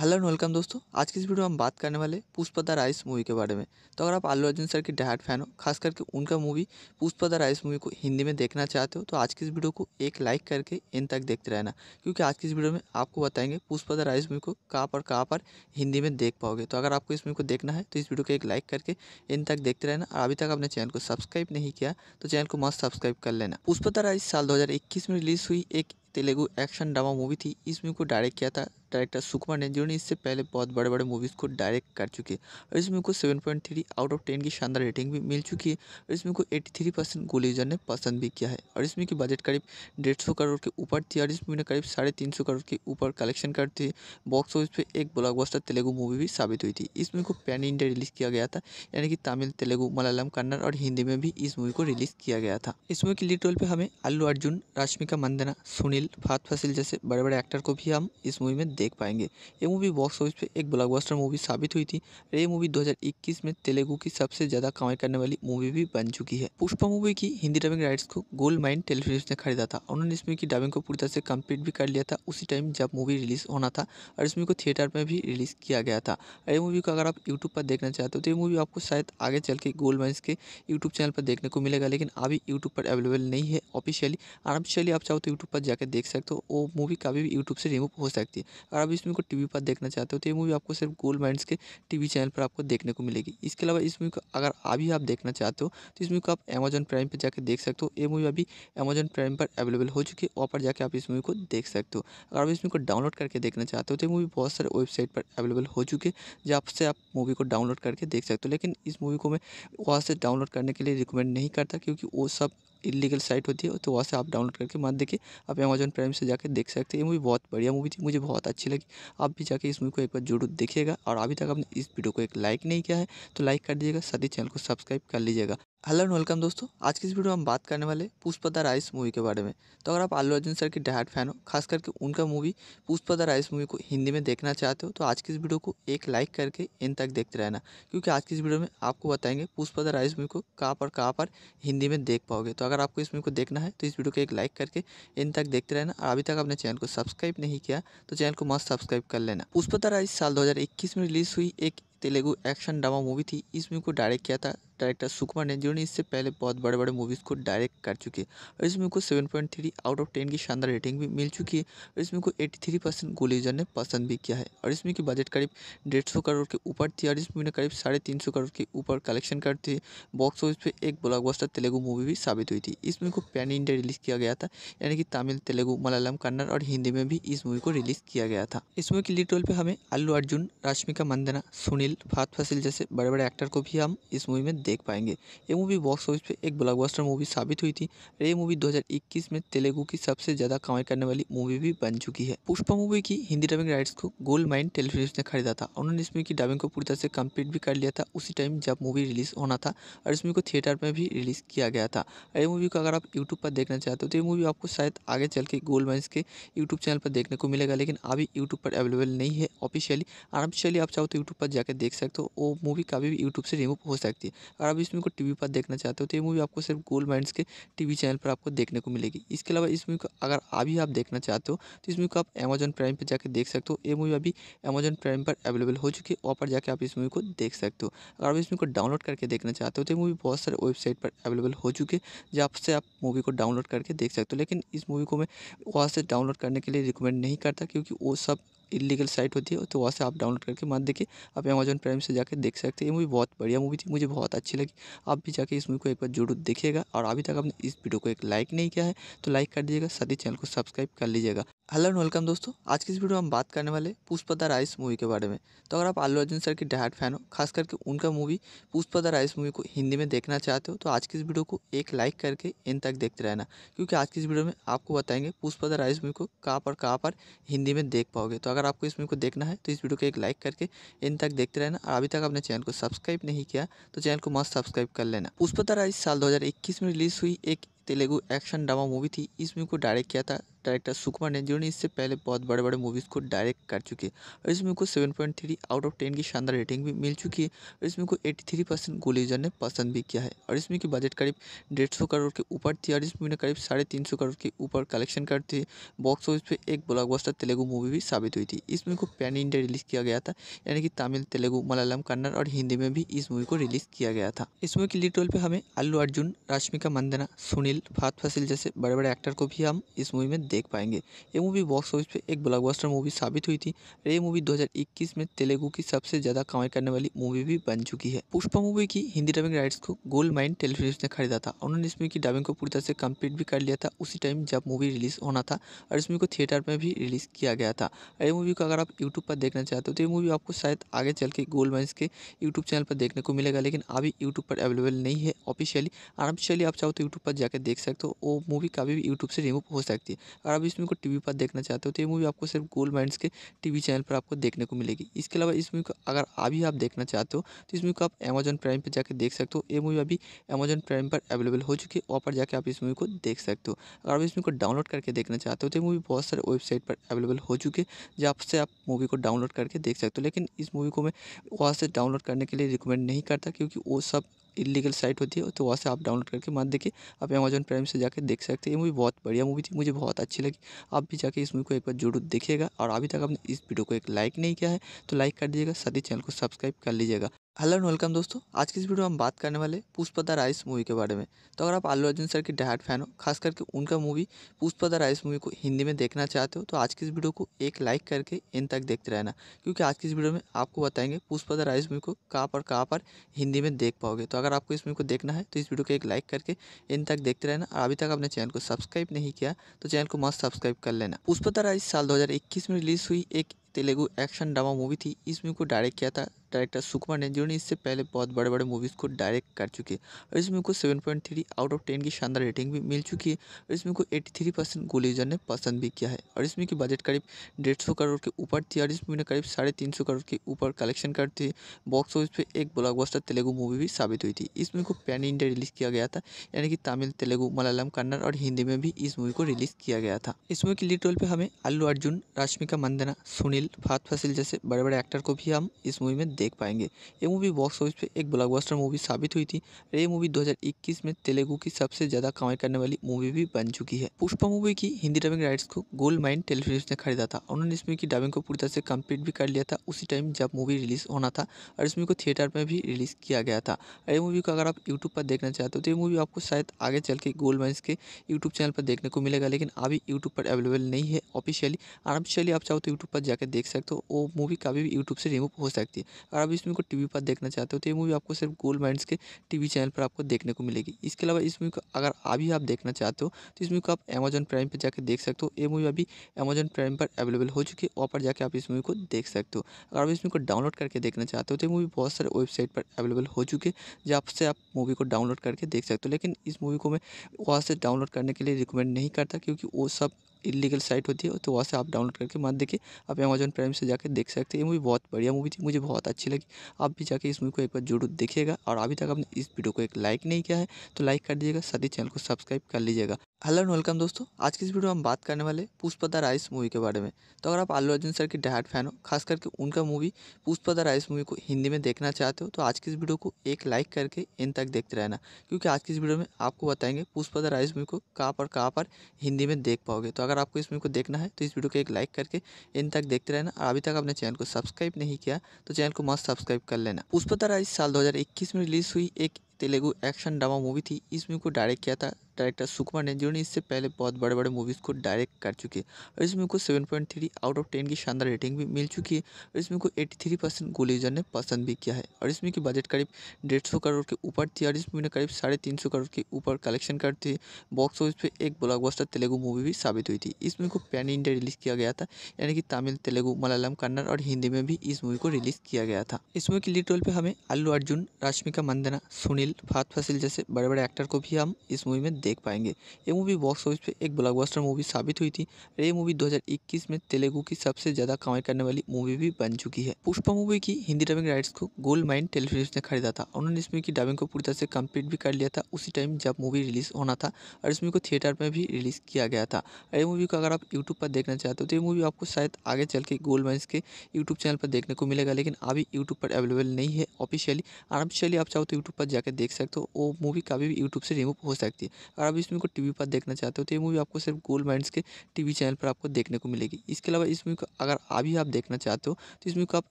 hello and welcome दोस्तों आज की इस वीडियो में हम बात करने वाले पुष्पदा राइस मूवी के बारे में तो अगर आप आलू अर्जुन सर की डहाट फैन हो खास करके उनका मूवी पुष्पदा राइस मूवी को हिंदी में देखना चाहते हो तो आज की इस वीडियो को एक लाइक करके इन तक देखते रहना क्योंकि आज की इस वीडियो में आपको बताएंगे पुष्पा राइस मूवी को कहाँ पर कहाँ पर हिंदी में देख पाओगे तो अगर आपको इस मूवी को देखना है तो इस वीडियो को एक लाइक करके इन तक देखते रहना और अभी तक आपने चैनल को सब्सक्राइब नहीं किया तो चैनल को मस्त सब्सक्राइब कर लेना पुष्पदा राइस साल दो में रिलीज़ हुई एक तेलुगु एक्शन ड्रामा मूवी थी इस मूवी को डायरेक्ट किया था डायरेक्टर सुकुमार ने जिन्होंने इससे पहले बहुत बड़े बड़े मूवीज़ को डायरेक्ट कर चुके हैं और इस मूवी को seven point three out of ten की शानदार रेटिंग भी मिल चुकी है और इस मूवी को एट्टी थ्री परसेंट यूजर ने पसंद भी किया है और इस मूवी की बजट करीब डेढ़ सौ करोड़ के ऊपर थी और इस मूवी ने करीब साढ़े तीन सौ करोड़ के ऊपर कलेक्शन कर करती बॉक्स ऑफिस पर एक ब्लॉकबस्टर तेलुगु मूवी भी साबित हुई थी इस मूवी को पैन इंडिया रिलीज़ किया गया था यानी कि तमिल तेलुगु मलयालम कन्नड़ और हिंदी में भी इस मूवी को रिलीज़ किया गया था इस मूवी की लीड रोल पर हमें अल्लू अर्जुन रश्मिका मंदना सुनील फसील फात फसिल जैसे बड़े बड़े एक्टर को भी हम इस मूवी में देख पाएंगे ये मूवी बॉक्स ऑफिस पे एक ब्लॉकबस्टर मूवी साबित हुई थी ये मूवी 2021 में तेलुगु की सबसे ज़्यादा कमाई करने वाली मूवी भी बन चुकी है पुष्पा मूवी की हिंदी डबिंग राइट्स को गोल्ड माइंड टेलीफिल्म ने खरीदा था उन्होंने इस मूवी की डबिंग को पूरी तरह से कम्प्लीट भी कर लिया था उसी टाइम जब मूवी रिलीज़ होना था और इस मूवी को थिएटर में भी रिलीज़ किया गया था ये मूवी को अगर आप यूट्यूब पर देखना चाहते हो तो ये मूवी आपको शायद आगे चल के गोल्ड माइंड के यूट्यूब चैनल पर देखने को मिलेगा लेकिन अभी यूट्यूब पर अवेलेबल नहीं है ऑफिशियली आराम चलिए आप चाहो तो यूट्यूब पर जाकर देख सकते हो वो मूवी कभी भी यूट्यूब से रिमूव हो सकती है अगर आप इस मूवी को टी पर देखना चाहते हो तो ये मूवी आपको सिर्फ गोल्ड माइंड्स के टी चैनल पर आपको देखने को मिलेगी इसके अलावा इस मूवी को अगर अभी आप देखना चाहते हो तो इस मूवी को आप अमेजन प्राइम पर जाकर देख सकते हो ये मूवी अभी अमेजन प्राइम पर अवेलेबल हो चुकी है वहाँ पर जाकर आप इस मूवी को देख सकते हो अगर आप इस मूवी को डाउनलोड करके देखना चाहते हो तो ये मूवी बहुत सारे वेबसाइट पर अवेलेबल हो चुके हैं जहाँ से आप मूवी को डाउनलोड करके देख सकते हो लेकिन इस मूवी को मैं वहाँ से डाउनलोड करने के लिए रिकमेंड नहीं करता क्योंकि वो सब इलीगल साइट होती है तो वहाँ से आप डाउनलोड करके मत देखिए आप अमेजन प्राइम से जाकर देख सकते हैं ये मूवी बहुत बढ़िया मूवी थी मुझे बहुत अच्छी लगी आप भी जाके इस मूवी को एक बार जरूर देखिएगा और अभी तक आपने इस वीडियो को एक लाइक नहीं किया है तो लाइक कर दीजिएगा साथ ही चैनल को सब्सक्राइब कर लीजिएगा हेलो एंड वेलकम दोस्तों आज की इस वीडियो में हम बात करने वाले पुष्पा द राइस मूवी के बारे में तो अगर आप आलू अर्जुन सर के डहाट फैन हो खास करके उनका movie Pushpa the rice movie को हिंदी में देखना चाहते हो तो आज की इस वीडियो को एक लाइक करके इन तक देखते रहना क्योंकि आज की इस वीडियो में आपको बताएंगे पुष्पा द राइस मूवी को कहाँ पर कहाँ पर हिंदी में देख पाओगे तो अगर आपको इस मूवी को देखना है तो इस वीडियो को एक लाइक करके इन तक देखते रहना और अभी तक आपने चैनल को सब्सक्राइब नहीं किया तो चैनल को मस्त सब्सक्राइब कर लेना पुष्पा द राइस साल दो में रिलीज़ हुई एक तेलुगु एक्शन ड्रामा मूवी थी इस मूवी को डायरेक्ट किया था डायरेक्टर सुकुमार ने जिन्होंने इससे पहले बहुत बड़े बड़े मूवीज़ को डायरेक्ट कर चुके हैं और इसमें को seven point three out of ten की शानदार रेटिंग भी मिल चुकी है और इसमें को एट्टी थ्री परसेंट गोलीजर ने पसंद भी किया है और इसमें की बजट करीब डेढ़ सौ करोड़ के ऊपर थी और इस मूवी ने करीब साढ़े तीन सौ करोड़ के ऊपर कलेक्शन करती थी बॉक्स ऑफिस पर एक ब्लॉकबस्टर तेलुगु मूवी भी साबित हुई थी इसमें को पैन इंडिया रिलीज़ किया गया था यानी कि तमिल तेलुगु मलयालम कन्नड़ और हिंदी में भी इस मूवी को रिलीज़ किया गया था इस मूवी की लीड रोल पर हमें अल्लू अर्जुन रश्मिका मंदना सुनील फात फसिल जैसे बड़े बड़े एक्टर को भी हम इस मूवी में देख पाएंगे ये मूवी बॉक्स ऑफिस पे एक ब्लॉकबस्टर मूवी साबित हुई थी ये मूवी 2021 में तेलुगु की सबसे ज़्यादा कमाई करने वाली मूवी भी बन चुकी है पुष्पा मूवी की हिंदी डबिंग राइट्स को गोल्ड माइंड टेलीफिल्म ने खरीदा था उन्होंने मूवी की डबिंग को पूरी तरह से कम्प्लीट भी कर लिया था उसी टाइम जब मूवी रिलीज होना था और मूवी को थिएटर में भी रिलीज किया गया था ये मूवी को अगर आप यूट्यूब पर देखना चाहते हो तो ये मूवी आपको शायद आगे चल के गोल्ड माइंस के यूट्यूब चैनल पर देखने को मिलेगा लेकिन अभी यूट्यूब पर अवेलेबल नहीं है ऑफिशियली आराम आप चाहो तो यूट्यूब पर जाकर देख सकते हो वो मूवी कभी भी यूट्यूब से रिमूव हो सकती है और आप इस मूवी को टी पर देखना चाहते हो तो ये मूवी आपको सिर्फ गोल्ड माइंड्स के टी चैनल पर आपको देखने को मिलेगी इसके अलावा इस मूवी को अगर अभी आप देखना चाहते हो तो इस मूवी को आप अमेजन प्राइम पर जाकर देख सकते हो ये मूवी अभी अमेजॉन प्राइम पर अवेलेबल हो चुकी है वहाँ पर जाकर आप इस मूवी को देख सकते हो अगर आप इस मूवी को डाउनलोड करके देखना चाहते हो तो ये मूवी बहुत सारे वेबसाइट पर अवेलेबल हो चुके जहाँ से आप मूवी को डाउनलोड करके देख सकते हो लेकिन इस मूवी को मैं वहाँ से डाउनलोड करने के लिए रिकमेंड नहीं करता क्योंकि वो सब इलीगल साइट होती है तो वहाँ से आप डाउनलोड करके मत देखिए आप अमेजन प्राइम से जाके देख सकते हैं ये मूवी बहुत बढ़िया मूवी थी मुझे बहुत अच्छी लगी आप भी जाके इस मूवी को एक बार जरूर देखिएगा और अभी तक आपने इस वीडियो को एक लाइक नहीं किया है तो लाइक कर दीजिएगा साथ ही चैनल को सब्सक्राइब कर लीजिएगा हेलो एंड वेलकम दोस्तों आज की इस वीडियो में हम बात करने वाले पुष्पदा राइस मूवी के बारे में तो अगर आप आलू अर्जुन सर की डहाट फैन हो खास करके उनका मूवी पुष्पदा राइस मूवी को हिंदी में देखना चाहते हो तो आज की इस वीडियो को एक लाइक करके इन तक देखते रहना क्योंकि आज की इस वीडियो में आपको बताएंगे पुष्पदा राइस मूवी को कहाँ पर कहाँ पर हिंदी में देख पाओगे तो अगर आपको इस मूवी को देखना है तो इस वीडियो को एक लाइक करके इन तक देखते रहना और अभी तक आपने चैनल को सब्सक्राइब नहीं किया तो चैनल को मस्त सब्सक्राइब कर लेना पुष्पतारा इस साल 2021 में रिलीज हुई एक तेलुगु एक्शन ड्रामा मूवी थी इस मूवी को डायरेक्ट किया था डायरेक्टर सुकुमार ने जिन्होंने इससे पहले बहुत बड़े बड़े मूवीज़ को डायरेक्ट कर चुके हैं और इसमें को seven point three out of ten की शानदार रेटिंग भी मिल चुकी है और इसमें को एट्टी थ्री परसेंट गोलीजर ने पसंद भी किया है और इसमें की बजट करीब डेढ़ सौ करोड़ के ऊपर थी और इस मूवी ने करीब साढ़े तीन सौ करोड़ के ऊपर कलेक्शन कर करती बॉक्स ऑफिस पर एक ब्लॉकबस्टर तेलुगु मूवी भी साबित हुई थी इस मूवी को पैन इंडिया रिलीज़ किया गया था यानी कि तमिल तेलुगु मलयालम कन्नड़ और हिंदी में भी इस मूवी को रिलीज़ किया गया था इस मूवी की लीड रोल पर हमें अल्लू अर्जुन रश्मिका मंदना सुनील फात फसिल जैसे बड़े बड़े एक्टर को भी हम इस मूवी में देख देख पाएंगे ये मूवी बॉक्स ऑफिस पे एक ब्लॉकबस्टर मूवी साबित हुई थी और ये मूवी 2021 में तेलुगु की सबसे ज़्यादा कमाई करने वाली मूवी भी बन चुकी है पुष्पा मूवी की हिंदी डबिंग राइट्स को गोल्ड माइन टेलीफिल्म ने खरीदा था उन्होंने इसमें की डबिंग को पूरी तरह से कम्प्लीट भी कर लिया था उसी टाइम जब मूवी रिलीज़ होना था और इसमें को थिएटर में भी रिलीज़ किया गया था ये मूवी को अगर आप यूट्यूब पर देखना चाहते हो तो ये मूवी आपको शायद आगे चल के गोल्ड माइन्स के यूट्यूब चैनल पर देखने को मिलेगा लेकिन अभी यूट्यूब पर अवेलेबल नहीं है ऑफिशियली अनऑफिशियली आप चाहो तो यूट्यूब पर जाकर देख सकते हो वो मूवी कभी भी यूट्यूब से रिमूव हो सकती है और आप इस मूवी को टी पर देखना चाहते हो तो ये मूवी आपको सिर्फ गोल्ड माइंड्स के टी चैनल पर आपको देखने को मिलेगी इसके अलावा इस मूवी को अगर अभी आप देखना चाहते हो तो इस मूवी को आप अमेजॉन प्राइम पर जाकर देख सकते हो ये मूवी अभी अमेजॉन प्राइम पर अवेलेबल हो चुकी है वहाँ पर जाकर आप इस मूवी को देख सकते हो अगर आप इस मूवी को डाउनलोड करके देखना चाहते हो तो ये मूवी बहुत सारे वेबसाइट पर अवेलेबल हो चुके जहाँ से आप मूवी को डाउनलोड करके देख सकते हो लेकिन इस मूवी को मैं वहाँ से डाउनलोड करने के लिए रिकमेंड नहीं करता क्योंकि वो सब इलीगल साइट होती है तो वहाँ से आप डाउनलोड करके मत देखिए आप अमेजोन प्राइम से जाकर देख सकते हैं ये मूवी बहुत बढ़िया मूवी थी मुझे बहुत अच्छी लगी आप भी जाके इस मूवी को एक बार जरूर देखिएगा और अभी तक आपने इस वीडियो को एक लाइक नहीं किया है तो लाइक कर दीजिएगा साथ ही चैनल को सब्सक्राइब कर लीजिएगा हेलो एंड वेलकम दोस्तों आज की इस वीडियो में हम बात करने वाले पुष्पा राइस मूवी के बारे में तो अगर आप आलू अर्जुन सर की डहाट फैन हो खास करके उनका मूवी पुष्पदा राइस मूवी को हिंदी में देखना चाहते हो तो आज की इस वीडियो को एक लाइक करके इन तक देखते रहना क्योंकि आज की इस वीडियो में आपको बताएंगे पुष्पा राइस मूवी को कहाँ पर कहाँ पर हिंदी में देख पाओगे तो अगर आपको इस मूवी को देखना है तो इस वीडियो को एक लाइक करके इन तक देखते रहना और अभी तक आपने चैनल को सब्सक्राइब नहीं किया तो चैनल को मस्त सब्सक्राइब कर लेना पुष्पा राइस साल दो में रिलीज़ हुई एक तेलुगु एक्शन ड्रामा मूवी थी इस मूवी को डायरेक्ट किया था डायरेक्टर सुकुमार ने जिन्होंने इससे पहले बहुत बड़े बड़े मूवीज़ को डायरेक्ट कर चुके और इस मूवी को seven point three out of ten की शानदार रेटिंग भी मिल चुकी है और इस मूवी को एट्टी थ्री परसेंट यूजर ने पसंद भी किया है और इस मूवी की बजट करीब डेढ़ सौ करोड़ के ऊपर थी और इस मूवी ने करीब साढ़े तीन सौ करोड़ के ऊपर कलेक्शन कर करती बॉक्स ऑफिस पर एक ब्लॉकबस्टर तेलुगु मूवी भी साबित हुई थी इस मूवी को पैन इंडिया रिलीज़ किया गया था यानी कि तमिल तेलुगु मलयालम कन्नड़ और हिंदी में भी इस मूवी को रिलीज़ किया गया था इस मूवी की लीड रोल पर हमें अल्लू अर्जुन रश्मिका मंदना सुनील फसिल फात फसिल जैसे बड़े बड़े एक्टर को भी हम इस मूवी में देख पाएंगे ये मूवी बॉक्स ऑफिस पे एक ब्लॉकबस्टर मूवी साबित हुई थी और ये मूवी 2021 में तेलुगु की सबसे ज़्यादा कमाई करने वाली मूवी भी बन चुकी है पुष्पा मूवी की हिंदी डबिंग राइट्स को गोल्ड माइंड टेलीफिल्म ने खरीदा था उन्होंने इस मूवी की डबिंग को पूरी तरह से कम्प्लीट भी कर लिया था उसी टाइम जब मूवी रिलीज़ होना था और इस मूवी को थिएटर में भी रिलीज़ किया गया था ये मूवी को अगर आप यूट्यूब पर देखना चाहते हो तो ये मूवी आपको शायद आगे चल के गोल्ड माइंड के यूट्यूब चैनल पर देखने को मिलेगा लेकिन अभी यूट्यूब पर अवेलेबल नहीं है ऑफिशियली आराम आप आप चाहो तो यूट्यूब पर जाकर देख सकते हो वो मूवी कभी भी यूट्यूब से रिमूव हो सकती है अगर आप इस मूवी को टी पर देखना चाहते हो तो ये मूवी आपको सिर्फ गोल्ड माइंड्स के टी चैनल पर आपको देखने को मिलेगी इसके अलावा इस मूवी को अगर अभी आप देखना चाहते हो तो इस मूवी को आप अमेजन प्राइम पर जाकर देख सकते हो ये मूवी अभी अमेजन प्राइम पर अवेलेबल हो चुकी है वहाँ पर जाकर आप इस मूवी को देख सकते हो अगर आप इस मूवी को डाउनलोड करके देखना चाहते हो तो ये मूवी बहुत सारे वेबसाइट पर अवेलेबल हो चुके हैं जहाँ से आप मूवी को डाउनलोड करके देख सकते हो लेकिन इस मूवी को मैं वहाँ से डाउनलोड करने के लिए रिकमेंड नहीं करता क्योंकि वो सब इलीगल साइट होती है तो वहाँ से आप डाउनलोड करके मत देखिए आप अमेजन प्राइम से जाकर देख सकते हैं ये मूवी बहुत बढ़िया मूवी थी मुझे बहुत अच्छी लगी आप भी जाके इस मूवी को एक बार जरूर देखिएगा और अभी तक आपने इस वीडियो को एक लाइक नहीं किया है तो लाइक कर दीजिएगा साथ ही चैनल को सब्सक्राइब कर लीजिएगा हेलो एंड वेलकम दोस्तों आज की इस वीडियो में हम बात करने वाले पुष्पदा राइस मूवी के बारे में तो अगर आप आलू अर्जुन सर की डहाट फैन हो खास करके उनका मूवी पुष्पदा राइस मूवी को हिंदी में देखना चाहते हो तो आज की इस वीडियो को एक लाइक करके इन तक देखते रहना क्योंकि आज की इस वीडियो में आपको बताएंगे पुष्पदा राइस मूवी को कहाँ पर कहाँ पर हिंदी में देख पाओगे तो अगर आपको इस मूवी को देखना है तो इस वीडियो को एक लाइक करके इन तक देखते रहना और अभी तक आपने चैनल को सब्सक्राइब नहीं किया तो चैनल को मस्त सब्सक्राइब कर लेना पुष्पदा राइस साल दो में रिलीज़ हुई एक तेलुगु एक्शन ड्रामा मूवी थी इस मूवी को डायरेक्ट किया था डायरेक्टर सुकुमार ने जिन्होंने इससे पहले बहुत बड़े बड़े मूवीज़ को डायरेक्ट कर चुके हैं और इस मूवी को seven point three out of ten की शानदार रेटिंग भी मिल चुकी है और इस मूवी को एट्टी थ्री परसेंट यूजर ने पसंद भी किया है और इस मूवी की बजट करीब डेढ़ सौ करोड़ के ऊपर थी और इस मूवी ने करीब साढ़े तीन सौ करोड़ के ऊपर कलेक्शन कर थी बॉक्स ऑफिस पर एक ब्लॉकबस्टर तेलुगु मूवी भी साबित हुई थी इस मूवी को पैन इंडिया रिलीज़ किया गया था यानी कि तमिल तेलुगु मलयालम कन्नड़ और हिंदी में भी इस मूवी को रिलीज़ किया गया था इस मूवी के लीड रोल पर हमें अल्लू अर्जुन रश्मिका मंदना सुनील गिल फात फसिल जैसे बड़े बड़े एक्टर को भी हम इस मूवी में देख पाएंगे ये मूवी बॉक्स ऑफिस पे एक ब्लॉकबस्टर मूवी साबित हुई थी और ये मूवी 2021 में तेलुगु की सबसे ज़्यादा कमाई करने वाली मूवी भी बन चुकी है पुष्पा मूवी की हिंदी डबिंग राइट्स को गोल्ड माइंड टेलीफिल्म ने खरीदा था उन्होंने इस मूवी की डबिंग को पूरी तरह से कम्प्लीट भी कर लिया था उसी टाइम जब मूवी रिलीज़ होना था और इस मूवी को थिएटर में भी रिलीज़ किया गया था ये मूवी को अगर आप यूट्यूब पर देखना चाहते हो तो ये मूवी आपको शायद आगे चल के गोल्ड माइंड के यूट्यूब चैनल पर देखने को मिलेगा लेकिन अभी यूट्यूब पर अवेलेबल नहीं है ऑफिशियली अनऑफिशियली आप चाहो तो यूट्यूब पर जाकर देख सकते हो वो मूवी कभी भी यूट्यूब से रिमूव हो सकती है अगर आप इस मूवी को टीवी पर देखना चाहते हो तो ये मूवी आपको सिर्फ गोल्ड माइंड्स के टीवी चैनल पर आपको देखने को मिलेगी इसके अलावा इस मूवी को अगर अभी आप देखना चाहते हो तो इस मूवी को आप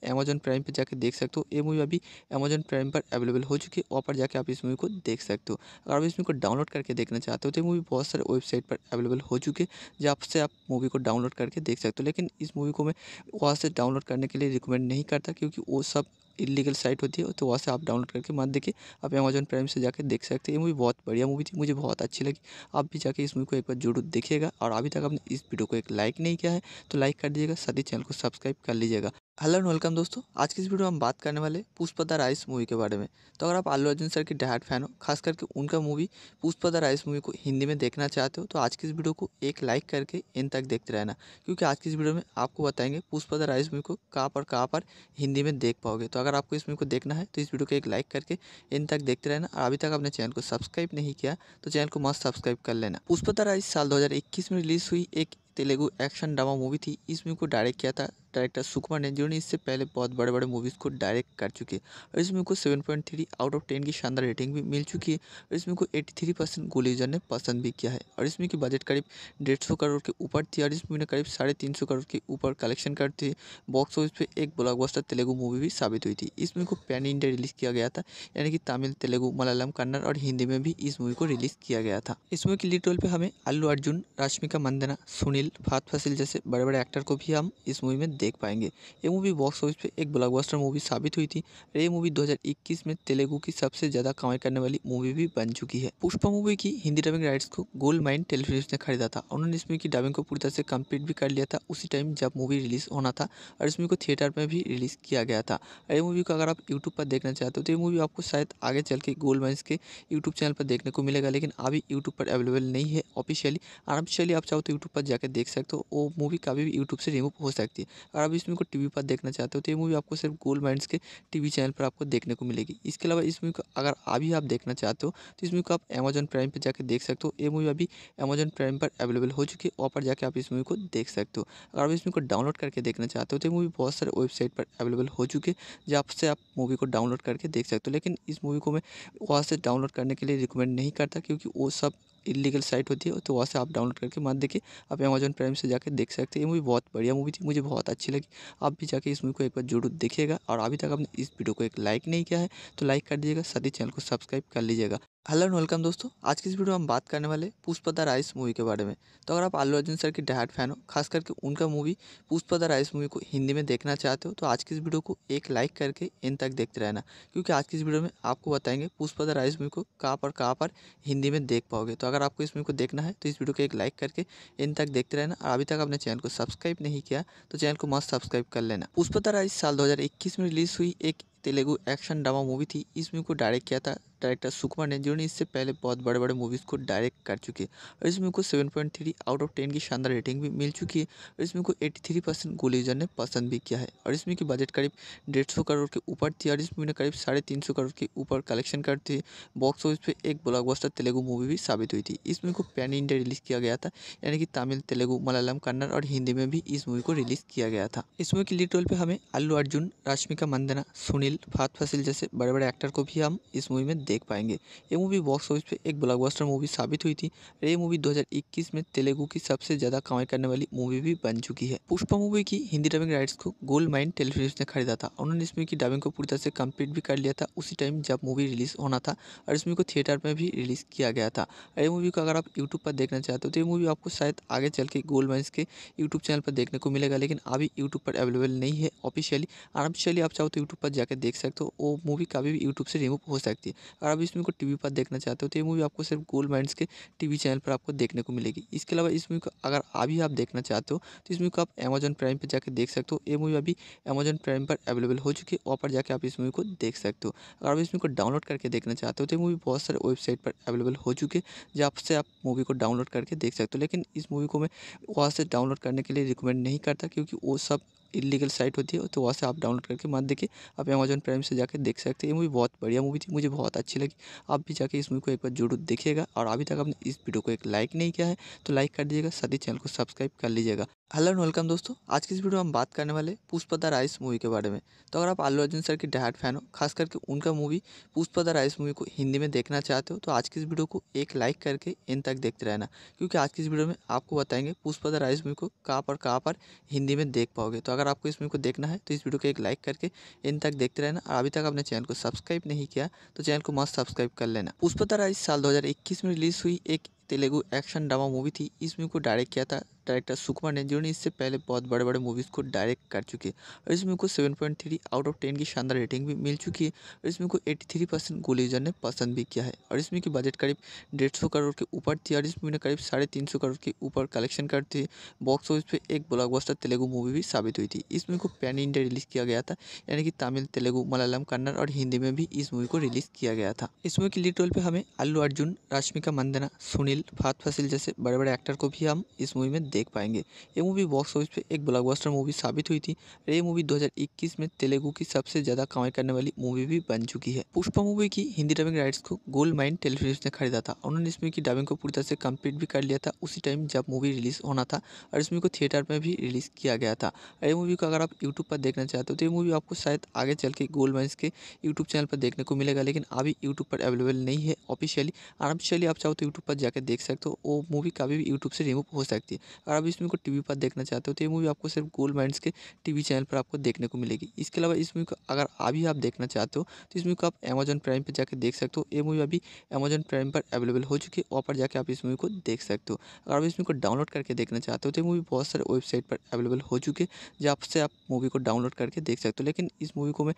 अमेजॉन प्राइम पर जाकर देख सकते हो ये मूवी अभी अमेजॉन प्राइम पर अवेलेबल हो चुकी है वहाँ पर जाकर आप इस मूवी को देख सकते हो अगर आप इस मूवी को डाउनलोड करके देखना चाहते हो तो ये मूवी बहुत सारे वेबसाइट पर अवेलेबल हो चुके हैं जहाँ से आप मूवी को डाउनलोड करके देख सकते हो लेकिन इस मूवी को मैं वहाँ से डाउनलोड करने के लिए रिकमेंड नहीं करता क्योंकि वो सब इलीगल साइट होती है तो वहाँ से आप डाउनलोड करके मत देखिए आप अमेजन प्राइम से जाकर देख सकते हैं ये मूवी बहुत बढ़िया मूवी थी मुझे बहुत अच्छी लगी आप भी जाके इस मूवी को एक बार जरूर देखिएगा और अभी तक आपने इस वीडियो को एक लाइक नहीं किया है तो लाइक कर दीजिएगा साथ ही चैनल को सब्सक्राइब कर लीजिएगा हेलो एंड वेलकम दोस्तों आज की इस वीडियो में हम बात करने वाले पुष्पा द राइस मूवी के बारे में तो अगर आप आलू अर्जुन सर की डायट फैन हो खास करके उनका movie Pushpa the rice movie को हिंदी में देखना चाहते हो तो आज की इस वीडियो को एक लाइक करके इन तक देखते रहना क्योंकि आज की इस वीडियो में आपको बताएंगे पुष्पा द राइस मूवी को कहाँ पर कहाँ पर हिंदी में देख पाओगे तो अगर आपको इस मूवी को देखना है तो इस वीडियो को एक लाइक करके इन तक देखते रहना और अभी तक आपने चैनल को सब्सक्राइब नहीं किया तो चैनल को मस्त सब्सक्राइब कर लेना पुष्पा द राइस साल दो में रिलीज़ हुई एक तेलुगु एक्शन ड्रामा मूवी थी इस मूवी को डायरेक्ट किया था डायरेक्टर सुकुमार ने जिन्होंने इससे पहले बहुत बड़े बड़े मूवीज़ को डायरेक्ट कर चुके हैं और इस मूवी को seven point three out of ten की शानदार रेटिंग भी मिल चुकी है और इसमें को एट्टी थ्री परसेंट गोलीजर ने पसंद भी किया है और इसमें की बजट करीब डेढ़ सौ करोड़ के ऊपर थी और इस मूवी ने करीब साढ़े तीन सौ करोड़ के ऊपर कलेक्शन करती बॉक्स ऑफिस पर एक ब्लॉकबस्टर तेलुगु मूवी भी साबित हुई थी इस मूवी को पैन इंडिया रिलीज़ किया गया था यानी कि तमिल तेलुगु मलयालम कन्नड़ और हिंदी में भी इस मूवी को रिलीज़ किया गया था इस मूवी की लीड रोल पर हमें अल्लू अर्जुन रश्मिका मंदना सुनील फात फसिल जैसे बड़े बड़े एक्टर को भी हम इस मूवी में देख देख पाएंगे ये मूवी बॉक्स ऑफिस पे एक ब्लॉकबस्टर मूवी साबित हुई थी और ये मूवी 2021 में तेलुगु की सबसे ज़्यादा कमाई करने वाली मूवी भी बन चुकी है पुष्पा मूवी की हिंदी डबिंग राइट्स को गोल्ड माइन टेलीफिल्म ने खरीदा था उन्होंने इसमें की डबिंग को पूरी तरह से कम्प्लीट भी कर लिया था उसी टाइम जब मूवी रिलीज़ होना था और इसमें को थिएटर में भी रिलीज़ किया गया था ये मूवी को अगर आप यूट्यूब पर देखना चाहते हो तो ये मूवी आपको शायद आगे चल के गोल्ड माइन्स के यूट्यूब चैनल पर देखने को मिलेगा लेकिन अभी यूट्यूब पर अवेलेबल नहीं है ऑफिशियली अनऑफिशियली आप चाहो तो यूट्यूब पर जाकर देख सकते हो वो मूवी कभी भी यूट्यूब से रिमूव हो सकती है अगर आप इस मूवी को टी पर देखना चाहते हो तो ये मूवी आपको सिर्फ गोल्ड माइंड्स के टी चैनल पर आपको देखने को मिलेगी इसके अलावा इस मूवी को अगर अभी आप देखना चाहते हो तो इस मूवी को आप अमेजॉन प्राइम पर जाकर देख सकते हो ये मूवी अभी अमेजॉन प्राइम पर अवेलेबल हो चुकी है वहाँ पर जाकर आप इस मूवी को देख सकते हो अगर आप इस मूवी को डाउनलोड करके देखना चाहते हो तो ये मूवी बहुत सारे वेबसाइट पर अवेलेबल हो चुके हैं जहाँ से आप मूवी को डाउनलोड करके देख सकते हो लेकिन इस मूवी को मैं वहाँ से डाउनलोड करने के लिए रिकमेंड नहीं करता क्योंकि वो सब इलीगल साइट होती है तो वहाँ से आप डाउनलोड करके मत देखिए आप अमेजोन प्राइम से जाकर देख सकते हैं ये मूवी बहुत बढ़िया मूवी थी मुझे बहुत अच्छी लगी आप भी जाके इस मूवी को एक बार जरूर देखिएगा और अभी तक आपने इस वीडियो को एक लाइक नहीं किया है तो लाइक कर दीजिएगा साथ ही चैनल को सब्सक्राइब कर लीजिएगा हेलो एंड वेलकम दोस्तों आज की इस वीडियो में हम बात करने वाले पुष्पा राइस मूवी के बारे में तो अगर आप आलू अर्जुन सर की डहाट फैन हो खास करके उनका मूवी पुष्पदा राइस मूवी को हिंदी में देखना चाहते हो तो आज की इस वीडियो को एक लाइक करके इन तक देखते रहना क्योंकि आज की इस वीडियो में आपको बताएंगे पुष्पा राइस मूवी को कहाँ पर कहाँ पर हिंदी में देख पाओगे तो अगर आपको इस मूवी को देखना है तो इस वीडियो को एक लाइक करके इन तक देखते रहना और अभी तक आपने चैनल को सब्सक्राइब नहीं किया तो चैनल को मस्त सब्सक्राइब कर लेना पुष्पा राइस साल दो में रिलीज़ हुई एक तेलुगु एक्शन ड्रामा मूवी थी इस मूवी को डायरेक्ट किया था डायरेक्टर सुकुमार ने जिन्होंने इससे पहले बहुत बड़े बड़े मूवीज़ को डायरेक्ट कर चुके हैं और इस मूवी को seven point three out of ten की शानदार रेटिंग भी मिल चुकी है और इस मूवी को एट्टी थ्री परसेंट यूजर ने पसंद भी किया है और इस मूवी की बजट करीब डेढ़ सौ करोड़ के ऊपर थी और इस मूवी ने करीब साढ़े तीन सौ करोड़ के ऊपर कलेक्शन कर करती बॉक्स ऑफिस पर एक ब्लॉकबस्टर तेलुगु मूवी भी साबित हुई थी इस मूवी को पैन इंडिया रिलीज़ किया गया था यानी कि तमिल तेलुगु मलयालम कन्नड़ और हिंदी में भी इस मूवी को रिलीज़ किया गया था इस मूवी के लीड रोल पर हमें अल्लू अर्जुन रश्मिका मंदना सुनील फ़ासिल फात फसिल जैसे बड़े बड़े एक्टर को भी हम इस मूवी में देख पाएंगे ये मूवी बॉक्स ऑफिस पे एक ब्लॉकबस्टर मूवी साबित हुई थी और ये मूवी 2021 में तेलुगु की सबसे ज़्यादा कमाई करने वाली मूवी भी बन चुकी है पुष्पा मूवी की हिंदी डबिंग राइट्स को गोल्ड माइन टेलीफिल्म ने खरीदा था उन्होंने इस मूवी की डबिंग को पूरी तरह से कम्प्लीट भी कर लिया था उसी टाइम जब मूवी रिलीज़ होना था और इस मूवी को थिएटर में भी रिलीज़ किया गया था ये मूवी को अगर आप यूट्यूब पर देखना चाहते हो तो ये मूवी आपको शायद आगे चल के गोल्ड माइन्स के यूट्यूब चैनल पर देखने को मिलेगा लेकिन अभी यूट्यूब पर अवेलेबल नहीं है ऑफिशियली आराम आप चाहो तो यूट्यूब पर जाकर देख सकते हो वो मूवी कभी भी यूट्यूब से रिमूव हो सकती है अगर आप इस मूवी को टी पर देखना चाहते हो तो ये मूवी आपको सिर्फ गोल्ड माइंड्स के टी चैनल पर आपको देखने को मिलेगी इसके अलावा इस मूवी को अगर अभी आप देखना चाहते हो तो इस मूवी को आप अमेजन प्राइम पर जाकर देख सकते हो ये मूवी अभी अमेजन प्राइम पर अवेलेबल हो चुकी है वहाँ पर जाकर आप इस मूवी को देख सकते हो अगर आप इस मूवी को डाउनलोड करके देखना चाहते हो तो ये मूवी बहुत सारे वेबसाइट पर अवेलेबल हो चुके हैं जहाँ से आप मूवी को डाउनलोड करके देख सकते हो लेकिन इस मूवी को मैं वहाँ से डाउनलोड करने के लिए रिकमेंड नहीं करता क्योंकि वो सब इलीगल साइट होती है तो वहाँ से आप डाउनलोड करके मत देखिए आप अमेजोन प्राइम से जाकर देख सकते हैं ये मूवी बहुत बढ़िया मूवी थी मुझे बहुत अच्छी लगी आप भी जाके इस मूवी को एक बार जरूर देखिएगा और अभी तक आपने इस वीडियो को एक लाइक नहीं किया है तो लाइक कर दीजिएगा साथ ही चैनल को सब्सक्राइब कर लीजिएगा हेलो एंड वेलकम दोस्तों आज की इस वीडियो में हम बात करने वाले पुष्पा द राइस मूवी के बारे में तो अगर आप आलू अर्जुन सर की डहाट फैन हो खास करके उनका movie Pushpa the rice movie को हिंदी में देखना चाहते हो तो आज की इस वीडियो को एक लाइक करके इन तक देखते रहना क्योंकि आज की इस वीडियो में आपको बताएंगे पुष्पा द राइस मूवी को कहाँ पर कहाँ पर हिंदी में देख पाओगे तो अगर आपको इस मूवी को देखना है तो इस वीडियो को एक लाइक करके इन तक देखते रहना और अभी तक आपने चैनल को सब्सक्राइब नहीं किया तो चैनल को मस्त सब्सक्राइब कर लेना पुष्पा द राइस साल दो में रिलीज़ हुई एक तेलुगु एक्शन ड्रामा मूवी थी इस मूवी को डायरेक्ट किया था डायरेक्टर सुकुमार ने जिन्होंने इससे पहले बहुत बड़े बड़े मूवीज़ को डायरेक्ट कर चुके हैं और इस मूवी को seven point three out of ten की शानदार रेटिंग भी मिल चुकी है और इस मूवी को 83 थ्री परसेंट गुलीजर ने पसंद भी किया है और इस मूवी की बजट करीब डेढ़ सौ करोड़ के ऊपर थी और इस मूवी ने करीब साढ़े तीन सौ करोड़ के ऊपर कलेक्शन कर थी बॉक्स ऑफिस पर एक ब्लॉकबस्टर तेलुगु मूवी भी साबित हुई थी इस मूवी को पैन इंडिया रिलीज़ किया गया था यानी कि तमिल तेलुगु मलयालम कन्नड़ और हिंदी में भी इस मूवी को रिलीज़ किया गया था इस मूवी की लीड रोल पर हमें अल्लू अर्जुन रश्मिका मंदना सुनील नील फात फसिल जैसे बड़े बड़े एक्टर को भी हम इस मूवी में देख पाएंगे ये मूवी बॉक्स ऑफिस पे एक ब्लॉकबस्टर मूवी साबित हुई थी और ये मूवी 2021 में तेलुगु की सबसे ज़्यादा कमाई करने वाली मूवी भी बन चुकी है पुष्पा मूवी की हिंदी डबिंग राइट्स को गोल्ड माइंड टेलीफिल्म ने खरीदा था उन्होंने इस मूवी की डबिंग को पूरी तरह से कम्प्लीट भी कर लिया था उसी टाइम जब मूवी रिलीज़ होना था और इस मूवी को थिएटर में भी रिलीज़ किया गया था और ये मूवी को अगर आप यूट्यूब पर देखना चाहते हो तो ये मूवी आपको शायद आगे चल के गोल्ड माइंड के यूट्यूब चैनल पर देखने को मिलेगा लेकिन अभी यूट्यूब पर अवेलेबल नहीं है ऑफिशियली अनऑफिशियली आप चाहो तो यूट्यूब पर जाकर देख सकते हो वो मूवी कभी भी यूट्यूब से रिमूव हो सकती है अगर आप इस मूवी को टीवी पर देखना चाहते हो तो ये मूवी आपको सिर्फ गोल्ड माइंड्स के टीवी चैनल पर आपको देखने को मिलेगी इसके अलावा इस मूवी को अगर अभी आप देखना चाहते हो तो इस मूवी को आप अमेजॉन प्राइम पर जाकर देख सकते हो ये मूवी अभी अमेजॉन प्राइम पर अवेलेबल हो चुकी है वहाँ पर जाकर आप इस मूवी को देख सकते हो अगर आप इस मूवी को डाउनलोड करके देखना चाहते हो तो ये मूवी बहुत सारे वेबसाइट पर अवेलेबल हो चुके हैं जहाँ से आप मूवी को डाउनलोड करके देख सकते हो लेकिन इस मूवी को मैं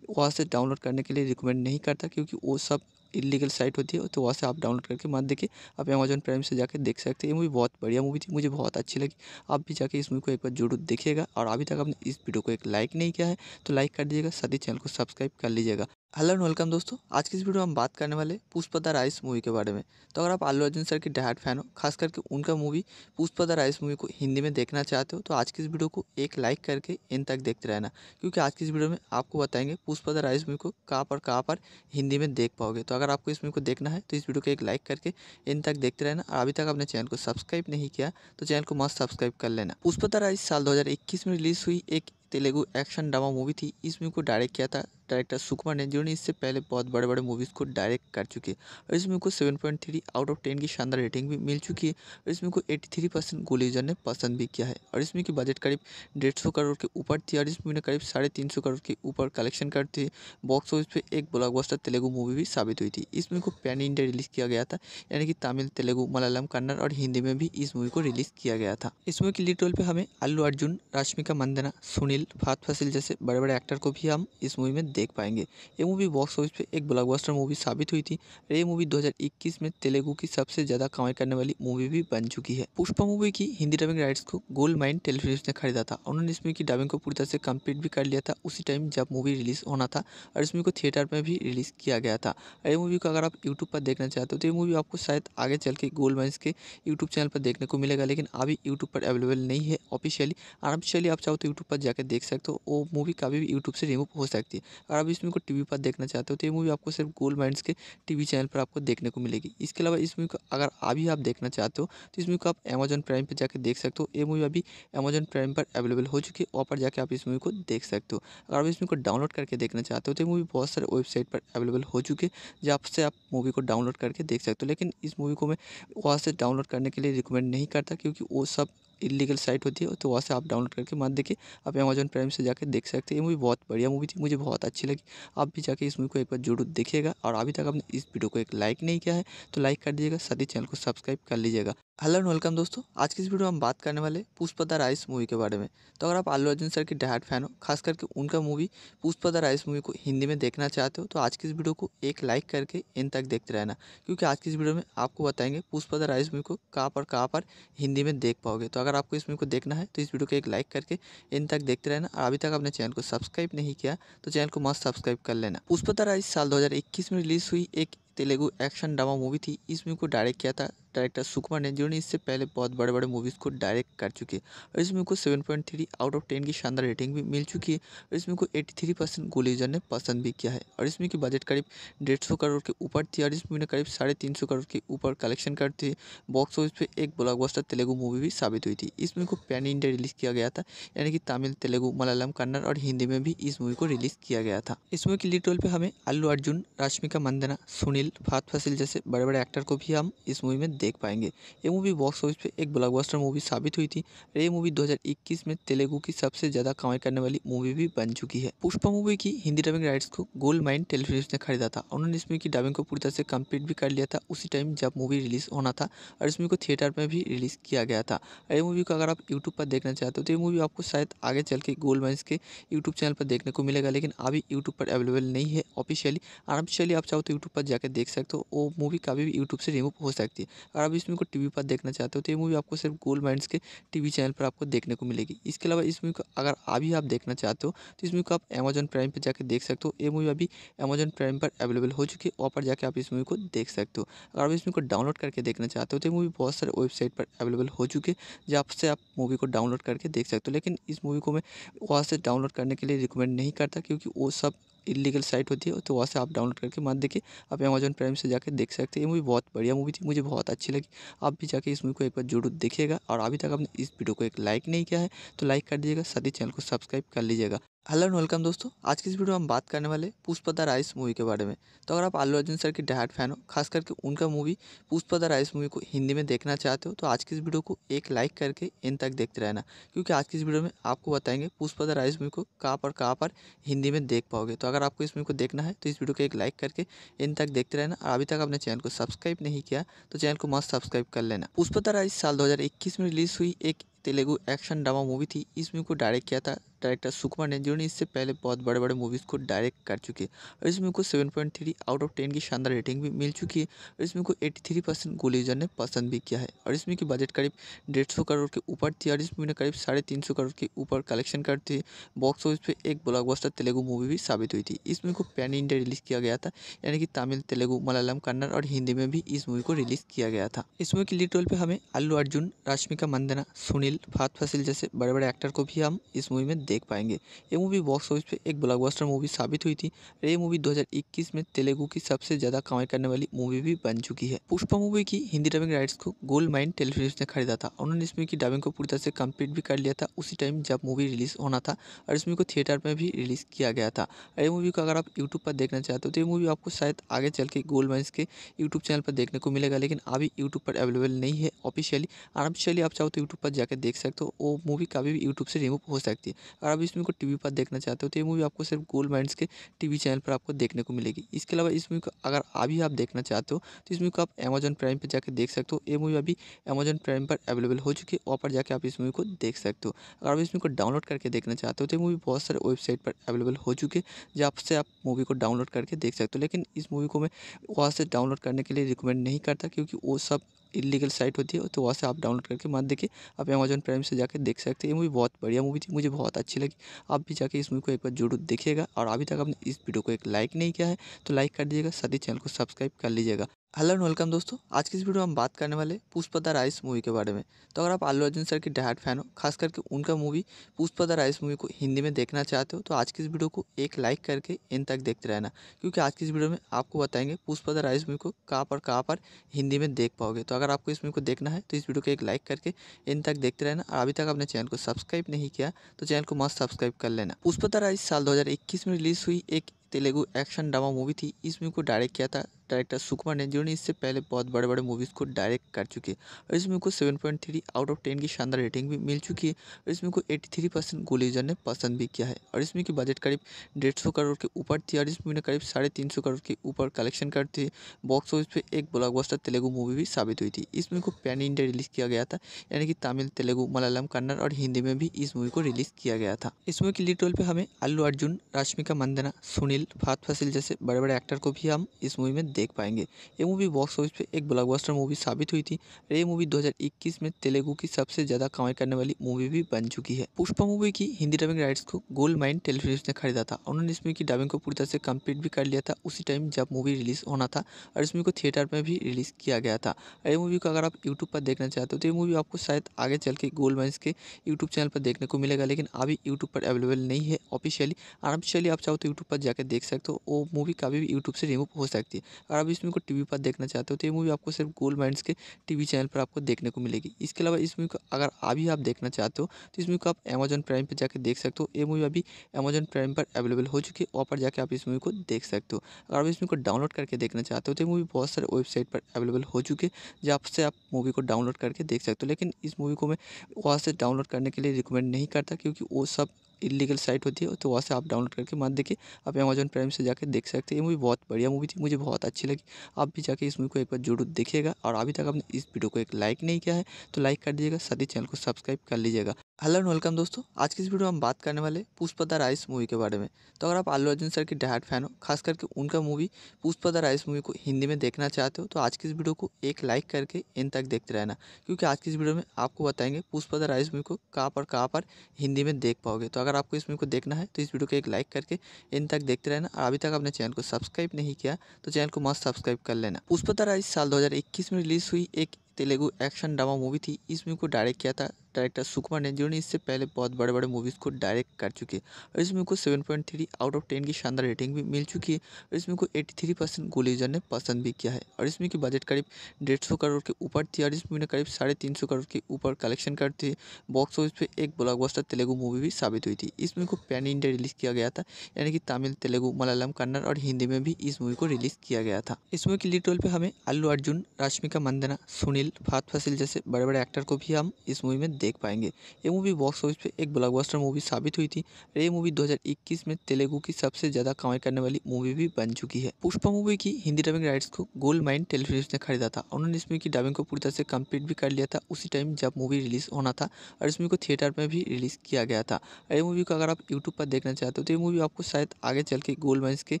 वहाँ से डाउनलोड करने के लिए रिकमेंड नहीं करता क्योंकि वो सब इलीगल साइट होती है तो वहाँ से आप डाउनलोड करके मत देखिए आप अमेजन प्राइम से जाकर देख सकते हैं ये मूवी बहुत बढ़िया मूवी थी मुझे बहुत अच्छी लगी आप भी जाके इस मूवी को एक बार जरूर देखिएगा और अभी तक आपने इस वीडियो को एक लाइक नहीं किया है तो लाइक कर दीजिएगा साथ ही चैनल को सब्सक्राइब कर लीजिएगा हेलो एंड वेलकम दोस्तों आज की इस वीडियो में हम बात करने वाले पुष्पदा राइस मूवी के बारे में तो अगर आप आलू अर्जुन सर की डहाट फैन हो खास करके उनका मूवी पुष्पदा राइस मूवी को हिंदी में देखना चाहते हो तो आज की इस वीडियो को एक लाइक करके इन तक देखते रहना क्योंकि आज की इस वीडियो में आपको बताएंगे पुष्पदा राइस मूवी को कहाँ पर कहाँ पर हिंदी में देख पाओगे तो अगर आपको इस मूवी को देखना है तो इस वीडियो को एक लाइक करके इन तक देखते रहना और अभी तक आपने चैनल को सब्सक्राइब नहीं किया तो चैनल को मस्त सब्सक्राइब कर लेना पुष्पदा राइस साल दो में रिलीज़ हुई एक तेलुगु एक्शन ड्रामा मूवी थी इस मूवी को डायरेक्ट किया था डायरेक्टर सुकुमार ने जिन्होंने इससे पहले बहुत बड़े बड़े मूवीज़ को डायरेक्ट कर चुके हैं और इसमें को seven point three out of ten की शानदार रेटिंग भी मिल चुकी है और इसमें को एट्टी थ्री परसेंट गोलीजर ने पसंद भी किया है और इसमें की बजट करीब डेढ़ सौ करोड़ के ऊपर थी और इस मूवी ने करीब साढ़े तीन सौ करोड़ के ऊपर कलेक्शन करती बॉक्स ऑफिस पर एक ब्लॉकबस्टर तेलुगु मूवी भी साबित हुई थी इस मूवी को पैन इंडिया रिलीज़ किया गया था यानी कि तमिल तेलुगु मलयालम कन्नड़ और हिंदी में भी इस मूवी को रिलीज़ किया गया था इस मूवी की लीड रोल पर हमें अल्लू अर्जुन रश्मिका मंदना सुनील फात फसिल जैसे बड़े बड़े एक्टर को भी हम इस मूवी में देख पाएंगे ये मूवी बॉक्स ऑफिस पे एक ब्लॉकबस्टर मूवी साबित हुई थी और ये मूवी 2021 में तेलुगु की सबसे ज़्यादा कमाई करने वाली मूवी भी बन चुकी है पुष्पा मूवी की हिंदी डबिंग राइट्स को गोल्ड माइन टेलीफिल्म ने खरीदा था उन्होंने इसमें की डबिंग को पूरी तरह से कम्प्लीट भी कर लिया था उसी टाइम जब मूवी रिलीज़ होना था और इसमें को थिएटर में भी रिलीज़ किया गया था ये मूवी को अगर आप यूट्यूब पर देखना चाहते हो तो ये मूवी आपको शायद आगे चल के गोल्ड माइन्स के यूट्यूब चैनल पर देखने को मिलेगा लेकिन अभी यूट्यूब पर अवेलेबल नहीं है ऑफिशियली अनऑफिशियली आप चाहो तो यूट्यूब पर जाकर देख सकते हो वो मूवी कभी भी यूट्यूब से रिमूव हो सकती है अगर आप इस मूवी को टी पर देखना चाहते हो तो ये मूवी आपको सिर्फ गोल्ड माइंड्स के टी चैनल पर आपको देखने को मिलेगी इसके अलावा इस मूवी को अगर अभी आप देखना चाहते हो तो इस मूवी को आप अमेजॉन प्राइम पर जाकर देख सकते हो ये मूवी अभी अमेजन प्राइम पर अवेलेबल हो चुकी है वहाँ पर जाकर आप इस मूवी को देख सकते हो अगर आप इस मूवी को डाउनलोड करके देखना चाहते हो तो ये मूवी बहुत सारे वेबसाइट पर अवेलेबल हो चुके हैं जहाँ से आप मूवी को डाउनलोड करके देख सकते हो लेकिन इस मूवी को मैं वहाँ से डाउनलोड करने के लिए रिकमेंड नहीं करता क्योंकि वो सब इलीगल साइट होती है तो वहाँ से आप डाउनलोड करके मत देखिए आप अमेजोन प्राइम से जाकर देख सकते हैं ये मूवी बहुत बढ़िया मूवी थी मुझे बहुत अच्छी लगी आप भी जाके इस मूवी को एक बार जरूर देखिएगा और अभी तक आपने इस वीडियो को एक लाइक नहीं किया है तो लाइक कर दीजिएगा साथ चैनल को सब्सक्राइब कर लीजिएगा हेलो एंड वेलकम दोस्तों आज की इस वीडियो में हम बात करने वाले पुष्पा द राइस मूवी के बारे में तो अगर आप आलू अर्जुन सर के डहाट फैन हो खास करके उनका movie Pushpa the rice movie को हिंदी में देखना चाहते हो तो आज की इस वीडियो को एक लाइक करके इन तक देखते रहना क्योंकि आज की इस वीडियो में आपको बताएंगे पुष्पा द राइस मूवी को कहाँ पर कहाँ पर हिंदी में देख पाओगे तो अगर अगर आपको वीडियो को देखना है तो इस वीडियो को एक लाइक करके इन तक देखते रहना और अभी तक आपने चैनल को सब्सक्राइब नहीं किया तो चैनल को मस्त सब्सक्राइब कर लेना उस पता इस साल दो में रिलीज़ हुई एक तेलुगु एक्शन ड्रामा मूवी थी इस मूवी को डायरेक्ट किया था डायरेक्टर सुकुमार ने जिन्होंने इससे पहले बहुत बड़े बड़े मूवीज़ को डायरेक्ट कर चुके हैं और इसमें को seven point three out of ten की शानदार रेटिंग भी मिल चुकी है और इसमें को एट्टी थ्री परसेंट यूजर ने पसंद भी किया है और इसमें की बजट करीब डेढ़ सौ करोड़ के ऊपर थी और इस मूवी ने करीब साढ़े तीन सौ करोड़ के ऊपर कलेक्शन कर थी बॉक्स ऑफिस पर एक ब्लॉकबस्टर तेलुगु मूवी भी साबित हुई थी इस मूवी को पैन इंडिया रिलीज़ किया गया था यानी कि तमिल तेलुगु मलयालम कन्नड़ और हिंदी में भी इस मूवी को रिलीज़ किया गया था इस मूवी की लीड रोल पर हमें अल्लू अर्जुन रश्मिका मंदना सुनील फात फसिल जैसे बड़े बड़े एक्टर को भी हम इस मूवी में देख पाएंगे ये मूवी बॉक्स ऑफिस पे एक ब्लॉकबस्टर मूवी साबित हुई थी ये मूवी 2021 में तेलुगु की सबसे ज़्यादा कमाई करने वाली मूवी भी बन चुकी है पुष्पा मूवी की हिंदी डबिंग राइट्स को गोल्ड माइंड टेलीफिल्म ने खरीदा था उन्होंने इस मूवी की डबिंग को पूरी तरह से कम्प्लीट भी कर लिया था उसी टाइम जब मूवी रिलीज होना था और इस मूवी को थिएटर में भी रिलीज किया गया था ये मूवी को अगर आप यूट्यूब पर देखना चाहते हो तो ये मूवी आपको शायद आगे चल के गोल्ड माइंड के यूट्यूब चैनल पर देखने को मिलेगा लेकिन अभी यूट्यूब पर अवेलेबल नहीं है ऑफिशियली आराम आप चाहो तो यूट्यूब पर जाकर देख सकते हो वो मूवी कभी भी यूट्यूब से रिमूव हो सकती है और आप इस मूवी को टी पर देखना चाहते हो तो ये मूवी आपको सिर्फ गोल्ड माइंड्स के टी चैनल पर आपको देखने को मिलेगी इसके अलावा इस मूवी को अगर अभी आप देखना चाहते हो तो इस मूवी को आप अमेजॉन प्राइम पर जाकर देख सकते हो ये मूवी अभी अमेजन प्राइम पर अवेलेबल हो चुकी है वहाँ पर जाकर आप इस मूवी को देख सकते हो अगर आप इस मूवी को डाउनलोड करके देखना चाहते हो तो ये मूवी बहुत सारे वेबसाइट पर अवेलेबल हो चुके हैं जहाँ से आप मूवी को डाउनलोड करके देख सकते हो लेकिन इस मूवी को मैं वहाँ से डाउनलोड करने के लिए रिकमेंड नहीं करता क्योंकि वो सब इलीगल साइट होती है तो वहाँ से आप डाउनलोड करके मत देखिए आप अमेजन प्राइम से जाकर देख सकते हैं ये मूवी बहुत बढ़िया मूवी थी मुझे बहुत अच्छी लगी आप भी जाके इस मूवी को एक बार जरूर देखिएगा और अभी तक आपने इस वीडियो को एक लाइक नहीं किया है तो लाइक कर दीजिएगा साथ ही चैनल को सब्सक्राइब कर लीजिएगा हेलो एंड वेलकम दोस्तों आज की इस वीडियो में हम बात करने वाले पुष्पा द राइस मूवी के बारे में तो अगर आप आलू अर्जुन सर की डहाट फैन हो खास करके उनका movie Pushpa the rice movie को हिंदी में देखना चाहते हो तो आज की इस वीडियो को एक लाइक करके इन तक देखते रहना क्योंकि आज की इस वीडियो में आपको बताएंगे पुष्पा द राइस मूवी को कहाँ पर कहाँ पर हिंदी में देख पाओगे तो अगर आपको इस मूवी को देखना है तो इस वीडियो को एक लाइक करके इन तक देखते रहना और अभी तक आपने चैनल को सब्सक्राइब नहीं किया तो चैनल को मस्त सब्सक्राइब कर लेना पुष्पा द राइस साल दो में रिलीज़ हुई एक तेलुगु एक्शन ड्रामा मूवी थी इस मूवी को डायरेक्ट किया था डायरेक्टर सुकुमार ने जिन्होंने इससे पहले बहुत बड़े बड़े मूवीज़ को डायरेक्ट कर चुके और इस मूवी को seven point three out of ten की शानदार रेटिंग भी मिल चुकी है और इस मूवी को एट्टी थ्री परसेंट गुलीजर ने पसंद भी किया है और इस मूवी की बजट करीब डेढ़ सौ करोड़ के ऊपर थी और इस मूवी ने करीब साढ़े तीन सौ करोड़ के ऊपर कलेक्शन कर थी बॉक्स ऑफिस पर एक ब्लॉकबस्टर तेलुगु मूवी भी साबित हुई थी इस मूवी को पैन इंडिया रिलीज़ किया गया था यानी कि तमिल तेलुगु मलयालम कन्नड़ और हिंदी में भी इस मूवी को रिलीज़ किया गया था इस मूवी की लीड रोल पर हमें अल्लू अर्जुन रश्मिका मंदना सुनील सुनील फात फसिल जैसे बड़े बड़े एक्टर को भी हम इस मूवी में देख पाएंगे ये मूवी बॉक्स ऑफिस पे एक ब्लॉकबस्टर मूवी साबित हुई थी और ये मूवी 2021 में तेलुगु की सबसे ज़्यादा कमाई करने वाली मूवी भी बन चुकी है पुष्पा मूवी की हिंदी डबिंग राइट्स को गोल्ड माइंड टेलीफिल्म ने खरीदा था उन्होंने इस मूवी की डबिंग को पूरी तरह से कम्प्लीट भी कर लिया था उसी टाइम जब मूवी रिलीज़ होना था और इस मूवी को थिएटर में भी रिलीज़ किया गया था और ये मूवी को अगर आप यूट्यूब पर देखना चाहते हो तो ये मूवी आपको शायद आगे चल के गोल्ड माइन्स के यूट्यूब चैनल पर देखने को मिलेगा लेकिन अभी यूट्यूब पर अवेलेबल नहीं है ऑफिशियली आराम आप चाहो तो यूट्यूब पर जाकर देख सकते हो वो मूवी कभी भी यूट्यूब से रिमूव हो सकती है अगर आप इस मूवी को टीवी पर देखना चाहते हो तो ये मूवी आपको सिर्फ गोल्ड माइंड्स के टीवी चैनल पर आपको देखने को मिलेगी इसके अलावा इस मूवी को अगर अभी आप देखना चाहते हो तो इस मूवी को आप अमेजन प्राइम पर जाकर देख सकते हो ये मूवी अभी अमेजॉन प्राइम पर अवेलेबल हो चुकी है वहाँ पर जाकर आप इस मूवी को देख सकते हो अगर आप इस मूवी को डाउनलोड करके देखना चाहते हो तो ये मूवी बहुत सारे वेबसाइट पर अवेलेबल हो चुके जहाँ से आप मूवी को डाउनलोड करके देख सकते हो लेकिन इस मूवी को मैं वहाँ से डाउनलोड करने के लिए रिकमेंड नहीं करता क्योंकि वो सब इलीगल साइट होती है तो वहाँ से आप डाउनलोड करके मत देखिए आप अमेजन प्राइम से जाकर देख सकते हैं ये मूवी बहुत बढ़िया मूवी थी मुझे बहुत अच्छी लगी आप भी जाके इस मूवी को एक बार जरूर देखिएगा और अभी तक आपने इस वीडियो को एक लाइक नहीं किया है तो लाइक कर दीजिएगा साथ ही चैनल को सब्सक्राइब कर लीजिएगा हेलो एंड वेलकम दोस्तों आज की इस वीडियो में हम बात करने वाले पुष्पदा राइस मूवी के बारे में तो अगर आप आलू अर्जुन सर की डहाट फैन हो खास करके उनका मूवी पुष्पदा राइस मूवी को हिंदी में देखना चाहते हो तो आज की इस वीडियो को एक लाइक करके इन तक देखते रहना क्योंकि आज की इस वीडियो में आपको बताएंगे पुष्पदा राइस मूवी को कहाँ पर कहाँ पर हिंदी में देख पाओगे तो अगर आपको इस मूवी को देखना है तो इस वीडियो को एक लाइक करके इन तक देखते रहना और अभी तक आपने चैनल को सब्सक्राइब नहीं किया तो चैनल को मस्त सब्सक्राइब कर लेना पुष्पदा राइस साल दो में रिलीज़ हुई एक तेलुगु एक्शन ड्रामा मूवी थी इस मूवी को डायरेक्ट किया था डायरेक्टर सुकुमार ने जिन्होंने इससे पहले बहुत बड़े बड़े मूवीज़ को डायरेक्ट कर चुके हैं और इस मूवी को seven point three out of ten की शानदार रेटिंग भी मिल चुकी है और इसमें को एट्टी थ्री परसेंट यूजर ने पसंद भी किया है और इसमें की बजट करीब डेढ़ सौ करोड़ के ऊपर थी और इस मूवी ने करीब साढ़े तीन सौ करोड़ के ऊपर कलेक्शन कर थी बॉक्स ऑफिस पर एक ब्लॉकबस्टर तेलुगु मूवी भी साबित हुई थी इस मूवी को पैन इंडिया रिलीज़ किया गया था यानी कि तमिल तेलुगु मलयालम कन्नड़ और हिंदी में भी इस मूवी को रिलीज़ किया गया था इस मूवी की लीड रोल पर हमें अल्लू अर्जुन रश्मिका मंदना सुनील फात फसिल जैसे बड़े बड़े एक्टर को भी हम इस मूवी में देख पाएंगे ये मूवी बॉक्स ऑफिस पे एक ब्लॉकबस्टर मूवी साबित हुई थी और ये मूवी 2021 में तेलुगु की सबसे ज़्यादा कमाई करने वाली मूवी भी बन चुकी है पुष्पा मूवी की हिंदी डबिंग राइट्स को गोल्ड माइंड टेलीफिल्म ने खरीदा था उन्होंने इसमें की डबिंग को पूरी तरह से कम्प्लीट भी कर लिया था उसी टाइम जब मूवी रिलीज़ होना था और इसमें को थिएटर में भी रिलीज़ किया गया था ये मूवी को अगर आप यूट्यूब पर देखना चाहते हो तो ये मूवी आपको शायद आगे चल के गोल्ड माइंड के यूट्यूब चैनल पर देखने को मिलेगा लेकिन अभी यूट्यूब पर अवेलेबल नहीं है ऑफिशियली आराम आप चाहो तो यूट्यूब पर जाकर देख सकते हो वो मूवी कभी भी यूट्यूब से रिमूव हो सकती है और आप इस मूवी को टी वी पर देखना चाहते हो तो ये मूवी आपको सिर्फ गोल्ड माइंड के टी वी चैनल पर आपको देखने को मिलेगी इसके अलावा इस मूवी को अगर अभी आप देखना चाहते हो तो इस मूवी को आप अमेजॉन प्राइम पर जाकर देख सकते हो ये मूवी अभी अमेजन प्राइम पर अवेलेबल हो चुकी है वहाँ पर जाकर आप इस मूवी को देख सकते हो अगर आप इस मूवी को डाउनलोड करके देखना चाहते हो तो ये मूवी बहुत सारे वेबसाइट पर अवेलेबल हो चुके हैं जहाँ से आप मूवी को डाउनलोड करके देख सकते हो लेकिन इस मूवी को मैं वहाँ से डाउनलोड करने के लिए रिकमेंड नहीं करता क्योंकि वो सब इलीगल साइट होती है तो वहाँ से आप डाउनलोड करके मत देखिए आप अमेजन प्राइम से जाकर देख सकते हैं ये मूवी बहुत बढ़िया मूवी थी मुझे बहुत अच्छी लगी आप भी जाके इस मूवी को एक बार जरूर देखिएगा और अभी तक आपने इस वीडियो को एक लाइक नहीं किया है तो लाइक कर दीजिएगा साथ ही चैनल को सब्सक्राइब कर लीजिएगा हेलो एंड वेलकम दोस्तों आज की इस वीडियो में हम बात करने वाले पुष्पा द राइस मूवी के बारे में तो अगर आप आलू अर्जुन सर के डैड फैन हो खास करके उनका movie Pushpa the rice movie को हिंदी में देखना चाहते हो तो आज की इस वीडियो को एक लाइक करके इन तक देखते रहना क्योंकि आज की इस वीडियो में आपको बताएंगे पुष्पा द राइस मूवी को कहाँ पर कहाँ पर हिंदी में देख पाओगे तो अगर अगर आपको वीडियो को देखना है तो इस वीडियो को एक लाइक करके इन तक देखते रहना और अभी तक आपने चैनल को सब्सक्राइब नहीं किया तो चैनल को मस्त सब्सक्राइब कर लेना पुष्पतारा इस साल 2021 में रिलीज़ हुई एक तेलुगु एक्शन ड्रामा मूवी थी इस मूवी को डायरेक्ट किया था डायरेक्टर सुकुमार ने जिन्होंने इससे पहले बहुत बड़े बड़े मूवीज़ को डायरेक्ट कर चुके हैं और इसमें को seven point three out of ten की शानदार रेटिंग भी मिल चुकी है और इसमें को एट्टी थ्री परसेंट यूजर ने पसंद भी किया है और इसमें की बजट करीब डेढ़ सौ करोड़ के ऊपर थी और इस मूवी ने करीब साढ़े तीन सौ करोड़ के ऊपर कलेक्शन कर थी बॉक्स ऑफिस पर एक ब्लॉकबस्टर तेलुगु मूवी भी साबित हुई थी इसमें को पैन इंडिया रिलीज़ किया गया था यानी कि तमिल तेलुगु मलयालम कन्नड़ और हिंदी में भी इस मूवी को रिलीज़ किया गया था इस मूवी की लीड रोल पर हमें अल्लू अर्जुन रश्मिका मंदना सुनील फात फसिल जैसे बड़े बड़े एक्टर को भी हम इस मूवी में देख पाएंगे ये मूवी बॉक्स ऑफिस पे एक ब्लॉकबस्टर मूवी साबित हुई थी ये मूवी 2021 में तेलुगु की सबसे ज़्यादा कमाई करने वाली मूवी भी बन चुकी है पुष्पा मूवी की हिंदी डबिंग राइट्स को गोल्ड माइंड टेलीफिल्म ने खरीदा था उन्होंने इस मूवी की डबिंग को पूरी तरह से कम्प्लीट भी कर लिया था उसी टाइम जब मूवी रिलीज होना था और इस मूवी को थिएटर में भी रिलीज किया गया था ये मूवी को अगर आप यूट्यूब पर देखना चाहते हो तो ये मूवी आपको शायद आगे चल के गोल्ड माइंड के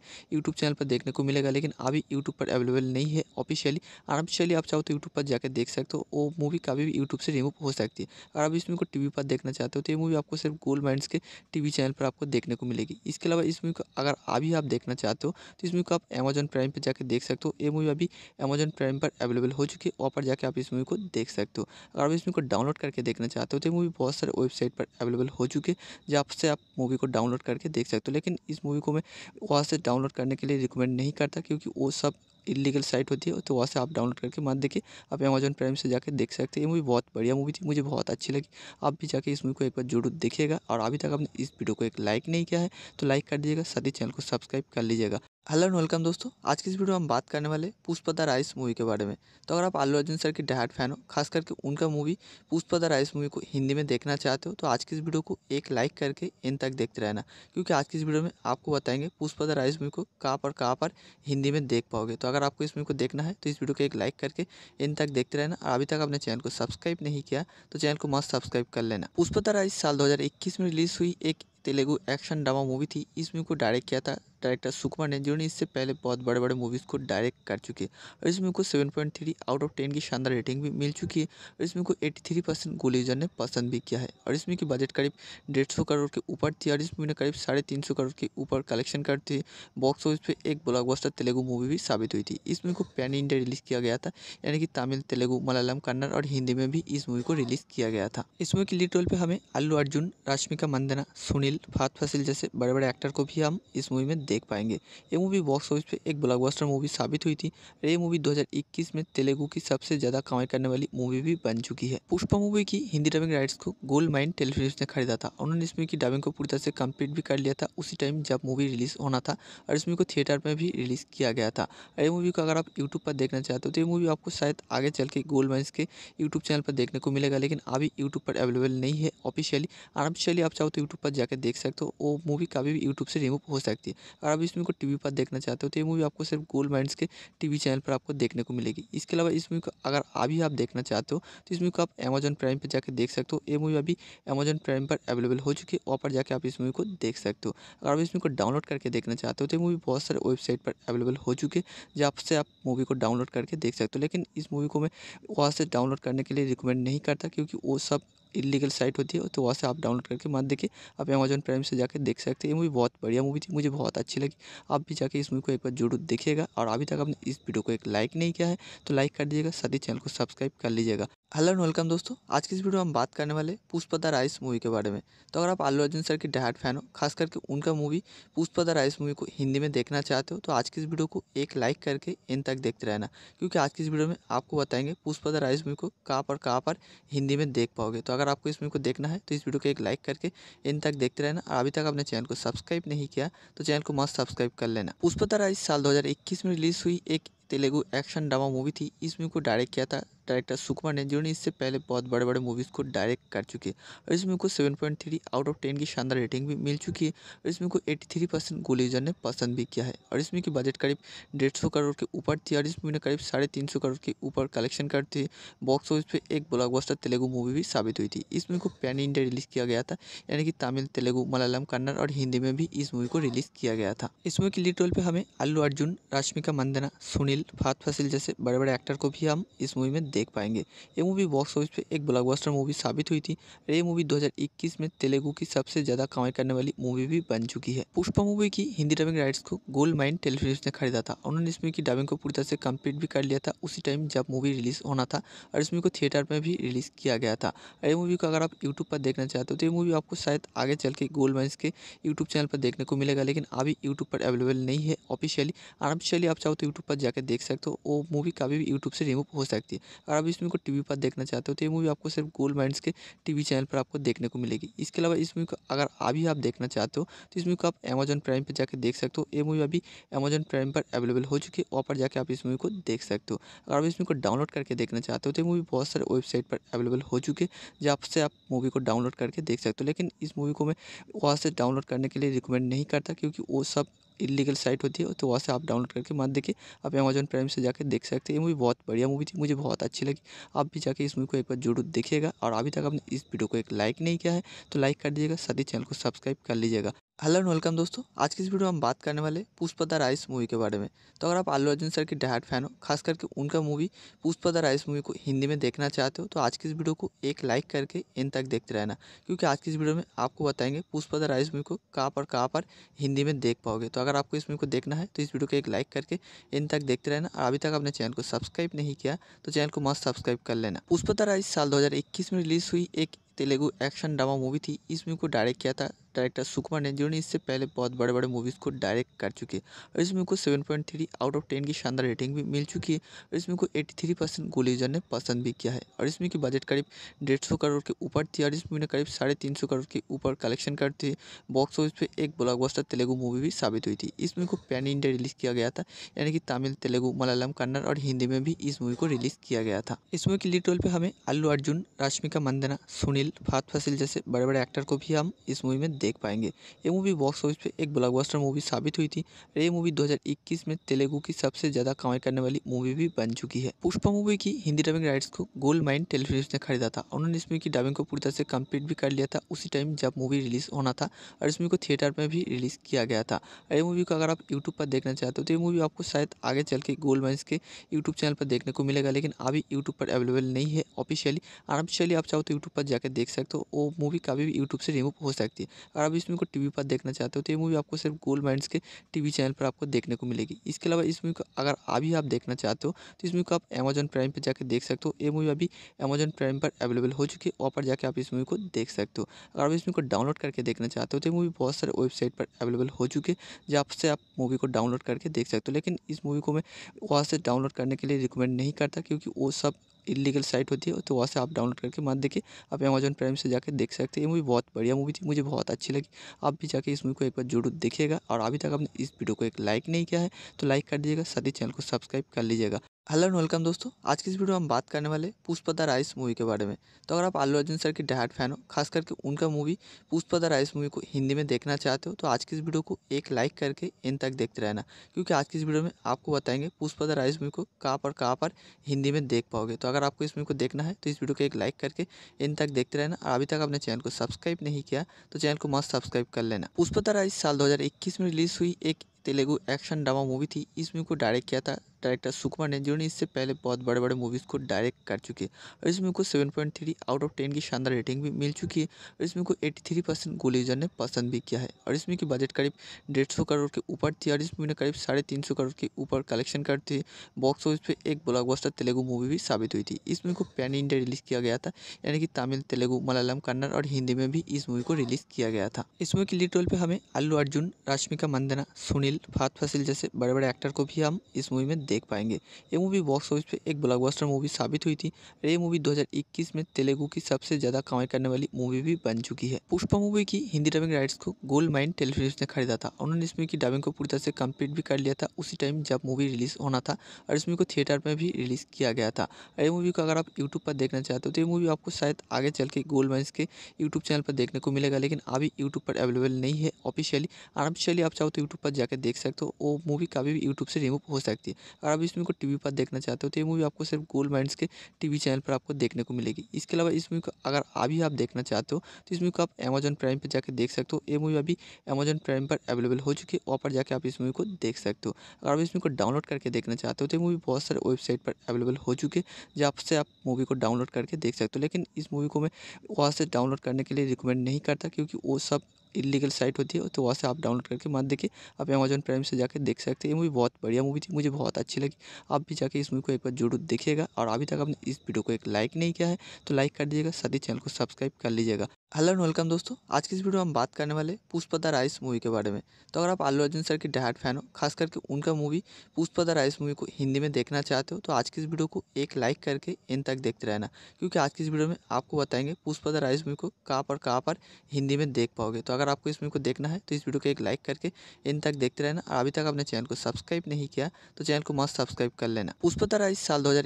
यूट्यूब चैनल पर देखने को मिलेगा लेकिन अभी यूट्यूब पर अवेलेबल नहीं है ऑफिशियली आराम आप चाहो तो यूट्यूब पर जाकर देख सकते हो वो मूवी कभी भी यूट्यूब से रिमूव हो सकती है और आप इस मूवी को टी पर देखना चाहते हो तो ये मूवी आपको सिर्फ गोल्ड माइंड्स के टी चैनल पर आपको देखने को मिलेगी इसके अलावा इस मूवी को अगर अभी आप देखना चाहते हो तो इस मूवी को आप अमेजॉन प्राइम पर जाकर देख सकते हो ये मूवी अभी अमेजन प्राइम पर अवेलेबल हो चुकी है वहाँ पर जाकर आप इस मूवी को देख सकते हो अगर आप इस मूवी को डाउनलोड करके देखना चाहते हो तो ये मूवी बहुत सारे वेबसाइट पर अवेलेबल हो चुके हैं जहाँ से आप मूवी को डाउनलोड करके देख सकते हो लेकिन इस मूवी को मैं वहाँ से डाउनलोड करने के लिए रिकमेंड नहीं करता क्योंकि वो सब इलीगल साइट होती है तो वहाँ से आप डाउनलोड करके मत देखिए आप अमेजन प्राइम से जाकर देख सकते हैं ये मूवी बहुत बढ़िया मूवी थी मुझे बहुत अच्छी लगी आप भी जाके इस मूवी को एक बार जरूर देखिएगा और अभी तक आपने इस वीडियो को एक लाइक नहीं किया है तो लाइक कर दीजिएगा साथ ही चैनल को सब्सक्राइब कर लीजिएगा हेलो एंड वेलकम दोस्तों आज की इस वीडियो में हम बात करने वाले पुष्पा द राइस मूवी के बारे में तो अगर आप आलू अर्जुन सर के डहाट फैन हो खास करके उनका movie Pushpa the rice movie को हिंदी में देखना चाहते हो तो आज की इस वीडियो को एक लाइक करके इन तक देखते रहना क्योंकि आज की इस वीडियो में आपको बताएंगे पुष्पा द राइस मूवी को कहाँ पर कहाँ पर हिंदी में देख पाओगे तो अगर आपको इस मूवी को देखना है तो इस वीडियो को एक लाइक करके इन तक देखते रहना और अभी तक आपने चैनल को सब्सक्राइब नहीं किया तो चैनल को मस्त सब्सक्राइब कर लेना पुष्पा द राइस साल दो में रिलीज़ हुई एक तेलुगु एक्शन ड्रामा मूवी थी इस मूवी को डायरेक्ट किया था डायरेक्टर सुकुमार ने जिन्होंने इससे पहले बहुत बड़े बड़े मूवीज़ को डायरेक्ट कर चुके और इस मूवी को seven point three out of ten की शानदार रेटिंग भी मिल चुकी है और इस मूवी को एट्टी थ्री परसेंट गुलीजर ने पसंद भी किया है और इस मूवी की बजट करीब डेढ़ सौ करोड़ के ऊपर थी और इस मूवी ने करीब साढ़े तीन सौ करोड़ के ऊपर कलेक्शन कर थी बॉक्स ऑफिस पर एक ब्लॉकबस्टर तेलुगु मूवी भी साबित हुई थी इस मूवी को पैन इंडिया रिलीज़ किया गया था यानी कि तमिल तेलुगु मलयालम कन्नड़ और हिंदी में भी इस मूवी को रिलीज़ किया गया था इस मूवी के लीड रोल पर हमें अल्लू अर्जुन रश्मिका मंदना सुनील सुनील फात फसिल जैसे बड़े बड़े एक्टर को भी हम इस मूवी में देख पाएंगे ये मूवी बॉक्स ऑफिस पे एक ब्लॉकबस्टर मूवी साबित हुई थी और ये मूवी 2021 में तेलुगु की सबसे ज़्यादा कमाई करने वाली मूवी भी बन चुकी है पुष्पा मूवी की हिंदी डबिंग राइट्स को गोल्ड माइंड टेलीफिल्म ने खरीदा था उन्होंने इस मूवी की डबिंग को पूरी तरह से कम्प्लीट भी कर लिया था उसी टाइम जब मूवी रिलीज होना था और इस मूवी को थिएटर में भी रिलीज़ किया गया था और ये मूवी को अगर आप यूट्यूब पर देखना चाहते हो तो ये मूवी आपको शायद आगे चल के गोल्ड माइंड के यूट्यूब चैनल पर देखने को मिलेगा लेकिन अभी यूट्यूब पर अवेलेबल नहीं है ऑफिशियली आराम चलिए आप चाहो तो यूट्यूब पर जाकर देख सकते हो वो मूवी कभी भी यूट्यूब से रिमूव हो सकती है अगर आप इस मूवी को टीवी पर देखना चाहते हो तो ये मूवी आपको सिर्फ गोल्ड माइंड्स के टीवी चैनल पर आपको देखने को मिलेगी इसके अलावा इस मूवी को अगर अभी आप देखना चाहते हो तो इस मूवी को आप अमेजन प्राइम पर जाकर देख सकते हो ये मूवी अभी अमेजॉन प्राइम पर अवेलेबल हो चुकी है वहाँ पर जाकर आप इस मूवी को देख सकते हो अगर आप इस मूवी को डाउनलोड करके देखना चाहते हो तो ये मूवी बहुत सारे वेबसाइट पर अवेलेबल हो चुके जहाँ से आप मूवी को डाउनलोड करके देख सकते हो लेकिन इस मूवी को मैं वहाँ से डाउनलोड करने के लिए रिकमेंड नहीं करता क्योंकि वो सब इलीगल साइट होती है तो वहाँ से आप डाउनलोड करके मत देखिए आप अमेजन प्राइम से जाकर देख सकते हैं ये मूवी बहुत बढ़िया मूवी थी मुझे बहुत अच्छी लगी आप भी जाके इस मूवी को एक बार जरूर देखिएगा और अभी तक आपने इस वीडियो को एक लाइक नहीं किया है तो लाइक कर दीजिएगा साथ ही चैनल को सब्सक्राइब कर लीजिएगा हेलो एंड वेलकम दोस्तों आज की इस वीडियो में हम बात करने वाले पुष्पा द राइस मूवी के बारे में तो अगर आप आलू अर्जुन सर की डहाट फैन हो खास करके उनका movie Pushpa the rice movie को हिंदी में देखना चाहते हो तो आज की इस वीडियो को एक लाइक करके इन तक देखते रहना क्योंकि आज की इस वीडियो में आपको बताएंगे पुष्पा द राइस मूवी को कहाँ पर कहाँ पर हिंदी में देख पाओगे तो अगर आपको इस मूवी को देखना है तो इस वीडियो को एक लाइक करके इन तक देखते रहना और अभी तक आपने चैनल को सब्सक्राइब नहीं किया तो चैनल को मस्त सब्सक्राइब कर लेना पुष्पा द राइस साल दो में रिलीज़ हुई एक तेलुगु एक्शन ड्रामा मूवी थी इस मूवी को डायरेक्ट किया था डायरेक्टर सुकुमार ने जिन्होंने इससे पहले बहुत बड़े बड़े मूवीज़ को डायरेक्ट कर चुके और इस मूवी को seven point three out of ten की शानदार रेटिंग भी मिल चुकी है और इस मूवी को एट्टी थ्री परसेंट गोलीजर ने पसंद भी किया है और इसमें की बजट करीब डेढ़ सौ करोड़ के ऊपर थी और इस मूवी ने करीब साढ़े तीन सौ करोड़ के ऊपर कलेक्शन करती बॉक्स ऑफिस पर एक ब्लॉकबस्टर तेलुगु मूवी भी साबित हुई थी इस मूवी को पैन इंडिया रिलीज़ किया गया था यानी कि तमिल तेलुगु मलयालम कन्नड़ और हिंदी में भी इस मूवी को रिलीज़ किया गया था इस मूवी की लीड रोल पर हमें अल्लू अर्जुन रश्मिका मंदना सुनील गिल फात फसिल जैसे बड़े बड़े एक्टर को भी हम इस मूवी में देख पाएंगे ये मूवी बॉक्स ऑफिस पे एक ब्लॉकबस्टर मूवी साबित हुई थी और ये मूवी 2021 में तेलुगु की सबसे ज़्यादा कमाई करने वाली मूवी भी बन चुकी है पुष्पा मूवी की हिंदी डबिंग राइट्स को गोल्ड माइन टेलीफिल्म ने खरीदा था उन्होंने इस मूवी की डबिंग को पूरी तरह से कम्प्लीट भी कर लिया था उसी टाइम जब मूवी रिलीज़ होना था और इस मूवी को थिएटर में भी रिलीज़ किया गया था ये मूवी को अगर आप यूट्यूब पर देखना चाहते हो तो ये मूवी आपको शायद आगे चल के गोल्ड माइन्स के यूट्यूब चैनल पर देखने को मिलेगा लेकिन अभी यूट्यूब पर अवेलेबल नहीं है ऑफिशियली और आप चाहो तो यूट्यूब पर जाकर देख सकते हो वो मूवी कभी भी यूट्यूब से रिमूव हो सकती है अगर आप इस मूवी को टी पर देखना चाहते हो तो ये मूवी आपको सिर्फ गोल्ड माइंड्स के टी चैनल पर आपको देखने को मिलेगी इसके अलावा इस मूवी को अगर अभी आप देखना चाहते हो तो इस मूवी को आप अमेजन प्राइम पर जाकर देख सकते हो ये मूवी अभी अमेजन प्राइम पर अवेलेबल हो चुकी है वहाँ पर जाकर आप इस मूवी को देख सकते हो अगर आप इस मूवी को डाउनलोड करके देखना चाहते हो तो ये मूवी बहुत सारे वेबसाइट पर अवेलेबल हो चुके हैं जहाँ से आप मूवी को डाउनलोड करके देख सकते हो लेकिन इस मूवी को मैं वहाँ से डाउनलोड करने के लिए रिकमेंड नहीं करता क्योंकि वो सब इलीगल साइट होती है तो वहाँ से आप डाउनलोड करके मत देखिए आप अमेजन प्राइम से जाकर देख सकते हैं ये मूवी बहुत बढ़िया मूवी थी मुझे बहुत अच्छी लगी आप भी जाके इस मूवी को एक बार जरूर देखिएगा और अभी तक आपने इस वीडियो को एक लाइक नहीं किया है तो लाइक कर दीजिएगा साथ ही चैनल को सब्सक्राइब कर लीजिएगा हेलो एंड वेलकम दोस्तों आज की इस वीडियो में हम बात करने वाले पुष्पदा राइस मूवी के बारे में तो अगर आप आलू अर्जुन सर की डहाट फैन हो खास करके उनका मूवी पुष्पदा राइस मूवी को हिंदी में देखना चाहते हो तो आज की इस वीडियो को एक लाइक करके इन तक देखते रहना क्योंकि आज की इस वीडियो में आपको बताएंगे पुष्पदा राइस मूवी को कहाँ पर कहाँ पर हिंदी में देख पाओगे तो अगर आपको इस मूवी को देखना है तो इस वीडियो को एक लाइक करके इन तक देखते रहना और अभी तक आपने चैनल को सब्सक्राइब नहीं किया तो चैनल को मस्त सब्सक्राइब कर लेना पुष्पदा राइस साल दो में रिलीज़ हुई एक तेलुगु एक्शन ड्रामा मूवी थी इस मूवी को डायरेक्ट किया था डायरेक्टर सुकुमार ने जिन्होंने इससे पहले बहुत बड़े बड़े मूवीज़ को डायरेक्ट कर चुके और इस मूवी को seven point three out of ten की शानदार रेटिंग भी मिल चुकी है और इस मूवी को एट्टी थ्री परसेंट गोलीजर ने पसंद भी किया है और इस मूवी की बजट करीब डेढ़ सौ करोड़ के ऊपर थी और इस मूवी ने करीब साढ़े तीन सौ करोड़ के ऊपर कलेक्शन करती थी बॉक्स ऑफिस पर एक ब्लॉकबस्टर तेलुगु मूवी भी साबित हुई थी इस मूवी को पैन इंडिया रिलीज़ किया गया था यानी कि तमिल तेलुगु मलयालम कन्नड़ और हिंदी में भी इस मूवी को रिलीज़ किया गया था इस मूवी की लीड रोल पर हमें अल्लू अर्जुन रश्मिका मंदना सुनील फैसिल फात फसिल जैसे बड़े बड़े एक्टर को भी हम इस मूवी में देख पाएंगे ये मूवी बॉक्स ऑफिस पे एक ब्लॉकबस्टर मूवी साबित हुई थी ये मूवी 2021 में तेलुगु की सबसे ज़्यादा कमाई करने वाली मूवी भी बन चुकी है पुष्पा मूवी की हिंदी डबिंग राइट्स को गोल्ड माइन टेलीफिल्म ने खरीदा था उन्होंने इस मूवी की डबिंग को पूरी तरह से कम्प्लीट भी कर लिया था उसी टाइम जब मूवी रिलीज होना था और इस मूवी को थिएटर में भी रिलीज किया गया था ये मूवी को अगर आप यूट्यूब पर देखना चाहते हो तो ये मूवी आपको शायद आगे चल के गोल्ड माइन्स के यूट्यूब चैनल पर देखने को मिलेगा लेकिन अभी यूट्यूब पर अवेलेबल नहीं है ऑफिशियली अनऑफिशियली आप चाहो तो यूट्यूब पर जाकर देख सकते हो वो मूवी कभी भी यूट्यूब से रिमूव हो सकती है अगर आप इसमें को टी पर देखना चाहते हो तो ये मूवी आपको सिर्फ गोल्ड माइंड्स के टी चैनल पर आपको देखने को मिलेगी इसके अलावा इस मूवी को अगर अभी आप देखना चाहते हो तो इस मूवी को आप अमेजन प्राइम पर जाकर देख सकते हो ये मूवी अभी अमेजन प्राइम पर अवेलेबल हो चुकी है वहाँ पर जाकर आप इस मूवी को देख सकते हो अगर आप इस मूवी को डाउनलोड करके देखना चाहते हो तो ये मूवी बहुत सारे वेबसाइट पर अवेलेबल हो चुके हैं जहाँ से आप मूवी को डाउनलोड करके देख सकते हो लेकिन इस मूवी को मैं वहाँ से डाउनलोड करने के लिए रिकमेंड नहीं करता क्योंकि वो सब इलीगल साइट होती है तो वहाँ से आप डाउनलोड करके मत देखिए आप अमेजन प्राइम से जाकर देख सकते हैं ये मूवी बहुत बढ़िया मूवी थी मुझे बहुत अच्छी लगी आप भी जाके इस मूवी को एक बार जरूर देखिएगा और अभी तक आपने इस वीडियो को एक लाइक नहीं किया है तो लाइक कर दीजिएगा साथ ही चैनल को सब्सक्राइब कर लीजिएगा हेलो एंड वेलकम दोस्तों आज की इस वीडियो में हम बात करने वाले पुष्पा द राइस मूवी के बारे में तो अगर आप आलू अर्जुन सर की डहाट फैन हो खास करके उनका movie Pushpa the rice movie को हिंदी में देखना चाहते हो तो आज की इस वीडियो को एक लाइक करके इन तक देखते रहना क्योंकि आज की इस वीडियो में आपको बताएंगे पुष्पा द राइस मूवी को कहाँ पर कहाँ पर हिंदी में देख पाओगे तो अगर आपको इस मूवी को देखना है तो इस वीडियो को एक लाइक करके इन तक देखते रहना और अभी तक आपने चैनल को सब्सक्राइब नहीं किया तो चैनल को मस्त सब्सक्राइब कर लेना पुष्पा द राइस साल दो में रिलीज़ हुई एक तेलुगु एक्शन ड्रामा मूवी थी इस मूवी को डायरेक्ट किया था डायरेक्टर सुकुमार ने जिन्होंने इससे पहले बहुत बड़े बड़े मूवीज़ को डायरेक्ट कर चुके हैं और इस मूवी को seven point three out of ten की शानदार रेटिंग भी मिल चुकी है और इस मूवी को 83 थ्री परसेंट गोलीजर ने पसंद भी किया है और इस मूवी की बजट करीब डेढ़ सौ करोड़ के ऊपर थी और इस मूवी ने करीब साढ़े तीन सौ करोड़ के ऊपर कलेक्शन कर थी बॉक्स ऑफिस पर एक ब्लॉकबस्टर तेलुगु मूवी भी साबित हुई थी इस मूवी को पैन इंडिया रिलीज़ किया गया था यानी कि तमिल तेलुगु मलयालम कन्नड़ और हिंदी में भी इस मूवी को रिलीज़ किया गया था इस मूवी के लीड रोल पर हमें अल्लू अर्जुन रश्मिका मंदना सुनील सुनील फात फसिल जैसे बड़े बड़े एक्टर को भी हम इस मूवी में देख पाएंगे ये मूवी बॉक्स ऑफिस पे एक ब्लॉकबस्टर मूवी साबित हुई थी और ये मूवी 2021 में तेलुगु की सबसे ज़्यादा कमाई करने वाली मूवी भी बन चुकी है पुष्पा मूवी की हिंदी डबिंग राइट्स को गोल्ड माइंड टेलीफिल्म ने खरीदा था उन्होंने इस मूवी की डबिंग को पूरी तरह से कम्प्लीट भी कर लिया था उसी टाइम जब मूवी रिलीज होना था और इस मूवी को थिएटर में भी रिलीज़ किया गया था और ये मूवी को अगर आप यूट्यूब पर देखना चाहते हो तो ये मूवी आपको शायद आगे चल के गोल्ड माइंड के यूट्यूब चैनल पर देखने को मिलेगा लेकिन अभी यूट्यूब पर अवेलेबल नहीं है ऑफिशियली आराम चलिए आप चाहो तो यूट्यूब पर जाकर देख सकते हो वो मूवी कभी भी यूट्यूब से रिमूव हो सकती है अगर आप इस मूवी को टीवी पर देखना चाहते हो तो ये मूवी आपको सिर्फ गोल्ड माइंड्स के टीवी चैनल पर आपको देखने को मिलेगी इसके अलावा इस मूवी को अगर अभी आप देखना चाहते हो तो इस मूवी को आप अमेजन प्राइम पर जाकर देख सकते हो ये मूवी अभी अमेजॉन प्राइम पर अवेलेबल हो चुकी है वहाँ पर जाकर आप इस मूवी को देख सकते हो अगर आप इस मूवी को डाउनलोड करके देखना चाहते हो तो ये मूवी बहुत सारे वेबसाइट पर अवेलेबल हो चुके जहाँ से आप मूवी को डाउनलोड करके देख सकते हो लेकिन इस मूवी को मैं वहाँ से डाउनलोड करने के लिए रिकमेंड नहीं करता क्योंकि वो सब इलीगल साइट होती है तो वहाँ से आप डाउनलोड करके मत देखिए आप अमेजन प्राइम से जाकर देख सकते हैं ये मूवी बहुत बढ़िया मूवी थी मुझे बहुत अच्छी लगी आप भी जाके इस मूवी को एक बार जरूर देखिएगा और अभी तक आपने इस वीडियो को एक लाइक नहीं किया है तो लाइक कर दीजिएगा साथ ही चैनल को सब्सक्राइब कर लीजिएगा हेलो एंड वेलकम दोस्तों आज की इस वीडियो में हम बात करने वाले पुष्पा द राइस मूवी के बारे में तो अगर आप आलू अर्जुन सर की डहाट फैन हो खास करके उनका movie Pushpa the rice movie को हिंदी में देखना चाहते हो तो आज की इस वीडियो को एक लाइक करके इन तक देखते रहना क्योंकि आज की इस वीडियो में आपको बताएंगे पुष्पा द राइस मूवी को कहाँ पर कहाँ पर हिंदी में देख पाओगे तो अगर आपको इस मूवी को देखना है तो इस वीडियो को एक लाइक करके इन तक देखते रहना और अभी तक आपने चैनल को सब्सक्राइब नहीं किया तो चैनल को मस्त सब्सक्राइब कर लेना पुष्पा द राइस साल दो में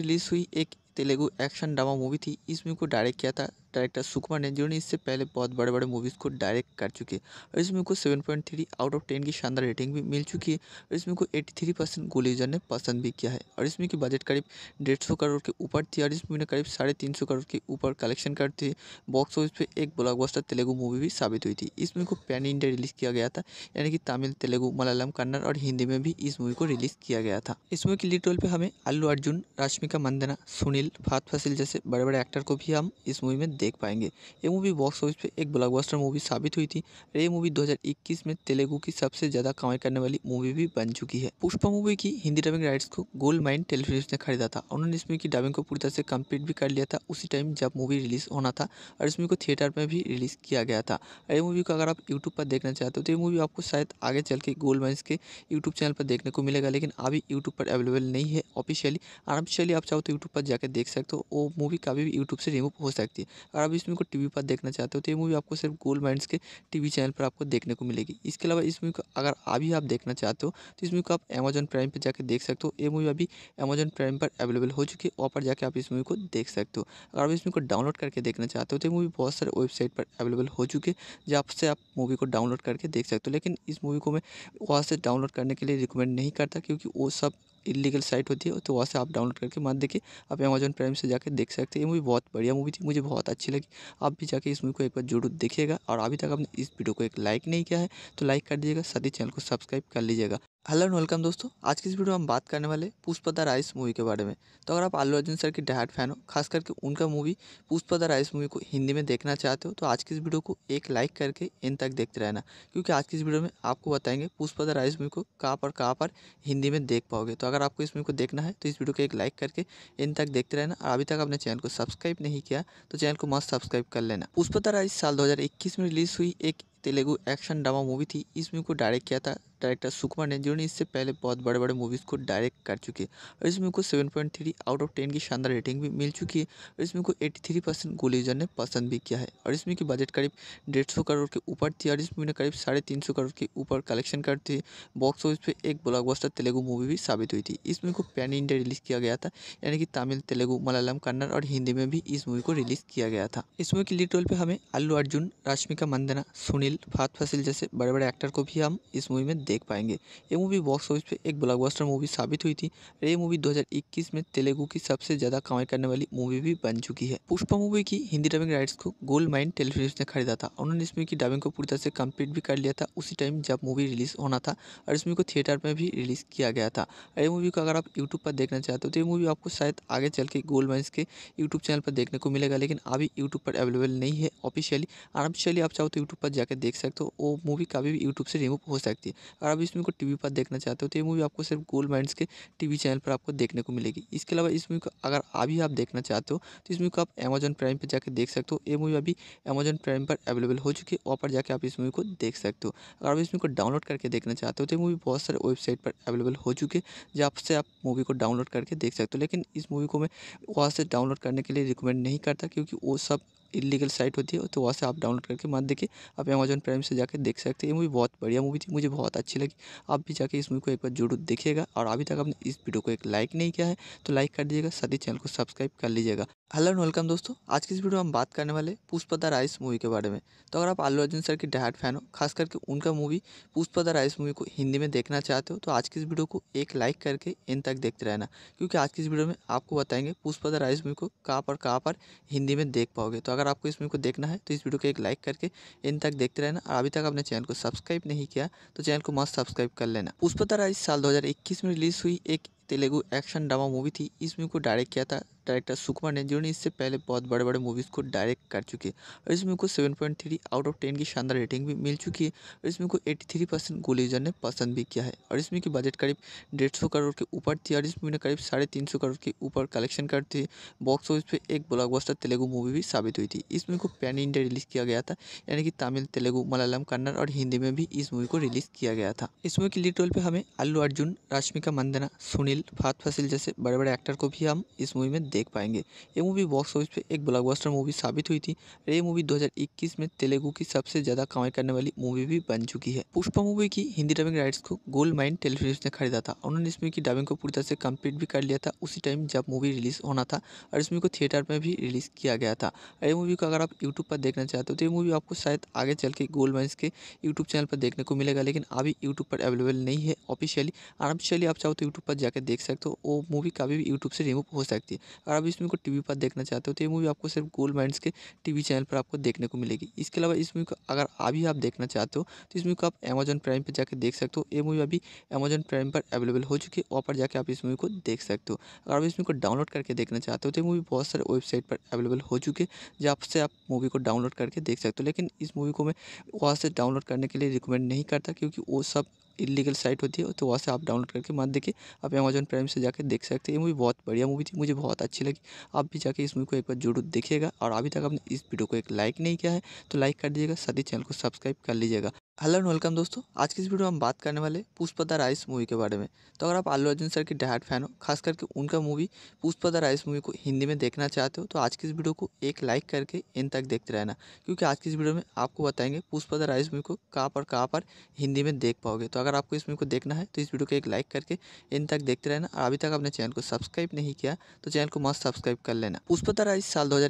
रिलीज़ हुई एक तेलुगु एक्शन ड्रामा मूवी थी इस मूवी को डायरेक्ट किया था डायरेक्टर सुकुमार ने जिन्होंने इससे पहले बहुत बड़े बड़े मूवीज़ को डायरेक्ट कर चुके और इस मूवी को seven point three out of ten की शानदार रेटिंग भी मिल चुकी है और इस मूवी को एट्टी थ्री परसेंट गोलीजर ने पसंद भी किया है और इस मूवी की बजट करीब डेढ़ सौ करोड़ के ऊपर थी और इस मूवी ने करीब साढ़े तीन सौ करोड़ के ऊपर कलेक्शन करती बॉक्स ऑफिस पर एक ब्लॉकबस्टर तेलुगु मूवी भी साबित हुई थी इस मूवी को पैन इंडिया रिलीज़ किया गया था यानी कि तमिल तेलुगु मलयालम कन्नड़ और हिंदी में भी इस मूवी को रिलीज़ किया गया था इस मूवी की लीड रोल पर हमें अल्लू अर्जुन रश्मिका मंदना सुनील फसिल फात फसिल जैसे बड़े बड़े एक्टर को भी हम इस मूवी में देख पाएंगे ये मूवी बॉक्स ऑफिस पे एक ब्लॉकबस्टर मूवी साबित हुई थी और ये मूवी 2021 में तेलुगु की सबसे ज़्यादा कमाई करने वाली मूवी भी बन चुकी है पुष्पा मूवी की हिंदी डबिंग राइट्स को गोल्ड माइन टेलीफिल्म ने खरीदा था उन्होंने इस मूवी की डबिंग को पूरी तरह से कम्प्लीट भी कर लिया था उसी टाइम जब मूवी रिलीज़ होना था और इस मूवी को थिएटर में भी रिलीज़ किया गया था ये मूवी को अगर आप यूट्यूब पर देखना चाहते हो तो ये मूवी आपको शायद आगे चल के गोल्ड माइन्स के यूट्यूब चैनल पर देखने को मिलेगा लेकिन अभी यूट्यूब पर अवेलेबल नहीं है ऑफिशियली और आप चाहो तो यूट्यूब पर जाकर देख सकते हो वो मूवी कभी भी यूट्यूब से रिमूव हो सकती है अगर आप इस मूवी को टी पर देखना चाहते हो तो ये मूवी आपको सिर्फ गोल्ड माइंड्स के टी चैनल पर आपको देखने को मिलेगी इसके अलावा इस मूवी को अगर अभी आप देखना चाहते हो तो इस मूवी को आप अमेजॉन प्राइम पर जाकर देख सकते हो ये मूवी अभी अमेजॉन प्राइम पर अवेलेबल हो चुकी है वहाँ पर जाकर आप इस मूवी को देख सकते हो अगर आप इस मूवी को डाउनलोड करके देखना चाहते हो तो ये मूवी बहुत सारे वेबसाइट पर अवेलेबल हो चुके जहाँ से आप मूवी को डाउनलोड करके देख सकते हो लेकिन इस मूवी को मैं वहाँ से डाउनलोड करने के लिए रिकमेंड नहीं करता क्योंकि वो सब इलीगल साइट होती है तो वहाँ से आप डाउनलोड करके मत देखिए आप अमेजन प्राइम से जाकर देख सकते हैं ये मूवी बहुत बढ़िया मूवी थी मुझे बहुत अच्छी लगी आप भी जाके इस मूवी को एक बार जरूर देखिएगा और अभी तक आपने इस वीडियो को एक लाइक नहीं किया है तो लाइक कर दीजिएगा साथ ही चैनल को सब्सक्राइब कर लीजिएगा हेलो एंड वेलकम दोस्तों आज की इस वीडियो में हम बात करने वाले पुष्पदा राइस मूवी के बारे में तो अगर आप आलू अर्जुन सर की डहाट फैन हो खास करके उनका मूवी पुष्पदा राइस मूवी को हिंदी में देखना चाहते हो तो आज की इस वीडियो को एक लाइक करके इन तक देखते रहना क्योंकि आज की इस वीडियो में आपको बताएंगे पुष्पदा राइस मूवी को कहाँ पर कहाँ पर हिंदी में देख पाओगे तो अगर आपको इस मूवी को देखना है तो इस वीडियो को एक लाइक करके इन तक देखते रहना और अभी तक आपने चैनल को सब्सक्राइब नहीं किया तो चैनल को मस्त सब्सक्राइब कर लेना पुष्पदा राइस साल दो में रिलीज़ हुई एक तेलुगु एक्शन ड्रामा मूवी थी इस मूवी को डायरेक्ट किया था डायरेक्टर सुकुमार ने जिन्होंने इससे पहले बहुत बड़े बड़े मूवीज़ को डायरेक्ट कर चुके हैं और इसमें को seven point three out of ten की शानदार रेटिंग भी मिल चुकी है और इसमें को एट्टी थ्री परसेंट गोलीजर ने पसंद भी किया है और इसमें की बजट करीब डेढ़ सौ करोड़ के ऊपर थी और इस मूवी ने करीब साढ़े तीन सौ करोड़ के ऊपर कलेक्शन करती बॉक्स ऑफिस पर एक ब्लॉकबस्टर तेलुगु मूवी भी साबित हुई थी इस मूवी को पैन इंडिया रिलीज़ किया गया था यानी कि तमिल तेलुगु मलयालम कन्नड़ और हिंदी में भी इस मूवी को रिलीज़ किया गया था इस मूवी के लीड रोल पर हमें अल्लू अर्जुन रश्मिका मंदना सुनील फात फसिल जैसे बड़े बड़े एक्टर को भी हम इस मूवी में देख देख पाएंगे ये मूवी बॉक्स ऑफिस पे एक ब्लॉकबस्टर मूवी साबित हुई थी ये मूवी 2021 में तेलुगु की सबसे ज़्यादा कमाई करने वाली मूवी भी बन चुकी है पुष्पा मूवी की हिंदी डबिंग राइट्स को गोल्ड माइन टेलीफिल्म ने खरीदा था उन्होंने इस मूवी की डबिंग को पूरी तरह से कम्प्लीट भी कर लिया था उसी टाइम जब मूवी रिलीज होना था और इस मूवी को थिएटर में भी रिलीज किया गया था ये मूवी को अगर आप यूट्यूब पर देखना चाहते हो तो ये मूवी आपको शायद आगे चल के गोल्ड माइन्स के यूट्यूब चैनल पर देखने को मिलेगा लेकिन अभी यूट्यूब पर अवेलेबल नहीं है ऑफिशियली आराम आप चाहो तो यूट्यूब पर जाकर देख सकते हो वो मूवी कभी भी यूट्यूब से रिमूव हो सकती है और आप इस मूवी को टी पर देखना चाहते हो तो ये मूवी आपको सिर्फ गोल्ड माइंड्स के टी चैनल पर आपको देखने को मिलेगी इसके अलावा इस मूवी को अगर अभी आप देखना चाहते हो तो इस मूवी को आप अमेजन प्राइम पर जाकर देख सकते हो ये मूवी अभी अमेजन प्राइम पर अवेलेबल हो चुकी है वहाँ पर जाकर आप इस मूवी को देख सकते हो अगर आप इस मूवी को डाउनलोड करके देखना चाहते हो तो ये मूवी बहुत सारे वेबसाइट पर अवेलेबल हो चुके हैं जहाँ से आप मूवी को डाउनलोड करके देख सकते हो लेकिन इस मूवी को मैं वहाँ से डाउनलोड करने के लिए रिकमेंड नहीं करता क्योंकि वो सब इलीगल साइट होती है तो वहाँ से आप डाउनलोड करके मत देखिए आप अमेजन प्राइम से जाकर देख सकते हैं ये मूवी बहुत बढ़िया मूवी थी मुझे बहुत अच्छी लगी आप भी जाके इस मूवी को एक बार जरूर देखिएगा और अभी तक आपने इस वीडियो को एक लाइक नहीं किया है तो लाइक कर दीजिएगा साथ ही चैनल को सब्सक्राइब कर लीजिएगा हेलो एंड वेलकम दोस्तों आज की इस वीडियो में हम बात करने वाले पुष्पा द राइस मूवी के बारे में तो अगर आप आलू अर्जुन सर की डहाट फैन हो खास करके उनका movie Pushpa the rice movie को हिंदी में देखना चाहते हो तो आज की इस वीडियो को एक लाइक करके इन तक देखते रहना क्योंकि आज की इस वीडियो में आपको बताएंगे पुष्पा द राइस मूवी को कहाँ पर कहाँ पर हिंदी में देख पाओगे तो अगर अगर आपको वीडियो को देखना है तो इस वीडियो को एक लाइक करके इन तक देखते रहना और अभी तक आपने चैनल को सब्सक्राइब नहीं किया तो चैनल को मस्त सब्सक्राइब कर लेना पुष्पता इस साल 2021 में रिलीज हुई एक तेलुगु एक्शन ड्रामा मूवी थी इस मूवी को डायरेक्ट किया था डायरेक्टर सुकुमार ने जिन्होंने इससे पहले बहुत बड़े बड़े मूवीज़ को डायरेक्ट कर चुके और इस मूवी को seven point three out of ten की शानदार रेटिंग भी मिल चुकी है और इस मूवी को एट्टी थ्री परसेंट यूजर ने पसंद भी किया है और इस मूवी की बजट करीब डेढ़ सौ करोड़ के ऊपर थी और इस मूवी ने करीब साढ़े तीन सौ करोड़ के ऊपर कलेक्शन कर थी बॉक्स ऑफिस पर एक ब्लॉकबस्टर तेलुगु मूवी भी साबित हुई थी इस मूवी को पैन इंडिया रिलीज़ किया गया था यानी कि तमिल तेलुगु मलयालम कन्नड़ और हिंदी में भी इस मूवी को रिलीज़ किया गया था इस मूवी के लीड रोल पर हमें अल्लू अर्जुन रश्मिका मंदना सुनील फ़ासिल फात फसील जैसे बड़े बड़े एक्टर को भी हम इस मूवी में देख पाएंगे ये मूवी बॉक्स ऑफिस पे एक ब्लॉकबस्टर मूवी साबित हुई थी और ये मूवी 2021 में तेलुगु की सबसे ज़्यादा कमाई करने वाली मूवी भी बन चुकी है पुष्पा मूवी की हिंदी डबिंग राइट्स को गोल्ड माइंड टेलीफिल्म ने खरीदा था उन्होंने इस मूवी की डबिंग को पूरी तरह से कम्प्लीट भी कर लिया था उसी टाइम जब मूवी रिलीज़ होना था और इस मूवी को थिएटर में भी रिलीज़ किया गया था ये मूवी को अगर आप यूट्यूब पर देखना चाहते हो तो ये मूवी आपको शायद आगे चल के गोल्ड माइन्स के यूट्यूब चैनल पर देखने को मिलेगा लेकिन अभी यूट्यूब पर अवेलेबल नहीं है ऑफिशियली अनऑफिशियली आप चाहो तो यूट्यूब पर जाकर देख सकते हो वो मूवी कभी भी यूट्यूब से रिमूव हो सकती है अगर आप इस मूवी को टी पर देखना चाहते हो तो ये मूवी आपको सिर्फ गोल्ड माइंड्स के टी चैनल पर आपको देखने को मिलेगी इसके अलावा इस मूवी को अगर अभी आप देखना चाहते हो तो इस मूवी को आप अमेजन प्राइम पर जाकर देख सकते हो ये मूवी अभी अमेजन प्राइम पर अवेलेबल हो चुकी है वहाँ पर जाकर आप इस मूवी को देख सकते हो अगर आप इस मूवी को डाउनलोड करके देखना चाहते हो तो ये मूवी बहुत सारे वेबसाइट पर अवेलेबल हो चुके हैं जहाँ से आप मूवी को डाउनलोड करके देख सकते हो लेकिन इस मूवी को मैं वहाँ से डाउनलोड करने के लिए रिकमेंड नहीं करता क्योंकि वो सब इलीगल साइट होती है तो वहाँ से आप डाउनलोड करके मत देखिए आप अमेजोन प्राइम से जाकर देख सकते हैं ये मूवी बहुत बढ़िया मूवी थी मुझे बहुत अच्छी लगी आप भी जाके इस मूवी को एक बार जरूर देखिएगा और अभी तक आपने इस वीडियो को एक लाइक नहीं किया है तो लाइक कर दीजिएगा साथ ही चैनल को सब्सक्राइब कर लीजिएगा हेलो एंड वेलकम दोस्तों आज की इस वीडियो में हम बात करने वाले पुष्पा द राइस मूवी के बारे में तो अगर आप आलू अर्जुन सर की डहाट फैन हो खास करके उनका movie Pushpa the rice movie को हिंदी में देखना चाहते हो तो आज की इस वीडियो को एक लाइक करके इन तक देखते रहना क्योंकि आज की इस वीडियो में आपको बताएंगे पुष्पा द राइस मूवी को कहाँ पर कहाँ पर हिंदी में देख पाओगे तो अगर आपको इस मूवी को देखना है तो इस वीडियो को एक लाइक करके इन तक देखते रहना और अभी तक आपने चैनल को सब्सक्राइब नहीं किया तो चैनल को मस्त सब्सक्राइब कर लेना पुष्पा द राइस साल दो में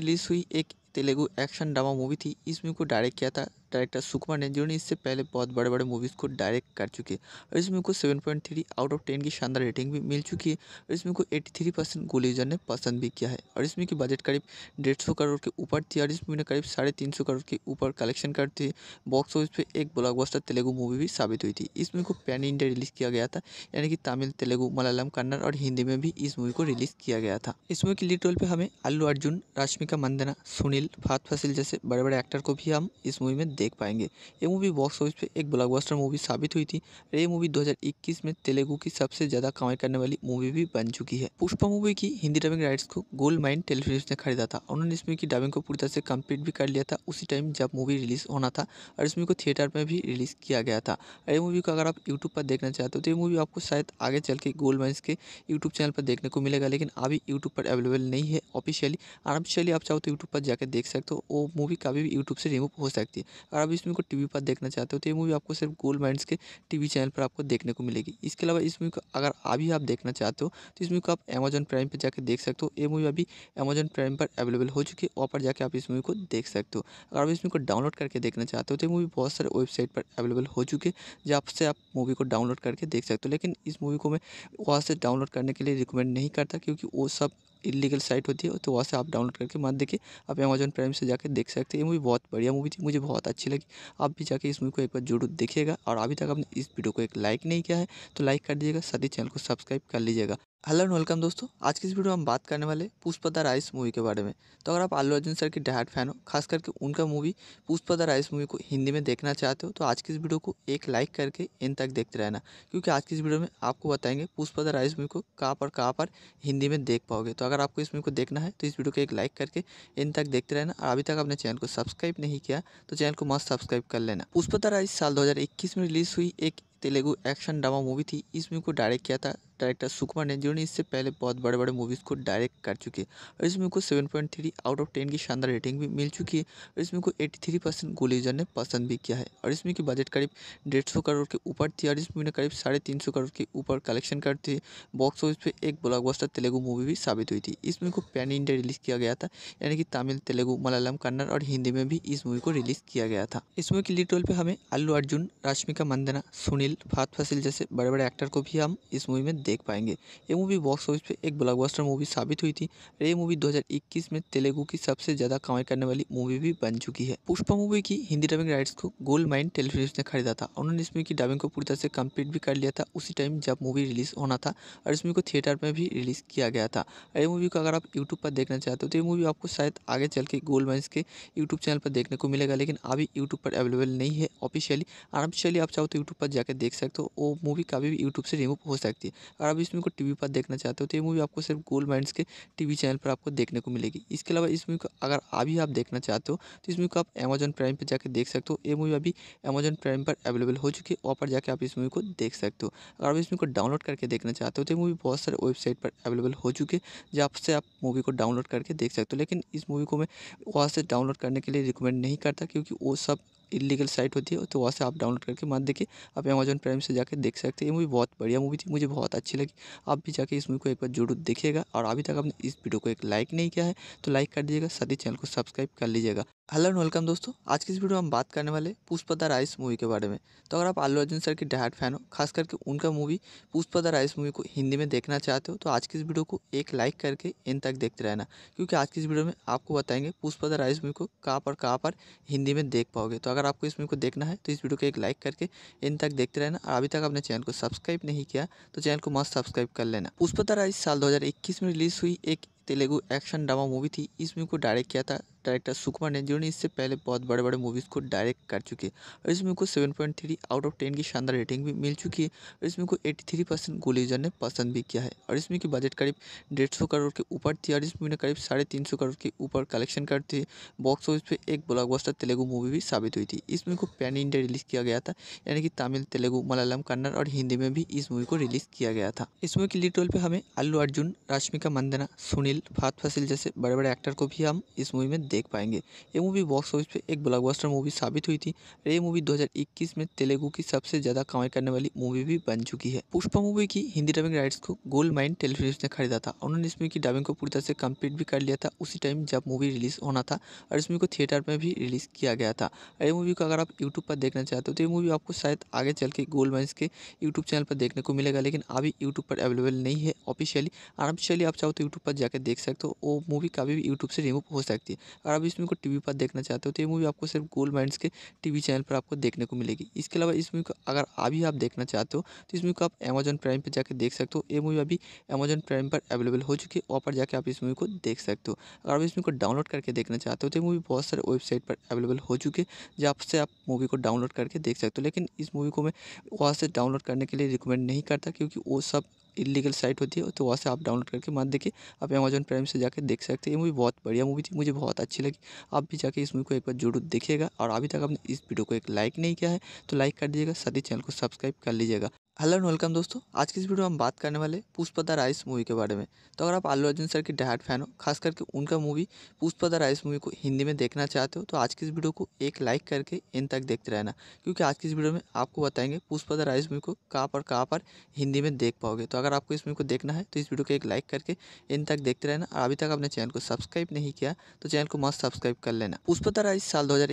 रिलीज़ हुई एक तेलुगु एक्शन ड्रामा मूवी थी इस मूवी को डायरेक्ट किया था डायरेक्टर सुकुमार ने जिन्होंने इससे पहले बहुत बड़े बड़े मूवीज़ को डायरेक्ट कर चुके और इस मूवी को seven point three out of ten की शानदार रेटिंग भी मिल चुकी है और इस मूवी को एट्टी थ्री परसेंट गोलीजर ने पसंद भी किया है और इसमें की बजट करीब डेढ़ सौ करोड़ के ऊपर थी और इस मूवी ने करीब साढ़े तीन सौ करोड़ के ऊपर कलेक्शन करती बॉक्स ऑफिस पर एक ब्लॉकबस्टर तेलुगु मूवी भी साबित हुई थी इस मूवी को पैन इंडिया रिलीज़ किया गया था यानी कि तमिल तेलुगु मलयालम कन्नड़ और हिंदी में भी इस मूवी को रिलीज़ किया गया था इस मूवी के लीड रोल पर हमें अल्लू अर्जुन रश्मिका मंदना सुनील फैसिल फात फसिल जैसे बड़े बड़े एक्टर को भी हम इस मूवी में देख पाएंगे ये मूवी बॉक्स ऑफिस पे एक ब्लॉकबस्टर मूवी साबित हुई थी और ये मूवी 2021 में तेलुगु की सबसे ज़्यादा कमाई करने वाली मूवी भी बन चुकी है पुष्पा मूवी की हिंदी डबिंग राइट्स को गोल्ड माइन टेलीफिल्म ने खरीदा था उन्होंने इस मूवी की डबिंग को पूरी तरह से कम्प्लीट भी कर लिया था उसी टाइम जब मूवी रिलीज़ होना था और इस मूवी को थिएटर में भी रिलीज़ किया गया था ये मूवी को अगर आप यूट्यूब पर देखना चाहते हो तो ये मूवी आपको शायद आगे चल के गोल्ड माइन्स के यूट्यूब चैनल पर देखने को मिलेगा लेकिन अभी यूट्यूब पर अवेलेबल नहीं है ऑफिशियली अनऑफिशियली आप चाहो तो यूट्यूब पर जाकर देख सकते हो वो मूवी कभी भी यूट्यूब से रिमूव हो सकती है अगर आप इस मूवी को टी पर देखना चाहते हो तो ये मूवी आपको सिर्फ गोल्ड माइंड्स के टी चैनल पर आपको देखने को मिलेगी इसके अलावा इस मूवी को अगर अभी आप देखना चाहते हो तो इस मूवी को आप अमेजन प्राइम पर जाकर देख सकते हो ये मूवी अभी अमेजन प्राइम पर अवेलेबल हो चुकी है वहाँ पर जाकर आप इस मूवी को देख सकते हो अगर आप इस मूवी को डाउनलोड करके देखना चाहते हो तो ये मूवी बहुत सारे वेबसाइट पर अवेलेबल हो चुके जहाँ से आप मूवी को डाउनलोड करके देख सकते हो लेकिन इस मूवी को मैं वहाँ से डाउनलोड करने के लिए रिकमेंड नहीं करता क्योंकि वो सब इलीगल साइट होती है तो वहाँ से आप डाउनलोड करके मत देखिए आप अमेजन प्राइम से जाकर देख सकते हैं ये मूवी बहुत बढ़िया मूवी थी मुझे बहुत अच्छी लगी आप भी जाके इस मूवी को एक बार जरूर देखिएगा और अभी तक आपने इस वीडियो को एक लाइक नहीं किया है तो लाइक कर दीजिएगा साथ ही चैनल को सब्सक्राइब कर लीजिएगा हेलो एंड वेलकम दोस्तों आज की इस वीडियो में हम बात करने वाले पुष्पा द राइस मूवी के बारे में तो अगर आप आलू अर्जुन सर की डहाट फैन हो खास करके उनका movie Pushpa the rice movie को हिंदी में देखना चाहते हो तो आज की इस वीडियो को एक लाइक करके इन तक देखते रहना क्योंकि आज की इस वीडियो में आपको बताएंगे पुष्पा द राइस मूवी को कहाँ पर कहाँ पर हिंदी में देख पाओगे तो अगर आपको इस मूवी को देखना है तो इस वीडियो को एक लाइक करके इन तक देखते रहना और अभी तक आपने चैनल को सब्सक्राइब नहीं किया तो चैनल को मस्त सब्सक्राइब कर लेना पुष्पा द राइस साल दो में रिलीज़ हुई एक तेलुगु एक्शन ड्रामा मूवी थी इस मूवी को डायरेक्ट किया था डायरेक्टर सुकुमार ने जिन्होंने इससे पहले बहुत बड़े बड़े मूवीज़ को डायरेक्ट कर चुके हैं और इसमें को seven point three out of ten की शानदार रेटिंग भी मिल चुकी है और इसमें को एट्टी थ्री परसेंट यूजर ने पसंद भी किया है और इसमें की बजट करीब डेढ़ सौ करोड़ के ऊपर थी और इस मूवी ने करीब साढ़े तीन सौ करोड़ के ऊपर कलेक्शन करती थी बॉक्स ऑफिस पर एक ब्लॉकबस्टर तेलुगु मूवी भी साबित हुई थी इस मूवी को पैन इंडिया रिलीज़ किया गया था यानी कि तमिल तेलुगु मलयालम कन्नड़ और हिंदी में भी इस मूवी को रिलीज़ किया गया था इस मूवी की लीड रोल पर हमें अल्लू अर्जुन रश्मिका मंदना सुनील फात फसिल जैसे बड़े बड़े एक्टर को भी हम इस मूवी में देख देख पाएंगे ये मूवी बॉक्स ऑफिस पे एक ब्लॉकबस्टर मूवी साबित हुई थी ये मूवी 2021 में तेलुगु की सबसे ज़्यादा कमाई करने वाली मूवी भी बन चुकी है पुष्पा मूवी की हिंदी डबिंग राइट्स को गोल्ड माइंड टेलीफिल्म ने खरीदा था उन्होंने इस मूवी की डबिंग को पूरी तरह से कम्प्लीट भी कर लिया था उसी टाइम जब मूवी रिलीज होना था और इस मूवी को थिएटर में भी रिलीज किया गया था ये मूवी को अगर आप यूट्यूब पर देखना चाहते हो तो ये मूवी आपको शायद आगे चल के गोल्ड माइंड के यूट्यूब चैनल पर देखने को मिलेगा लेकिन अभी यूट्यूब पर अवेलेबल नहीं है ऑफिशियली आराम से आप चाहो तो यूट्यूब पर जाकर देख सकते हो वो मूवी कभी भी यूट्यूब से रिमूव हो सकती है और आप इस मूवी को टी वी पर देखना चाहते हो तो ये मूवी आपको सिर्फ गोल्ड माइंस के टी वी चैनल पर आपको देखने को मिलेगी इसके अलावा इस मूवी को अगर अभी आप देखना चाहते हो तो इस मूवी को आप अमेजन प्राइम पर जाकर देख सकते हो ये मूवी अभी अमेजन प्राइम पर अवेलेबल हो चुकी है वहाँ पर जाकर आप इस मूवी को देख सकते हो अगर आप इस मूवी को डाउनलोड करके देखना चाहते हो तो ये मूवी बहुत सारे वेबसाइट पर अवेलेबल हो चुके हैं जहाँ से आप मूवी को डाउनलोड करके देख सकते हो लेकिन इस मूवी को मैं वहाँ से डाउनलोड करने के लिए रिकमेंड नहीं करता क्योंकि वो सब इलीगल साइट होती है तो वहाँ से आप डाउनलोड करके मत देखिए आप अमेजन प्राइम से जाकर देख सकते हैं ये मूवी बहुत बढ़िया मूवी थी मुझे बहुत अच्छी लगी आप भी जाके इस मूवी को एक बार जरूर देखिएगा और अभी तक आपने इस वीडियो को एक लाइक नहीं किया है तो लाइक कर दीजिएगा साथ ही चैनल को सब्सक्राइब कर लीजिएगा हेलो एंड वेलकम दोस्तों आज की इस वीडियो में हम बात करने वाले पुष्पा द राइस मूवी के बारे में तो अगर आप आलू अर्जुन सर की डहाट फैन हो खास करके उनका movie Pushpa the rice movie को हिंदी में देखना चाहते हो तो आज की इस वीडियो को एक लाइक करके इन तक देखते रहना क्योंकि आज की इस वीडियो में आपको बताएंगे पुष्पा द राइस मूवी को कहाँ पर कहाँ पर हिंदी में देख पाओगे तो अगर अगर आपको वीडियो को देखना है तो इस वीडियो को एक लाइक करके इन तक देखते रहना और अभी तक आपने चैनल को सब्सक्राइब नहीं किया तो चैनल को मस्त सब्सक्राइब कर लेना पुष्पतारा इस साल दो में रिलीज हुई एक तेलुगु एक्शन ड्रामा मूवी थी इसमें को डायरेक्ट किया था डायरेक्टर सुकुमार ने जिन्होंने इससे पहले बहुत बड़े बड़े मूवीज़ को डायरेक्ट कर चुके हैं और इस मूवी को seven point three out of ten की शानदार रेटिंग भी मिल चुकी है और इसमें को एट्टी थ्री परसेंट यूजर ने पसंद भी किया है और इसमें की बजट करीब डेढ़ सौ करोड़ के ऊपर थी और इस मूवी ने करीब साढ़े तीन सौ करोड़ के ऊपर कलेक्शन कर थी बॉक्स ऑफिस पर एक ब्लॉकबस्टर तेलुगु मूवी भी साबित हुई थी इस मूवी को पैन इंडिया रिलीज़ किया गया था यानी कि तमिल तेलुगु मलयालम कन्नड़ और हिंदी में भी इस मूवी को रिलीज़ किया गया था इस मूवी के लीड रोल पर हमें अल्लू अर्जुन रश्मिका मंदना सुनील फात फसिल जैसे बड़े बड़े एक्टर को भी हम इस मूवी में देख पाएंगे ये मूवी बॉक्स ऑफिस पे एक ब्लॉकबस्टर मूवी साबित हुई थी और ये मूवी 2021 में तेलुगु की सबसे ज़्यादा कमाई करने वाली मूवी भी बन चुकी है पुष्पा मूवी की हिंदी डबिंग राइट्स को गोल्ड माइंड टेलीफिल्म ने खरीदा था उन्होंने इसमें की डबिंग को पूरी तरह से कम्प्लीट भी कर लिया था उसी टाइम जब मूवी रिलीज़ होना था और इसमें को थिएटर में भी रिलीज़ किया गया था और ये मूवी को अगर आप यूट्यूब पर देखना चाहते हो तो ये मूवी आपको शायद आगे चल के गोल्ड माइंस के यूट्यूब चैनल पर देखने को मिलेगा लेकिन अभी यूट्यूब पर अवेलेबल नहीं है ऑफिशियली अनऑफिशियली आप चाहो तो यूट्यूब पर जाकर देख सकते हो वो मूवी कभी भी यूट्यूब से रिमूव हो सकती है और आप इस मूवी को टी पर देखना चाहते हो तो ये मूवी आपको सिर्फ गोल्ड माइंड्स के टी चैनल पर आपको देखने को मिलेगी इसके अलावा इस मूवी को अगर अभी आप देखना चाहते हो तो इस मूवी को आप अमेजोन प्राइम पर जाकर देख सकते हो ये मूवी अभी अमेजन प्राइम पर अवेलेबल हो चुकी है वहाँ पर जाकर आप इस मूवी को देख सकते हो अगर आप इस मूवी को डाउनलोड करके देखना चाहते हो तो ये मूवी बहुत सारे वेबसाइट पर अवेलेबल हो चुके हैं जहाँ से आप मूवी को डाउनलोड करके देख सकते हो लेकिन इस मूवी को मैं वहाँ से डाउनलोड करने के लिए रिकमेंड नहीं करता क्योंकि वो सब इलीगल साइट होती है तो वहाँ से आप डाउनलोड करके मत देखिए आप अमेजोन प्राइम से जाकर देख सकते हैं ये मूवी बहुत बढ़िया मूवी थी मुझे बहुत अच्छी लगी आप भी जाके इस मूवी को एक बार जरूर देखिएगा और अभी तक आपने इस वीडियो को एक लाइक नहीं किया है तो लाइक कर दीजिएगा साथ ही चैनल को सब्सक्राइब कर लीजिएगा हेलो एंड वेलकम दोस्तों आज की इस वीडियो में हम बात करने वाले पुष्पा द राइस मूवी के बारे में तो अगर आप आलू अर्जुन सर की डहाट फैन हो खास करके उनका movie Pushpa the rice movie को हिंदी में देखना चाहते हो तो आज की इस वीडियो को एक लाइक करके इन तक देखते रहना क्योंकि आज की इस वीडियो में आपको बताएंगे पुष्पा द राइस मूवी को कहाँ पर कहाँ पर हिंदी में देख पाओगे तो अगर आपको इस मूवी को देखना है तो इस वीडियो को एक लाइक करके इन तक देखते रहना और अभी तक आपने चैनल को सब्सक्राइब नहीं किया तो चैनल को मस्त सब्सक्राइब कर लेना पुष्पा द राइस साल दो में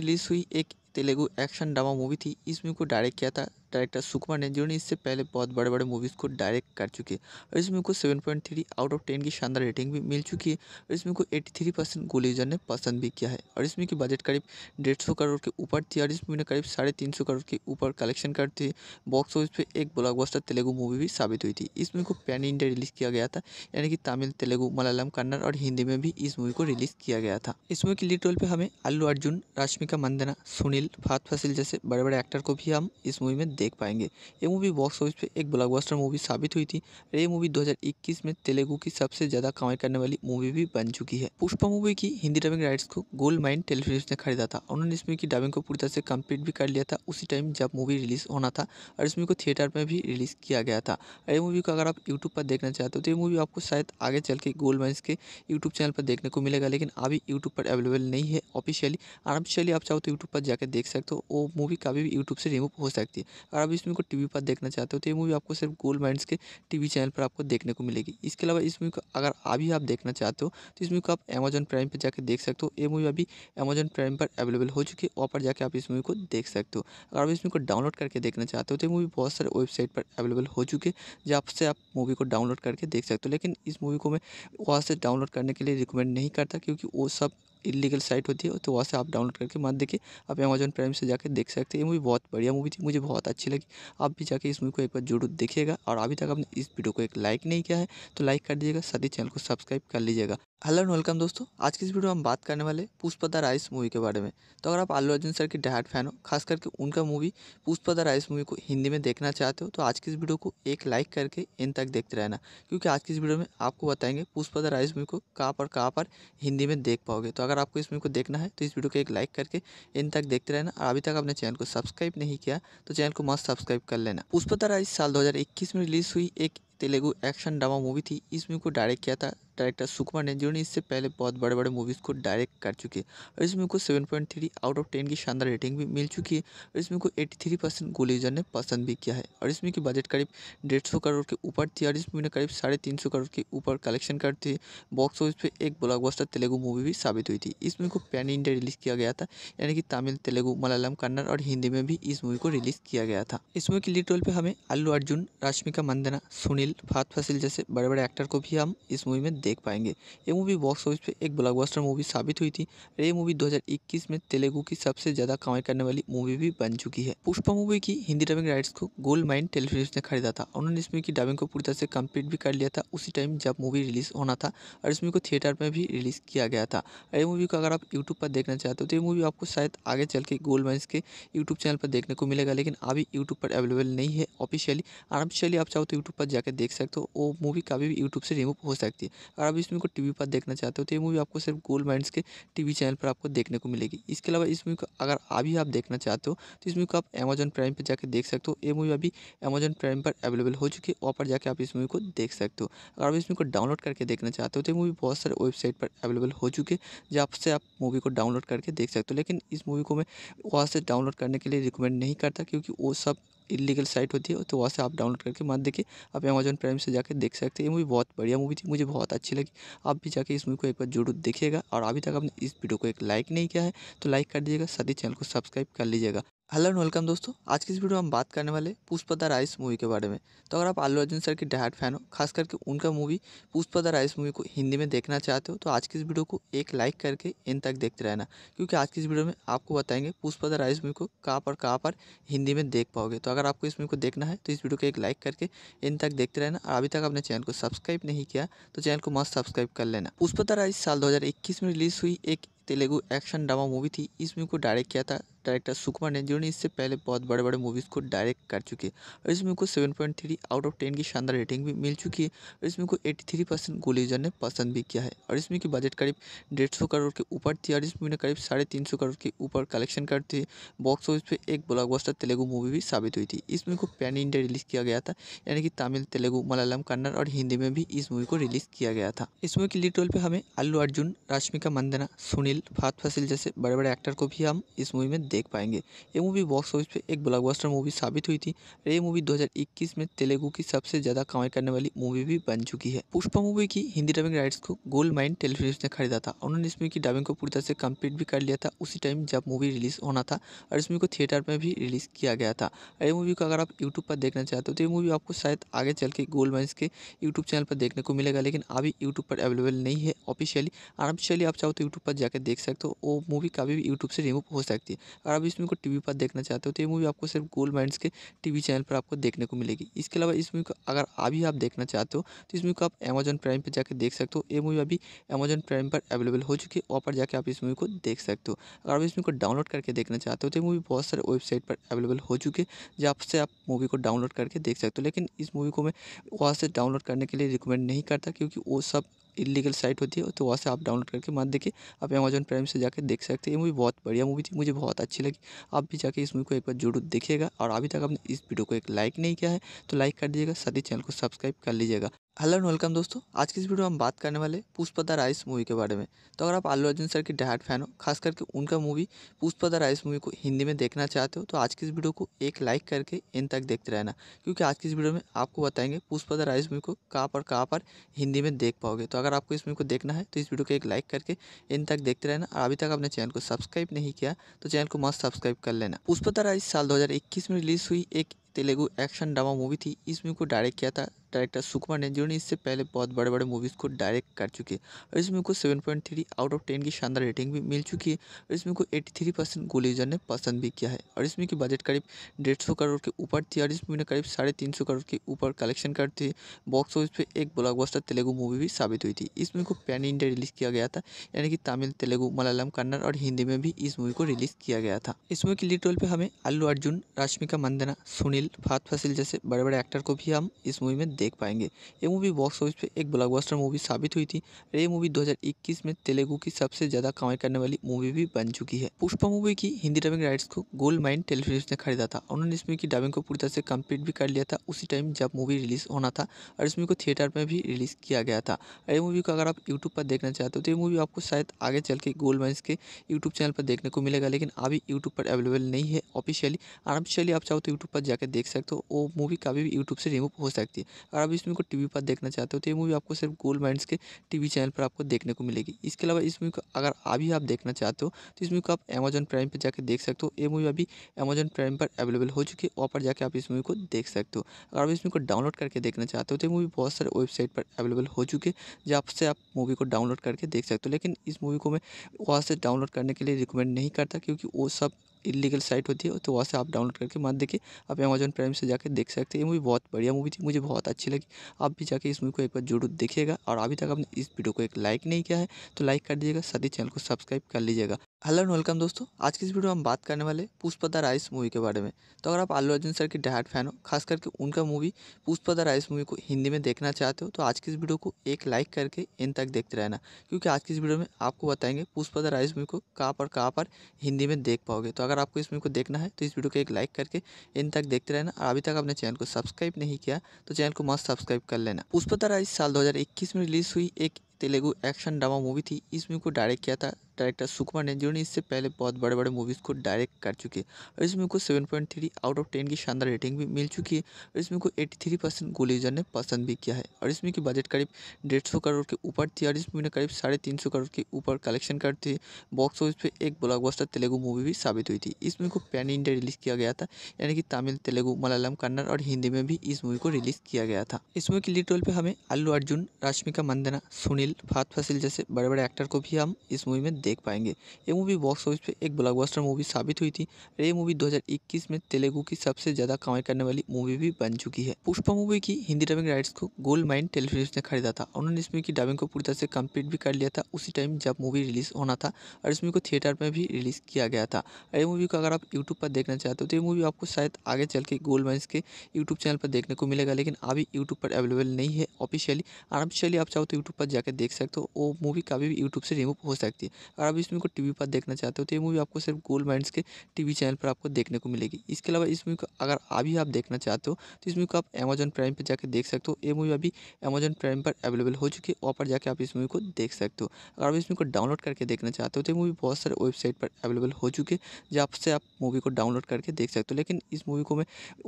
रिलीज़ हुई एक तेलुगु एक्शन ड्रामा मूवी थी इस मूवी को डायरेक्ट किया था डायरेक्टर सुकुमार ने जिन्होंने इससे पहले बहुत बड़े बड़े मूवीज़ को डायरेक्ट कर चुके और इस मूवी को seven point three out of ten की शानदार रेटिंग भी मिल चुकी है और इस मूवी को एट्टी थ्री परसेंट गोलीजर ने पसंद भी किया है और इस मूवी की बजट करीब डेढ़ सौ करोड़ के ऊपर थी और इस मूवी ने करीब साढ़े तीन सौ करोड़ के ऊपर कलेक्शन कर करती बॉक्स ऑफिस पर एक ब्लॉकबस्टर तेलुगु मूवी भी साबित हुई थी इस मूवी को पैन इंडिया रिलीज़ किया गया था यानी कि तमिल तेलुगु मलयालम कन्नड़ और हिंदी में भी इस मूवी को रिलीज़ किया गया था इस मूवी के लीड रोल पर हमें अल्लू अर्जुन रश्मिका मंदना सुनील फ़ासिल फात फसिल जैसे बड़े बड़े एक्टर को भी हम इस मूवी में देख पाएंगे ये मूवी बॉक्स ऑफिस पे एक ब्लॉकबस्टर मूवी साबित हुई थी और ये मूवी 2021 में तेलुगु की सबसे ज़्यादा कमाई करने वाली मूवी भी बन चुकी है पुष्पा मूवी की हिंदी डबिंग राइट्स को गोल्ड माइन टेलीफिल्म ने खरीदा था उन्होंने इस मूवी की डबिंग को पूरी तरह से कम्प्लीट भी कर लिया था उसी टाइम जब मूवी रिलीज़ होना था और इस मूवी को थिएटर में भी रिलीज़ किया गया था ये मूवी को अगर आप यूट्यूब पर देखना चाहते हो तो ये मूवी आपको शायद आगे चल के गोल्ड माइन्स के यूट्यूब चैनल पर देखने को मिलेगा लेकिन अभी यूट्यूब पर अवेलेबल नहीं है ऑफिशियली अनऑफिशियली आप चाहो तो यूट्यूब पर जाकर देख सकते हो वो मूवी कभी भी यूट्यूब से रिमूव हो सकती है अगर आप इस मूवी को टी पर देखना चाहते हो तो ये मूवी आपको सिर्फ गोल्ड माइंड्स के टी चैनल पर आपको देखने को मिलेगी इसके अलावा इस मूवी को अगर अभी आप देखना चाहते हो तो इस मूवी को आप अमेजॉन प्राइम पर जाकर देख सकते हो ये मूवी अभी अमेजॉन प्राइम पर अवेलेबल हो चुकी है वहाँ पर जाकर आप इस मूवी को देख सकते हो अगर आप इस मूवी को डाउनलोड करके देखना चाहते हो तो ये मूवी बहुत सारे वेबसाइट पर अवेलेबल हो चुके जहाँ से आप मूवी को डाउनलोड करके देख सकते हो लेकिन इस मूवी को मैं वहाँ से डाउनलोड करने के लिए रिकमेंड नहीं करता क्योंकि वो सब इलीगल साइट होती है तो वहाँ से आप डाउनलोड करके मत देखिए आप अमेजोन प्राइम से जाकर देख सकते हैं ये मूवी बहुत बढ़िया मूवी थी मुझे बहुत अच्छी लगी आप भी जाके इस मूवी को एक बार जरूर देखिएगा और अभी तक आपने इस वीडियो को एक लाइक नहीं किया है तो लाइक कर दीजिएगा साथ ही चैनल को सब्सक्राइब कर लीजिएगा हेलो एंड वेलकम दोस्तों आज की इस वीडियो में हम बात करने वाले पुष्पा द राइस मूवी के बारे में तो अगर आप आलू अर्जुन सर की डहाट फैन हो खास करके उनका movie Pushpa the rice movie को हिंदी में देखना चाहते हो तो आज की इस वीडियो को एक लाइक करके इन तक देखते रहना क्योंकि आज की इस वीडियो में आपको बताएंगे पुष्पा द राइस मूवी को कहाँ पर कहाँ पर हिंदी में देख पाओगे तो अगर आपको इस मूवी को देखना है तो इस वीडियो को एक लाइक करके इन तक देखते रहना और अभी तक आपने चैनल को सब्सक्राइब नहीं किया तो चैनल को मस्त सब्सक्राइब कर लेना पुष्पा द राइस साल दो में रिलीज़ हुई एक तेलुगु एक्शन ड्रामा मूवी थी इस मूवी को डायरेक्ट किया था डायरेक्टर सुकुमार ने जिन्होंने इससे पहले बहुत बड़े बड़े मूवीज़ को डायरेक्ट कर चुके हैं और इस मूवी को seven point three out of ten की शानदार रेटिंग भी मिल चुकी है और इस मूवी को 83 थ्री परसेंट गोलीजर ने पसंद भी किया है और इस मूवी की बजट करीब डेढ़ सौ करोड़ के ऊपर थी और इस मूवी ने करीब साढ़े तीन सौ करोड़ के ऊपर कलेक्शन कर थी बॉक्स ऑफिस पर एक ब्लॉकबस्टर तेलुगु मूवी भी साबित हुई थी इस मूवी को पैन इंडिया रिलीज़ किया गया था यानी कि तमिल तेलुगु मलयालम कन्नड़ और हिंदी में भी इस मूवी को रिलीज़ किया गया था इस मूवी की लीड रोल पर हमें अल्लू अर्जुन रश्मिका मंदना सुनील मिल फात फसिल जैसे बड़े बड़े एक्टर को भी हम इस मूवी में देख पाएंगे ये मूवी बॉक्स ऑफिस पे एक ब्लॉकबस्टर मूवी साबित हुई थी ये मूवी 2021 में तेलुगु की सबसे ज़्यादा कमाई करने वाली मूवी भी बन चुकी है पुष्पा मूवी की हिंदी डबिंग राइट्स को गोल्ड माइंड टेलीफिल्म ने खरीदा था उन्होंने इस मूवी की डबिंग को पूरी तरह से कम्प्लीट भी कर लिया था उसी टाइम जब मूवी रिलीज़ होना था और इस मूवी को थिएटर में भी रिलीज़ किया गया था ये मूवी को अगर आप यूट्यूब पर देखना चाहते हो तो ये मूवी आपको शायद आगे चल के गोल्ड माइंड के यूट्यूब चैनल पर देखने को मिलेगा लेकिन अभी यूट्यूब पर अवेलेबल नहीं है ऑफिशियली आराम चलिए आप चाहो तो यूट्यूब पर जाकर देख सकते हो वो मूवी कभी भी यूट्यूब से रिमूव हो सकती है अगर आप इस मूवी को टीवी पर देखना चाहते हो तो ये मूवी आपको सिर्फ गोल्ड माइंड्स के टीवी चैनल पर आपको देखने को मिलेगी इसके अलावा इस मूवी को अगर अभी आप देखना चाहते हो तो इस मूवी को आप अमेजन प्राइम पर जाकर देख सकते हो ये मूवी अभी अमेजॉन प्राइम पर अवेलेबल हो चुकी है वहाँ पर जाकर आप इस मूवी को देख सकते हो अगर आप इस मूवी को डाउनलोड करके देखना चाहते हो तो ये मूवी बहुत सारे वेबसाइट पर अवेलेबल हो चुके हैं से आप मूवी को डाउनलोड करके देख सकते हो लेकिन इस मूवी को मैं वहाँ से डाउनलोड करने के लिए रिकमेंड नहीं करता क्योंकि वो सब इलीगल साइट होती है तो वहाँ से आप डाउनलोड करके मत देखिए आप अमेजन प्राइम से जाकर देख सकते हैं ये मूवी बहुत बढ़िया मूवी थी मुझे बहुत अच्छी लगी आप भी जाके इस मूवी को एक बार जरूर देखिएगा और अभी तक आपने इस वीडियो को एक लाइक नहीं किया है तो लाइक कर दीजिएगा साथ ही चैनल को सब्सक्राइब कर लीजिएगा हेलो एंड वेलकम दोस्तों आज की इस वीडियो में हम बात करने वाले पुष्पा द राइस मूवी के बारे में तो अगर आप आलू अर्जुन सर की डहाट फैन हो खास करके उनका movie Pushpa the rice movie को हिंदी में देखना चाहते हो तो आज की इस वीडियो को एक लाइक करके इन तक देखते रहना क्योंकि आज की इस वीडियो में आपको बताएंगे पुष्पा द राइस मूवी को कहाँ पर कहाँ पर हिंदी में देख पाओगे तो अगर आपको इस मूवी को देखना है तो इस वीडियो को एक लाइक करके इन तक देखते रहना और अभी तक आपने चैनल को सब्सक्राइब नहीं किया तो चैनल को मस्त सब्सक्राइब कर लेना पुष्पा द राइस साल दो में रिलीज़ हुई एक तेलुगु एक्शन ड्रामा मूवी थी इस मूवी को डायरेक्ट किया था डायरेक्टर सुकुमार ने जिन्होंने इससे पहले बहुत बड़े बड़े मूवीज़ को डायरेक्ट कर चुके हैं और इस मूवी को seven point three out of ten की शानदार रेटिंग भी मिल चुकी है और इस मूवी को एट्टी थ्री परसेंट यूजर ने पसंद भी किया है और इसमें की बजट करीब डेढ़ सौ करोड़ के ऊपर थी और इस मूवी ने करीब साढ़े तीन सौ करोड़ के ऊपर कलेक्शन करती थी बॉक्स ऑफिस पर एक ब्लॉकबस्टर तेलुगु मूवी भी साबित हुई थी इस मूवी को पैन इंडिया रिलीज़ किया गया था यानी कि तमिल तेलुगु मलयालम कन्नड़ और हिंदी में भी इस मूवी को रिलीज़ किया गया था इस मूवी की लीड रोल पर हमें अल्लू अर्जुन रश्मिका मंदना सुनील फात फसिल जैसे बड़े बड़े एक्टर को भी हम इस मूवी में देख पाएंगे ये मूवी बॉक्स ऑफिस पे एक ब्लॉकबस्टर मूवी साबित हुई थी ये मूवी 2021 में तेलुगु की सबसे ज़्यादा कमाई करने वाली मूवी भी बन चुकी है पुष्पा मूवी की हिंदी डबिंग राइट्स को गोल्ड माइंड टेलीफिल्म ने खरीदा था उन्होंने इसमें की डबिंग को पूरी तरह से कम्प्लीट भी कर लिया था उसी टाइम जब मूवी रिलीज़ होना था और इसमें को थिएटर में भी रिलीज़ किया गया था ये मूवी को अगर आप यूट्यूब पर देखना चाहते हो तो ये मूवी आपको शायद आगे चल के गोल्ड माइंड के यूट्यूब चैनल पर देखने को मिलेगा लेकिन अभी यूट्यूब पर अवेलेबल नहीं है ऑफिशियली अनऑफिशियली आप चाहो तो यूट्यूब पर जाकर देख सकते हो वो मूवी कभी भी यूट्यूब से रिमूव हो सकती है और आप इस मूवी को टी पर देखना चाहते हो तो ये मूवी आपको सिर्फ गोल्ड माइंड्स के टी चैनल पर आपको देखने को मिलेगी इसके अलावा इस मूवी को अगर अभी आप देखना चाहते हो तो इस मूवी को आप अमेजोन प्राइम पर जाकर देख सकते हो ये मूवी अभी अमेजन प्राइम पर अवेलेबल हो चुकी है वहाँ पर जाकर आप इस मूवी को देख सकते हो अगर आप इस मूवी को डाउनलोड करके देखना चाहते हो तो ये मूवी बहुत सारे वेबसाइट पर अवेलेबल हो चुके हैं जहाँ से आप मूवी को डाउनलोड करके देख सकते हो लेकिन इस मूवी को मैं वहाँ से डाउनलोड करने के लिए रिकमेंड नहीं करता क्योंकि वो सब इलीगल साइट होती है तो वहाँ से आप डाउनलोड करके मत देखिए आप अमेजोन प्राइम से जाकर देख सकते हैं ये मूवी बहुत बढ़िया मूवी थी मुझे बहुत अच्छी लगी आप भी जाके इस मूवी को एक बार जरूर देखिएगा और अभी तक आपने इस वीडियो को एक लाइक नहीं किया है तो लाइक कर दीजिएगा साथ ही चैनल को सब्सक्राइब कर लीजिएगा हेलो एंड वेलकम दोस्तों आज की इस वीडियो में हम बात करने वाले पुष्पा द राइस मूवी के बारे में तो अगर आप आलू अर्जुन सर की डहाट फैन हो खास करके उनका movie Pushpa the rice movie को हिंदी में देखना चाहते हो तो आज की इस वीडियो को एक लाइक करके इन तक देखते रहना क्योंकि आज की इस वीडियो में आपको बताएंगे पुष्पा द राइस मूवी को कहाँ पर कहाँ पर हिंदी में देख पाओगे तो अगर आपको इस मूवी को देखना है तो इस वीडियो को एक लाइक करके इन तक देखते रहना और अभी तक आपने चैनल को सब्सक्राइब नहीं किया तो चैनल को मस्त सब्सक्राइब कर लेना पुष्पा द राइस साल दो में रिलीज़ हुई एक तेलुगु एक्शन ड्रामा मूवी थी इस मूवी को डायरेक्ट किया था डायरेक्टर सुकुमार ने जिन्होंने इससे पहले बहुत बड़े बड़े मूवीज़ को डायरेक्ट कर चुके हैं और इस मूवी को seven point three out of ten की शानदार रेटिंग भी मिल चुकी है और इसमें को एट्टी थ्री परसेंट गोलीजर ने पसंद भी किया है और इसमें की बजट करीब डेढ़ सौ करोड़ के ऊपर थी और इस मूवी ने करीब साढ़े तीन सौ करोड़ के ऊपर कलेक्शन कर करती बॉक्स ऑफिस पर एक ब्लॉकबस्टर तेलुगु मूवी भी साबित हुई थी इस मूवी को पैन इंडिया रिलीज़ किया गया था यानी कि तमिल तेलुगु मलयालम कन्नड़ और हिंदी में भी इस मूवी को रिलीज़ किया गया था इस मूवी की लीड रोल पर हमें अल्लू अर्जुन रश्मिका मंदना सुनील फात फसिल जैसे बड़े बड़े एक्टर को भी हम इस मूवी में देख देख पाएंगे ये मूवी बॉक्स ऑफिस पे एक ब्लॉकबस्टर मूवी साबित हुई थी और ये मूवी 2021 में तेलुगु की सबसे ज़्यादा कमाई करने वाली मूवी भी बन चुकी है पुष्पा मूवी की हिंदी डबिंग राइट्स को गोल्ड माइन टेलीफिल्म ने खरीदा था उन्होंने इसमें की डबिंग को पूरी तरह से कम्प्लीट भी कर लिया था उसी टाइम जब मूवी रिलीज़ होना था और इसमें को थिएटर में भी रिलीज़ किया गया था ये मूवी को अगर आप यूट्यूब पर देखना चाहते हो तो ये मूवी आपको शायद आगे चल के गोल्ड माइन्स के यूट्यूब चैनल पर देखने को मिलेगा लेकिन अभी यूट्यूब पर अवेलेबल नहीं है ऑफिशियली अनऑफिशियली आप चाहो तो यूट्यूब पर जाकर देख सकते हो वो मूवी कभी भी यूट्यूब से रिमूव हो सकती है और आप इस मूवी को टी पर देखना चाहते हो तो ये मूवी आपको सिर्फ गोल्ड माइंड्स के टी चैनल पर आपको देखने को मिलेगी इसके अलावा इस मूवी को अगर अभी आप देखना चाहते हो तो इस मूवी को आप अमेजॉन प्राइम पर जाकर देख सकते हो ये मूवी अभी अमेजॉन प्राइम पर अवेलेबल हो चुकी है वहाँ पर जाकर आप इस मूवी को देख सकते हो अगर आप इस मूवी को डाउनलोड करके देखना चाहते हो तो ये मूवी बहुत सारे वेबसाइट पर अवेलेबल हो चुके जहाँ से आप मूवी को डाउनलोड करके देख सकते हो लेकिन इस मूवी को मैं वहाँ से डाउनलोड करने के लिए रिकमेंड नहीं करता क्योंकि वो सब इलीगल साइट होती है तो वहाँ से आप डाउनलोड करके मत देखिए आप अमेजन प्राइम से जाकर देख सकते हैं ये मूवी बहुत बढ़िया मूवी थी मुझे बहुत अच्छी लगी आप भी जाके इस मूवी को एक बार जरूर देखिएगा और अभी तक आपने इस वीडियो को एक लाइक नहीं किया है तो लाइक कर दीजिएगा साथ चैनल को सब्सक्राइब कर लीजिएगा हेलो एंड वेलकम दोस्तों आज की इस वीडियो में हम बात करने वाले पुष्पा द राइस मूवी के बारे में तो अगर आप आलू अर्जुन सर के डैड फैन हो खास करके उनका movie Pushpa the rice movie को हिंदी में देखना चाहते हो तो आज की इस वीडियो को एक लाइक करके इन तक देखते रहना क्योंकि आज की इस वीडियो में आपको बताएंगे पुष्पा द राइस मूवी को कहाँ पर कहाँ पर हिंदी में देख पाओगे तो अगर अगर आपको वीडियो को देखना है तो इस वीडियो को एक लाइक करके इन तक देखते रहना और अभी तक आपने चैनल को सब्सक्राइब नहीं किया तो चैनल को मस्त सब्सक्राइब कर लेना पुष्पा तारा इस साल 2021 में रिलीज हुई एक तेलुगु एक्शन ड्रामा मूवी थी इस मूवी को डायरेक्ट किया था डायरेक्टर सुकुमार ने जिन्होंने इससे पहले बहुत बड़े बड़े मूवीज़ को डायरेक्ट कर चुके हैं और इस मूवी को seven point three out of ten की शानदार रेटिंग भी मिल चुकी है और इस मूवी को 83 थ्री परसेंट गोलीजर ने पसंद भी किया है और इस मूवी की बजट करीब डेढ़ सौ करोड़ के ऊपर थी और इस मूवी ने करीब साढ़े तीन सौ करोड़ के ऊपर कलेक्शन कर थी बॉक्स ऑफिस पर एक ब्लॉकबस्टर तेलुगु मूवी भी साबित हुई थी इस मूवी को पैन इंडिया रिलीज़ किया गया था यानी कि तमिल तेलुगु मलयालम कन्नड़ और हिंदी में भी इस मूवी को रिलीज़ किया गया था इस मूवी की लीड रोल पर हमें अल्लू अर्जुन रश्मिका मंदना सुनील मिल फात फसिल जैसे बड़े बड़े एक्टर को भी हम इस मूवी में देख पाएंगे ये मूवी बॉक्स ऑफिस पे एक ब्लॉकबस्टर मूवी साबित हुई थी ये मूवी 2021 में तेलुगु की सबसे ज़्यादा कमाई करने वाली मूवी भी बन चुकी है पुष्पा मूवी की हिंदी डबिंग राइट्स को गोल्ड माइंड टेलीफिल्म ने खरीदा था उन्होंने इस मूवी की डबिंग को पूरी तरह से कम्प्लीट भी कर लिया था उसी टाइम जब मूवी रिलीज़ होना था और इस मूवी को थिएटर में भी रिलीज़ किया गया था ये मूवी को अगर आप यूट्यूब पर देखना चाहते हो तो ये मूवी आपको शायद आगे चल के गोल्ड माइंस के यूट्यूब चैनल पर देखने को मिलेगा लेकिन अभी यूट्यूब पर अवेलेबल नहीं है ऑफिशियली आराम आप चाहो तो यूट्यूब पर जाकर देख सकते हो वो मूवी कभी भी यूट्यूब से रिमूव हो सकती है अगर आप इस मूवी को टीवी पर देखना चाहते हो तो ये मूवी आपको सिर्फ गोल्ड माइंड्स के टीवी चैनल पर आपको देखने को मिलेगी इसके अलावा इस मूवी को अगर अभी आप देखना चाहते हो तो इस मूवी को आप अमेजन प्राइम पर जाकर देख सकते हो ये मूवी अभी अमेजॉन प्राइम पर अवेलेबल हो चुकी है वहाँ पर जाकर आप इस मूवी को देख सकते हो अगर आप इस मूवी को डाउनलोड करके देखना चाहते हो तो ये मूवी बहुत सारे वेबसाइट पर अवेलेबल हो चुके हैं जहाँ से आप मूवी को डाउनलोड करके देख सकते हो लेकिन इस मूवी को मैं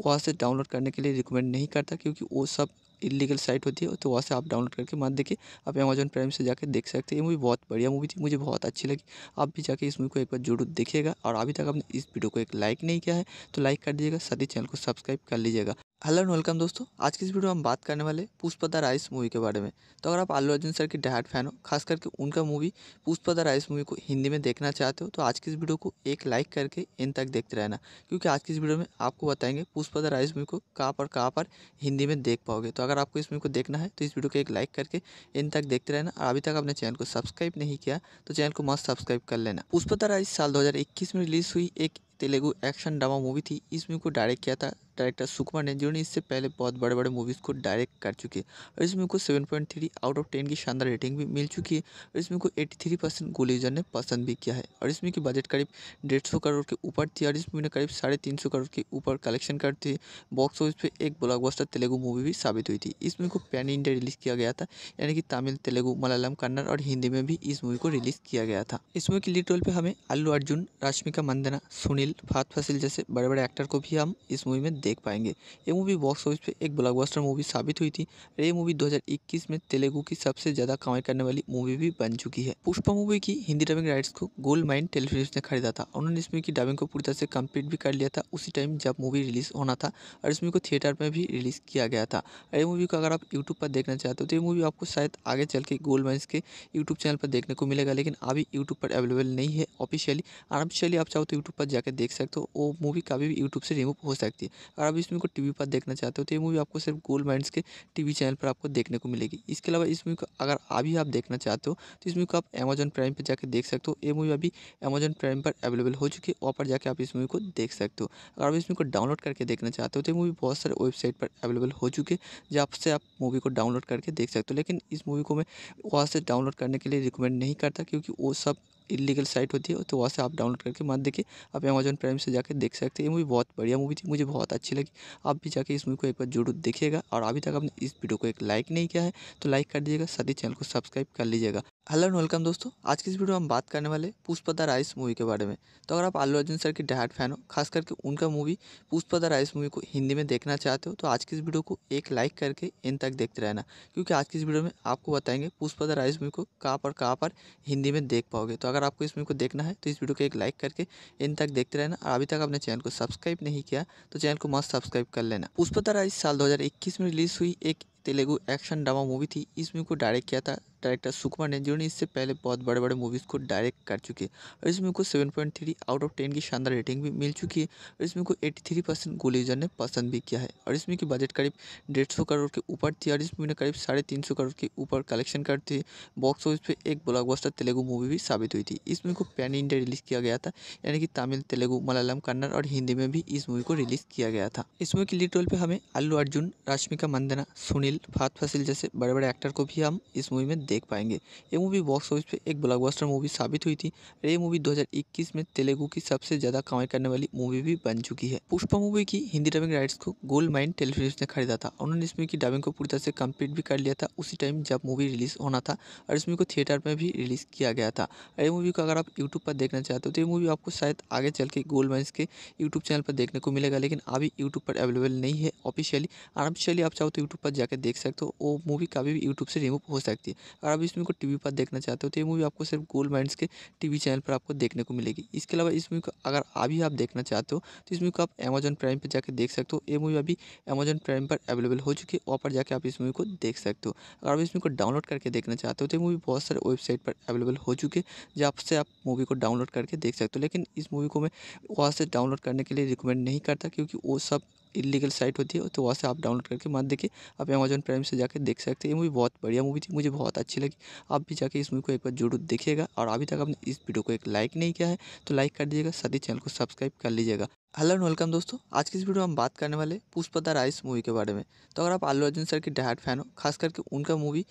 वहाँ से डाउनलोड करने के लिए रिकमेंड नहीं करता क्योंकि वो सब इलीगल साइट होती है तो वहाँ से आप डाउनलोड करके मत देखिए आप अमेजन प्राइम से जाकर देख सकते हैं ये मूवी बहुत बढ़िया मूवी थी मुझे बहुत अच्छी लगी आप भी जाके इस मूवी को एक बार जरूर देखिएगा और अभी तक आपने इस वीडियो को एक लाइक नहीं किया है तो लाइक कर दीजिएगा साथ ही चैनल को सब्सक्राइब कर लीजिएगा हेलो एंड वेलकम दोस्तों आज की इस वीडियो में हम बात करने वाले पुष्पदा राइस मूवी के बारे में तो अगर आप आलू अर्जुन सर की डहाट फैन हो खास करके उनका मूवी पुष्पदा राइस मूवी को हिंदी में देखना चाहते हो तो आज की इस वीडियो को एक लाइक करके इन तक देखते रहना क्योंकि आज की इस वीडियो में आपको बताएंगे पुष्पदा राइस मूवी को कहाँ पर कहाँ पर हिंदी में देख पाओगे तो अगर आपको इस मूवी को देखना है तो इस वीडियो को एक लाइक करके इन तक देखते रहना और अभी तक आपने चैनल को सब्सक्राइब नहीं किया तो चैनल को मस्त सब्सक्राइब कर लेना पुष्पदा राइस साल दो में रिलीज़ हुई एक तेलुगु एक्शन ड्रामा मूवी थी इस मूवी को डायरेक्ट किया था डायरेक्टर सुकुमार ने जिन्होंने इससे पहले बहुत बड़े बड़े मूवीज़ को डायरेक्ट कर चुके हैं और इस मूवी को seven point three out of ten की शानदार रेटिंग भी मिल चुकी है और इस मूवी को एट्टी थ्री परसेंट यूजर ने पसंद भी किया है और इस मूवी की बजट करीब डेढ़ सौ करोड़ के ऊपर थी और इस मूवी ने करीब साढ़े तीन सौ करोड़ के ऊपर कलेक्शन कर थी बॉक्स ऑफिस पर एक ब्लॉकबस्टर तेलुगु मूवी भी साबित हुई थी इस मूवी को पैन इंडिया रिलीज़ किया गया था यानी कि तमिल तेलुगु मलयालम कन्नड़ और हिंदी में भी इस मूवी को रिलीज़ किया गया था इस मूवी के लीड रोल पर हमें अल्लू अर्जुन रश्मिका मंदना सुनील गिल फात फसिल जैसे बड़े बड़े एक्टर को भी हम इस मूवी में देख पाएंगे ये मूवी बॉक्स ऑफिस पे एक ब्लॉकबस्टर मूवी साबित हुई थी और ये मूवी 2021 में तेलुगु की सबसे ज़्यादा कमाई करने वाली मूवी भी बन चुकी है पुष्पा मूवी की हिंदी डबिंग राइट्स को गोल्ड माइंड टेलीफिल्म ने खरीदा था उन्होंने इस मूवी की डबिंग को पूरी तरह से कम्प्लीट भी कर लिया था उसी टाइम जब मूवी रिलीज़ होना था और इस मूवी को थिएटर में भी रिलीज़ किया गया था ये मूवी को अगर आप यूट्यूब पर देखना चाहते हो तो ये मूवी आपको शायद आगे चल के गोल्ड माइंड के यूट्यूब चैनल पर देखने को मिलेगा लेकिन अभी यूट्यूब पर अवेलेबल नहीं है ऑफिशियली अनऑफिशियली आप चाहो तो यूट्यूब पर जाकर देख सकते हो वो मूवी कभी भी यूट्यूब से रिमूव हो सकती है अगर आप इस मूवी को टीवी पर देखना चाहते हो तो ये मूवी आपको सिर्फ गोल्ड माइंड्स के टीवी चैनल पर आपको देखने को मिलेगी इसके अलावा इस मूवी को अगर अभी आप देखना चाहते हो तो इस मूवी को आप अमेजॉन प्राइम पर जाकर देख सकते हो ये मूवी अभी अमेजॉन प्राइम पर अवेलेबल हो चुकी है वहाँ पर जाकर आप इस मूवी को देख सकते हो अगर आप इस मूवी को डाउनलोड करके देखना चाहते हो तो ये मूवी बहुत सारे वेबसाइट पर अवेलेबल हो चुके हैं जहाँ से आप मूवी को डाउनलोड करके देख सकते हो लेकिन इस मूवी को मैं वहाँ से डाउनलोड करने के लिए रिकमेंड नहीं करता क्योंकि वो सब इलीगल साइट होती है तो वहाँ से आप डाउनलोड करके मत देखिए आप अमेजन प्राइम से जाकर देख सकते हैं ये मूवी बहुत बढ़िया मूवी थी मुझे बहुत अच्छी लगी आप भी जाके इस मूवी को एक बार जरूर देखिएगा और अभी तक आपने इस वीडियो को एक लाइक नहीं किया है तो लाइक कर दीजिएगा साथ ही चैनल को सब्सक्राइब कर लीजिएगा हेलो एंड वेलकम दोस्तों आज की इस वीडियो में हम बात करने वाले पुष्पा द राइस मूवी के बारे में तो अगर आप आलू अर्जुन सर की डायट फैन हो खास करके उनका movie Pushpa the rice movie को हिंदी में देखना चाहते हो तो आज की इस वीडियो को एक लाइक करके इन तक देखते रहना क्योंकि आज की इस वीडियो में आपको बताएंगे पुष्पा द राइस मूवी को कहाँ पर कहाँ पर हिंदी में देख पाओगे तो अगर आपको इस मूवी को देखना है तो इस वीडियो को एक लाइक करके इन तक देखते रहना और अभी तक आपने चैनल को सब्सक्राइब नहीं किया तो चैनल को मस्त सब्सक्राइब कर लेना पुष्पा द राइस साल दो में रिलीज़ हुई एक तेलुगु एक्शन ड्रामा मूवी थी इस मूवी को डायरेक्ट किया था डायरेक्टर सुकुमार ने जिन्होंने इससे पहले बहुत बड़े बड़े मूवीज़ को डायरेक्ट कर चुके हैं और इसमें को seven point three out of ten की शानदार रेटिंग भी मिल चुकी है और इसमें को एट्टी थ्री परसेंट यूजर ने पसंद भी किया है और इसमें की बजट करीब डेढ़ करोड़ के ऊपर थी और इस मूवी ने करीब साढ़े तीन सौ करोड़ के ऊपर कलेक्शन करती बॉक्स ऑफिस पर एक ब्लॉकबस्टर तेलुगु मूवी भी साबित हुई थी इस मूवी को पैन इंडिया रिलीज़ किया गया था यानी कि तमिल तेलुगु मलयालम कन्नड़ और हिंदी में भी इस मूवी को रिलीज़ किया गया था इस मूवी की लीड रोल पर हमें अल्लू अर्जुन रश्मिका मंदना सुनील फात फसिल जैसे बड़े बड़े एक्टर को भी हम इस मूवी में देख देख पाएंगे ये मूवी बॉक्स ऑफिस पे एक ब्लॉकबस्टर मूवी साबित हुई थी और ये मूवी 2021 में तेलुगु की सबसे ज़्यादा कमाई करने वाली मूवी भी बन चुकी है पुष्पा मूवी की हिंदी डबिंग राइट्स को गोल्ड माइन टेलीफिल्म ने खरीदा था उन्होंने इस मूवी की डबिंग को पूरी तरह से कम्प्लीट भी कर लिया था उसी टाइम जब मूवी रिलीज़ होना था और इस मूवी को थिएटर में भी रिलीज़ किया गया था ये मूवी को अगर आप यूट्यूब पर देखना चाहते हो तो ये मूवी आपको शायद आगे चल के गोल्ड माइन्स के यूट्यूब चैनल पर देखने को मिलेगा लेकिन अभी यूट्यूब पर अवेलेबल नहीं है ऑफिशियली आराम आप चाहो तो यूट्यूब पर जाकर देख सकते हो वो मूवी कभी भी यूट्यूब से रिमूव हो सकती है और आप इस मूवी को टी पर देखना चाहते हो तो ये मूवी आपको सिर्फ गोल्ड माइंड्स के टी चैनल पर आपको देखने को मिलेगी इसके अलावा इस मूवी को अगर अभी आप देखना चाहते हो तो इस मूवी को आप अमेजोन प्राइम पर जाकर देख सकते हो ये मूवी अभी अमेजन प्राइम पर अवेलेबल हो चुकी है वहाँ पर जाकर आप इस मूवी को देख सकते हो अगर आप इस मूवी को डाउनलोड करके देखना चाहते हो तो ये मूवी बहुत सारे वेबसाइट पर अवेलेबल हो चुके जहाँ से आप मूवी को डाउनलोड करके देख सकते हो लेकिन इस मूवी को मैं वहाँ से डाउनलोड करने के लिए रिकमेंड नहीं करता क्योंकि वो सब इलीगल साइट होती है तो वहाँ से आप डाउनलोड करके मत देखिए आप अमेजोन प्राइम से जाकर देख सकते हैं ये मूवी बहुत बढ़िया मूवी थी मुझे बहुत अच्छी लगी आप भी जाके इस मूवी को एक बार जरूर देखिएगा और अभी तक आपने इस वीडियो को एक लाइक नहीं किया है तो लाइक कर दीजिएगा साथ ही चैनल को सब्सक्राइब कर लीजिएगा हेलो एंड वेलकम दोस्तों आज की इस वीडियो में हम बात करने वाले द राइस मूवी के बारे में तो अगर आप आलू अर्जुन सर के डहाट फैन हो खास करके उनका मूवी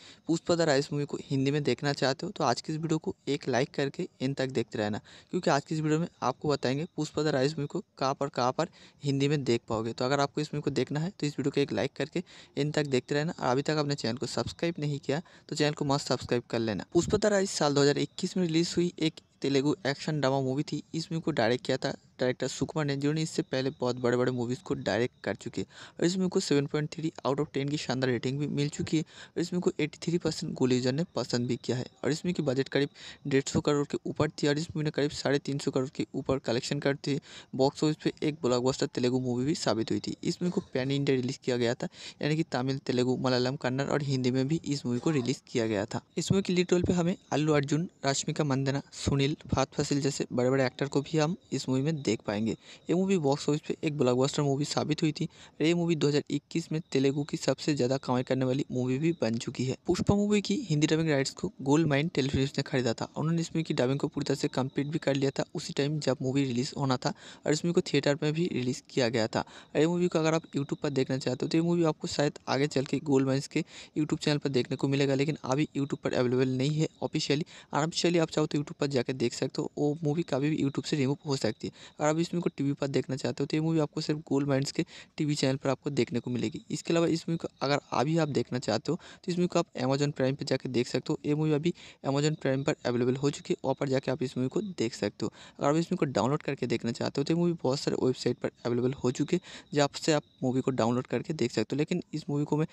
द राइस मूवी को हिंदी में देखना चाहते हो तो आज की इस वीडियो को एक लाइक करके इन तक देखते रहना क्योंकि आज की इस वीडियो में आपको बताएंगे द राइस मूवी को कहाँ पर कहाँ पर हिंदी में देख पाओगे तो अगर आपको इस मूवी को देखना है तो इस वीडियो को एक लाइक करके इन तक देखते रहना और अभी तक आपने चैनल को सब्सक्राइब नहीं किया तो चैनल को मस्त सब्सक्राइब कर लेना द राइस साल दो में रिलीज़ हुई एक तेलुगु एक्शन ड्रामा मूवी थी इस मूवी को डायरेक्ट किया था डायरेक्टर सुकुमार ने जिन्होंने इससे पहले बहुत बड़े बड़े मूवीज़ को डायरेक्ट कर चुके हैं और इसमें को seven point three out of ten की शानदार रेटिंग भी मिल चुकी है और इसमें को एट्टी थ्री परसेंट यूजर ने पसंद भी किया है और इसमें की बजट करीब डेढ़ सौ करोड़ के ऊपर थी और इस मूवी ने करीब साढ़े तीन सौ करोड़ के ऊपर कलेक्शन कर थी बॉक्स ऑफिस पर एक ब्लॉकबस्टर तेलुगु मूवी भी साबित हुई थी इस मूवी को पैन इंडिया रिलीज़ किया गया था यानी कि तमिल तेलुगु मलयालम कन्नड़ और हिंदी में भी इस मूवी को रिलीज़ किया गया था इस मूवी की लीड रोल पर हमें अल्लू अर्जुन रश्मिका मंदना सुनील फात फसिल जैसे बड़े बड़े एक्टर को भी हम इस मूवी में देख पाएंगे ये मूवी बॉक्स ऑफिस पे एक ब्लॉकबस्टर मूवी साबित हुई थी ये मूवी 2021 में तेलुगु की सबसे ज़्यादा कमाई करने वाली मूवी भी बन चुकी है पुष्पा मूवी की हिंदी डबिंग राइट्स को गोल्ड माइंड टेलीफिल्म ने खरीदा था उन्होंने इसमें की डबिंग को पूरी तरह से कम्प्लीट भी कर लिया था उसी टाइम जब मूवी रिलीज होना था और इस मूवी को थिएटर में भी रिलीज किया गया था ये मूवी को अगर आप यूट्यूब पर देखना चाहते हो तो ये मूवी आपको शायद आगे चल के गोल्ड माइंड के यूट्यूब चैनल पर देखने को मिलेगा लेकिन अभी यूट्यूब पर अवेलेबल नहीं है ऑफिशियली आराम आप चाहो तो यूट्यूब पर जाकर देख सकते हो वो मूवी कभी भी यूट्यूब से रिमूव हो सकती है और आप इस मूवी को टी पर देखना चाहते हो तो ये मूवी आपको सिर्फ गोल्ड माइंड्स के टी चैनल पर आपको देखने को मिलेगी इसके अलावा इस मूवी को अगर अभी आप देखना चाहते हो तो इस मूवी को आप अमेजन प्राइम पर जाकर देख सकते हो ये मूवी अभी अमेजन प्राइम पर अवेलेबल हो चुकी है वहाँ पर जाकर आप इस मूवी को देख सकते हो अगर आप इस मूवी को डाउनलोड करके देखना चाहते हो तो ये मूवी बहुत सारे वेबसाइट पर अवेलेबल हो चुके जहाँ से आप मूवी को डाउनलोड करके देख सकते हो लेकिन इस मूवी को मैं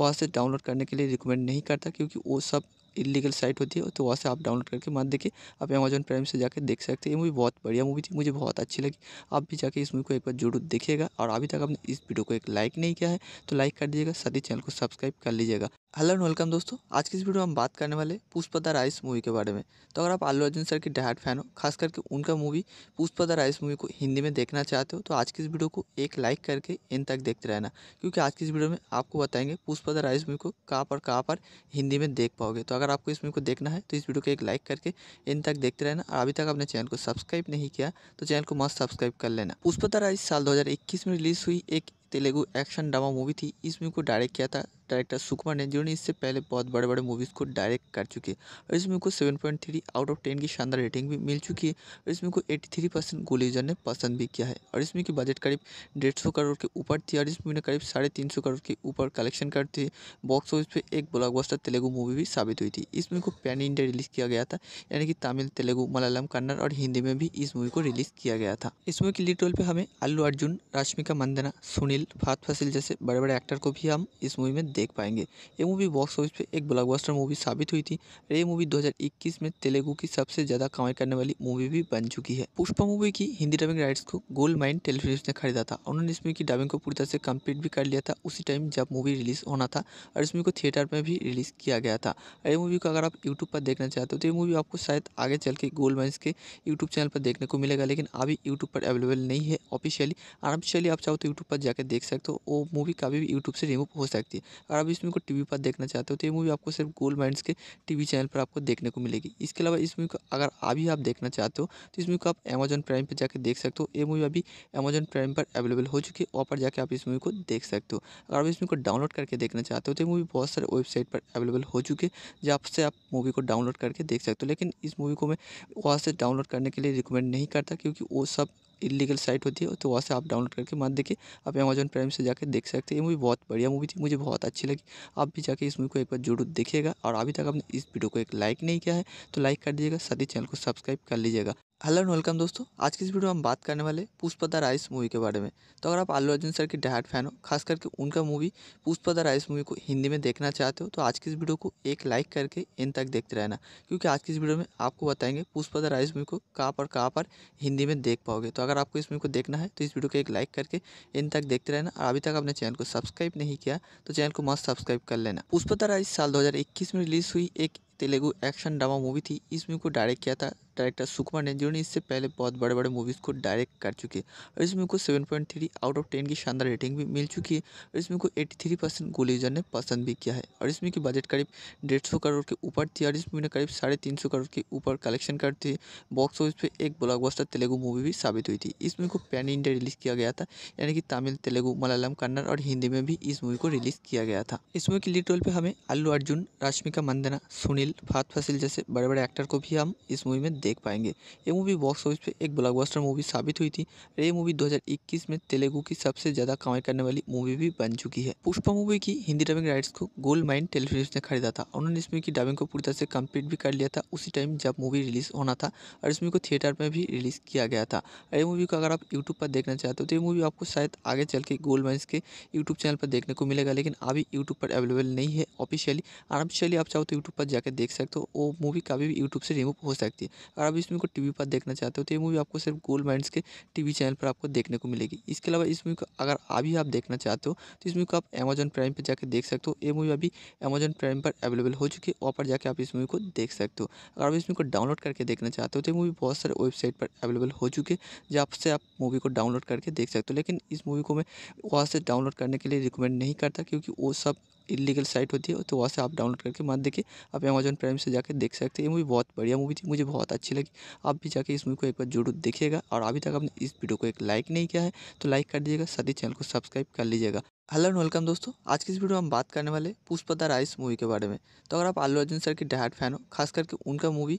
वहाँ से डाउनलोड करने के लिए रिकमेंड नहीं करता क्योंकि वो सब इलीगल साइट होती है तो वहाँ से आप डाउनलोड करके मत देखिए आप अमेजोन प्राइम से जाके देख सकते हैं ये मूवी बहुत बढ़िया मूवी थी मुझे बहुत अच्छी लगी आप भी जाके इस मूवी को एक बार जरूर देखिएगा और अभी तक आपने इस वीडियो को एक लाइक नहीं किया है तो लाइक कर दीजिएगा साथ ही चैनल को सब्सक्राइब कर लीजिएगा हेलो एंड वेलकम दोस्तों आज की इस वीडियो में हम बात करने वाले पुष्पदा राइस मूवी के बारे में तो अगर आप आलू अर्जुन सर की डहाट फैन हो खास करके उनका मूवी पुष्पदा राइस मूवी को हिंदी में देखना चाहते हो तो आज की इस वीडियो को एक लाइक करके इन तक देखते रहना क्योंकि आज की इस वीडियो में आपको बताएंगे पुष्पदा राइस मूवी को कहाँ पर कहाँ पर हिंदी में देख पाओगे तो अगर आपको इस मूवी को देखना है तो इस वीडियो को एक लाइक करके इन तक देखते रहना और अभी तक आपने चैनल को सब्सक्राइब नहीं किया तो चैनल को मस्त सब्सक्राइब कर लेना पुष्पा तारा इस साल 2021 में रिलीज हुई एक तेलुगु एक्शन ड्रामा मूवी थी इस मूवी को डायरेक्ट किया था डायरेक्टर सुकुमार ने जिन्होंने इससे पहले बहुत बड़े बड़े मूवीज़ को डायरेक्ट कर चुके और इस मूवी को seven point three out of ten की शानदार रेटिंग भी मिल चुकी है और इस मूवी को एट्टी थ्री परसेंट यूजर ने पसंद भी किया है और इस मूवी की बजट करीब डेढ़ सौ करोड़ के ऊपर थी और इस मूवी ने करीब साढ़े तीन सौ करोड़ के ऊपर कलेक्शन कर करती बॉक्स ऑफिस पर एक ब्लॉकबस्टर तेलुगु मूवी भी साबित हुई थी इस मूवी को पैन इंडिया रिलीज़ किया गया था यानी कि तमिल तेलुगु मलयालम कन्नड़ और हिंदी में भी इस मूवी को रिलीज़ किया गया था इस मूवी की लीड रोल पर हमें अल्लू अर्जुन रश्मिका मंदना सुनील गिल फात फसील जैसे बड़े बड़े एक्टर को भी हम इस मूवी में देख पाएंगे ये मूवी बॉक्स ऑफिस पे एक ब्लॉकबस्टर मूवी साबित हुई थी और ये मूवी 2021 में तेलुगु की सबसे ज़्यादा कमाई करने वाली मूवी भी बन चुकी है पुष्पा मूवी की हिंदी डबिंग राइट्स को गोल्ड माइन टेलीफिल्म ने खरीदा था उन्होंने इस मूवी की डबिंग को पूरी तरह से कम्प्लीट भी कर लिया था उसी टाइम जब मूवी रिलीज़ होना था और इस मूवी को थिएटर में भी रिलीज़ किया गया था ये मूवी को अगर आप यूट्यूब पर देखना चाहते हो तो ये मूवी आपको शायद आगे चल के गोल्ड माइन्स के यूट्यूब चैनल पर देखने को मिलेगा लेकिन अभी यूट्यूब पर अवेलेबल नहीं है ऑफिशियली अनऑफिशियली आप चाहो तो यूट्यूब पर जाकर देख सकते हो वो मूवी कभी भी यूट्यूब से रिमूव हो सकती है अगर आप इस मूवी को टी पर देखना चाहते हो तो ये मूवी आपको सिर्फ गोल्ड माइंड्स के टी चैनल पर आपको देखने को मिलेगी इसके अलावा इस मूवी को अगर अभी आप देखना चाहते हो तो इस मूवी को आप अमेजॉन प्राइम पर जाकर देख सकते हो ये मूवी अभी अमेजॉन प्राइम पर अवेलेबल हो चुकी है वहाँ पर जाकर आप इस मूवी को देख सकते हो अगर आप इस मूवी को डाउनलोड करके देखना चाहते हो तो ये मूवी बहुत सारे वेबसाइट पर अवेलेबल हो चुके हैं जहाँ से आप मूवी को डाउनलोड करके देख सकते हो लेकिन इस मूवी को मैं वहाँ से डाउनलोड करने के लिए रिकमेंड नहीं करता क्योंकि वो सब इलीगल साइट होती है तो वहाँ से आप डाउनलोड करके मत देखिए आप अमेजन प्राइम से जाकर देख सकते हैं ये मूवी बहुत बढ़िया मूवी थी मुझे बहुत अच्छी लगी आप भी जाके इस मूवी को एक बार जरूर देखिएगा और अभी तक आपने इस वीडियो को एक लाइक नहीं किया है तो लाइक कर दीजिएगा साथ ही चैनल को सब्सक्राइब कर लीजिएगा हेलो एंड वेलकम दोस्तों आज की इस वीडियो में हम बात करने वाले पुष्पा द राइस मूवी के बारे में तो अगर आप आलू अर्जुन सर की डायट फैन हो खास करके उनका movie Pushpa the rice movie को हिंदी में देखना चाहते हो तो आज की इस वीडियो को एक लाइक करके इन तक देखते रहना क्योंकि आज की इस वीडियो में आपको बताएंगे पुष्पा द राइस मूवी को कहाँ पर कहाँ पर हिंदी में देख पाओगे तो अगर आपको इस मूवी को देखना है तो इस वीडियो को एक लाइक करके इन तक देखते रहना और अभी तक आपने चैनल को सब्सक्राइब नहीं किया तो चैनल को मस्त सब्सक्राइब कर लेना पुष्पा द राइस साल दो में रिलीज़ हुई एक तेलुगु एक्शन ड्रामा मूवी थी इस मूवी को डायरेक्ट किया था डायरेक्टर सुकुमार ने जिन्होंने इससे पहले बहुत बड़े बड़े मूवीज़ को डायरेक्ट कर चुके हैं और इसमें को seven point three out of ten की शानदार रेटिंग भी मिल चुकी है और इसमें को एट्टी थ्री परसेंट यूजर ने पसंद भी किया है और इसमें की बजट करीब डेढ़ सौ करोड़ के ऊपर थी और इस मूवी ने करीब साढ़े तीन सौ करोड़ के ऊपर कलेक्शन करती बॉक्स ऑफिस पर एक ब्लॉकबस्टर तेलुगु मूवी भी साबित हुई थी इस मूवी को पैन इंडिया रिलीज़ किया गया था यानी कि तमिल तेलुगु मलयालम कन्नड़ और हिंदी में भी इस मूवी को रिलीज़ किया गया था इस मूवी की लीड रोल पर हमें अल्लू अर्जुन रश्मिका मंदना सुनील फात फसिल जैसे बड़े बड़े एक्टर को भी हम इस मूवी में देख देख पाएंगे ये मूवी बॉक्स ऑफिस पे एक ब्लॉकबस्टर मूवी साबित हुई थी और ये मूवी 2021 में तेलुगु की सबसे ज़्यादा कमाई करने वाली मूवी भी बन चुकी है पुष्पा मूवी की हिंदी डबिंग राइट्स को गोल्ड माइन टेलीफिल्म ने खरीदा था उन्होंने इस मूवी की डबिंग को पूरी तरह से कम्प्लीट भी कर लिया था उसी टाइम जब मूवी रिलीज़ होना था और इस मूवी को थिएटर में भी रिलीज़ किया गया था ये मूवी को अगर आप यूट्यूब पर देखना चाहते हो तो ये मूवी आपको शायद आगे चल के गोल्ड माइन्स के यूट्यूब चैनल पर देखने को मिलेगा लेकिन अभी यूट्यूब पर अवेलेबल नहीं है ऑफिशियली आराम आप चाहो तो यूट्यूब पर जाकर देख सकते हो वो मूवी कभी भी यूट्यूब से रिमूव हो सकती है और आप इस मूवी को टी पर देखना चाहते हो तो ये मूवी आपको सिर्फ गोल्ड माइंड्स के टी चैनल पर आपको देखने को मिलेगी इसके अलावा इस मूवी को अगर अभी आप देखना चाहते हो तो इस मूवी को आप अमेजोन प्राइम पर जाकर देख सकते हो ये मूवी अभी अमेजन प्राइम पर अवेलेबल हो चुकी है वहाँ पर जाकर आप इस मूवी को देख सकते हो अगर आप इस मूवी को डाउनलोड करके देखना चाहते हो तो ये मूवी बहुत सारे वेबसाइट पर अवेलेबल हो चुके जहाँ से आप मूवी को डाउनलोड करके देख सकते हो लेकिन इस मूवी को मैं वहाँ से डाउनलोड करने के लिए रिकमेंड नहीं करता क्योंकि वो सब इलीगल साइट होती है तो वहाँ से आप डाउनलोड करके मत देखिए आप अमेजोन प्राइम से जाकर देख सकते हैं ये मूवी बहुत बढ़िया मूवी थी मुझे बहुत अच्छी लगी आप भी जाके इस मूवी को एक बार जरूर देखिएगा और अभी तक आपने इस वीडियो को एक लाइक नहीं किया है तो लाइक कर दीजिएगा साथ ही चैनल को सब्सक्राइब कर लीजिएगा हेलो एंड वेलकम दोस्तों आज की इस वीडियो में हम बात करने वाले द राइस मूवी के बारे में तो अगर आप आलू अर्जुन सर की डहाट फैन हो खास करके उनका मूवी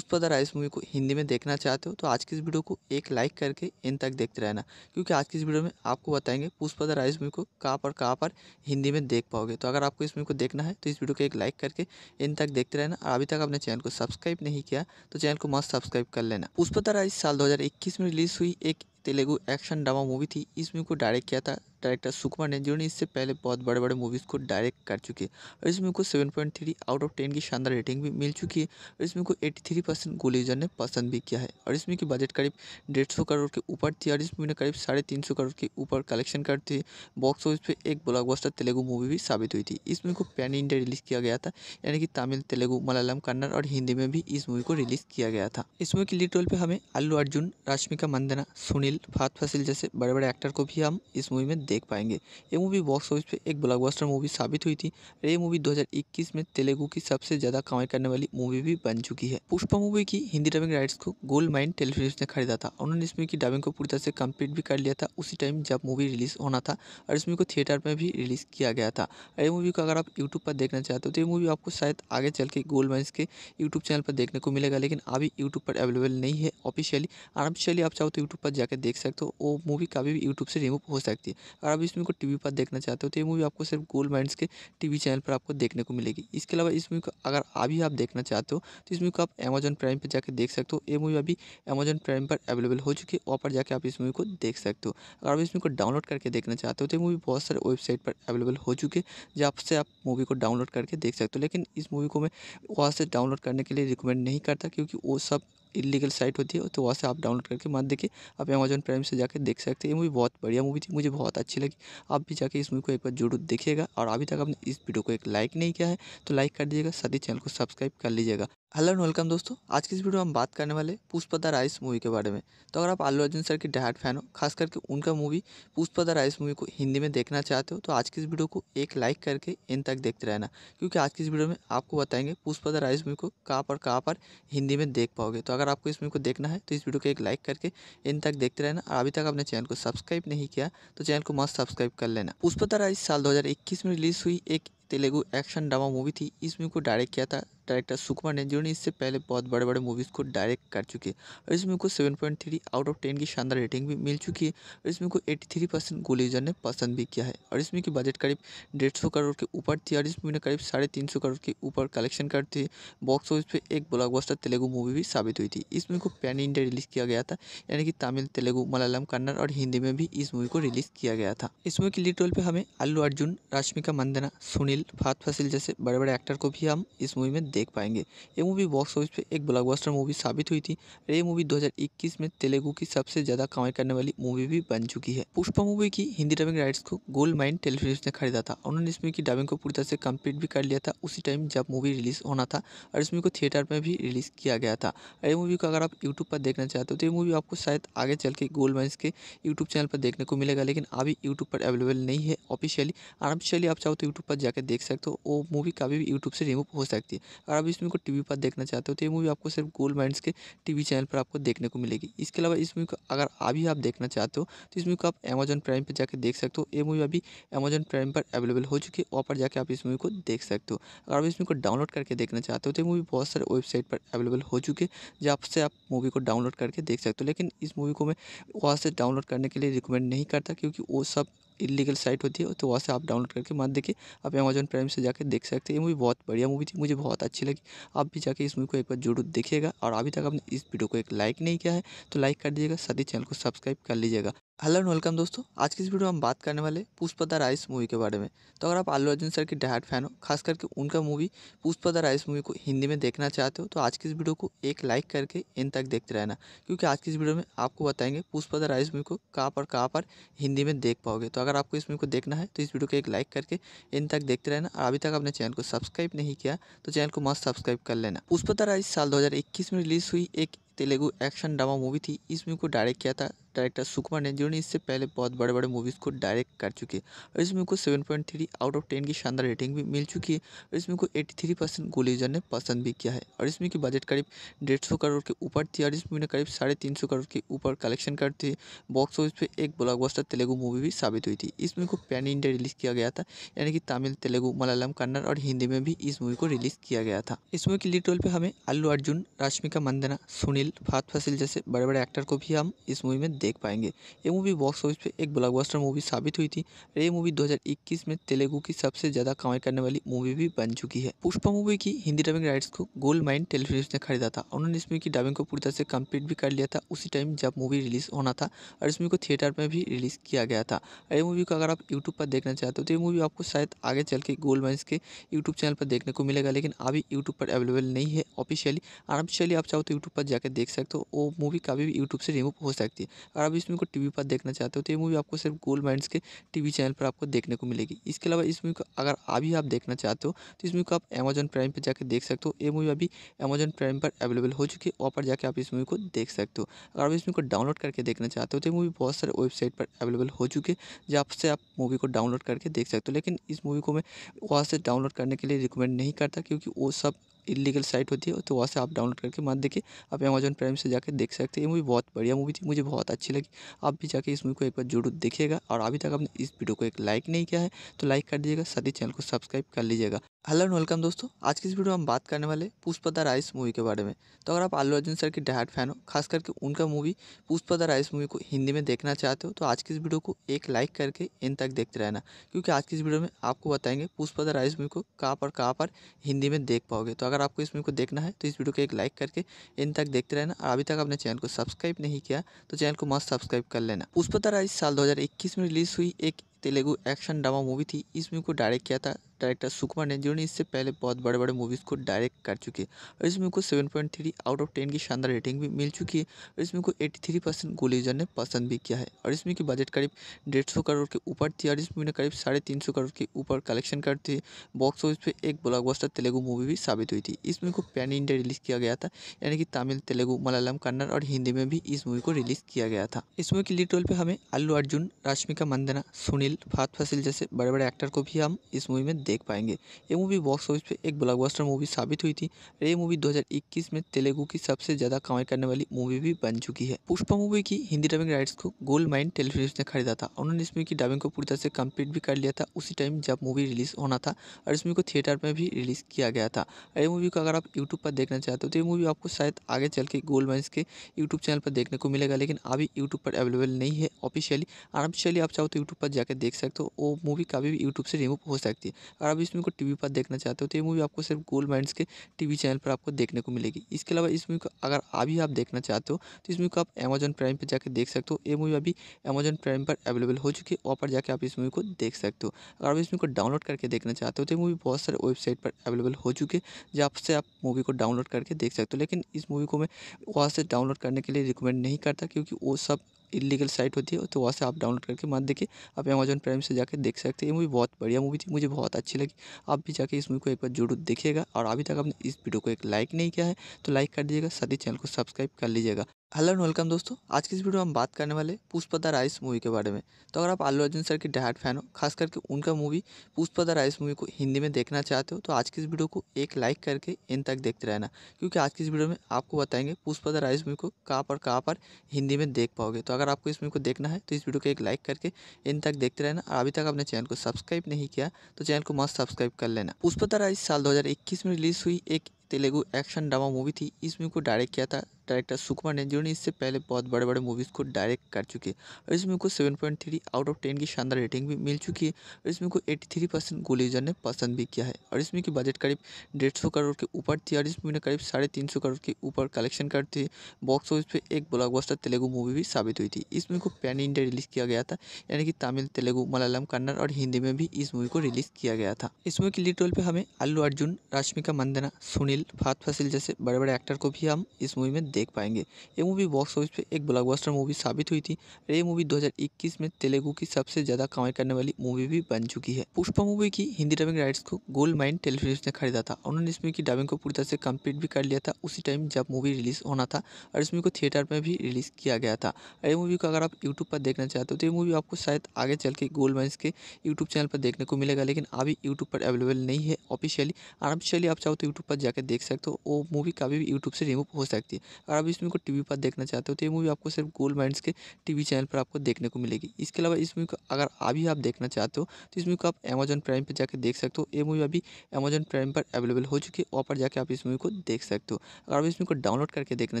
द राइस मूवी को हिंदी में देखना चाहते हो तो आज की इस वीडियो को एक लाइक करके इन तक देखते रहना क्योंकि आज की इस वीडियो में आपको बताएंगे द राइस मूवी को कहाँ पर कहाँ पर हिंदी में देख पाओगे तो अगर आपको इस मूवी को देखना है तो इस वीडियो को एक लाइक करके इन तक देखते रहना और अभी तक आपने चैनल को सब्सक्राइब नहीं किया तो चैनल को मस्त सब्सक्राइब कर लेना द राइस साल दो में रिलीज़ हुई एक तेलुगु एक्शन ड्रामा मूवी थी इस मूवी को डायरेक्ट किया था डायरेक्टर सुकुमार ने जिन्होंने इससे पहले बहुत बड़े बड़े मूवीज़ को डायरेक्ट कर चुके हैं और इसमें को seven point three out of ten की शानदार रेटिंग भी मिल चुकी है और इसमें को एट्टी थ्री परसेंट यूजर ने पसंद भी किया है और इसमें की बजट करीब डेढ़ सौ करोड़ के ऊपर थी और इस मूवी ने करीब साढ़े तीन सौ करोड़ के ऊपर कलेक्शन कर थी बॉक्स ऑफिस पर एक ब्लॉकबस्टर तेलुगु मूवी भी साबित हुई थी इस मूवी को पैन इंडिया रिलीज़ किया गया था यानी कि तमिल तेलुगु मलयालम कन्नड़ और हिंदी में भी इस मूवी को रिलीज़ किया गया था इस मूवी की लीड रोल पर हमें अल्लू अर्जुन रश्मिका मंदना सुनील फात फसिल जैसे बड़े बड़े एक्टर को भी हम इस मूवी में देख पाएंगे ये मूवी बॉक्स ऑफिस पे एक ब्लॉकबस्टर मूवी साबित हुई थी ये मूवी 2021 में तेलुगु की सबसे ज़्यादा कमाई करने वाली मूवी भी बन चुकी है पुष्पा मूवी की हिंदी डबिंग राइट्स को गोल्ड माइंड टेलीफिल्म ने खरीदा था उन्होंने इस मूवी की डबिंग को पूरी तरह से कम्प्लीट भी कर लिया था उसी टाइम जब मूवी रिलीज होना था और इस मूवी को थिएटर में भी रिलीज किया गया था ये मूवी को अगर आप यूट्यूब पर देखना चाहते हो तो ये मूवी आपको शायद आगे चल के गोल्ड माइंड के यूट्यूब चैनल पर देखने को मिलेगा लेकिन अभी यूट्यूब पर अवेलेबल नहीं है ऑफिशियली आराम आप चाहो तो यूट्यूब पर जाकर देख सकते हो वो मूवी कभी भी यूट्यूब से रिमूव हो सकती है और आप इस मूवी को टी पर देखना चाहते हो तो ये मूवी आपको सिर्फ गोल्ड माइंड्स के टी चैनल पर आपको देखने को मिलेगी इसके अलावा इस मूवी को अगर अभी आप देखना चाहते हो तो इस मूवी को आप अमेजन प्राइम पर जाकर देख सकते हो ये मूवी अभी अमेजन प्राइम पर अवेलेबल हो चुकी है वहाँ पर जाकर आप इस मूवी को देख सकते हो अगर आप इस मूवी को डाउनलोड करके देखना चाहते हो तो ये मूवी बहुत सारे वेबसाइट पर अवेलेबल हो चुके हैं जहाँ से आप मूवी को डाउनलोड करके देख सकते हो लेकिन इस मूवी को मैं वहाँ से डाउनलोड करने के लिए रिकमेंड नहीं करता क्योंकि वो सब इलीगल साइट होती है तो वहाँ से आप डाउनलोड करके मत देखिए आप अमेजन प्राइम से जाकर देख सकते हैं ये मूवी बहुत बढ़िया मूवी थी मुझे बहुत अच्छी लगी आप भी जाके इस मूवी को एक बार जरूर देखिएगा और अभी तक आपने इस वीडियो को एक लाइक नहीं किया है तो लाइक कर दीजिएगा साथ ही चैनल को सब्सक्राइब कर लीजिएगा हेलो एंड वेलकम दोस्तों आज की इस वीडियो में हम बात करने वाले पुष्पा द राइस मूवी के बारे में तो अगर आप आलू अर्जुन सर की डहाट फैन हो खास करके उनका movie Pushpa the rice movie को हिंदी में देखना चाहते हो तो आज की इस वीडियो को एक लाइक करके इन तक देखते रहना क्योंकि आज की इस वीडियो में आपको बताएंगे पुष्पा द राइस मूवी को कहाँ पर कहाँ पर हिंदी में देख पाओगे तो अगर अगर आपको इस मूवी को देखना है तो इस वीडियो को एक लाइक करके इन तक देखते रहना और अभी तक आपने चैनल को सब्सक्राइब नहीं किया तो चैनल को मस्त सब्सक्राइब कर लेना पुष्पा तारा इस साल 2021 में रिलीज हुई एक तेलुगु एक्शन ड्रामा मूवी थी इस मूवी को डायरेक्ट किया था डायरेक्टर सुकुमार ने जिन्होंने इससे पहले बहुत बड़े बड़े मूवीज़ को डायरेक्ट कर चुके और इस मूवी को seven point three out of ten की शानदार रेटिंग भी मिल चुकी है और इस मूवी को एट्टी थ्री परसेंट यूजर ने पसंद भी किया है और इस मूवी की बजट करीब डेढ़ सौ करोड़ के ऊपर थी और इस मूवी ने करीब साढ़े तीन सौ करोड़ के ऊपर कलेक्शन कर थी बॉक्स ऑफिस पर एक ब्लॉकबस्टर तेलुगु मूवी भी साबित हुई थी इस मूवी को पैन इंडिया रिलीज़ किया गया था यानी कि तमिल तेलुगु मलयालम कन्नड़ और हिंदी में भी इस मूवी को रिलीज़ किया गया था इस मूवी की लीड रोल पर हमें अल्लू अर्जुन रश्मिका मंदना सुनील फसील फात फसील जैसे बड़े बड़े एक्टर को भी हम इस मूवी में देख पाएंगे ये मूवी बॉक्स ऑफिस पे एक ब्लॉकबस्टर मूवी साबित हुई थी और ये मूवी 2021 में तेलुगु की सबसे ज़्यादा कमाई करने वाली मूवी भी बन चुकी है पुष्पा मूवी की हिंदी डबिंग राइट्स को गोल्ड माइन टेलीफिल्म ने खरीदा था उन्होंने इस मूवी की डबिंग को पूरी तरह से कम्प्लीट भी कर लिया था उसी टाइम जब मूवी रिलीज़ होना था और इस मूवी को थिएटर में भी रिलीज़ किया गया था ये मूवी को अगर आप यूट्यूब पर देखना चाहते हो तो ये मूवी आपको शायद आगे चल के गोल्ड माइन्स के यूट्यूब चैनल पर देखने को मिलेगा लेकिन अभी यूट्यूब पर अवेलेबल नहीं है ऑफिशियली अनऑफिशियली आप चाहो तो यूट्यूब पर जाकर देख सकते हो वो मूवी कभी भी यूट्यूब से रिमूव हो सकती है अगर आप इस मूवी को टीवी पर देखना चाहते हो तो ये मूवी आपको सिर्फ गोल्ड माइंड्स के टी चैनल पर आपको देखने को मिलेगी इसके अलावा इस मूवी को अगर अभी आप देखना चाहते हो तो इस मूवी को आप अमेजॉन प्राइम पर जाकर देख सकते हो ये मूवी अभी अमेजॉन प्राइम पर अवेलेबल हो चुकी है वहाँ पर जाकर आप इस मूवी को देख सकते हो अगर आप इस मूवी को डाउनलोड करके देखना चाहते हो तो ये मूवी बहुत सारे वेबसाइट पर अवेलेबल हो चुके हैं जहाँ से आप मूवी को डाउनलोड करके देख सकते हो लेकिन इस मूवी को मैं वहाँ से डाउनलोड करने के लिए रिकमेंड नहीं करता क्योंकि वो सब इलीगल साइट होती है तो वहाँ से आप डाउनलोड करके मत देखिए आप अमेजन प्राइम से जाकर देख सकते हैं ये मूवी बहुत बढ़िया मूवी थी मुझे बहुत अच्छी लगी आप भी जाके इस मूवी को एक बार जरूर देखिएगा और अभी तक आपने इस वीडियो को एक लाइक नहीं किया है तो लाइक कर दीजिएगा साथ ही चैनल को सब्सक्राइब कर लीजिएगा हेलो एंड वेलकम दोस्तों आज की इस वीडियो में हम बात करने वाले पुष्पा द राइस मूवी के बारे में तो अगर आप आलू अर्जुन सर की डहाट फैन हो खास करके उनका movie Pushpa the rice movie को हिंदी में देखना चाहते हो तो आज की इस वीडियो को एक लाइक करके इन तक देखते रहना क्योंकि आज की इस वीडियो में आपको बताएंगे पुष्पा द राइस मूवी को कहाँ पर कहाँ पर हिंदी में देख पाओगे तो अगर आपको इस मूवी को देखना है तो इस वीडियो को एक लाइक करके इन तक देखते रहना और अभी तक आपने चैनल को सब्सक्राइब नहीं किया तो चैनल को मस्त सब्सक्राइब कर लेना पुष्पा द राइस साल दो में रिलीज़ हुई एक तेलुगु एक्शन ड्रामा मूवी थी इस मूवी को डायरेक्ट किया था डायरेक्टर सुकुमार ने जिन्होंने इससे पहले बहुत बड़े बड़े मूवीज़ को डायरेक्ट कर चुके और इस मूवी को seven point three out of ten की शानदार रेटिंग भी मिल चुकी है और इस मूवी को एट्टी थ्री परसेंट गोलीजर ने पसंद भी किया है और इसमें की बजट करीब डेढ़ सौ करोड़ के ऊपर थी और इस मूवी ने करीब साढ़े तीन सौ करोड़ के ऊपर कलेक्शन करती बॉक्स ऑफिस पर एक ब्लॉकबस्टर तेलुगु मूवी भी साबित हुई थी इस मूवी को पैन इंडिया रिलीज़ किया गया था यानी कि तमिल तेलुगु मलयालम कन्नड़ और हिंदी में भी इस मूवी को रिलीज़ किया गया था इस मूवी की लीड रोल पर हमें अल्लू अर्जुन रश्मिका मंदना सुनील गिल फात फैसिल जैसे बड़े बड़े एक्टर को भी हम इस मूवी में देख पाएंगे ये मूवी बॉक्स ऑफिस पे एक ब्लॉकबस्टर मूवी साबित हुई थी और ये मूवी 2021 में तेलुगु की सबसे ज़्यादा कमाई करने वाली मूवी भी बन चुकी है पुष्पा मूवी की हिंदी डबिंग राइट्स को गोल्ड माइन टेलीफिल्म ने खरीदा था उन्होंने इस मूवी की डबिंग को पूरी तरह से कम्प्लीट भी कर लिया था उसी टाइम जब मूवी रिलीज़ होना था और इस मूवी को थिएटर में भी रिलीज़ किया गया था ये मूवी को अगर आप यूट्यूब पर देखना चाहते हो तो ये मूवी आपको शायद आगे चल के गोल्ड माइन्स के यूट्यूब चैनल पर देखने को मिलेगा लेकिन अभी यूट्यूब पर अवेलेबल नहीं है ऑफिशियली और आप चाहो तो यूट्यूब पर जाकर देख सकते हो वो मूवी कभी भी यूट्यूब से रिमूव हो सकती है अगर आप इस मूवी को टी पर देखना चाहते हो तो ये मूवी आपको सिर्फ गोल्ड माइंड्स के टी चैनल पर आपको देखने को मिलेगी इसके अलावा इस मूवी को अगर अभी आप देखना चाहते हो तो इस मूवी को आप अमेजन प्राइम पर जाकर देख सकते हो ये मूवी अभी अमेजन प्राइम पर अवेलेबल हो चुकी है वहाँ पर जाकर आप इस मूवी को देख सकते हो अगर आप इस मूवी को डाउनलोड करके देखना चाहते हो तो ये मूवी बहुत सारे वेबसाइट पर अवेलेबल हो चुके हैं जहाँ से आप मूवी को डाउनलोड करके देख सकते हो लेकिन इस मूवी को मैं वहाँ से डाउनलोड करने के लिए रिकमेंड नहीं करता क्योंकि वो सब इलीगल साइट होती है तो वहाँ से आप डाउनलोड करके मत देखिए आप अमेजोन प्राइम से जाकर देख सकते हैं ये मूवी बहुत बढ़िया मूवी थी मुझे बहुत अच्छी लगी आप भी जाके इस मूवी को एक बार जरूर देखिएगा और अभी तक आपने इस वीडियो को एक लाइक नहीं किया है तो लाइक कर दीजिएगा साथ ही चैनल को सब्सक्राइब कर लीजिएगा हेलो एंड वेलकम दोस्तों आज की इस वीडियो में हम बात करने वाले पुष्पा द राइस मूवी के बारे में तो अगर आप आलू अर्जुन सर की डहाट फैन हो खास करके उनका movie Pushpa the rice movie को हिंदी में देखना चाहते हो तो आज की इस वीडियो को एक लाइक करके इन तक देखते रहना क्योंकि आज की इस वीडियो में आपको बताएंगे पुष्पा द राइस मूवी को कहाँ पर कहाँ पर हिंदी में देख पाओगे तो अगर अगर आपको इस वीडियो को देखना है तो इस वीडियो को एक लाइक करके इन तक देखते रहना और अभी तक आपने चैनल को सब्सक्राइब नहीं किया तो चैनल को मस्त सब्सक्राइब कर लेना उस पर इस साल 2021 में रिलीज़ हुई एक तेलुगु एक्शन ड्रामा मूवी थी इस मूवी को डायरेक्ट किया था डायरेक्टर सुकुमार ने जिन्होंने इससे पहले बहुत बड़े बड़े मूवीज़ को डायरेक्ट कर चुके हैं और इस मूवी को seven point three out of ten की शानदार रेटिंग भी मिल चुकी है और इसमें को एट्टी थ्री परसेंट गोलीजर ने पसंद भी किया है और इसमें की बजट करीब डेढ़ सौ करोड़ के ऊपर थी और इस मूवी ने करीब साढ़े तीन सौ करोड़ के ऊपर कलेक्शन कर थी बॉक्स ऑफिस पर एक ब्लॉकबस्टर तेलुगु मूवी भी साबित हुई थी इस मूवी को पैन इंडिया रिलीज़ किया गया था यानी कि तमिल तेलुगु मलयालम कन्नड़ और हिंदी में भी इस मूवी को रिलीज़ किया गया था इस मूवी के लीड रोल पर हमें अल्लू अर्जुन रश्मिका मंदना सुनील फात फसिल जैसे बड़े बड़े एक्टर को भी हम इस मूवी में देख पाएंगे ये मूवी बॉक्स ऑफिस पे एक ब्लॉकबस्टर मूवी साबित हुई थी ये मूवी 2021 में तेलुगु की सबसे ज़्यादा कमाई करने वाली मूवी भी बन चुकी है पुष्पा मूवी की हिंदी डबिंग राइट्स को गोल्ड माइंड टेलीफिल्म ने खरीदा था उन्होंने मूवी की डबिंग को पूरी तरह से कम्प्लीट भी कर लिया था उसी टाइम जब मूवी रिलीज होना था और मूवी को थिएटर में भी रिलीज़ किया गया था और ये मूवी को अगर आप यूट्यूब पर देखना चाहते हो तो ये मूवी आपको शायद आगे चल के गोल्ड माइंस के यूट्यूब चैनल पर देखने को मिलेगा लेकिन अभी यूट्यूब पर अवेलेबल नहीं है ऑफिशियली आराम आप चाहो तो यूट्यूब पर जाकर देख सकते हो वो मूवी कभी भी यूट्यूब से रिमूव हो सकती है और आप इस मूवी को टी पर देखना चाहते हो तो ये मूवी आपको सिर्फ गोल्ड माइंड्स के टी चैनल पर आपको देखने को मिलेगी इसके अलावा इस मूवी को अगर अभी आप देखना चाहते हो तो इस मूवी को आप अमेजन प्राइम पर जाकर देख सकते हो ये मूवी अभी अमेजॉन प्राइम पर अवेलेबल हो चुकी है वहाँ पर जाकर आप इस मूवी को देख सकते हो अगर आप इस मूवी को डाउनलोड करके देखना चाहते हो तो ये मूवी बहुत सारे वेबसाइट पर अवेलेबल हो चुके जहाँ से आप मूवी को डाउनलोड करके देख सकते हो लेकिन इस मूवी को मैं वहाँ से डाउनलोड करने के लिए रिकमेंड नहीं करता क्योंकि वो सब इलीगल साइट होती है तो वहाँ से आप डाउनलोड करके मत देखिए आप अमेजन प्राइम से जाकर देख सकते हैं ये मूवी बहुत बढ़िया मूवी थी मुझे बहुत अच्छी लगी आप भी जाके इस मूवी को एक बार जरूर देखिएगा और अभी तक आपने इस वीडियो को एक लाइक नहीं किया है तो लाइक कर दीजिएगा साथ ही चैनल को सब्सक्राइब कर लीजिएगा हेलो एंड वेलकम दोस्तों आज की इस वीडियो में हम बात करने वाले पुष्पा द राइस मूवी के बारे में तो अगर आप आलू अर्जुन सर की डायट फैन हो खास करके उनका movie Pushpa the rice movie को हिंदी में देखना चाहते हो तो आज की इस वीडियो को एक लाइक करके इन तक देखते रहना क्योंकि आज की इस वीडियो में आपको बताएंगे पुष्पा द राइस मूवी को कहाँ पर कहाँ पर हिंदी में देख पाओगे तो अगर आपको इस मूवी को देखना है तो इस वीडियो को एक लाइक करके इन तक देखते रहना और अभी तक आपने चैनल को सब्सक्राइब नहीं किया तो चैनल को मस्त सब्सक्राइब कर लेना पुष्पा द राइस साल दो में रिलीज़ हुई एक तेलुगु एक्शन ड्रामा मूवी थी इस मूवी को डायरेक्ट किया था डायरेक्टर सुकुमार ने जिन्होंने इससे पहले बहुत बड़े बड़े मूवीज़ को डायरेक्ट कर चुके हैं और इस मूवी को seven point three out of ten की शानदार रेटिंग भी मिल चुकी है और इस मूवी को एट्टी थ्री परसेंट यूजर ने पसंद भी किया है और इस मूवी की बजट करीब डेढ़ सौ करोड़ के ऊपर थी और इस मूवी ने करीब साढ़े तीन सौ करोड़ के ऊपर कलेक्शन करती है बॉक्स ऑफिस पर एक ब्लॉकबस्टर तेलुगु मूवी भी साबित हुई थी इस मूवी को पैन इंडिया रिलीज़ किया गया था यानी कि तमिल तेलुगु मलयालम कन्नड़ और हिंदी में भी इस मूवी को रिलीज़ किया गया था इस मूवी की लीड रोल पर हमें अल्लू अर्जुन रश्मिका मंदना सुनील फात फसिल जैसे बड़े बड़े एक्टर को भी हम इस मूवी में देख पाएंगे ये मूवी बॉक्स ऑफिस पे एक ब्लॉकबस्टर मूवी साबित हुई थी और ये मूवी 2021 में तेलुगु की सबसे ज़्यादा कमाई करने वाली मूवी भी बन चुकी है पुष्पा मूवी की हिंदी डबिंग राइट्स को गोल्ड माइंड टेलीफिल्म ने खरीदा था उन्होंने इसमें की डबिंग को पूरी तरह से कम्प्लीट भी कर लिया था उसी टाइम जब मूवी रिलीज़ होना था और इसमें को थिएटर में भी रिलीज़ किया गया था और ये मूवी को अगर आप यूट्यूब पर देखना चाहते हो तो ये मूवी आपको शायद आगे चल के गोल्ड माइंड के यूट्यूब चैनल पर देखने को मिलेगा लेकिन अभी यूट्यूब पर अवेलेबल नहीं है ऑफिशियली अनऑफिशियली आप चाहो तो यूट्यूब पर जाकर देख सकते हो वो मूवी कभी भी यूट्यूब से रिमूव हो सकती है और आप इस मूवी को टी पर देखना चाहते हो तो ये मूवी आपको सिर्फ गोल्ड माइंड्स के टी चैनल पर आपको देखने को मिलेगी इसके अलावा इस मूवी को अगर अभी आप देखना चाहते हो तो इस मूवी को आप अमेजोन प्राइम पर जाकर देख सकते हो ये मूवी अभी अमेजोन प्राइम पर अवेलेबल हो चुकी है वहाँ पर जाकर आप इस मूवी को देख सकते हो अगर आप इस मूवी को डाउनलोड करके देखना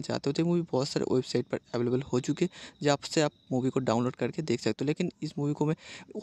चाहते हो तो ये मूवी बहुत सारे वेबसाइट पर अवेलेबल हो चुके हैं जहाँ से आप मूवी को डाउनलोड करके देख सकते हो लेकिन इस मूवी को मैं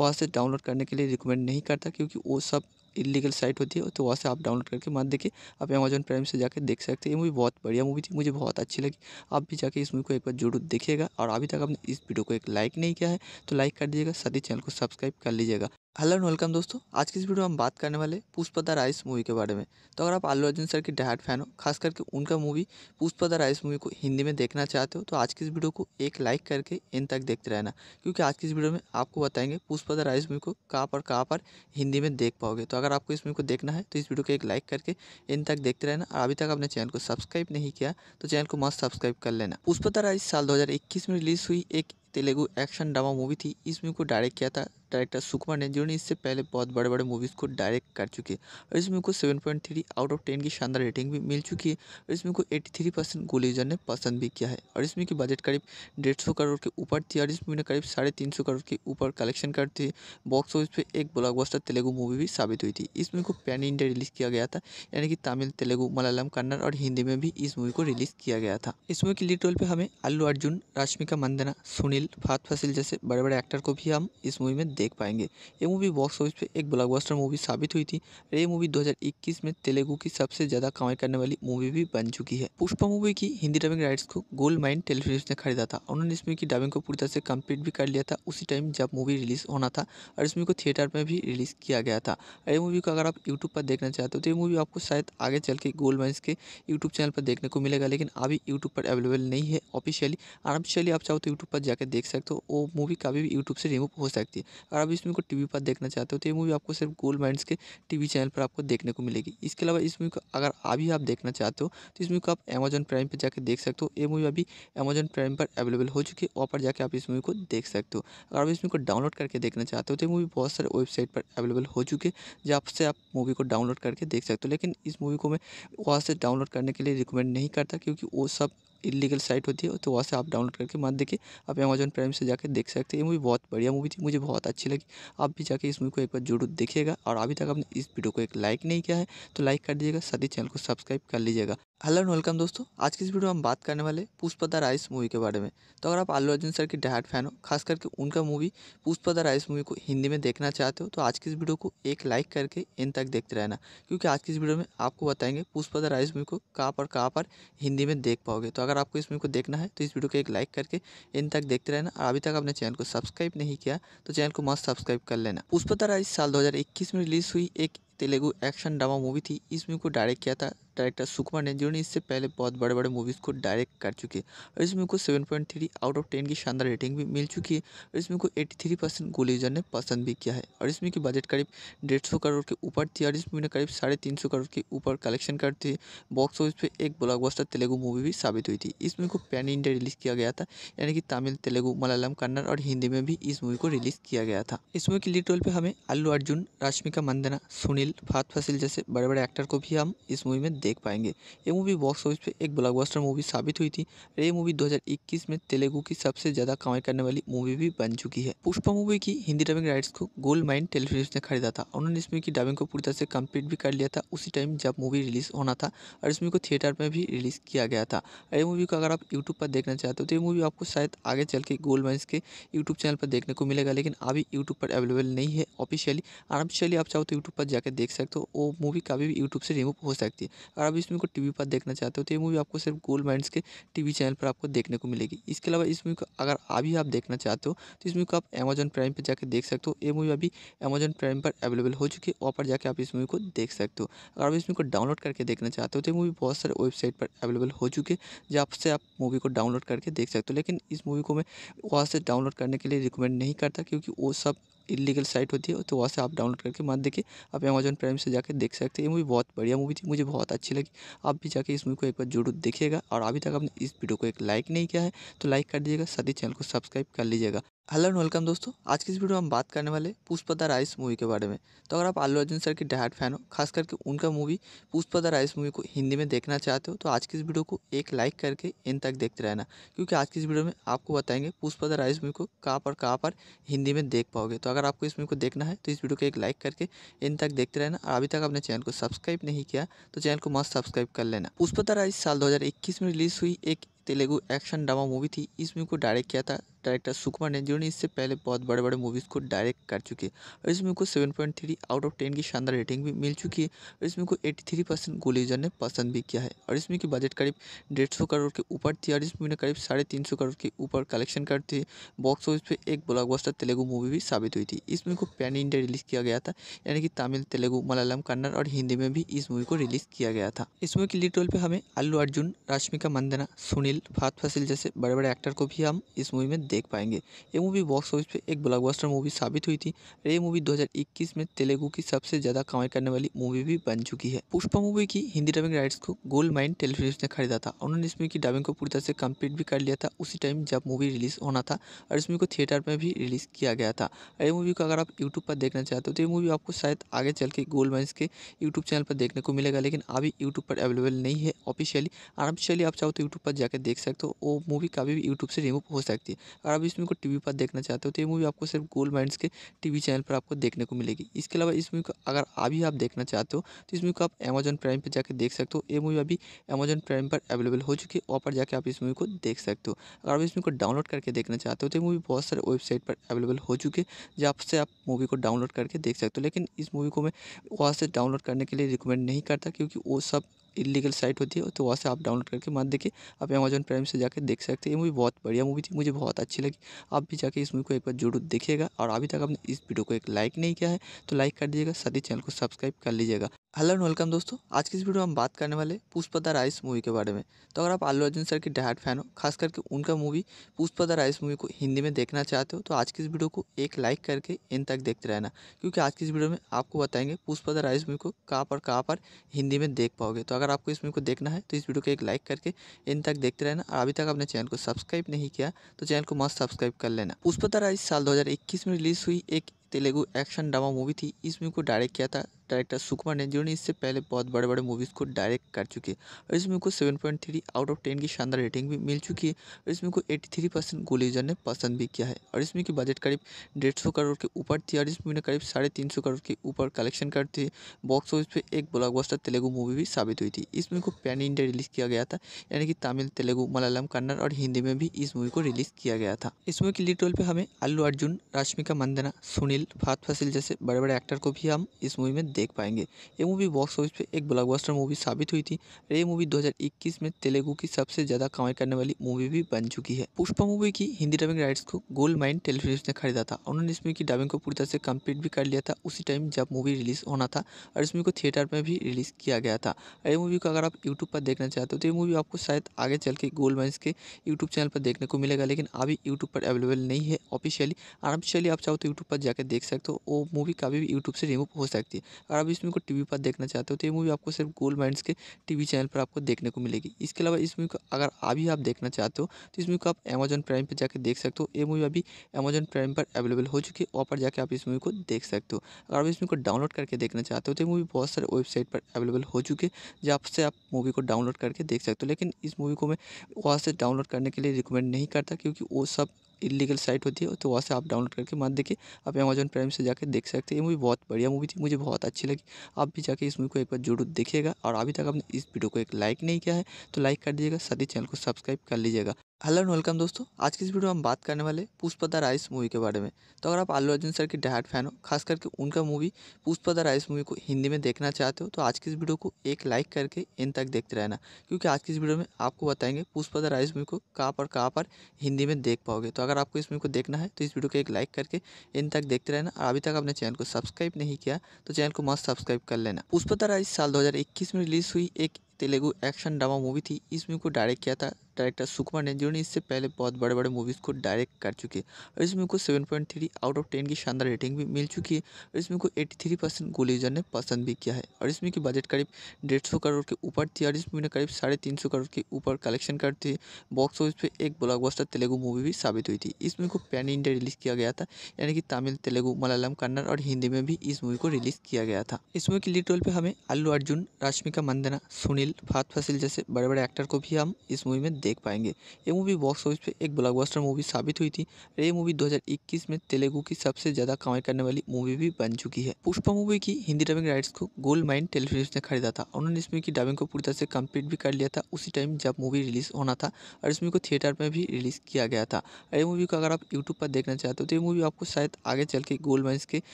वहाँ से डाउनलोड करने के लिए रिकमेंड नहीं करता क्योंकि वो सब इलीगल साइट होती है तो वहाँ से आप डाउनलोड करके मत देखिए आप अमेजन प्राइम से जाकर देख सकते हैं ये मूवी बहुत बढ़िया मूवी थी मुझे बहुत अच्छी लगी आप भी जाके इस मूवी को एक बार जरूर देखिएगा और अभी तक आपने इस वीडियो को एक लाइक नहीं किया है तो लाइक कर दीजिएगा साथ ही चैनल को सब्सक्राइब कर लीजिएगा हेलो एंड वेलकम दोस्तों आज की इस वीडियो में हम बात करने वाले पुष्पा द राइस मूवी के बारे में तो अगर आप आलू अर्जुन सर की डहाट फैन हो खास करके उनका movie Pushpa the rice movie को हिंदी में देखना चाहते हो तो आज की इस वीडियो को एक लाइक करके इन तक देखते रहना क्योंकि आज की इस वीडियो में आपको बताएंगे पुष्पा द राइस मूवी को कहाँ पर कहाँ पर हिंदी में देख पाओगे तो अगर आपको इस मूवी को देखना है तो इस वीडियो को एक लाइक करके इन तक देखते रहना और अभी तक आपने चैनल को सब्सक्राइब नहीं किया तो चैनल को मस्त सब्सक्राइब कर लेना पुष्पा द राइस साल दो में रिलीज़ हुई एक तेलुगु एक्शन ड्रामा मूवी थी इस मूवी को डायरेक्ट किया था डायरेक्टर सुकुमार ने जिन्होंने इससे पहले बहुत बड़े बड़े मूवीज़ को डायरेक्ट कर चुके और इस मूवी को seven point three out of ten की शानदार रेटिंग भी मिल चुकी है और इस मूवी को एट्टी थ्री परसेंट यूजर ने पसंद भी किया है और इसमें की बजट करीब डेढ़ सौ करोड़ के ऊपर थी और इस मूवी ने करीब साढ़े तीन सौ करोड़ के ऊपर कलेक्शन करती बॉक्स ऑफिस पर एक ब्लॉकबस्टर तेलुगु मूवी भी साबित हुई थी इस मूवी को पैन इंडिया रिलीज़ किया गया था यानी कि तमिल तेलुगु मलयालम कन्नड़ और हिंदी में भी इस मूवी को रिलीज़ किया गया था इस मूवी की लीड रोल पर हमें अल्लू अर्जुन रश्मिका मंदना सुनील गिल फात फसिल जैसे बड़े बड़े एक्टर को भी हम इस मूवी में देख पाएंगे ये मूवी बॉक्स ऑफिस पे एक ब्लॉकबस्टर मूवी साबित हुई थी और ये मूवी 2021 में तेलुगु की सबसे ज़्यादा कमाई करने वाली मूवी भी बन चुकी है पुष्पा मूवी की हिंदी डबिंग राइट्स को गोल्ड माइन टेलीफिल्म ने खरीदा था उन्होंने इस मूवी की डबिंग को पूरी तरह से कम्प्लीट भी कर लिया था उसी टाइम जब मूवी रिलीज़ होना था और इस मूवी को थिएटर में भी रिलीज़ किया गया था ये मूवी को अगर आप यूट्यूब पर देखना चाहते हो तो ये मूवी आपको शायद आगे चल के गोल्ड माइन्स के यूट्यूब चैनल पर देखने को मिलेगा लेकिन अभी यूट्यूब पर अवेलेबल नहीं है ऑफिशियली और आप चाहो तो यूट्यूब पर जाकर देख सकते हो वो मूवी कभी भी यूट्यूब से रिमूव हो सकती है अगर आप इस मूवी को टी पर देखना चाहते हो तो ये मूवी आपको सिर्फ गोल्ड माइंड्स के टी चैनल पर आपको देखने को मिलेगी इसके अलावा इस मूवी को अगर अभी आप देखना चाहते हो तो इस मूवी को आप अमेजन प्राइम पर जाकर देख सकते हो ये मूवी अभी अमेजन प्राइम पर अवेलेबल हो चुकी है वहाँ पर जाकर आप इस मूवी को देख सकते हो अगर आप इस मूवी को डाउनलोड करके देखना चाहते हो तो ये मूवी बहुत सारे वेबसाइट पर अवेलेबल हो चुके हैं जहाँ से आप मूवी को डाउनलोड करके देख सकते हो लेकिन इस मूवी को मैं वहाँ से डाउनलोड करने के लिए रिकमेंड नहीं करता क्योंकि वो सब इलीगल साइट होती है तो वहाँ से आप डाउनलोड करके मत देखिए आप अमेजोन प्राइम से जाकर देख सकते हैं ये मूवी बहुत बढ़िया मूवी थी मुझे बहुत अच्छी लगी आप भी जाके इस मूवी को एक बार जरूर देखिएगा और अभी तक आपने इस वीडियो को एक लाइक नहीं किया है तो लाइक कर दीजिएगा साथ ही चैनल को सब्सक्राइब कर लीजिएगा हेलो एंड वेलकम दोस्तों आज की इस वीडियो में हम बात करने वाले पुष्पा द राइस मूवी के बारे में तो अगर आप आलू अर्जुन सर की डहाट फैन हो खास करके उनका movie Pushpa the rice movie को हिंदी में देखना चाहते हो तो आज की इस वीडियो को एक लाइक करके इन तक देखते रहना क्योंकि आज की इस वीडियो में आपको बताएंगे पुष्पा द राइस मूवी को कहाँ पर कहाँ पर हिंदी में देख पाओगे तो अगर आपको इस मूवी को देखना है तो इस वीडियो को एक लाइक करके इन तक देखते रहना और अभी तक आपने चैनल को सब्सक्राइब नहीं किया तो चैनल को मस्त सब्सक्राइब कर लेना पुष्पा द राइस साल दो में रिलीज़ हुई एक तेलुगु एक्शन ड्रामा मूवी थी इस मूवी को डायरेक्ट किया था डायरेक्टर सुकुमार ने जिन्होंने इससे पहले बहुत बड़े बड़े मूवीज़ को डायरेक्ट कर चुके और इस मूवी को seven point three out of ten की शानदार रेटिंग भी मिल चुकी है और इस मूवी को 83 थ्री परसेंट गोलीजर ने पसंद भी किया है और इस मूवी की बजट करीब डेढ़ सौ करोड़ के ऊपर थी और इस मूवी ने करीब साढ़े तीन सौ करोड़ के ऊपर कलेक्शन कर थी बॉक्स ऑफिस पर एक ब्लॉकबस्टर तेलुगु मूवी भी साबित हुई थी इस मूवी को पैन इंडिया रिलीज़ किया गया था यानी कि तमिल तेलुगु मलयालम कन्नड़ और हिंदी में भी इस मूवी को रिलीज़ किया गया था इस मूवी के लीड रोल पर हमें अल्लू अर्जुन रश्मिका मंदना सुनील सुनील फात फसिल जैसे बड़े बड़े एक्टर को भी हम इस मूवी में देख पाएंगे ये मूवी बॉक्स ऑफिस पे एक ब्लॉकबस्टर मूवी साबित हुई थी और ये मूवी 2021 में तेलुगु की सबसे ज़्यादा कमाई करने वाली मूवी भी बन चुकी है पुष्पा मूवी की हिंदी डबिंग राइट्स को गोल्ड माइंड टेलीफिल्म ने खरीदा था उन्होंने इस मूवी की डबिंग को पूरी तरह से कम्प्लीट भी कर लिया था उसी टाइम जब मूवी रिलीज़ होना था और इस मूवी को थिएटर में भी रिलीज़ किया गया था और ये मूवी को अगर आप यूट्यूब पर देखना चाहते हो तो ये मूवी आपको शायद आगे चल के गोल्ड माइन्स के यूट्यूब चैनल पर देखने को मिलेगा लेकिन अभी यूट्यूब पर अवेलेबल नहीं है ऑफिशियली आराम आप चाहो तो यूट्यूब पर जाकर देख सकते हो वो मूवी कभी भी यूट्यूब से रिमूव हो सकती है अगर आप इस मूवी को टीवी पर देखना चाहते हो तो ये मूवी आपको सिर्फ गोल्ड माइंड्स के टीवी चैनल पर आपको देखने को मिलेगी इसके अलावा इस मूवी को अगर अभी आप देखना चाहते हो तो इस मूवी को आप अमेजन प्राइम पर जाकर देख सकते हो ये मूवी अभी अमेजॉन प्राइम पर अवेलेबल हो चुकी है वहाँ पर जाकर आप इस मूवी को देख सकते हो अगर आप इस मूवी को डाउनलोड करके देखना चाहते हो तो ये मूवी बहुत सारे वेबसाइट पर अवेलेबल हो चुके जहाँ से आप मूवी को डाउनलोड करके देख सकते हो लेकिन इस मूवी को मैं वहाँ से डाउनलोड करने के लिए रिकमेंड नहीं करता क्योंकि वो सब इलीगल साइट होती है तो वहाँ से आप डाउनलोड करके मत देखिए आप अमेजन प्राइम से जाकर देख सकते हैं ये मूवी बहुत बढ़िया मूवी थी मुझे बहुत अच्छी लगी आप भी जाके इस मूवी को एक बार जरूर देखिएगा और अभी तक आपने इस वीडियो को एक लाइक नहीं किया है तो लाइक कर दीजिएगा साथ ही चैनल को सब्सक्राइब कर लीजिएगा हेलो एंड वेलकम दोस्तों आज की इस वीडियो में हम बात करने वाले पुष्पा द राइस मूवी के बारे में तो अगर आप आलू अर्जुन सर की डहाट फैन हो खास करके उनका movie Pushpa the rice movie को हिंदी में देखना चाहते हो तो आज की इस वीडियो को एक लाइक करके इन तक देखते रहना क्योंकि आज की इस वीडियो में आपको बताएंगे पुष्पा द राइस मूवी को कहाँ पर कहाँ पर हिंदी में देख पाओगे तो अगर आपको इस मूवी को देखना है तो इस वीडियो को एक लाइक करके इन तक देखते रहना और अभी तक आपने चैनल को सब्सक्राइब नहीं किया तो चैनल को मस्त सब्सक्राइब कर लेना पुष्पा द राइस साल दो में रिलीज़ हुई एक तेलुगु एक्शन ड्रामा मूवी थी इस मूवी को डायरेक्ट किया था डायरेक्टर सुकुमार ने जिन्होंने इससे पहले बहुत बड़े बड़े मूवीज़ को डायरेक्ट कर चुके हैं और इसमें को seven point three out of ten की शानदार रेटिंग भी मिल चुकी है और इसमें को एट्टी थ्री परसेंट यूजर ने पसंद भी किया है और इसमें की बजट करीब डेढ़ सौ करोड़ के ऊपर थी और इस मूवी ने करीब साढ़े तीन सौ करोड़ के ऊपर कलेक्शन कर है बॉक्स ऑफिस पर एक ब्लॉकबस्टर तेलुगु मूवी भी साबित हुई थी इस मूवी को पैन इंडिया रिलीज़ किया गया था यानी कि तमिल तेलुगू मलयालम कन्नड़ और हिंदी में भी इस मूवी को रिलीज़ किया गया था इस मूवी की लीड रोल पर हमें अल्लू अर्जुन रश्मिका मंदना सुनील फात फसिल जैसे बड़े बड़े एक्टर को भी हम इस मूवी में देख पाएंगे ये मूवी बॉक्स ऑफिस पे एक ब्लॉकबस्टर मूवी साबित हुई थी और ये मूवी 2021 में तेलुगु की सबसे ज़्यादा कमाई करने वाली मूवी भी बन चुकी है पुष्पा मूवी की हिंदी डबिंग राइट्स को गोल्ड माइंड टेलीफिल्म ने खरीदा था उन्होंने इसमें की डबिंग को पूरी तरह से कम्प्लीट भी कर लिया था उसी टाइम जब मूवी रिलीज़ होना था और इसमें को थिएटर में भी रिलीज़ किया गया था ये मूवी को अगर आप यूट्यूब पर देखना चाहते हो तो ये मूवी आपको शायद आगे चल के गोल्ड माइंड के यूट्यूब चैनल पर देखने को मिलेगा लेकिन अभी यूट्यूब पर अवेलेबल नहीं है ऑफिशियली अनऑफिशियली आप चाहो तो यूट्यूब पर जाकर देख सकते हो वो मूवी कभी भी यूट्यूब से रिमूव हो सकती है और आप इस मूवी को टी पर देखना चाहते हो तो ये मूवी आपको सिर्फ गोल माइंड्स के टी चैनल पर आपको देखने को मिलेगी इसके अलावा इस मूवी को अगर अभी आप देखना चाहते हो तो इस मूवी को आप अमेजोन प्राइम पर जाकर देख सकते हो ये मूवी अभी अमेजोन प्राइम पर अवेलेबल हो चुकी है वहाँ पर जाकर आप इस मूवी को देख सकते हो अगर आप इस मूवी को डाउनलोड करके देखना चाहते हो तो ये मूवी बहुत सारे वेबसाइट पर अवेलेबल हो चुके हैं जहाँ से आप मूवी को डाउनलोड करके देख सकते हो लेकिन इस मूवी को मैं वहाँ से डाउनलोड करने के लिए रिकमेंड नहीं करता क्योंकि वो सब इलीगल साइट होती है तो वहाँ से आप डाउनलोड करके मत देखिए आप अमेजन प्राइम से जाकर देख सकते हैं ये मूवी बहुत बढ़िया मूवी थी मुझे बहुत अच्छी लगी आप भी जाके इस मूवी को एक बार जरूर देखिएगा और अभी तक आपने इस वीडियो को एक लाइक नहीं किया है तो लाइक कर दीजिएगा साथ ही चैनल को सब्सक्राइब कर लीजिएगा हेलो एंड वेलकम दोस्तों आज की इस वीडियो में हम बात करने वाले पुष्पा द राइस मूवी के बारे में तो अगर आप आलू अर्जुन सर के डहाट फैन हो खास करके उनका movie Pushpa the rice movie को हिंदी में देखना चाहते हो तो आज की इस वीडियो को एक लाइक करके इन तक देखते रहना क्योंकि आज की इस वीडियो में आपको बताएंगे पुष्पा द राइस मूवी को कहाँ पर कहाँ पर हिंदी में देख पाओगे तो अगर अगर आपको इस वीडियो को देखना है तो इस वीडियो को एक लाइक करके इन तक देखते रहना और अभी तक आपने चैनल को सब्सक्राइब नहीं किया तो चैनल को मस्त सब्सक्राइब कर लेना पुष्पतारा इस साल 2021 में रिलीज़ हुई एक तेलुगु एक्शन ड्रामा मूवी थी इस मूवी को डायरेक्ट किया था डायरेक्टर सुकुमार ने जिन्होंने इससे पहले बहुत बड़े बड़े मूवीज़ को डायरेक्ट कर चुके हैं और इसमें को seven point three out of ten की शानदार रेटिंग भी मिल चुकी है और इसमें को एट्टी थ्री परसेंट यूजर ने पसंद भी किया है और इसमें की बजट करीब डेढ़ सौ करोड़ के ऊपर थी और इस मूवी ने करीब साढ़े तीन सौ करोड़ के ऊपर कलेक्शन थी बॉक्स ऑफिस पर एक ब्लॉकबस्टर तेलुगु मूवी भी साबित हुई थी इस मूवी को पैन इंडिया रिलीज़ किया गया था यानी कि तमिल तेलुगु मलयालम कन्नड़ और हिंदी में भी इस मूवी को रिलीज़ किया गया था इस मूवी की लीड रोल पर हमें अल्लू अर्जुन रश्मिका मंदना सुनील फात फसिल जैसे बड़े बड़े एक्टर को भी हम इस मूवी में देख पाएंगे ये मूवी बॉक्स ऑफिस पे एक ब्लॉकबस्टर मूवी साबित हुई थी ये मूवी 2021 में तेलुगु की सबसे ज़्यादा कमाई करने वाली मूवी भी बन चुकी है पुष्पा मूवी की हिंदी डबिंग राइट्स को गोल्ड माइन टेलीफिल्म ने खरीदा था उन्होंने इस मूवी की डबिंग को पूरी तरह से कम्प्लीट भी कर लिया था उसी टाइम जब मूवी रिलीज होना था और इस मूवी को थिएटर में भी रिलीज किया गया था ये मूवी को अगर आप यूट्यूब पर देखना चाहते हो तो ये मूवी आपको शायद आगे चल के गोल्ड माइन्स के यूट्यूब चैनल पर देखने को मिलेगा लेकिन अभी यूट्यूब पर अवेलेबल नहीं है ऑफिशियली आराम आप चाहो तो यूट्यूब पर जाकर देख सकते हो वो मूवी कभी भी यूट्यूब से रिमूव हो सकती है और आप इस मूवी को टी वी पर देखना चाहते हो तो ये मूवी आपको सिर्फ गोल्ड माइंड्स के टी वी चैनल पर आपको देखने को मिलेगी इसके अलावा इस मूवी को अगर अभी आप देखना चाहते हो तो इस मूवी को आप अमेजन प्राइम पर जाकर देख सकते हो ये मूवी अभी अमेजन प्राइम पर अवेलेबल हो चुकी है वहाँ पर जाकर आप इस मूवी को देख सकते हो अगर आप इस मूवी को डाउनलोड करके देखना चाहते हो तो ये मूवी बहुत सारे वेबसाइट पर अवेलेबल हो चुके हैं जहाँ से आप मूवी को डाउनलोड करके देख सकते हो लेकिन इस मूवी को मैं वहाँ से डाउनलोड करने के लिए रिकमेंड नहीं करता क्योंकि वो सब इलीगल साइट होती है तो वहाँ से आप डाउनलोड करके मत देखिए आप अमेजन प्राइम से जाकर देख सकते हैं ये मूवी बहुत बढ़िया मूवी थी मुझे बहुत अच्छी लगी आप भी जाके इस मूवी को एक बार जरूर देखिएगा और अभी तक आपने इस वीडियो को एक लाइक नहीं किया है तो लाइक कर दीजिएगा साथ ही चैनल को सब्सक्राइब कर लीजिएगा हेलो एंड वेलकम दोस्तों आज की इस वीडियो में हम बात करने वाले पुष्पा द राइस मूवी के बारे में तो अगर आप आलू अर्जुन सर के डहाट फैन हो खास करके उनका movie Pushpa the rice movie को हिंदी में देखना चाहते हो तो आज की इस वीडियो को एक लाइक करके इन तक देखते रहना क्योंकि आज की इस वीडियो में आपको बताएंगे पुष्पा द राइस मूवी को कहाँ पर कहाँ पर हिंदी में देख पाओगे तो अगर आपको इस मूवी को देखना है तो इस वीडियो को एक लाइक करके इन तक देखते रहना और अभी तक आपने चैनल को सब्सक्राइब नहीं किया तो चैनल को मस्त सब्सक्राइब कर लेना पुष्पा द राइस साल दो में रिलीज़ हुई एक तेलुगु एक्शन ड्रामा मूवी थी इस मूवी को डायरेक्ट किया था डायरेक्टर सुकुमार ने जिन्होंने इससे पहले बहुत बड़े बड़े मूवीज़ को डायरेक्ट कर चुके और इस मूवी को seven point three out of ten की शानदार रेटिंग भी मिल चुकी है और इस मूवी को एट्टी थ्री परसेंट गोलीजर ने पसंद भी किया है और इस मूवी की बजट करीब डेढ़ सौ करोड़ के ऊपर थी और इस मूवी ने करीब साढ़े तीन सौ करोड़ के ऊपर कलेक्शन कर थी बॉक्स ऑफिस पर एक ब्लॉकबस्टर तेलुगु मूवी भी साबित हुई थी इस मूवी को पैन इंडिया रिलीज़ किया गया था यानी कि तमिल तेलुगु मलयालम कन्नड़ और हिंदी में भी इस मूवी को रिलीज़ किया गया था इस मूवी के लीड रोल पर हमें अल्लू अर्जुन रश्मिका मंदना सुनील मिल फात फसिल जैसे बड़े बड़े एक्टर को भी हम इस मूवी में देख पाएंगे ये मूवी बॉक्स ऑफिस पे एक ब्लॉकबस्टर मूवी साबित हुई थी ये मूवी 2021 में तेलुगु की सबसे ज़्यादा कमाई करने वाली मूवी भी बन चुकी है पुष्पा मूवी की हिंदी डबिंग राइट्स को गोल्ड माइंड टेलीफिल्म ने खरीदा था उन्होंने इस मूवी की डबिंग को पूरी तरह से कम्प्लीट भी कर लिया था उसी टाइम जब मूवी रिलीज होना था और इस मूवी को थिएटर में भी रिलीज किया गया था ये मूवी को अगर आप यूट्यूब पर देखना चाहते हो तो ये मूवी आपको शायद आगे चल के गोल्ड माइन्स के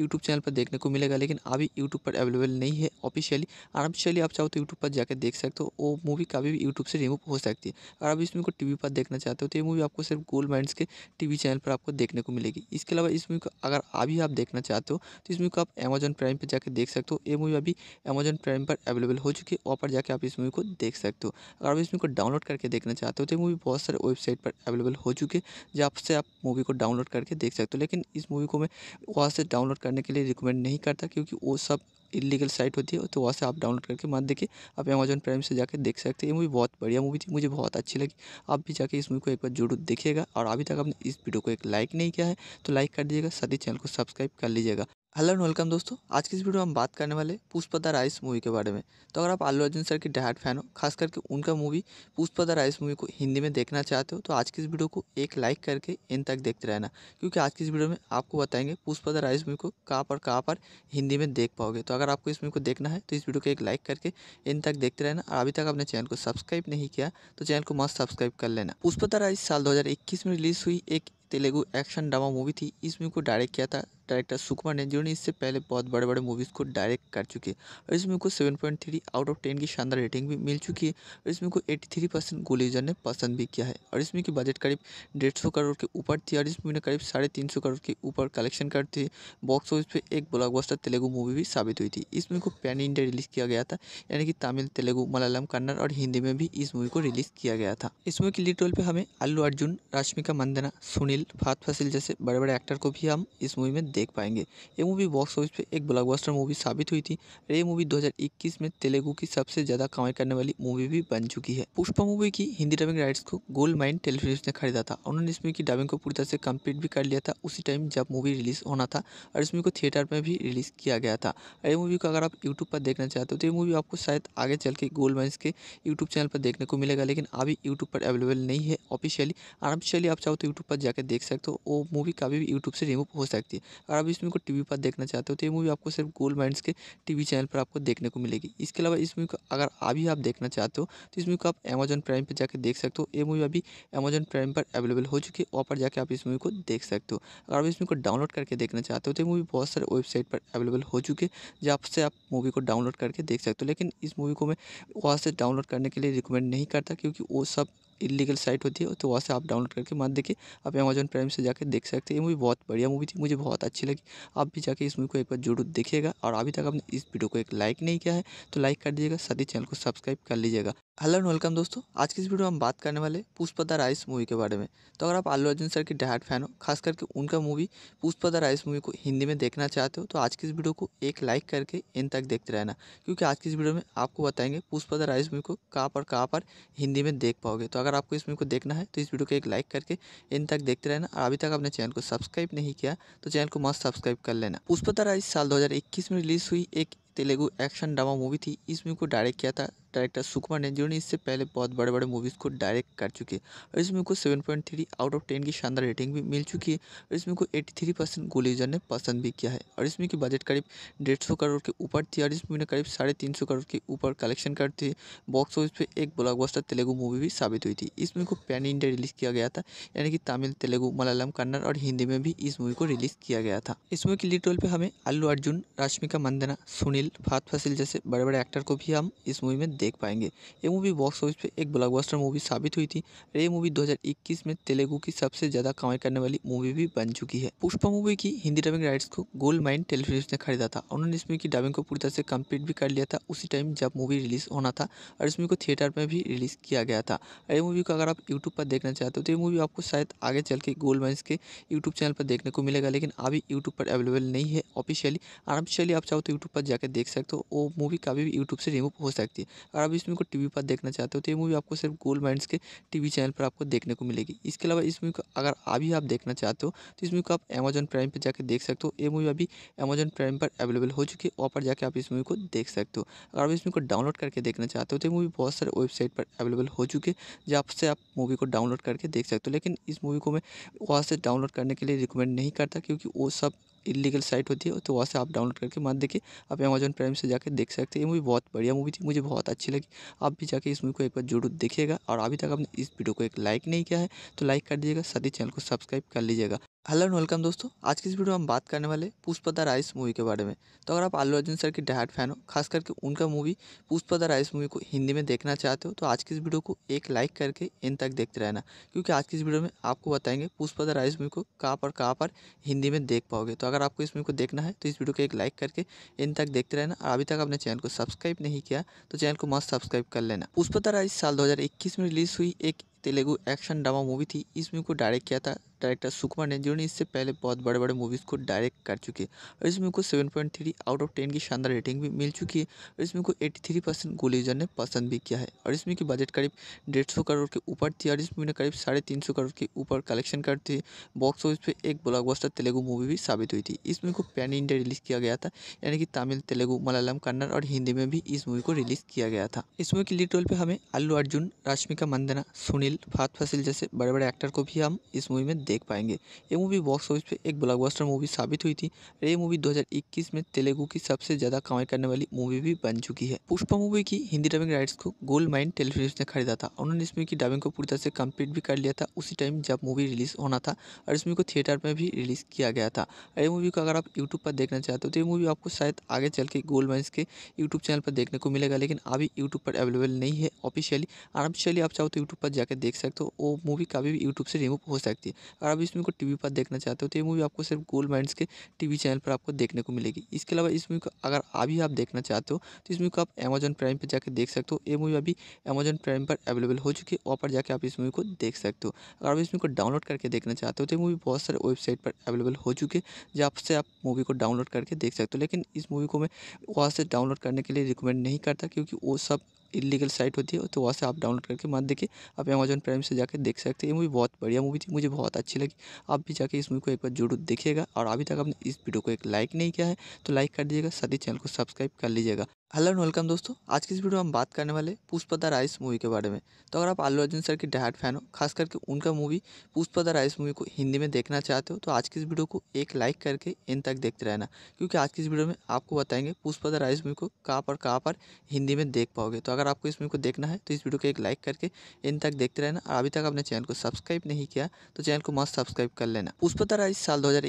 यूट्यूब चैनल पर देखने को मिलेगा लेकिन अभी यूट्यूब पर अवेलेबल नहीं है ऑफिशियली आराम आप चाहो तो यूट्यूब पर जाकर देख सकते हो वो मूवी कभी भी यूट्यूब से रिमूव हो सकती है अगर आप इस मूवी को टीवी पर देखना चाहते हो तो ये मूवी आपको सिर्फ गोल्ड माइंड्स के टीवी चैनल पर आपको देखने को मिलेगी इसके अलावा इस मूवी को अगर अभी आप देखना चाहते हो तो इस मूवी को आप अमेजन प्राइम पर जाकर देख सकते हो ये मूवी अभी अमेजॉन प्राइम पर अवेलेबल हो चुकी है वहाँ पर जाकर आप इस मूवी को देख सकते हो अगर आप इस मूवी को डाउनलोड करके देखना चाहते हो तो ये मूवी बहुत सारे वेबसाइट पर अवेलेबल हो चुके जहाँ से आप मूवी को डाउनलोड करके देख सकते हो लेकिन इस मूवी को मैं वहाँ से डाउनलोड करने के लिए रिकमेंड नहीं करता क्योंकि वो सब इलीगल साइट होती है तो वहाँ से आप डाउनलोड करके मत देखिए आप अमेजन प्राइम से जाकर देख सकते हैं ये मूवी बहुत बढ़िया मूवी थी मुझे बहुत अच्छी लगी आप भी जाके इस मूवी को एक बार जरूर देखिएगा और अभी तक आपने इस वीडियो को एक लाइक नहीं किया है तो लाइक कर दीजिएगा साथ ही चैनल को सब्सक्राइब कर लीजिएगा हेलो एंड वेलकम दोस्तों आज की इस वीडियो में हम बात करने वाले पुष्पा द राइस मूवी के बारे में तो अगर आप आलू अर्जुन सर की डहाट फैन हो खास करके उनका मूवी पुष्प द राइस मूवी को हिंदी में देखना चाहते हो तो आज की इस वीडियो को एक लाइक करके इन तक देखते रहना क्योंकि आज की इस वीडियो में आपको बताएंगे पुष्पा द राइस मूवी को कहाँ पर कहाँ पर हिंदी में देख पाओगे तो अगर आपको इस मूवी को देखना है तो इस वीडियो को एक लाइक करके इन तक देखते रहना और अभी तक आपने चैनल को सब्सक्राइब नहीं किया तो चैनल को मस्त सब्सक्राइब कर लेना पुष्पा द राइस साल दो में रिलीज़ हुई एक तेलुगु एक्शन ड्रामा मूवी थी इस मूवी को डायरेक्ट किया था डायरेक्टर सुकुमार ने जिन्होंने इससे पहले बहुत बड़े बड़े मूवीज़ को डायरेक्ट कर चुके और इस मूवी को seven point three out of ten की शानदार रेटिंग भी मिल चुकी है और इस मूवी को एट्टी थ्री परसेंट यूजर ने पसंद भी किया है और इस मूवी की बजट करीब डेढ़ सौ करोड़ के ऊपर थी और इस मूवी ने करीब साढ़े तीन सौ करोड़ के ऊपर कलेक्शन कर थी बॉक्स ऑफिस पर एक ब्लॉकबस्टर तेलुगु मूवी भी साबित हुई थी इस मूवी को पैन इंडिया रिलीज़ किया गया था यानी कि तमिल तेलुगु मलयालम कन्नड़ और हिंदी में भी इस मूवी को रिलीज़ किया गया था इस मूवी के लीड रोल पर हमें अल्लू अर्जुन रश्मिका मंदना सुनील फ़ासिल फात फसील जैसे बड़े बड़े एक्टर को भी हम इस मूवी में देख पाएंगे ये मूवी बॉक्स ऑफिस पे एक ब्लॉकबस्टर मूवी साबित हुई थी और ये मूवी 2021 में तेलुगु की सबसे ज़्यादा कमाई करने वाली मूवी भी बन चुकी है पुष्पा मूवी की हिंदी डबिंग राइट्स को गोल्ड माइंड टेलीफिल्म ने खरीदा था उन्होंने इस मूवी की डबिंग को पूरी तरह से कम्प्लीट भी कर लिया था उसी टाइम जब मूवी रिलीज़ होना था और इस मूवी को थिएटर में भी रिलीज़ किया गया था ये मूवी को अगर आप यूट्यूब पर देखना चाहते हो तो ये मूवी आपको शायद आगे चल के गोल्ड माइन्स के यूट्यूब चैनल पर देखने को मिलेगा लेकिन अभी यूट्यूब पर अवेलेबल नहीं है ऑफिशियली अनऑफिशियली आप चाहो तो यूट्यूब पर जाकर देख सकते हो वो मूवी कभी भी यूट्यूब से रिमूव हो सकती है अगर आप इस मूवी को टी पर देखना चाहते हो तो ये मूवी आपको सिर्फ गोल्ड माइंड्स के टी चैनल पर आपको देखने को मिलेगी इसके अलावा इस मूवी को अगर अभी आप देखना चाहते हो तो इस मूवी को आप अमेजॉन प्राइम पर जाकर देख सकते हो ये मूवी अभी अमेजॉन प्राइम पर अवेलेबल हो चुकी है वहाँ पर जाकर आप इस मूवी को देख सकते हो अगर आप इस मूवी को डाउनलोड करके देखना चाहते हो तो ये मूवी बहुत सारे वेबसाइट पर अवेलेबल हो चुके हैं जहाँ से आप मूवी को डाउनलोड करके देख सकते हो लेकिन इस मूवी को मैं वहाँ से डाउनलोड करने के लिए रिकमेंड नहीं करता क्योंकि वो सब इलीगल साइट होती है तो वहाँ से आप डाउनलोड करके मत देखिए आप अमेजोन प्राइम से जाकर देख सकते हैं ये मूवी बहुत बढ़िया मूवी थी मुझे बहुत अच्छी लगी आप भी जाके इस मूवी को एक बार जरूर देखिएगा और अभी तक आपने इस वीडियो को एक लाइक नहीं किया है तो लाइक कर दीजिएगा साथ ही चैनल को सब्सक्राइब कर लीजिएगा हेलो एंड वेलकम दोस्तों आज की इस वीडियो में हम बात करने वाले पुष्पा द राइस मूवी के बारे में तो अगर आप आलू अर्जुन सर के डहाट फैन हो खास करके उनका movie Pushpa the rice movie को हिंदी में देखना चाहते हो तो आज की इस वीडियो को एक लाइक करके इन तक देखते रहना क्योंकि आज की इस वीडियो में आपको बताएंगे पुष्पा द राइस मूवी को कहाँ पर कहाँ पर हिंदी में देख पाओगे तो अगर अगर आपको इस वीडियो को देखना है तो इस वीडियो को एक लाइक करके इन तक देखते रहना और अभी तक आपने चैनल को सब्सक्राइब नहीं किया तो चैनल को मस्त सब्सक्राइब कर लेना पुष्पतारा इस साल 2021 में रिलीज़ हुई एक तेलुगु एक्शन ड्रामा मूवी थी इस मूवी को डायरेक्ट किया था डायरेक्टर सुकुमार ने जिन्होंने इससे पहले बहुत बड़े बड़े मूवीज़ को डायरेक्ट कर चुके हैं और इसमें को seven point three out of ten की शानदार रेटिंग भी मिल चुकी है और इसमें को एट्टी थ्री परसेंट गोलीजर ने पसंद भी किया है और इसमें की बजट करीब डेढ़ सौ करोड़ के ऊपर थी और इस मूवी ने करीब साढ़े तीन सौ करोड़ के ऊपर कलेक्शन करती थी बॉक्स ऑफिस पर एक ब्लॉकबस्टर तेलुगु मूवी भी साबित हुई थी इस मूवी को पैन इंडिया रिलीज़ किया गया था यानी कि तमिल तेलुगु मलयालम कन्नड़ और हिंदी में भी इस मूवी को रिलीज़ किया गया था इस मूवी की लीड रोल पर हमें अल्लू अर्जुन रश्मिका मंदना सुनील फात फसिल जैसे बड़े बड़े एक्टर को भी हम इस मूवी में देख पाएंगे ये मूवी बॉक्स ऑफिस पे एक ब्लॉकबस्टर मूवी साबित हुई थी ये मूवी 2021 में तेलुगु की सबसे ज़्यादा कमाई करने वाली मूवी भी बन चुकी है पुष्पा मूवी की हिंदी डबिंग राइट्स को गोल्ड माइंड टेलीफिल्म ने खरीदा था उन्होंने इस मूवी की डबिंग को पूरी तरह से कम्प्लीट भी कर लिया था उसी टाइम जब मूवी रिलीज होना था और इस मूवी को थिएटर में भी रिलीज़ किया गया था ये मूवी को अगर आप यूट्यूब पर देखना चाहते हो तो ये मूवी आपको शायद आगे चल के गोल्ड माइंड के यूट्यूब चैनल पर देखने को मिलेगा लेकिन अभी यूट्यूब पर अवेलेबल नहीं है ऑफिशियली आराम आप चाहो तो यूट्यूब पर जाकर देख सकते हो वो मूवी कभी भी यूट्यूब से रिमूव हो सकती है और आप इस मूवी को टी वी पर देखना चाहते हो तो ये मूवी आपको सिर्फ गोल्ड माइंस के टी वी चैनल पर आपको देखने को मिलेगी इसके अलावा इस मूवी को अगर अभी आप देखना चाहते हो तो इस मूवी को आप अमेजन प्राइम पर जाकर देख सकते हो ये मूवी अभी अमेजन प्राइम पर अवेलेबल हो चुकी है वहाँ पर जाकर आप इस मूवी को देख सकते हो अगर आप इस मूवी को डाउनलोड करके देखना चाहते हो तो ये मूवी बहुत सारे वेबसाइट पर अवेलेबल हो चुके हैं जहाँ से आप मूवी को डाउनलोड करके देख सकते हो लेकिन इस मूवी को मैं वहाँ से डाउनलोड करने के लिए रिकमेंड नहीं करता क्योंकि वो सब इलीगल साइट होती है तो वहाँ से आप डाउनलोड करके मत देखिए आप अमेजन प्राइम से जाकर देख सकते हैं ये मूवी बहुत बढ़िया मूवी थी मुझे बहुत अच्छी लगी आप भी जाके इस मूवी को एक बार जरूर देखिएगा और अभी तक आपने इस वीडियो को एक लाइक नहीं किया है तो लाइक कर दीजिएगा साथ ही चैनल को सब्सक्राइब कर लीजिएगा हेलो एंड वेलकम दोस्तों आज की इस वीडियो में हम बात करने वाले पुष्पा द राइस मूवी के बारे में तो अगर आप आलू अर्जुन सर की डहाट फैन हो खास करके उनका movie Pushpa the rice movie को हिंदी में देखना चाहते हो तो आज की इस वीडियो को एक लाइक करके इन तक देखते रहना क्योंकि आज की इस वीडियो में आपको बताएंगे पुष्पा द राइस मूवी को कहाँ पर कहाँ पर हिंदी में देख पाओगे तो अगर आपको इस मूवी को देखना है तो इस वीडियो को एक लाइक करके इन तक देखते रहना और अभी तक आपने चैनल को सब्सक्राइब नहीं किया तो चैनल को मस्त सब्सक्राइब कर लेना पुष्पा द राइस साल दो में रिलीज़ हुई एक तेलुगु एक्शन ड्रामा मूवी थी इस मूवी को डायरेक्ट किया था डायरेक्टर सुकुमार ने जिन्होंने इससे पहले बहुत बड़े बड़े मूवीज़ को डायरेक्ट कर चुके और इस मूवी को seven point three out of ten की शानदार रेटिंग भी मिल चुकी है और इस मूवी को 83 थ्री परसेंट गोलीजर ने पसंद भी किया है और इस मूवी की बजट करीब डेढ़ सौ करोड़ के ऊपर थी और इस मूवी ने करीब साढ़े तीन सौ करोड़ के ऊपर कलेक्शन करती थी बॉक्स ऑफिस पर एक ब्लॉकबस्टर तेलुगु मूवी भी साबित हुई थी इस मूवी को पैन इंडिया रिलीज़ किया गया था यानी कि तमिल तेलुगु मलयालम कन्नड़ और हिंदी में भी इस मूवी को रिलीज़ किया गया था इस मूवी के लीड रोल पर हमें अल्लू अर्जुन रश्मिका मंदना सुनील सुनील फात फैसिल जैसे बड़े बड़े एक्टर को भी हम इस मूवी में देख पाएंगे ये मूवी बॉक्स ऑफिस पे एक ब्लॉकबस्टर मूवी साबित हुई थी ये मूवी 2021 में तेलुगु की सबसे ज़्यादा कमाई करने वाली मूवी भी बन चुकी है पुष्पा मूवी की हिंदी डबिंग राइट्स को गोल्ड माइंड टेलीफिल्म ने खरीदा था उन्होंने इस मूवी की डबिंग को पूरी तरह से कम्प्लीट भी कर लिया था उसी टाइम जब मूवी रिलीज होना था और इस मूवी को थिएटर में भी रिलीज किया गया था ये मूवी को अगर आप यूट्यूब पर देखना चाहते हो तो ये मूवी आपको शायद आगे चल के गोल्ड माइंस के यूट्यूब चैनल पर देखने को मिलेगा लेकिन अभी यूट्यूब पर अवेलेबल नहीं है ऑफिशियली आराम आप चाहो तो यूट्यूब पर जाकर देख सकते हो वो मूवी कभी भी यूट्यूब से रिमूव हो सकती है अगर आप इस मूवी को टीवी पर देखना चाहते हो तो ये मूवी आपको सिर्फ गोल्ड माइंड्स के टीवी चैनल पर आपको देखने को मिलेगी इसके अलावा इस मूवी को अगर अभी आप देखना चाहते हो तो इस मूवी को आप अमेजन प्राइम पर जाकर देख सकते हो ये मूवी अभी अमेजॉन प्राइम पर अवेलेबल हो चुकी है वहाँ पर जाकर आप इस मूवी को देख सकते हो अगर आप इस मूवी को डाउनलोड करके देखना चाहते हो तो ये मूवी बहुत सारे वेबसाइट पर अवेलेबल हो चुके जहाँ से आप मूवी को डाउनलोड करके देख सकते हो लेकिन इस मूवी को मैं वहाँ से डाउनलोड करने के लिए रिकमेंड नहीं करता क्योंकि वो सब इलीगल साइट होती है तो वहाँ से आप डाउनलोड करके मत देखिए आप अमेजन प्राइम से जाकर देख सकते हैं ये मूवी बहुत बढ़िया मूवी थी मुझे बहुत अच्छी लगी आप भी जाके इस मूवी को एक बार जरूर देखिएगा और अभी तक आपने इस वीडियो को एक लाइक नहीं किया है तो लाइक कर दीजिएगा साथ ही चैनल को सब्सक्राइब कर लीजिएगा हेलो एंड वेलकम दोस्तों आज की इस वीडियो में हम बात करने वाले पुष्पा द राइस मूवी के बारे में तो अगर आप आलू अर्जुन सर की डहाट फैन हो खास करके उनका movie Pushpa the rice movie को हिंदी में देखना चाहते हो तो आज की इस वीडियो को एक लाइक करके इन तक देखते रहना क्योंकि आज की इस वीडियो में आपको बताएंगे पुष्पा द राइस मूवी को कहाँ पर कहाँ पर हिंदी में देख पाओगे तो अगर आपको इस मूवी को देखना है तो इस वीडियो को एक लाइक करके इन तक देखते रहना और अभी तक आपने चैनल को सब्सक्राइब नहीं किया तो चैनल को मस्त सब्सक्राइब कर लेना पुष्पा द राइस साल दो में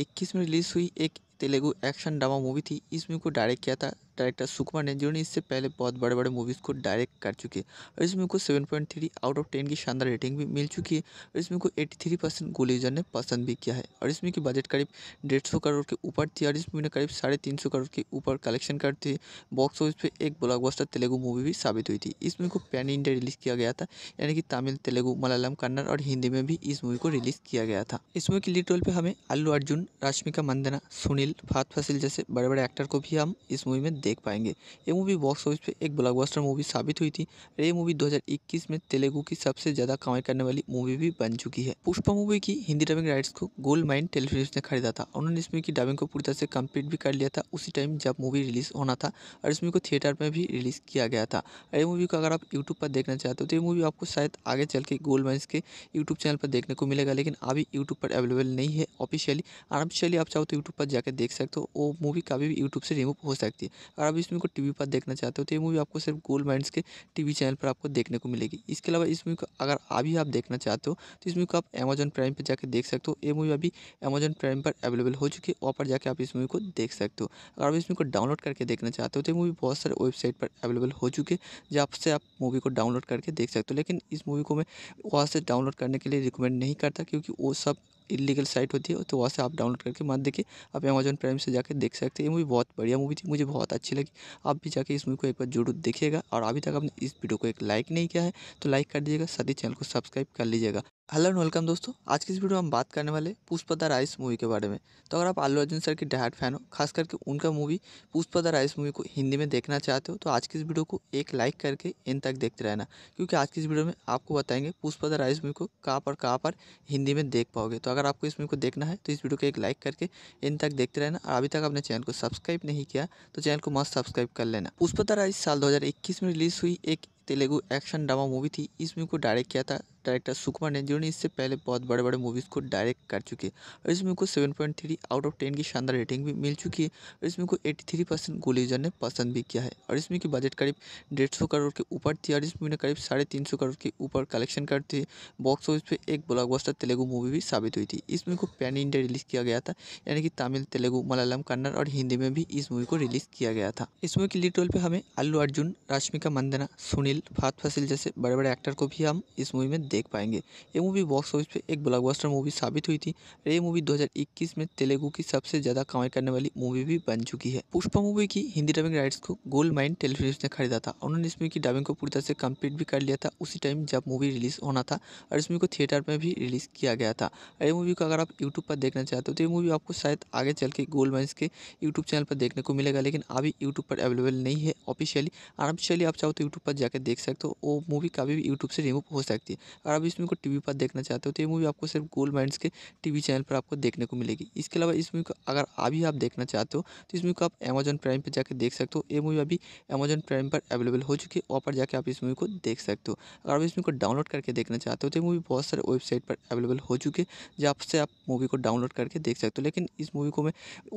रिलीज़ हुई एक तेलुगु एक्शन ड्रामा मूवी थी इस मूवी को डायरेक्ट किया था डायरेक्टर सुकुमार ने जिन्होंने इससे पहले बहुत बड़े बड़े मूवीज़ को डायरेक्ट कर चुके और इस मूवी को seven point three out of ten की शानदार रेटिंग भी मिल चुकी है और इसमें को एट्टी थ्री परसेंट यूजर ने पसंद भी किया है और इसमें की बजट करीब डेढ़ सौ करोड़ के ऊपर थी और इस मूवी ने करीब साढ़े तीन सौ करोड़ के ऊपर कलेक्शन कर करती बॉक्स ऑफिस पर एक ब्लॉकबस्टर तेलुगु मूवी भी साबित हुई थी इस मूवी को पैन इंडिया रिलीज़ किया गया था यानी कि तमिल तेलुगु मलयालम कन्नड़ और हिंदी में भी इस मूवी को रिलीज़ किया गया था इस मूवी के लीड रोल पर हमें अल्लू अर्जुन रश्मिका मंदना सुनील फ़ासिल फात फसिल जैसे बड़े बड़े एक्टर को भी हम इस मूवी में देख पाएंगे ये मूवी बॉक्स ऑफिस पे एक ब्लॉकबस्टर मूवी साबित हुई थी और ये मूवी 2021 में तेलुगु की सबसे ज़्यादा कमाई करने वाली मूवी भी बन चुकी है पुष्पा मूवी की हिंदी डबिंग राइट्स को गोल्ड माइन टेलीफिल्म ने खरीदा था उन्होंने इस मूवी की डबिंग को पूरी तरह से कम्प्लीट भी कर लिया था उसी टाइम जब मूवी रिलीज़ होना था और इस मूवी को थिएटर में भी रिलीज़ किया गया था ये मूवी को अगर आप यूट्यूब पर देखना चाहते हो तो ये मूवी आपको शायद आगे चल के गोल्ड माइन्स के यूट्यूब चैनल पर देखने को मिलेगा लेकिन अभी यूट्यूब पर अवेलेबल नहीं है ऑफिशियली अनऑफिशियली आप चाहो तो यूट्यूब पर जाकर देख सकते हो वो मूवी कभी भी यूट्यूब से रिमूव हो सकती है अगर आप इस मूवी को टी पर देखना चाहते हो तो ये मूवी आपको सिर्फ गोल्ड माइंड्स के टी चैनल पर आपको देखने को मिलेगी इसके अलावा इस मूवी को अगर अभी आप देखना चाहते हो तो इस मूवी को आप अमेजन प्राइम पर जाकर देख सकते हो ये मूवी अभी अमेजन प्राइम पर अवेलेबल हो चुकी है वहाँ पर जाकर आप इस मूवी को देख सकते हो अगर आप इस मूवी को डाउनलोड करके देखना चाहते हो तो ये मूवी बहुत सारे वेबसाइट पर अवेलेबल हो चुके जहाँ से आप मूवी को डाउनलोड करके देख सकते हो लेकिन इस मूवी को मैं वहाँ से डाउनलोड करने के लिए रिकमेंड नहीं करता क्योंकि वो सब इलीगल साइट होती है तो वहाँ से आप डाउनलोड करके मत देखिए आप अमेजन प्राइम से जाकर देख सकते हैं ये मूवी बहुत बढ़िया मूवी थी मुझे बहुत अच्छी लगी आप भी जाके इस मूवी को एक बार जरूर देखिएगा और अभी तक आपने इस वीडियो को एक लाइक नहीं किया है तो लाइक कर दीजिएगा साथ ही चैनल को सब्सक्राइब कर लीजिएगा हेलो एंड वेलकम दोस्तों आज की इस वीडियो में हम बात करने वाले पुष्पा राइस मूवी के बारे में तो अगर आप आलू अर्जुन सर की डहाट फैन हो खास करके उनका मूवी पुष्पदा राइस मूवी को हिंदी में देखना चाहते हो तो आज की इस वीडियो को एक लाइक करके इन तक देखते रहना क्योंकि आज की इस वीडियो में आपको बताएंगे पुष्पा राइस मूवी को कहाँ पर कहाँ पर हिंदी में देख पाओगे तो अगर आपको इस मूवी को देखना है तो इस वीडियो को एक लाइक करके इन तक देखते रहना और अभी तक आपने चैनल को सब्सक्राइब नहीं किया तो चैनल को मस्त सब्सक्राइब कर लेना पुष्पदा राइस साल दो में रिलीज़ हुई एक तेलुगु एक्शन ड्रामा मूवी थी इस मूवी को डायरेक्ट किया था डायरेक्टर सुकुमार ने जिन्होंने इससे पहले बहुत बड़े बड़े मूवीज़ को डायरेक्ट कर चुके हैं और इसमें को seven point three out of ten की शानदार रेटिंग भी मिल चुकी है और इसमें को एट्टी थ्री परसेंट गोलीजर ने पसंद भी किया है और इसमें की बजट करीब डेढ़ सौ करोड़ के ऊपर थी और इस मूवी ने करीब साढ़े तीन सौ करोड़ के ऊपर कलेक्शन करती बॉक्स ऑफिस पर एक ब्लॉकबस्टर तेलुगु मूवी भी साबित हुई थी इस मूवी को पैन इंडिया रिलीज़ किया गया था यानी कि तमिल तेलुगु मलयालम कन्नड़ और हिंदी में भी इस मूवी को रिलीज़ किया गया था इस मूवी की लीड रोल पर हमें अल्लू अर्जुन रश्मिका मंदना सुनील फात फसिल जैसे बड़े बड़े एक्टर को भी हम इस मूवी में देख पाएंगे ये मूवी बॉक्स ऑफिस पे एक ब्लॉकबस्टर मूवी साबित हुई थी ये मूवी 2021 में तेलुगु की सबसे ज़्यादा कमाई करने वाली मूवी भी बन चुकी है पुष्पा मूवी की हिंदी डबिंग राइट्स को गोल्ड माइंड टेलीफिल्म ने खरीदा था उन्होंने इस मूवी की डबिंग को पूरी तरह से कम्प्लीट भी कर लिया था उसी टाइम जब मूवी रिलीज होना था और इस मूवी को थिएटर में भी रिलीज़ किया गया था ये मूवी को अगर आप यूट्यूब पर देखना चाहते हो तो ये मूवी आपको शायद आगे चल के गोल्ड माइंड के यूट्यूब चैनल पर देखने को मिलेगा लेकिन अभी यूट्यूब पर अवेलेबल नहीं है ऑफिशियली आराम आप चाहो तो यूट्यूब पर जाकर देख सकते हो वो मूवी कभी भी यूट्यूब से रिमूव हो सकती है और आप इस मूवी को टी वी पर देखना चाहते हो तो ये मूवी आपको सिर्फ गोल्ड माइंड के टी वी चैनल पर आपको देखने को मिलेगी इसके अलावा इस मूवी को अगर अभी आप देखना चाहते हो तो इस मूवी को आप अमेजन प्राइम पर जाकर देख सकते हो ये मूवी अभी अमेजन प्राइम पर अवेलेबल हो चुकी है वहाँ पर जाकर आप इस मूवी को देख सकते हो अगर आप इस मूवी को डाउनलोड करके देखना चाहते हो तो ये मूवी बहुत सारे वेबसाइट पर अवेलेबल हो चुके हैं जहाँ से आप मूवी को डाउनलोड करके देख सकते हो लेकिन इस मूवी को मैं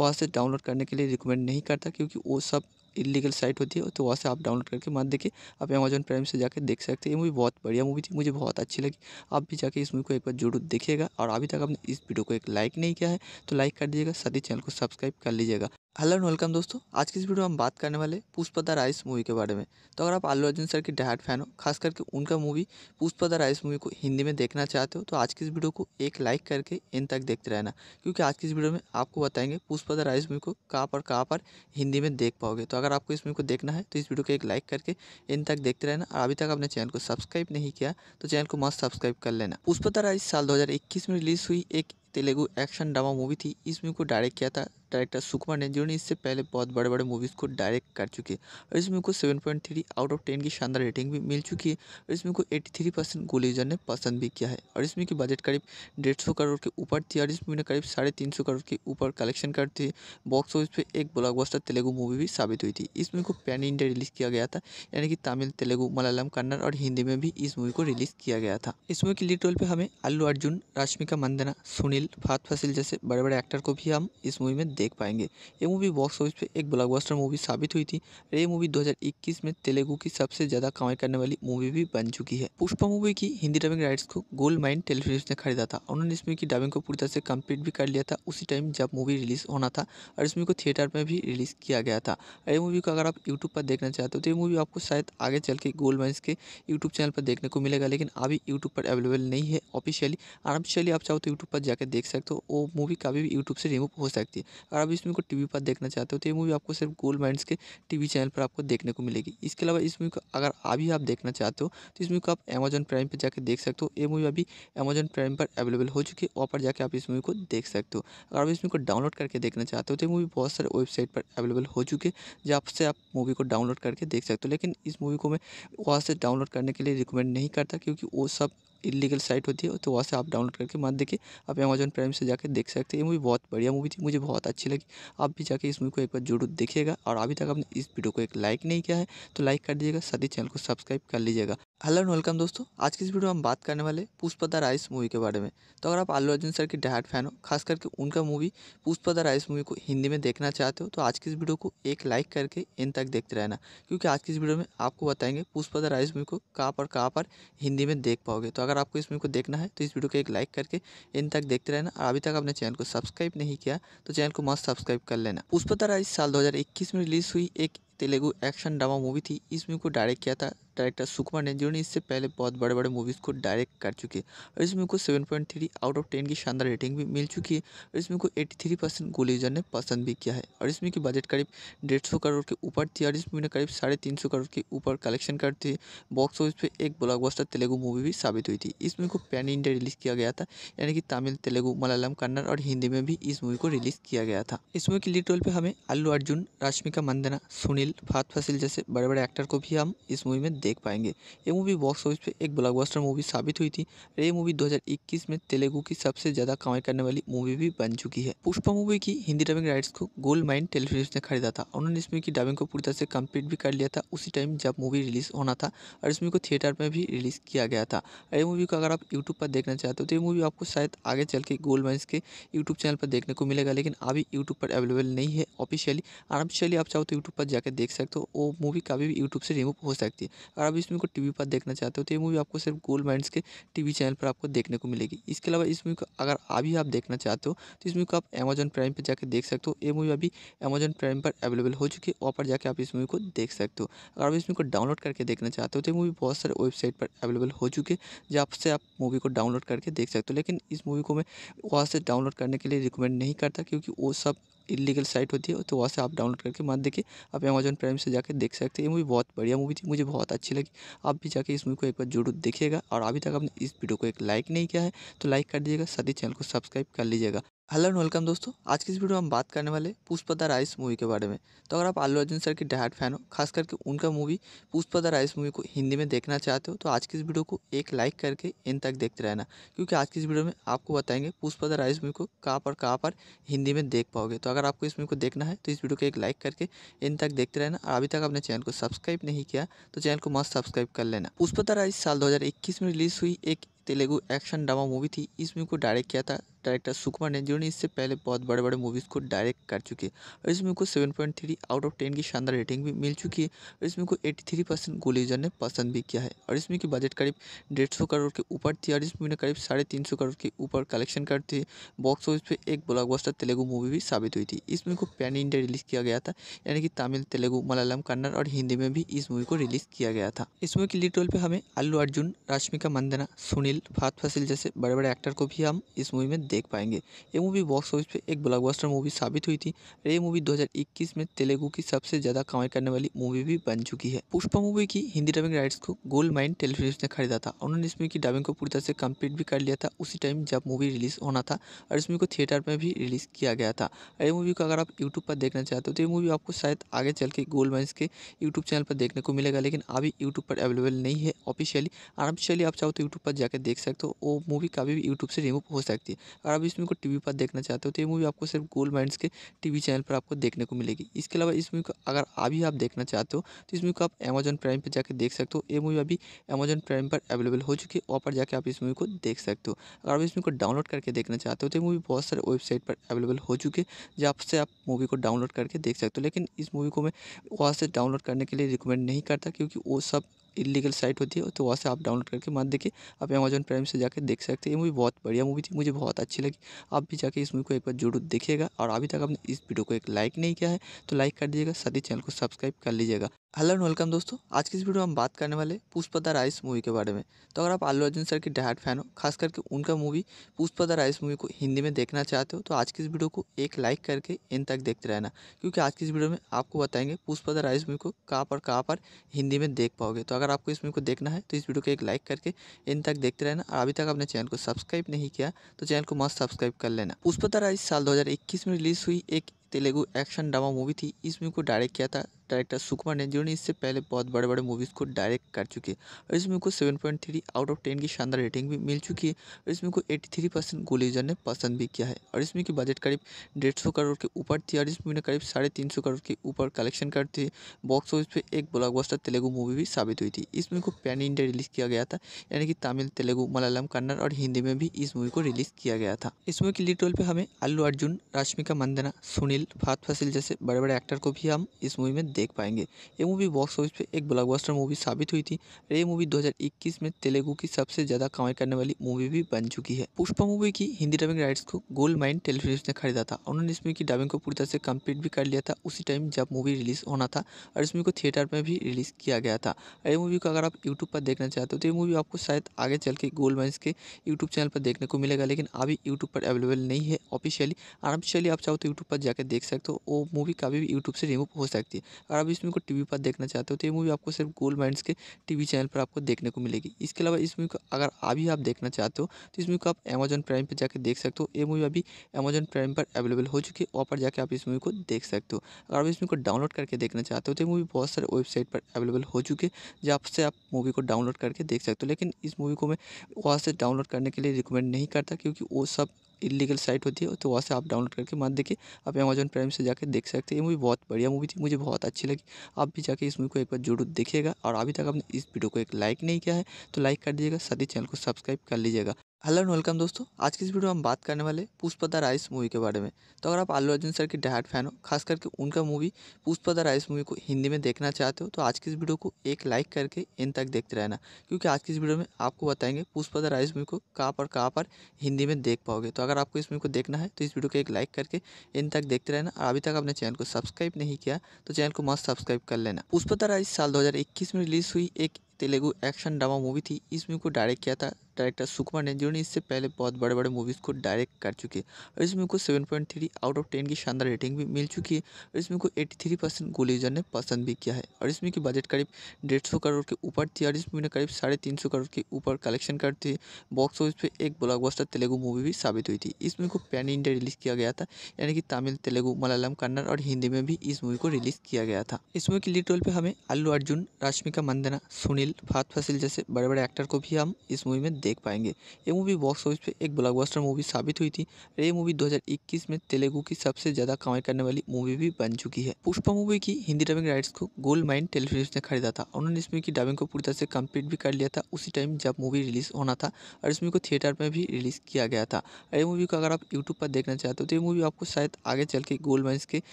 वहाँ से डाउनलोड करने के लिए रिकमेंड नहीं करता क्योंकि वो सब इलीगल साइट होती है तो वहाँ से आप डाउनलोड करके मत देखिए आप अमेजन प्राइम से जाकर देख सकते हैं ये मूवी बहुत बढ़िया मूवी थी मुझे बहुत अच्छी लगी आप भी जाके इस मूवी को एक बार जरूर देखिएगा और अभी तक आपने इस वीडियो को एक लाइक नहीं किया है तो लाइक कर दीजिएगा साथ ही चैनल को सब्सक्राइब कर लीजिएगा हेलो एंड वेलकम दोस्तों आज की इस वीडियो में हम बात करने वाले पुष्पा द राइस मूवी के बारे में तो अगर आप आलू अर्जुन सर की डहाट फैन हो खास करके उनका movie Pushpa the rice movie को हिंदी में देखना चाहते हो तो आज की इस वीडियो को एक लाइक करके इन तक देखते रहना क्योंकि आज की इस वीडियो में आपको बताएंगे पुष्पा द राइस मूवी को कहाँ पर कहाँ पर हिंदी में देख पाओगे तो अगर आपको इस मूवी को देखना है तो इस वीडियो को एक लाइक करके इन तक देखते रहना और अभी तक आपने चैनल को सब्सक्राइब नहीं किया तो चैनल को मस्त सब्सक्राइब कर लेना पुष्पा द राइस साल दो में रिलीज़ हुई एक तेलुगु एक्शन ड्रामा मूवी थी इस मूवी को डायरेक्ट किया था डायरेक्टर सुकुमार ने जिन्होंने इससे पहले बहुत बड़े बड़े मूवीज़ को डायरेक्ट कर चुके हैं और इस मूवी को seven point three out of ten की शानदार रेटिंग भी मिल चुकी है और इस मूवी को 83 थ्री परसेंट गोलीजर ने पसंद भी किया है और इस मूवी की बजट करीब डेढ़ सौ करोड़ के ऊपर थी और इस मूवी ने करीब साढ़े तीन सौ करोड़ के ऊपर कलेक्शन कर थी बॉक्स ऑफिस पर एक ब्लॉकबस्टर तेलुगु मूवी भी साबित हुई थी इस मूवी को पैन इंडिया रिलीज़ किया गया था यानी कि तमिल तेलुगु मलयालम कन्नड़ और हिंदी में भी इस मूवी को रिलीज़ किया गया था इस मूवी की लीड रोल पर हमें अल्लू अर्जुन रश्मिका मंदना सुनील मिल फात फसिल जैसे बड़े बड़े एक्टर को भी हम इस मूवी में देख पाएंगे ये मूवी बॉक्स ऑफिस पे एक ब्लॉकबस्टर मूवी साबित हुई थी ये मूवी 2021 में तेलुगु की सबसे ज़्यादा कमाई करने वाली मूवी भी बन चुकी है पुष्पा मूवी की हिंदी डबिंग राइट्स को गोल्ड माइंड टेलीफिल्म ने खरीदा था उन्होंने इस मूवी की डबिंग को पूरी तरह से कम्प्लीट भी कर लिया था उसी टाइम जब मूवी रिलीज़ होना था और इस मूवी को थिएटर में भी रिलीज़ किया गया था ये मूवी को अगर आप यूट्यूब पर देखना चाहते हो तो ये मूवी आपको शायद आगे चल के गोल्ड माइंड के यूट्यूब चैनल पर देखने को मिलेगा लेकिन अभी यूट्यूब पर अवेलेबल नहीं है ऑफिशियली आराम चलिए आप चाहो तो यूट्यूब पर जाकर देख सकते हो वो मूवी कभी भी यूट्यूब से रिमूव हो सकती है अगर आप इस मूवी को टीवी पर देखना चाहते हो तो ये मूवी आपको सिर्फ गोल्ड माइंड्स के टीवी चैनल पर आपको देखने को मिलेगी इसके अलावा इस मूवी को अगर अभी आप देखना चाहते हो तो इस मूवी को आप अमेजन प्राइम पर जाकर देख सकते हो ये मूवी अभी अमेजॉन प्राइम पर अवेलेबल हो चुकी है वहाँ पर जाकर आप इस मूवी को देख सकते हो अगर आप इस मूवी को डाउनलोड करके देखना चाहते हो तो ये मूवी बहुत सारे वेबसाइट पर अवेलेबल हो चुके हैं से आप मूवी को डाउनलोड करके देख सकते हो लेकिन इस मूवी को मैं वहाँ से डाउनलोड करने के लिए रिकमेंड नहीं करता क्योंकि वो सब इलीगल साइट होती है तो वहाँ से आप डाउनलोड करके मत देखिए आप अमेजन प्राइम से जाकर देख सकते हैं ये मूवी बहुत बढ़िया मूवी थी मुझे बहुत अच्छी लगी आप भी जाके इस मूवी को एक बार जरूर देखिएगा और अभी तक आपने इस वीडियो को एक लाइक नहीं किया है तो लाइक कर दीजिएगा साथ ही चैनल को सब्सक्राइब कर लीजिएगा हेलो एंड वेलकम दोस्तों आज की इस वीडियो में हम बात करने वाले पुष्पा द राइस मूवी के बारे में तो अगर आप आलू अर्जुन सर की डायट फैन हो खास करके उनका movie Pushpa the rice movie को हिंदी में देखना चाहते हो तो आज की इस वीडियो को एक लाइक करके इन तक देखते रहना क्योंकि आज की इस वीडियो में आपको बताएंगे पुष्पा द राइस मूवी को कहाँ पर कहाँ पर हिंदी में देख पाओगे तो अगर आपको इस मूवी को देखना है तो इस वीडियो को एक लाइक करके इन तक देखते रहना और अभी तक आपने चैनल को सब्सक्राइब नहीं किया तो चैनल को मस्त सब्सक्राइब कर लेना पुष्पा द राइस साल दो में रिलीज़ हुई एक तेलुगु एक्शन ड्रामा मूवी थी इस मूवी को डायरेक्ट किया था डायरेक्टर सुकुमार ने जिन्होंने इससे पहले बहुत बड़े बड़े मूवीज़ को डायरेक्ट कर चुके और इस मूवी को seven point three out of ten की शानदार रेटिंग भी मिल चुकी है और इस मूवी को एट्टी थ्री परसेंट गोलीजर ने पसंद भी किया है और इस मूवी की बजट करीब डेढ़ सौ करोड़ के ऊपर थी और इस मूवी ने करीब साढ़े तीन सौ करोड़ के ऊपर कलेक्शन कर करती बॉक्स ऑफिस पर एक ब्लॉकबस्टर तेलुगु मूवी भी साबित हुई थी इस मूवी को पैन इंडिया रिलीज़ किया गया था यानी कि तमिल तेलुगु मलयालम कन्नड़ और हिंदी में भी इस मूवी को रिलीज़ किया गया था इस मूवी के लीड रोल पर हमें अल्लू अर्जुन रश्मिका मंदना सुनील गिल फात फसील जैसे बड़े बड़े एक्टर को भी हम इस मूवी में देख पाएंगे ये मूवी बॉक्स ऑफिस पे एक ब्लॉकबस्टर मूवी साबित हुई थी और ये मूवी 2021 में तेलुगु की सबसे ज़्यादा कमाई करने वाली मूवी भी बन चुकी है पुष्पा मूवी की हिंदी डबिंग राइट्स को गोल्ड माइन टेलीफिल्म ने खरीदा था उन्होंने इस मूवी की डबिंग को पूरी तरह से कम्प्लीट भी कर लिया था उसी टाइम जब मूवी रिलीज़ होना था और इस मूवी को थिएटर में भी रिलीज़ किया गया था ये मूवी को अगर आप यूट्यूब पर देखना चाहते हो तो ये मूवी आपको शायद आगे चल के गोल्ड माइन्स के यूट्यूब चैनल पर देखने को मिलेगा लेकिन अभी यूट्यूब पर अवेलेबल नहीं है ऑफिशियली अनऑफिशियली आप चाहो तो यूट्यूब पर जाकर देख सकते हो वो मूवी कभी भी यूट्यूब से रिमूव हो सकती है अगर आप इस मूवी को टीवी पर देखना चाहते हो तो ये मूवी आपको सिर्फ गोल्ड माइंड्स के टीवी चैनल पर आपको देखने को मिलेगी इसके अलावा इस मूवी को अगर अभी आप देखना चाहते हो तो इस मूवी को आप अमेजन प्राइम पर जाकर देख सकते हो ये मूवी अभी अमेजन प्राइम पर अवेलेबल हो चुकी है वहाँ पर जाकर आप इस मूवी को देख सकते हो अगर आप इस मूवी को डाउनलोड करके देखना चाहते हो तो ये मूवी बहुत सारे वेबसाइट पर अवेलेबल हो चुके हैं जहाँ से आप मूवी को डाउनलोड करके देख सकते हो लेकिन इस मूवी को मैं वहाँ से डाउनलोड करने के लिए रिकमेंड नहीं करता क्योंकि वो सब इलीगल साइट होती है तो वहाँ से आप डाउनलोड करके मत देखिए आप अमेजन प्राइम से जाकर देख सकते हैं ये मूवी बहुत बढ़िया मूवी थी मुझे बहुत अच्छी लगी आप भी जाके इस मूवी को एक बार जरूर देखिएगा और अभी तक आपने इस वीडियो को एक लाइक नहीं किया है तो लाइक कर दीजिएगा साथ ही चैनल को सब्सक्राइब कर लीजिएगा हेलो एंड वेलकम दोस्तों आज की इस वीडियो में हम बात करने वाले पुष्पा राइस मूवी के बारे में तो अगर आप आलू अर्जुन सर की डहाट फैन हो खास करके उनका मूवी पुष्पदा राइस मूवी को हिंदी में देखना चाहते हो तो आज की इस वीडियो को एक लाइक करके इन तक देखते रहना क्योंकि आज की इस वीडियो में आपको बताएंगे पुष्पा राइस मूवी को कहाँ पर कहाँ पर हिंदी में देख पाओगे तो अगर आपको इस मूवी को देखना है तो इस वीडियो को एक लाइक करके इन तक देखते रहना और अभी तक आपने चैनल को सब्सक्राइब नहीं किया तो चैनल को मस्त सब्सक्राइब कर लेना पुष्पा राइस साल दो में रिलीज़ हुई एक तेलुगु एक्शन ड्रामा मूवी थी इस मूवी को डायरेक्ट किया था डायरेक्टर सुकुमार ने जिन्होंने इससे पहले बहुत बड़े बड़े मूवीज़ को डायरेक्ट कर चुके हैं और इसमें को seven point three out of ten की शानदार रेटिंग भी मिल चुकी है और इसमें को eighty three percent Google user ने पसंद भी किया है और इसमें की बजट करीब डेढ़ सौ करोड़ के ऊपर थी और इस मूवी ने करीब साढ़े तीन सौ करोड़ के ऊपर कलेक्शन करती बॉक्स ऑफिस पर एक ब्लॉकबस्टर तेलुगु मूवी भी साबित हुई थी इस मूवी को पैन इंडिया रिलीज़ किया गया था यानी कि तमिल तेलुगु मलयालम कन्नड़ और हिंदी में भी इस मूवी को रिलीज़ किया गया था इस मूवी की लीड रोल पर हमें अल्लू अर्जुन रश्मिका मंदना सुनील फात फसिल जैसे बड़े बड़े एक्टर को भी हम इस मूवी में देख देख पाएंगे ये मूवी बॉक्स ऑफिस पे एक ब्लॉकबस्टर मूवी साबित हुई थी ये मूवी 2021 में तेलुगु की सबसे ज़्यादा कमाई करने वाली मूवी भी बन चुकी है पुष्पा मूवी की हिंदी डबिंग राइट्स को गोल्ड माइन टेलीफिल्म ने खरीदा था उन्होंने इस मूवी की डबिंग को पूरी तरह से कम्प्लीट भी कर लिया था उसी टाइम जब मूवी रिलीज़ होना था और इस मूवी को थिएटर में भी रिलीज़ किया गया था ये मूवी को अगर आप यूट्यूब पर देखना चाहते हो तो ये मूवी आपको शायद आगे चल के गोल्ड माइन्स के यूट्यूब चैनल पर देखने को मिलेगा लेकिन अभी यूट्यूब पर अवेलेबल नहीं है ऑफिशियली अनऑफिशियली आप चाहो तो यूट्यूब पर जाकर देख सकते हो वो मूवी कभी भी यूट्यूब से रिमूव हो सकती है और आप इस मूवी को टी पर देखना चाहते हो तो ये मूवी आपको सिर्फ गोल्ड माइंड्स के टी चैनल पर आपको देखने को मिलेगी इसके अलावा इस मूवी को अगर अभी आप देखना चाहते हो तो इस मूवी को आप अमेजोन प्राइम पर जाकर देख सकते हो ये मूवी अभी अमेजन प्राइम पर अवेलेबल हो चुकी है वहाँ पर जाकर आप इस मूवी को देख सकते हो अगर आप इस मूवी को डाउनलोड करके देखना चाहते हो तो ये मूवी बहुत सारे वेबसाइट पर अवेलेबल हो चुके जहाँ से आप मूवी को डाउनलोड करके देख सकते हो लेकिन इस मूवी को मैं वहाँ से डाउनलोड करने के लिए रिकमेंड नहीं करता क्योंकि वो सब इलीगल साइट होती है तो वहाँ से आप डाउनलोड करके मत देखिए आप अमेजोन प्राइम से जाकर देख सकते हैं ये मूवी बहुत बढ़िया मूवी थी मुझे बहुत अच्छी लगी आप भी जाके इस मूवी को एक बार जरूर देखिएगा और अभी तक आपने इस वीडियो को एक लाइक नहीं किया है तो लाइक कर दीजिएगा साथ ही चैनल को सब्सक्राइब कर लीजिएगा हेलो एंड वेलकम दोस्तों आज की इस वीडियो में हम बात करने वाले पुष्पा द राइस मूवी के बारे में तो अगर आप आलू अर्जुन सर की डहाट फैन हो खास करके उनका movie Pushpa the rice movie को हिंदी में देखना चाहते हो तो आज की इस वीडियो को एक लाइक करके इन तक देखते रहना क्योंकि आज की इस वीडियो में आपको बताएंगे पुष्पा द राइस मूवी को कहाँ पर कहाँ पर हिंदी में देख पाओगे तो अगर अगर आपको इस वीडियो को देखना है तो इस वीडियो को एक लाइक करके इन तक देखते रहना और अभी तक आपने चैनल को सब्सक्राइब नहीं किया तो चैनल को मस्त सब्सक्राइब कर लेना पुष्पतारा इस साल 2021 में रिलीज़ हुई एक तेलुगु एक्शन ड्रामा मूवी थी इस मूवी को डायरेक्ट किया था डायरेक्टर सुकुमार ने जिन्होंने इससे पहले बहुत बड़े बड़े मूवीज़ को डायरेक्ट कर चुके हैं और इस मूवी को seven point three out of ten की शानदार रेटिंग भी मिल चुकी है और इस मूवी को एट्टी थ्री परसेंट गोलीजर ने पसंद भी किया है और इसमें की बजट करीब डेढ़ सौ करोड़ के ऊपर थी और इस मूवी ने करीब साढ़े तीन सौ करोड़ के ऊपर कलेक्शन करती थी बॉक्स ऑफिस पर एक ब्लॉकबस्टर तेलुगु मूवी भी साबित हुई थी इस मूवी को पैन इंडिया रिलीज़ किया गया था यानी कि तमिल तेलुगु मलयालम कन्नड़ और हिंदी में भी इस मूवी को रिलीज़ किया गया था इस मूवी की लीड रोल पर हमें अल्लू अर्जुन रश्मिका मंदना सुनील फात फसिल जैसे बड़े बड़े एक्टर को भी हम इस मूवी में देख पाएंगे ये मूवी बॉक्स ऑफिस पे एक ब्लॉकबस्टर मूवी साबित हुई थी और ये मूवी 2021 में तेलुगु की सबसे ज़्यादा कमाई करने वाली मूवी भी बन चुकी है पुष्पा मूवी की हिंदी डबिंग राइट्स को गोल्ड माइंड टेलीफिल्म ने खरीदा था उन्होंने इसमें की डबिंग को पूरी तरह से कम्प्लीट भी कर लिया था उसी टाइम जब मूवी रिलीज़ होना था और इसमें को थिएटर में भी रिलीज़ किया गया था ये मूवी को अगर आप यूट्यूब पर देखना चाहते हो तो ये मूवी आपको शायद आगे चल के गोल्ड माइंड के यूट्यूब चैनल पर देखने को मिलेगा लेकिन अभी यूट्यूब पर अवेलेबल नहीं है ऑफिशियली अनऑफिशियली आप चाहो तो यूट्यूब पर जाकर देख सकते हो वो मूवी कभी भी यूट्यूब से रिमूव हो सकती है और आप इस मूवी को टी पर देखना चाहते हो तो ये मूवी आपको सिर्फ गोल्ड माइंड्स के टी चैनल पर आपको देखने को मिलेगी इसके अलावा इस मूवी को अगर अभी आप देखना चाहते हो तो इस मूवी को आप अमेजन प्राइम पर जाकर देख सकते हो ये मूवी अभी अमेजन प्राइम पर अवेलेबल हो चुकी है वहाँ पर जाकर आप इस मूवी को देख सकते हो अगर आप इस मूवी को डाउनलोड करके देखना चाहते हो तो ये मूवी बहुत सारे वेबसाइट पर अवेलेबल हो चुके हैं जहाँ से आप मूवी को डाउनलोड करके देख सकते हो लेकिन इस मूवी को मैं वहाँ से डाउनलोड करने के लिए रिकमेंड नहीं करता क्योंकि वो सब इलीगल साइट होती है तो वहाँ से आप डाउनलोड करके मत देखिए आप अमेजन प्राइम से जाकर देख सकते हैं ये मूवी बहुत बढ़िया मूवी थी मुझे बहुत अच्छी लगी आप भी जाके इस मूवी को एक बार जरूर देखिएगा और अभी तक आपने इस वीडियो को एक लाइक नहीं किया है तो लाइक कर दीजिएगा साथ ही चैनल को सब्सक्राइब कर लीजिएगा हेलो एंड वेलकम दोस्तों आज की इस वीडियो में हम बात करने वाले पुष्पा द राइस मूवी के बारे में तो अगर आप आलू अर्जुन सर की डहाट फैन हो खास करके उनका movie Pushpa the rice movie को हिंदी में देखना चाहते हो तो आज की इस वीडियो को एक लाइक करके इन तक देखते रहना क्योंकि आज की इस वीडियो में आपको बताएंगे पुष्पा द राइस मूवी को कहाँ पर कहाँ पर हिंदी में देख पाओगे तो अगर आपको इस मूवी को देखना है तो इस वीडियो को एक लाइक करके इन तक देखते रहना और अभी तक आपने चैनल को सब्सक्राइब नहीं किया तो चैनल को मस्त सब्सक्राइब कर लेना पुष्पा द राइस साल दो में रिलीज़ हुई एक तेलुगु एक्शन ड्रामा मूवी थी इस मूवी को डायरेक्ट किया था डायरेक्टर सुकुमार ने जिन्होंने इससे पहले बहुत बड़े बड़े मूवीज़ को डायरेक्ट कर चुके और इस मूवी को seven point three out of ten की शानदार रेटिंग भी मिल चुकी है और इस मूवी को एट्टी थ्री परसेंट गोलीजर ने पसंद भी किया है और इस मूवी की बजट करीब डेढ़ सौ करोड़ के ऊपर थी और इस मूवी ने करीब साढ़े तीन सौ करोड़ के ऊपर कलेक्शन कर करती बॉक्स ऑफिस पर एक ब्लॉकबस्टर तेलुगु मूवी भी साबित हुई थी इस मूवी को पैन इंडिया रिलीज़ किया गया था यानी कि तमिल तेलुगु मलयालम कन्नड़ और हिंदी में भी इस मूवी को रिलीज़ किया गया था इस मूवी के लीड रोल पर हमें अल्लू अर्जुन रश्मिका मंदना सुनील गिल फात फसील जैसे बड़े बड़े एक्टर को भी हम इस मूवी में देख पाएंगे ये मूवी बॉक्स ऑफिस पे एक ब्लॉकबस्टर मूवी साबित हुई थी और ये मूवी 2021 में तेलुगु की सबसे ज़्यादा कमाई करने वाली मूवी भी बन चुकी है पुष्पा मूवी की हिंदी डबिंग राइट्स को गोल्ड माइन टेलीफिल्म ने खरीदा था उन्होंने इस मूवी की डबिंग को पूरी तरह से कम्प्लीट भी कर लिया था उसी टाइम जब मूवी रिलीज़ होना था और इस मूवी को थिएटर में भी रिलीज़ किया गया था ये मूवी को अगर आप यूट्यूब पर देखना चाहते हो तो ये मूवी आपको शायद आगे चल के गोल्ड माइन्स के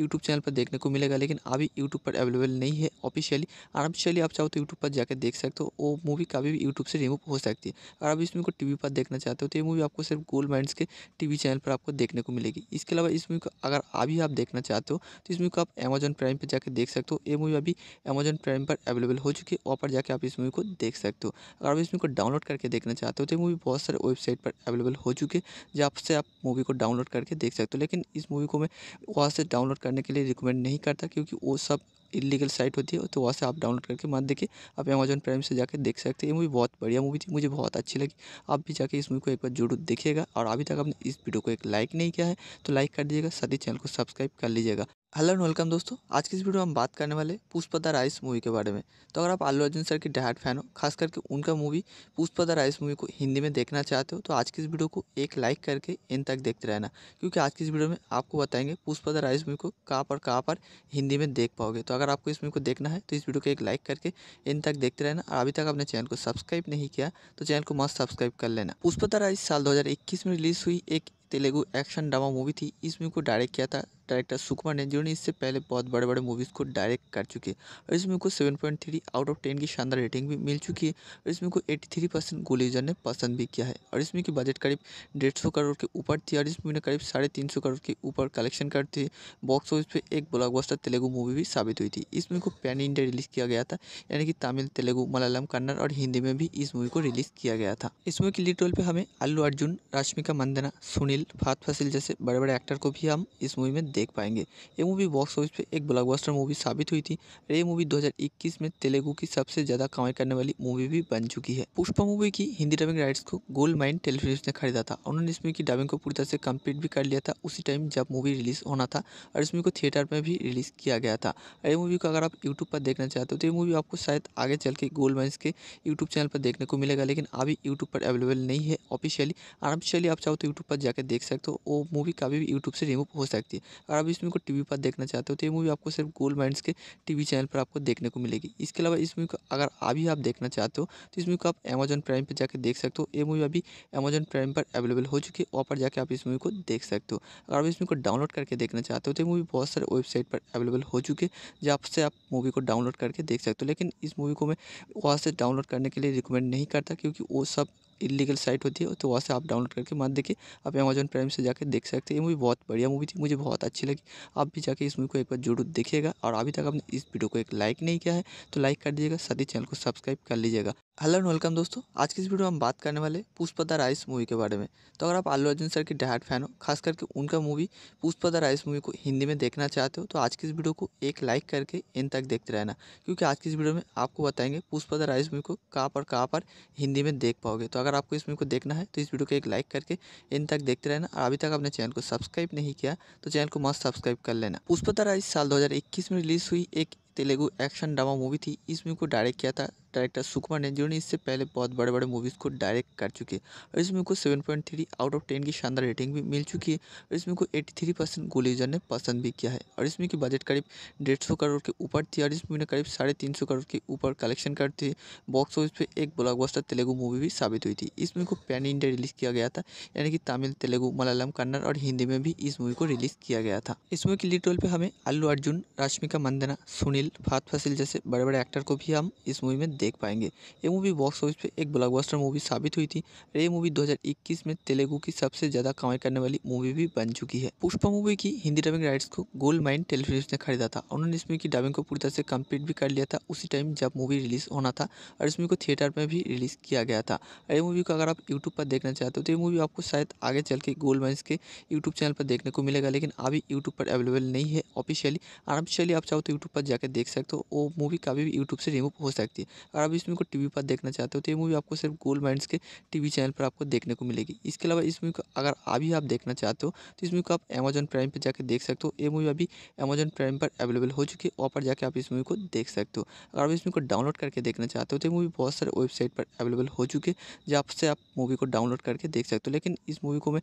यूट्यूब चैनल पर देखने को मिलेगा लेकिन अभी यूट्यूब पर अवेलेबल नहीं है ऑफिशियली अनऑफिशियली आप चाहो तो यूट्यूब पर जाकर देख सकते हो वो मूवी कभी भी यूट्यूब से रिमूव हो सकती है अगर आप इस मूवी को टी पर देखना चाहते हो तो ये मूवी आपको सिर्फ गोल्ड माइंड्स के टी चैनल पर आपको देखने को मिलेगी इसके अलावा इस मूवी को अगर अभी आप देखना चाहते हो तो इस मूवी को आप अमेजॉन प्राइम पर जाकर देख सकते हो ये मूवी अभी अमेजॉन प्राइम पर अवेलेबल हो चुकी है वहाँ पर जाकर आप इस मूवी को देख सकते हो अगर आप इस मूवी को डाउनलोड करके देखना चाहते हो तो ये मूवी बहुत सारे वेबसाइट पर अवेलेबल हो चुके हैं जहाँ से आप मूवी को डाउनलोड करके देख सकते हो लेकिन इस मूवी को मैं वहाँ से डाउनलोड करने के लिए रिकमेंड नहीं करता क्योंकि वो सब इलीगल साइट होती है तो वहाँ से आप डाउनलोड करके मत देखिए आप अमेजन प्राइम से जाकर देख सकते हैं ये मूवी बहुत बढ़िया मूवी थी मुझे बहुत अच्छी लगी आप भी जाके इस मूवी को एक बार जरूर देखिएगा और अभी तक आपने इस वीडियो को एक लाइक नहीं किया है तो लाइक कर दीजिएगा साथ ही चैनल को सब्सक्राइब कर लीजिएगा हेलो एंड वेलकम दोस्तों आज की इस वीडियो में हम बात करने वाले पुष्पदा राइस मूवी के बारे में तो अगर आप आलू अर्जुन सर की डायट फैन हो खास करके उनका मूवी पुष्पदा राइस मूवी को हिंदी में देखना चाहते हो तो आज की इस वीडियो को एक लाइक करके इन तक देखते रहना क्योंकि आज की इस वीडियो में आपको बताएंगे पुष्पा राइस मूवी को कहाँ पर कहाँ पर हिंदी में देख पाओगे तो अगर आपको इस मूवी को देखना है तो इस वीडियो को एक लाइक करके इन तक देखते रहना और अभी तक आपने चैनल को सब्सक्राइब नहीं किया तो चैनल को मस्त सब्सक्राइब कर लेना पुष्पा राइस साल दो में रिलीज़ हुई एक तेलुगु एक्शन ड्रामा मूवी थी इस मूवी को डायरेक्ट किया था डायरेक्टर सुकुमार ने जिन्होंने इससे पहले बहुत बड़े बड़े मूवीज़ को डायरेक्ट कर चुके हैं और इसमें को seven point three out of ten की शानदार रेटिंग भी मिल चुकी है और इसमें को एट्टी थ्री परसेंट यूजर ने पसंद भी किया है और इसमें की बजट करीब डेढ़ करोड़ के ऊपर थी और इस मूवी ने करीब साढ़े तीन सौ करोड़ के ऊपर कलेक्शन करती बॉक्स ऑफिस पर एक ब्लॉकबस्टर तेलुगु मूवी भी साबित हुई थी इस मूवी को पैन इंडिया रिलीज़ किया गया था यानी कि तमिल तेलुगु मलयालम कन्नड़ और हिंदी में भी इस मूवी को रिलीज़ किया गया था इस मूवी की लीड रोल पर हमें अल्लू अर्जुन रश्मिका मंदना सुनील फात फसिल जैसे बड़े बड़े एक्टर को भी हम इस मूवी में देख देख पाएंगे ये मूवी बॉक्स ऑफिस पे एक ब्लॉकबस्टर मूवी साबित हुई थी और ये मूवी 2021 में तेलुगु की सबसे ज़्यादा कमाई करने वाली मूवी भी बन चुकी है पुष्पा मूवी की हिंदी डबिंग राइट्स को गोल्ड माइन टेलीफिल्म ने खरीदा था उन्होंने इस मूवी की डबिंग को पूरी तरह से कम्प्लीट भी कर लिया था उसी टाइम जब मूवी रिलीज़ होना था और इस मूवी को थिएटर में भी रिलीज़ किया गया था ये मूवी को अगर आप यूट्यूब पर देखना चाहते हो तो ये मूवी आपको शायद आगे चल के गोल्ड माइन्स के यूट्यूब चैनल पर देखने को मिलेगा लेकिन अभी यूट्यूब पर अवेलेबल नहीं है ऑफिशियली आराम आप चाहो तो यूट्यूब पर जाकर देख सकते हो वो मूवी कभी भी यूट्यूब से रिमूव हो सकती है और आप इस मूवी को टी पर देखना चाहते हो तो ये मूवी आपको सिर्फ गोल्ड माइंड्स के टी चैनल पर आपको देखने को मिलेगी इसके अलावा इस मूवी को अगर अभी आप देखना चाहते हो तो इस मूवी को आप अमेजोन प्राइम पर जाकर देख सकते हो ये मूवी अभी अमेजन प्राइम पर अवेलेबल हो चुकी है वहाँ पर जाकर आप इस मूवी को देख सकते हो अगर आप इस मूवी को डाउनलोड करके देखना चाहते हो तो ये मूवी बहुत सारे वेबसाइट पर अवेलेबल हो चुके जहाँ से आप मूवी को डाउनलोड करके देख सकते हो लेकिन इस मूवी को मैं वहाँ से डाउनलोड करने के लिए रिकमेंड नहीं करता क्योंकि वो सब इलीगल साइट होती है तो वहाँ से आप डाउनलोड करके मत देखिए आप अमेजोन प्राइम से जाकर देख सकते हैं ये मूवी बहुत बढ़िया मूवी थी मुझे बहुत अच्छी लगी आप भी जाके इस मूवी को एक बार जरूर देखिएगा और अभी तक आपने इस वीडियो को एक लाइक नहीं किया है तो लाइक कर दीजिएगा साथ ही चैनल को सब्सक्राइब कर लीजिएगा हेलो एंड वेलकम दोस्तों आज की इस वीडियो में हम बात करने वाले पुष्पा द राइस मूवी के बारे में तो अगर आप आलू अर्जुन सर की डहाट फैन हो खास करके उनका movie Pushpa the rice movie को हिंदी में देखना चाहते हो तो आज की इस वीडियो को एक लाइक करके इन तक देखते रहना क्योंकि आज की इस वीडियो में आपको बताएंगे पुष्पा द राइस मूवी को कहाँ पर कहाँ पर हिंदी में देख पाओगे तो अगर अगर आपको इस वीडियो को देखना है तो इस वीडियो को एक लाइक करके इन तक देखते रहना और अभी तक आपने चैनल को सब्सक्राइब नहीं किया तो चैनल को मस्त सब्सक्राइब कर लेना पुष्पतारा इस साल दो में रिलीज हुई एक तेलुगु एक्शन ड्रामा मूवी थी इस मूवी को डायरेक्ट किया था डायरेक्टर सुकुमार ने जिन्होंने इससे पहले बहुत बड़े बड़े मूवीज़ को डायरेक्ट कर चुके हैं और इस मूवी को seven point three out of ten की शानदार रेटिंग भी मिल चुकी है और इस मूवी को 83 थ्री परसेंट गुलीजर ने पसंद भी किया है और इस मूवी की बजट करीब डेढ़ सौ करोड़ के ऊपर थी और इस मूवी ने करीब साढ़े तीन सौ करोड़ के ऊपर कलेक्शन कर थी बॉक्स ऑफिस पर एक ब्लॉकबस्टर तेलुगु मूवी भी साबित हुई थी इस मूवी को पैन इंडिया रिलीज़ किया गया था यानी कि तमिल तेलुगु मलयालम कन्नड़ और हिंदी में भी इस मूवी को रिलीज़ किया गया था इस मूवी की लीड रोल पर हमें अल्लू अर्जुन रश्मिका मंदना सुनील नील फात फसिल जैसे बड़े बड़े एक्टर को भी हम इस मूवी में देख पाएंगे ये मूवी बॉक्स ऑफिस पे एक ब्लॉकबस्टर मूवी साबित हुई थी और ये मूवी 2021 में तेलुगु की सबसे ज़्यादा कमाई करने वाली मूवी भी बन चुकी है पुष्पा मूवी की हिंदी डबिंग राइट्स को गोल्ड माइंड टेलीफिल्म ने खरीदा था उन्होंने इस मूवी की डबिंग को पूरी तरह से कम्प्लीट भी कर लिया था उसी टाइम जब मूवी रिलीज़ होना था और इस मूवी को थिएटर में भी रिलीज़ किया गया था और ये मूवी को अगर आप यूट्यूब पर देखना चाहते हो तो ये मूवी आपको शायद आगे चल के गोल्ड माइंड के यूट्यूब चैनल पर देखने को मिलेगा लेकिन अभी यूट्यूब पर अवेलेबल नहीं है ऑफिशियली अनऑफिशियली आप चाहो तो यूट्यूब पर जाकर देख सकते हो वो मूवी कभी भी यूट्यूब से रिमूव हो सकती है अगर आप इस मूवी को टीवी पर देखना चाहते हो तो ये मूवी आपको सिर्फ गोल्ड माइंड्स के टीवी चैनल पर आपको देखने को मिलेगी इसके अलावा इस मूवी को अगर अभी आप देखना चाहते हो तो इस मूवी को आप अमेजॉन प्राइम पर जाकर देख सकते हो ये मूवी अभी अमेजॉन प्राइम पर अवेलेबल हो चुकी है वहाँ पर जाकर आप इस मूवी को देख सकते हो अगर आप इस मूवी को डाउनलोड करके देखना चाहते हो तो ये मूवी बहुत सारे वेबसाइट पर अवेलेबल हो चुके हैं जहाँ से आप मूवी को डाउनलोड करके देख सकते हो लेकिन इस मूवी को मैं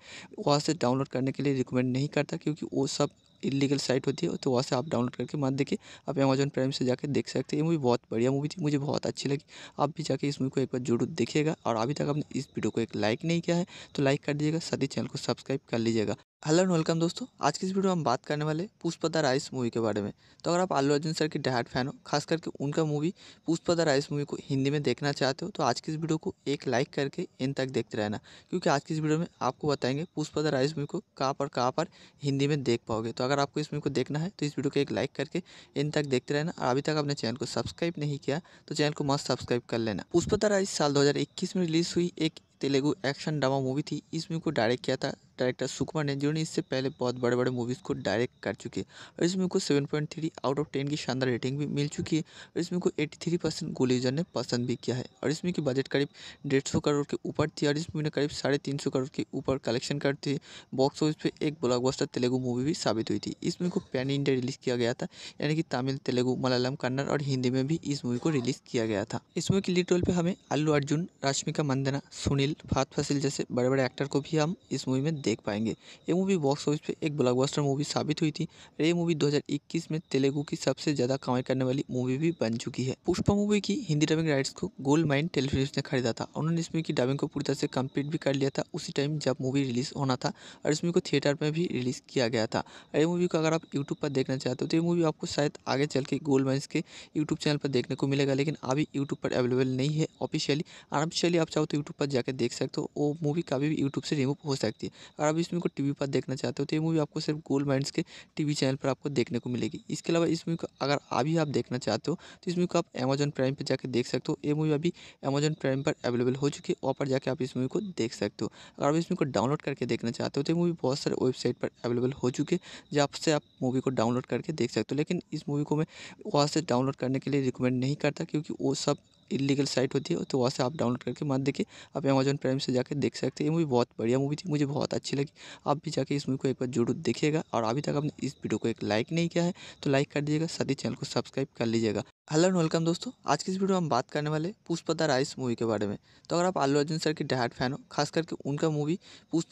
वहाँ से डाउनलोड करने के लिए रिकमेंड नहीं करता क्योंकि वो सब इलीगल साइट होती है तो वहाँ से आप डाउनलोड करके मत देखिए आप अमेजन प्राइम से जाकर देख सकते हैं ये मूवी बहुत बढ़िया मूवी थी मुझे बहुत अच्छी लगी आप भी जाके इस मूवी को एक बार जरूर देखिएगा और अभी तक आपने इस वीडियो को एक लाइक नहीं किया है तो लाइक कर दीजिएगा साथ ही चैनल को सब्सक्राइब कर लीजिएगा हेलो एंड वेलकम दोस्तों आज की इस वीडियो में हम बात करने वाले पुष्पा द राइस मूवी के बारे में तो अगर आप आलू अर्जुन सर की डैड फैन हो खास करके उनका movie Pushpa the rice movie को हिंदी में देखना चाहते हो तो आज की इस वीडियो को एक लाइक करके इन तक देखते रहना क्योंकि आज की इस वीडियो में आपको बताएंगे पुष्पा द राइस मूवी को कहाँ पर कहाँ पर हिंदी में देख पाओगे तो अगर आपको इस मूवी को देखना है तो इस वीडियो को एक लाइक करके इन तक देखते रहना और अभी तक आपने चैनल को सब्सक्राइब नहीं किया तो चैनल को मस्त सब्सक्राइब कर लेना पुष्पा द राइस साल दो में रिलीज़ हुई एक तेलुगु एक्शन ड्रामा मूवी थी इस मूवी को डायरेक्ट किया था डायरेक्टर सुकुमार ने जिन्होंने इससे पहले बहुत बड़े बड़े मूवीज़ को डायरेक्ट कर चुके और इस मूवी को seven point three out of ten की शानदार रेटिंग भी मिल चुकी है और इस मूवी को एट्टी थ्री परसेंट यूजर ने पसंद भी किया है और इस मूवी की बजट करीब डेढ़ सौ करोड़ के ऊपर थी और इस मूवी ने करीब साढ़े तीन सौ करोड़ के ऊपर कलेक्शन कर करती बॉक्स ऑफिस पर एक ब्लॉकबस्टर तेलुगु मूवी भी साबित हुई थी इस मूवी को पैन इंडिया रिलीज़ किया गया था यानी कि तमिल तेलुगु मलयालम कन्नड़ और हिंदी में भी इस मूवी को रिलीज़ किया गया था इस मूवी की लीड रोल पर हमें अल्लू अर्जुन रश्मिका मंदना सुनील गिल फात फसील जैसे बड़े बड़े एक्टर को भी हम इस मूवी में देख पाएंगे ये मूवी बॉक्स ऑफिस पे एक ब्लॉकबस्टर मूवी साबित हुई थी और ये मूवी 2021 में तेलुगु की सबसे ज़्यादा कमाई करने वाली मूवी भी बन चुकी है पुष्पा मूवी की हिंदी डबिंग राइट्स को गोल्ड माइन टेलीफिल्म ने खरीदा था उन्होंने इस मूवी की डबिंग को पूरी तरह से कम्प्लीट भी कर लिया था उसी टाइम जब मूवी रिलीज़ होना था और इस मूवी को थिएटर में भी रिलीज़ किया गया था ये मूवी को अगर आप यूट्यूब पर देखना चाहते हो तो ये मूवी आपको शायद आगे चल के गोल्ड माइन्स के यूट्यूब चैनल पर देखने को मिलेगा लेकिन अभी यूट्यूब पर अवेलेबल नहीं है ऑफिशियली अनऑफिशियली आप चाहो तो यूट्यूब पर जाकर देख सकते हो वो मूवी कभी भी यूट्यूब से रिमूव हो सकती है अगर आप इस मूवी को टी पर देखना चाहते हो तो ये मूवी आपको सिर्फ गोल्ड माइंड्स के टी चैनल पर आपको देखने को मिलेगी इसके अलावा इस मूवी को अगर अभी आप देखना चाहते हो तो इस मूवी को आप अमेजॉन प्राइम पर जाकर देख सकते हो ये मूवी अभी अमेजॉन प्राइम पर अवेलेबल हो चुकी है वहाँ पर जाकर आप इस मूवी को देख सकते हो अगर आप इस मूवी को डाउनलोड करके देखना चाहते हो तो ये मूवी बहुत सारे वेबसाइट पर अवेलेबल हो चुके हैं जहाँ से आप मूवी को डाउनलोड करके देख सकते हो लेकिन इस मूवी को मैं वहाँ से डाउनलोड करने के लिए रिकमेंड नहीं करता क्योंकि वो सब इलीगल साइट होती है तो वहाँ से आप डाउनलोड करके मत देखिए आप अमेजन प्राइम से जाकर देख सकते हैं ये मूवी बहुत बढ़िया मूवी थी मुझे बहुत अच्छी लगी आप भी जाके इस मूवी को एक बार जरूर देखिएगा और अभी तक आपने इस वीडियो को एक लाइक नहीं किया है तो लाइक कर दीजिएगा साथ ही चैनल को सब्सक्राइब कर लीजिएगा हेलो एंड वेलकम दोस्तों आज की इस वीडियो में हम बात करने वाले द राइस मूवी के बारे में तो अगर आप आलू अर्जुन सर की डहाट फैन हो खास करके उनका मूवी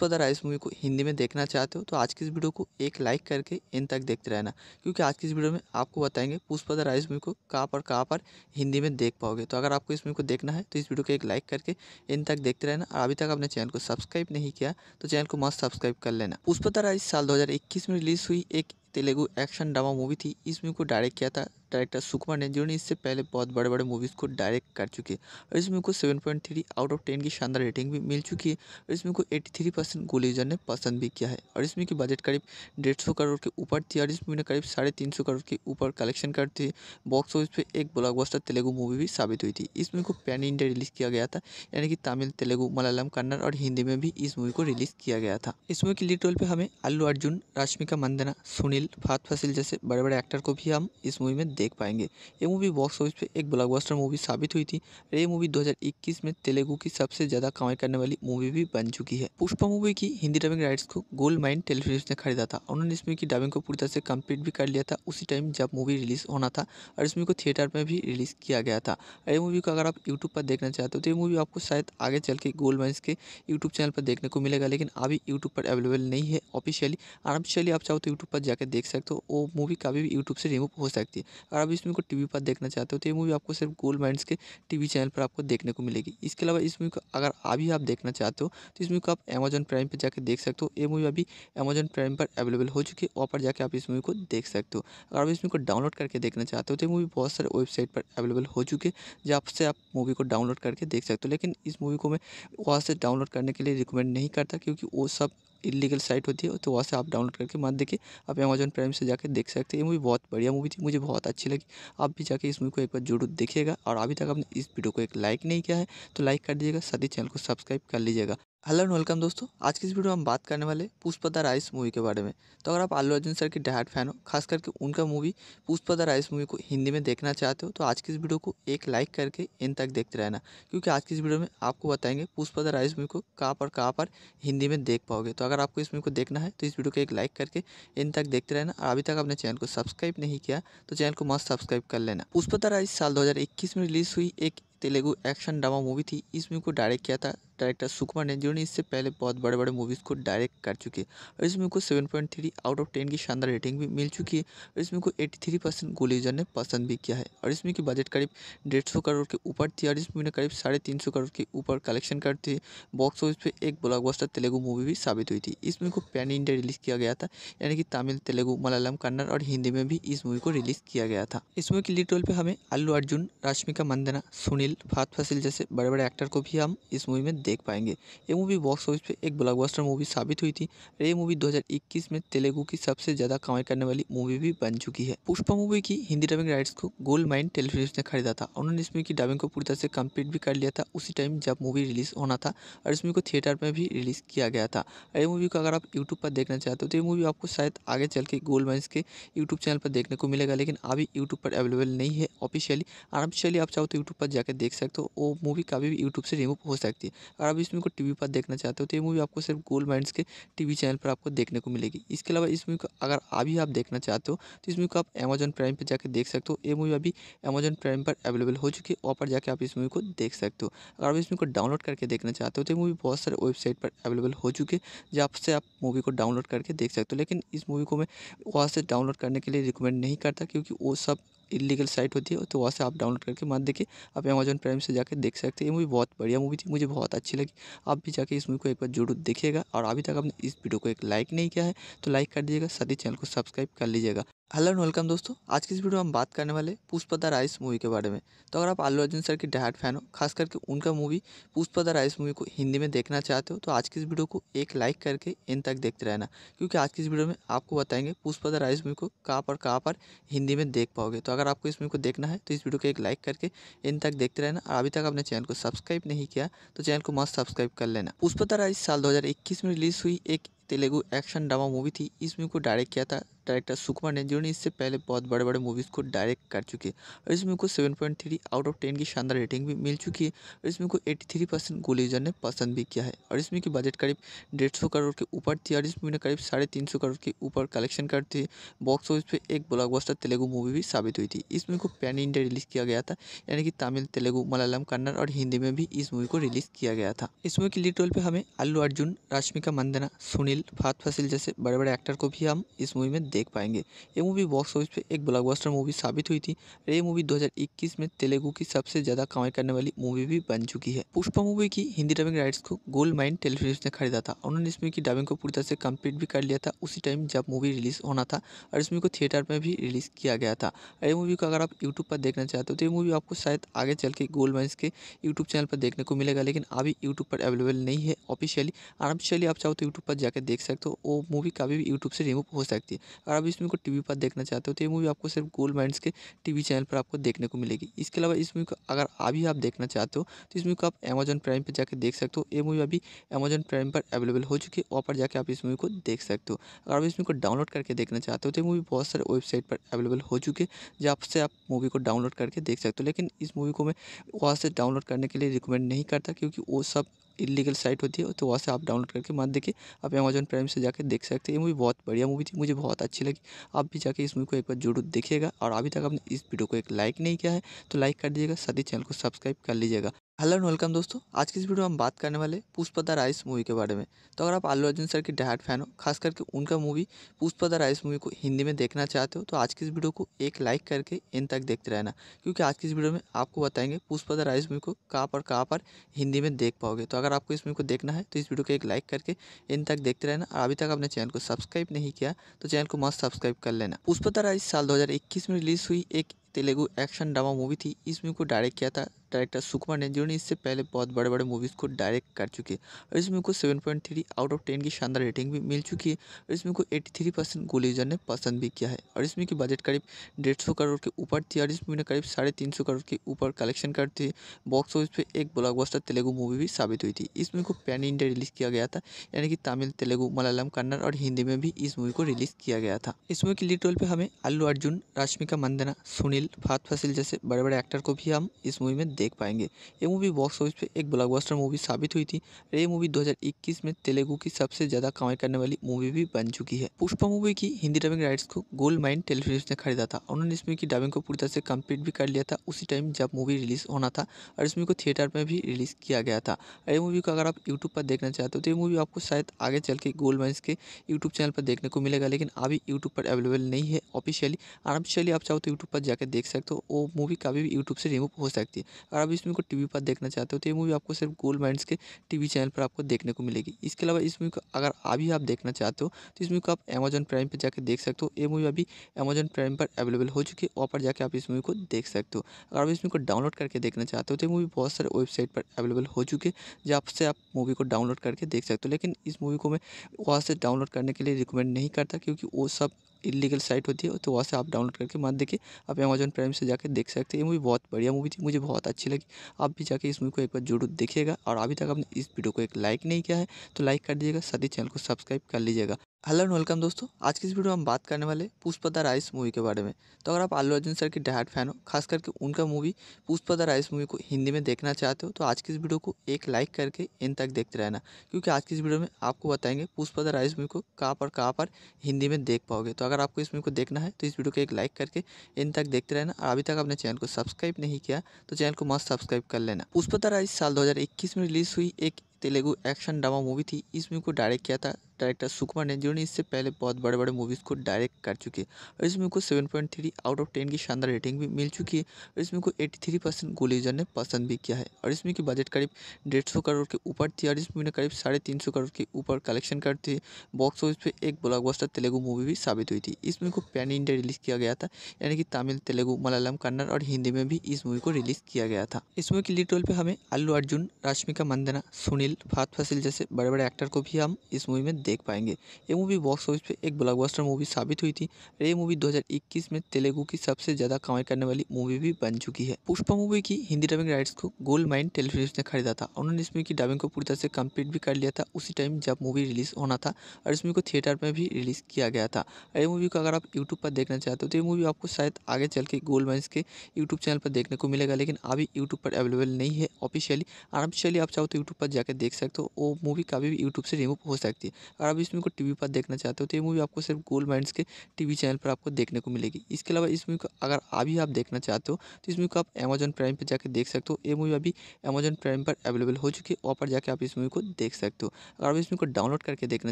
द राइस मूवी को हिंदी में देखना चाहते हो तो आज की इस वीडियो को एक लाइक करके इन तक देखते रहना क्योंकि आज की इस वीडियो में आपको बताएंगे द राइस मूवी को कहाँ पर कहाँ पर हिंदी में देख पाओगे तो अगर आपको इस मूवी को देखना है तो इस वीडियो को एक लाइक करके इन तक देखते रहना और अभी तक आपने चैनल को सब्सक्राइब नहीं किया तो चैनल को मस्त सब्सक्राइब कर लेना द राइस साल दो में रिलीज़ हुई एक तेलुगु एक्शन ड्रामा मूवी थी इस मूवी को डायरेक्ट किया था डायरेक्टर सुकुमार ने जिन्होंने इससे पहले बहुत बड़े बड़े मूवीज़ को डायरेक्ट कर चुके और इस मूवी को seven point three out of ten की शानदार रेटिंग भी मिल चुकी है और इस मूवी को एट्टी थ्री परसेंट यूजर ने पसंद भी किया है और इस मूवी की बजट करीब डेढ़ सौ करोड़ के ऊपर थी और इस मूवी ने करीब साढ़े तीन सौ करोड़ के ऊपर कलेक्शन कर थी बॉक्स ऑफिस पर एक ब्लॉकबस्टर तेलुगु मूवी भी साबित हुई थी इस मूवी को पैन इंडिया रिलीज़ किया गया था यानी कि तमिल तेलुगु मलयालम कन्नड़ और हिंदी में भी इस मूवी को रिलीज़ किया गया था इस मूवी की लीड रोल पर हमें अल्लू अर्जुन रश्मिका मंदना सुनील अनिल फात फसिल जैसे बड़े बड़े एक्टर को भी हम इस मूवी में देख पाएंगे ये मूवी बॉक्स ऑफिस पे एक ब्लॉकबस्टर मूवी साबित हुई थी ये मूवी 2021 में तेलुगु की सबसे ज़्यादा कमाई करने वाली मूवी भी बन चुकी है पुष्पा मूवी की हिंदी डबिंग राइट्स को गोल्ड माइंड टेलीफिल्म ने खरीदा था उन्होंने इस मूवी की डबिंग को पूरी तरह से कम्प्लीट भी कर लिया था उसी टाइम जब मूवी रिलीज होना था और इस मूवी को थिएटर में भी रिलीज किया गया था ये मूवी को अगर आप यूट्यूब पर देखना चाहते हो तो ये मूवी आपको शायद आगे चल के गोल्ड माइंड के यूट्यूब चैनल पर देखने को मिलेगा लेकिन अभी यूट्यूब पर अवेलेबल नहीं है ऑफिशियली आराम चलिए आप चाहो तो यूट्यूब पर जाकर देख सकते हो वो मूवी कभी भी यूट्यूब से रिमूव हो सकती है अगर आप इस मूवी को टी पर देखना चाहते हो तो ये मूवी आपको सिर्फ गोल्ड माइंड्स के टी चैनल पर आपको देखने को मिलेगी इसके अलावा इस मूवी को अगर अभी आप देखना चाहते हो तो इस मूवी को आप अमेजन प्राइम पर जाकर देख सकते हो ये मूवी अभी अमेजन प्राइम पर अवेलेबल हो चुकी है वहाँ पर जाकर आप इस मूवी को देख सकते हो अगर आप इस मूवी को डाउनलोड करके देखना चाहते हो तो ये मूवी बहुत सारे वेबसाइट पर अवेलेबल हो चुके हैं जहाँ से आप मूवी को डाउनलोड करके देख सकते हो लेकिन इस मूवी को मैं वहाँ से डाउनलोड करने के लिए रिकमेंड नहीं करता क्योंकि वो सब इलीगल साइट होती है तो वहाँ से आप डाउनलोड करके मत देखिए आप अमेजोन प्राइम से जाकर देख सकते हैं ये मूवी बहुत बढ़िया मूवी थी मुझे बहुत अच्छी लगी आप भी जाके इस मूवी को एक बार जरूर देखिएगा और अभी तक आपने इस वीडियो को एक लाइक नहीं किया है तो लाइक कर दीजिएगा साथ ही चैनल को सब्सक्राइब कर लीजिएगा हेलो एंड वेलकम दोस्तों आज की इस वीडियो में हम बात करने वाले पुष्पदा राइस मूवी के बारे में तो अगर आप आलू अर्जुन सर की डहाट फैन हो खास करके उनका मूवी पुष्पदा राइस मूवी को हिंदी में देखना चाहते हो तो आज की इस वीडियो को एक लाइक करके इन तक देखते रहना क्योंकि आज की इस वीडियो में आपको बताएंगे पुष्पदा राइस मूवी को कहाँ पर कहाँ पर हिंदी में देख पाओगे तो अगर आपको इस मूवी को देखना है तो इस वीडियो को एक लाइक करके इन तक देखते रहना और अभी तक आपने चैनल को सब्सक्राइब नहीं किया तो चैनल को मस्त सब्सक्राइब कर लेना पुष्पदा राइस साल दो में रिलीज़ हुई एक तेलुगु एक्शन ड्रामा मूवी थी इस मूवी को डायरेक्ट किया था डायरेक्टर सुकुमार ने जिन्होंने इससे पहले बहुत बड़े बड़े मूवीज़ को डायरेक्ट कर चुके हैं और इस मूवी को seven point three out of ten की शानदार रेटिंग भी मिल चुकी है और इसमें को एट्टी थ्री परसेंट गोलीजर ने पसंद भी किया है और इसमें की बजट करीब डेढ़ सौ करोड़ के ऊपर थी और इस मूवी ने करीब साढ़े तीन सौ करोड़ के ऊपर कलेक्शन करती है बॉक्स ऑफिस पर एक ब्लॉकबस्टर तेलुगु मूवी भी साबित हुई थी इस मूवी को पैन इंडिया रिलीज़ किया गया था यानी कि तमिल तेलुगु मलयालम कन्नड़ और हिंदी में भी इस मूवी को रिलीज़ किया गया था इस मूवी की लीड रोल पर हमें अल्लू अर्जुन रश्मिका मंदना सुनील फात फसिल जैसे बड़े बड़े एक्टर को भी हम इस मूवी में देख पाएंगे ये मूवी बॉक्स ऑफिस पे एक ब्लॉकबस्टर मूवी साबित हुई थी ये मूवी 2021 में तेलुगु की सबसे ज़्यादा कमाई करने वाली मूवी भी बन चुकी है पुष्पा मूवी की हिंदी डबिंग राइट्स को गोल्ड माइंड टेलीफिल्म ने खरीदा था उन्होंने इसमें की डबिंग को पूरी तरह से कम्प्लीट भी कर लिया था उसी टाइम जब मूवी रिलीज़ होना था और इसमें को थिएटर में भी रिलीज़ किया गया था और ये मूवी को अगर आप यूट्यूब पर देखना चाहते हो तो ये मूवी आपको शायद आगे चल के गोल्ड माइंड के यूट्यूब चैनल पर देखने को मिलेगा लेकिन अभी यूट्यूब पर अवेलेबल नहीं है ऑफिशियली अनऑफिशियली आप चाहो तो यूट्यूब पर जाकर देख सकते हो वो मूवी कभी भी यूट्यूब से रिमूव हो सकती है और आप इस मूवी को टी पर देखना चाहते हो तो ये मूवी आपको सिर्फ गोल्ड माइंड्स के टी चैनल पर आपको देखने को मिलेगी इसके अलावा इस मूवी को अगर अभी आप देखना चाहते हो तो इस मूवी को आप अमेजन प्राइम पर जाकर देख सकते हो ये मूवी अभी अमेजॉन प्राइम पर अवेलेबल हो चुकी है वहाँ पर जाकर आप इस मूवी को देख सकते हो अगर आप इस मूवी को डाउनलोड करके देखना चाहते हो तो ये मूवी बहुत सारे वेबसाइट पर अवेलेबल हो चुके जहाँ से आप मूवी को डाउनलोड करके देख सकते हो लेकिन इस मूवी को मैं वहाँ से डाउनलोड करने के लिए रिकमेंड नहीं करता क्योंकि वो सब इलीगल साइट होती है तो वहाँ से आप डाउनलोड करके मत देखिए आप अमेजन प्राइम से जाकर देख सकते हैं ये मूवी बहुत बढ़िया मूवी थी मुझे बहुत अच्छी लगी आप भी जाके इस मूवी को एक बार जरूर देखिएगा और अभी तक आपने इस वीडियो को एक लाइक नहीं किया है तो लाइक कर दीजिएगा साथ ही चैनल को सब्सक्राइब कर लीजिएगा हेलो एंड वेलकम दोस्तों आज की इस वीडियो में हम बात करने वाले पुष्पा द राइस मूवी के बारे में तो अगर आप आलू अर्जुन सर की डायट फैन हो खास करके उनका movie Pushpa the rice movie को हिंदी में देखना चाहते हो तो आज की इस वीडियो को एक लाइक करके इन तक देखते रहना क्योंकि आज की इस वीडियो में आपको बताएंगे पुष्पा द राइस मूवी को कहाँ पर कहाँ पर हिंदी में देख पाओगे तो अगर आपको इस मूवी को देखना है तो इस वीडियो को एक लाइक करके इन तक देखते रहना और अभी तक आपने चैनल को सब्सक्राइब नहीं किया तो चैनल को मस्त सब्सक्राइब कर लेना पुष्पा द राइस साल दो में रिलीज़ हुई एक तेलुगु एक्शन ड्रामा मूवी थी इस मूवी को डायरेक्ट किया था डायरेक्टर सुकुमार ने जिन्होंने इससे पहले बहुत बड़े बड़े मूवीज़ को डायरेक्ट कर चुके और इस मूवी को seven point three out of ten की शानदार रेटिंग भी मिल चुकी है और इस मूवी को एट्टी थ्री परसेंट यूजर ने पसंद भी किया है और इस मूवी की बजट करीब डेढ़ सौ करोड़ के ऊपर थी और इस मूवी ने करीब साढ़े तीन सौ करोड़ के ऊपर कलेक्शन कर थी बॉक्स ऑफिस पर एक ब्लॉकबस्टर तेलुगु मूवी भी साबित हुई थी इस मूवी को पैन इंडिया रिलीज़ किया गया था यानी कि तमिल तेलुगु मलयालम कन्नड़ और हिंदी में भी इस मूवी को रिलीज़ किया गया था इस मूवी की लीड रोल पर हमें अल्लू अर्जुन रश्मिका मंदना सुनील फसील फात फसील जैसे बड़े बड़े एक्टर को भी हम इस मूवी में देख पाएंगे ये मूवी बॉक्स ऑफिस पे एक ब्लॉकबस्टर मूवी साबित हुई थी और ये मूवी 2021 में तेलुगु की सबसे ज़्यादा कमाई करने वाली मूवी भी बन चुकी है पुष्पा मूवी की हिंदी डबिंग राइट्स को गोल्ड माइन टेलीफिल्म ने खरीदा था उन्होंने इस मूवी की डबिंग को पूरी तरह से कम्प्लीट भी कर लिया था उसी टाइम जब मूवी रिलीज़ होना था और इस मूवी को थिएटर में भी रिलीज़ किया गया था ये मूवी को अगर आप यूट्यूब पर देखना चाहते हो तो ये मूवी आपको शायद आगे चल के गोल्ड माइन्स के यूट्यूब चैनल पर देखने को मिलेगा लेकिन अभी यूट्यूब पर अवेलेबल नहीं है ऑफिशियली अनऑफिशियली आप चाहो तो यूट्यूब पर जाकर देख सकते हो वो मूवी कभी भी यूट्यूब से रिमूव हो सकती है अगर आप इस मूवी को टी पर देखना चाहते हो तो ये मूवी आपको सिर्फ गोल्ड माइंड्स के टी चैनल पर आपको देखने को मिलेगी इसके अलावा इस मूवी को अगर अभी आप देखना चाहते हो तो इस मूवी को आप अमेजॉन प्राइम पर जाकर देख सकते हो ये मूवी अभी अमेजॉन प्राइम पर अवेलेबल हो चुकी है वहाँ पर जाकर आप इस मूवी को देख सकते हो अगर आप इस मूवी को डाउनलोड करके देखना चाहते हो तो ये मूवी बहुत सारे वेबसाइट पर अवेलेबल हो चुके हैं जहाँ से आप मूवी को डाउनलोड करके देख सकते हो लेकिन इस मूवी को मैं वहाँ से डाउनलोड करने के लिए रिकमेंड नहीं करता क्योंकि वो सब इलीगल साइट होती है तो वहाँ से आप डाउनलोड करके मत देखिए आप अमेजन प्राइम से जाकर देख सकते हैं ये मूवी बहुत बढ़िया मूवी थी मुझे बहुत अच्छी लगी आप भी जाके इस मूवी को एक बार जरूर देखिएगा और अभी तक आपने इस वीडियो को एक लाइक नहीं किया है तो लाइक कर दीजिएगा साथ ही चैनल को सब्सक्राइब कर लीजिएगा हेलो एंड वेलकम दोस्तों आज की इस वीडियो में हम बात करने वाले पुष्पा द राइस मूवी के बारे में तो अगर आप आलू अर्जुन सर की डहाट फैन हो खास करके उनका movie Pushpa the rice movie को हिंदी में देखना चाहते हो तो आज की इस वीडियो को एक लाइक करके इन तक देखते रहना क्योंकि आज की इस वीडियो में आपको बताएंगे पुष्पा द राइस मूवी को कहाँ पर कहाँ पर हिंदी में देख पाओगे तो अगर आपको इस मूवी को देखना है तो इस वीडियो को एक लाइक करके इन तक देखते रहना और अभी तक आपने चैनल को सब्सक्राइब नहीं किया तो चैनल को मस्त सब्सक्राइब कर लेना पुष्पा द राइस साल दो में रिलीज़ हुई एक तेलुगु एक्शन ड्रामा मूवी थी इस मूवी को डायरेक्ट किया था डायरेक्टर सुकुमार ने जिन्होंने इससे पहले बहुत बड़े बड़े मूवीज़ को डायरेक्ट कर चुके और इस मूवी को seven point three out of ten की शानदार रेटिंग भी मिल चुकी है और इस मूवी को एट्टी थ्री परसेंट यूजर ने पसंद भी किया है और इस मूवी की बजट करीब डेढ़ सौ करोड़ के ऊपर थी और इस मूवी ने करीब साढ़े तीन सौ करोड़ के ऊपर कलेक्शन करती थी बॉक्स ऑफिस पर एक ब्लॉकबस्टर तेलुगु मूवी भी साबित हुई थी इस मूवी को पैन इंडिया रिलीज़ किया गया था यानी कि तमिल तेलुगु मलयालम कन्नड़ और हिंदी में भी इस मूवी को रिलीज़ किया गया था इस मूवी की लीड रोल पर हमें अल्लू अर्जुन रश्मिका मंदना सुनील अनिल फात फसिल जैसे बड़े बड़े एक्टर को भी हम इस मूवी में देख पाएंगे ये मूवी बॉक्स ऑफिस पे एक ब्लॉकबस्टर मूवी साबित हुई थी ये मूवी 2021 में तेलुगु की सबसे ज़्यादा कमाई करने वाली मूवी भी बन चुकी है पुष्पा मूवी की हिंदी डबिंग राइट्स को गोल्ड माइंड टेलीफिल्म ने खरीदा था उन्होंने इस मूवी की डबिंग को पूरी तरह से कम्प्लीट भी कर लिया था उसी टाइम जब मूवी रिलीज होना था और इस मूवी को थिएटर में भी रिलीज किया गया था ये मूवी को अगर आप यूट्यूब पर देखना चाहते हो तो ये मूवी आपको शायद आगे चल के गोल्ड माइंड के यूट्यूब चैनल पर देखने को मिलेगा लेकिन अभी यूट्यूब पर अवेलेबल नहीं है ऑफिशियली अनऑफिशियली आप चाहो तो यूट्यूब पर जाकर देख सकते हो वो मूवी कभी भी यूट्यूब से रिमूव हो सकती है अगर आप इसमें को टी पर देखना चाहते हो तो ये मूवी आपको सिर्फ गोल्ड माइंड्स के टी चैनल पर आपको देखने को मिलेगी इसके अलावा इस मूवी को अगर अभी आप देखना चाहते हो तो इस मूवी को आप अमेजन प्राइम पर जाकर देख सकते हो ये मूवी अभी अमेजन प्राइम पर अवेलेबल हो चुकी है वहाँ पर जाकर आप इस मूवी को देख सकते हो अगर आप इस मूवी को डाउनलोड करके देखना चाहते हो तो ये मूवी बहुत सारे वेबसाइट पर अवेलेबल हो चुके हैं जहाँ से आप मूवी को डाउनलोड करके देख सकते हो लेकिन इस मूवी को मैं वहाँ से डाउनलोड करने के लिए रिकमेंड नहीं करता क्योंकि वो सब इलीगल साइट होती है तो वहाँ से आप डाउनलोड करके मत देखिए आप अमेजन प्राइम से जाकर देख सकते हैं ये मूवी बहुत बढ़िया मूवी थी मुझे बहुत अच्छी लगी आप भी जाके इस मूवी को एक बार जरूर देखिएगा और अभी तक आपने इस वीडियो को एक लाइक नहीं किया है तो लाइक कर दीजिएगा साथ ही चैनल को सब्सक्राइब कर लीजिएगा हेलो एंड वेलकम दोस्तों आज की इस वीडियो में हम बात करने वाले पुष्पा द राइस मूवी के बारे में तो अगर आप आलू अर्जुन सर की डहाट फैन हो खास करके उनका movie Pushpa the rice movie को हिंदी में देखना चाहते हो तो आज की इस वीडियो को एक लाइक करके इन तक देखते रहना क्योंकि आज की इस वीडियो में आपको बताएंगे पुष्पा द राइस मूवी को कहाँ पर कहाँ पर हिंदी में देख पाओगे तो अगर आपको इस मूवी को देखना है तो इस वीडियो को एक लाइक करके इन तक देखते रहना और अभी तक आपने चैनल को सब्सक्राइब नहीं किया तो चैनल को मस्त सब्सक्राइब कर लेना पुष्पा द राइस साल दो में रिलीज़ हुई एक तेलुगु एक्शन ड्रामा मूवी थी इस मूवी को डायरेक्ट किया था डायरेक्टर सुकुमार ने जिन्होंने इससे पहले बहुत बड़े बड़े मूवीज़ को डायरेक्ट कर चुके हैं और इस मूवी को seven point three out of ten की शानदार रेटिंग भी मिल चुकी है और इसमें को एट्टी थ्री परसेंट गोलीजर ने पसंद भी किया है और इसमें की बजट करीब डेढ़ सौ करोड़ के ऊपर थी और इस मूवी ने करीब साढ़े तीन सौ करोड़ के ऊपर कलेक्शन कर थी बॉक्स ऑफिस पर एक ब्लॉकबस्टर तेलुगु मूवी भी साबित हुई थी इस मूवी को पैन इंडिया रिलीज़ किया गया था यानी कि तमिल तेलुगु मलयालम कन्नड़ और हिंदी में भी इस मूवी को रिलीज़ किया गया था इस मूवी की लीड रोल पर हमें अल्लू अर्जुन रश्मिका मंदना सुनील फात फसिल जैसे बड़े बड़े एक्टर को भी हम इस मूवी में देख पाएंगे ये मूवी बॉक्स ऑफिस पे एक ब्लॉकबस्टर मूवी साबित हुई थी ये मूवी 2021 में तेलुगु की सबसे ज़्यादा कमाई करने वाली मूवी भी बन चुकी है पुष्पा मूवी की हिंदी डबिंग राइट्स को गोल्ड माइंड टेलीफिल्म ने खरीदा था उन्होंने मूवी की डबिंग को पूरी तरह से कम्प्लीट भी कर लिया था उसी टाइम जब मूवी रिलीज होना था और मूवी को थिएटर में भी रिलीज़ किया गया था और ये मूवी को अगर आप यूट्यूब पर देखना चाहते हो तो ये मूवी आपको शायद आगे चल के गोल्ड माइंड के यूट्यूब चैनल पर देखने को मिलेगा लेकिन अभी यूट्यूब पर अवेलेबल नहीं है ऑफिशियली आराम आप चाहो तो यूट्यूब पर जाकर देख सकते हो वो मूवी कभी भी यूट्यूब से रिमूव हो सकती है और आप इस मूवी को टी पर देखना चाहते हो तो ये मूवी आपको सिर्फ गोल्ड माइंड्स के टी चैनल पर आपको देखने को मिलेगी इसके अलावा इस मूवी को अगर अभी आप देखना चाहते हो तो इस मूवी को आप अमेजन प्राइम पर जाकर देख सकते हो ये मूवी अभी अमेजॉन प्राइम पर अवेलेबल हो चुकी है वहाँ पर जाकर आप इस मूवी को देख सकते हो अगर आप इस मूवी को डाउनलोड करके देखना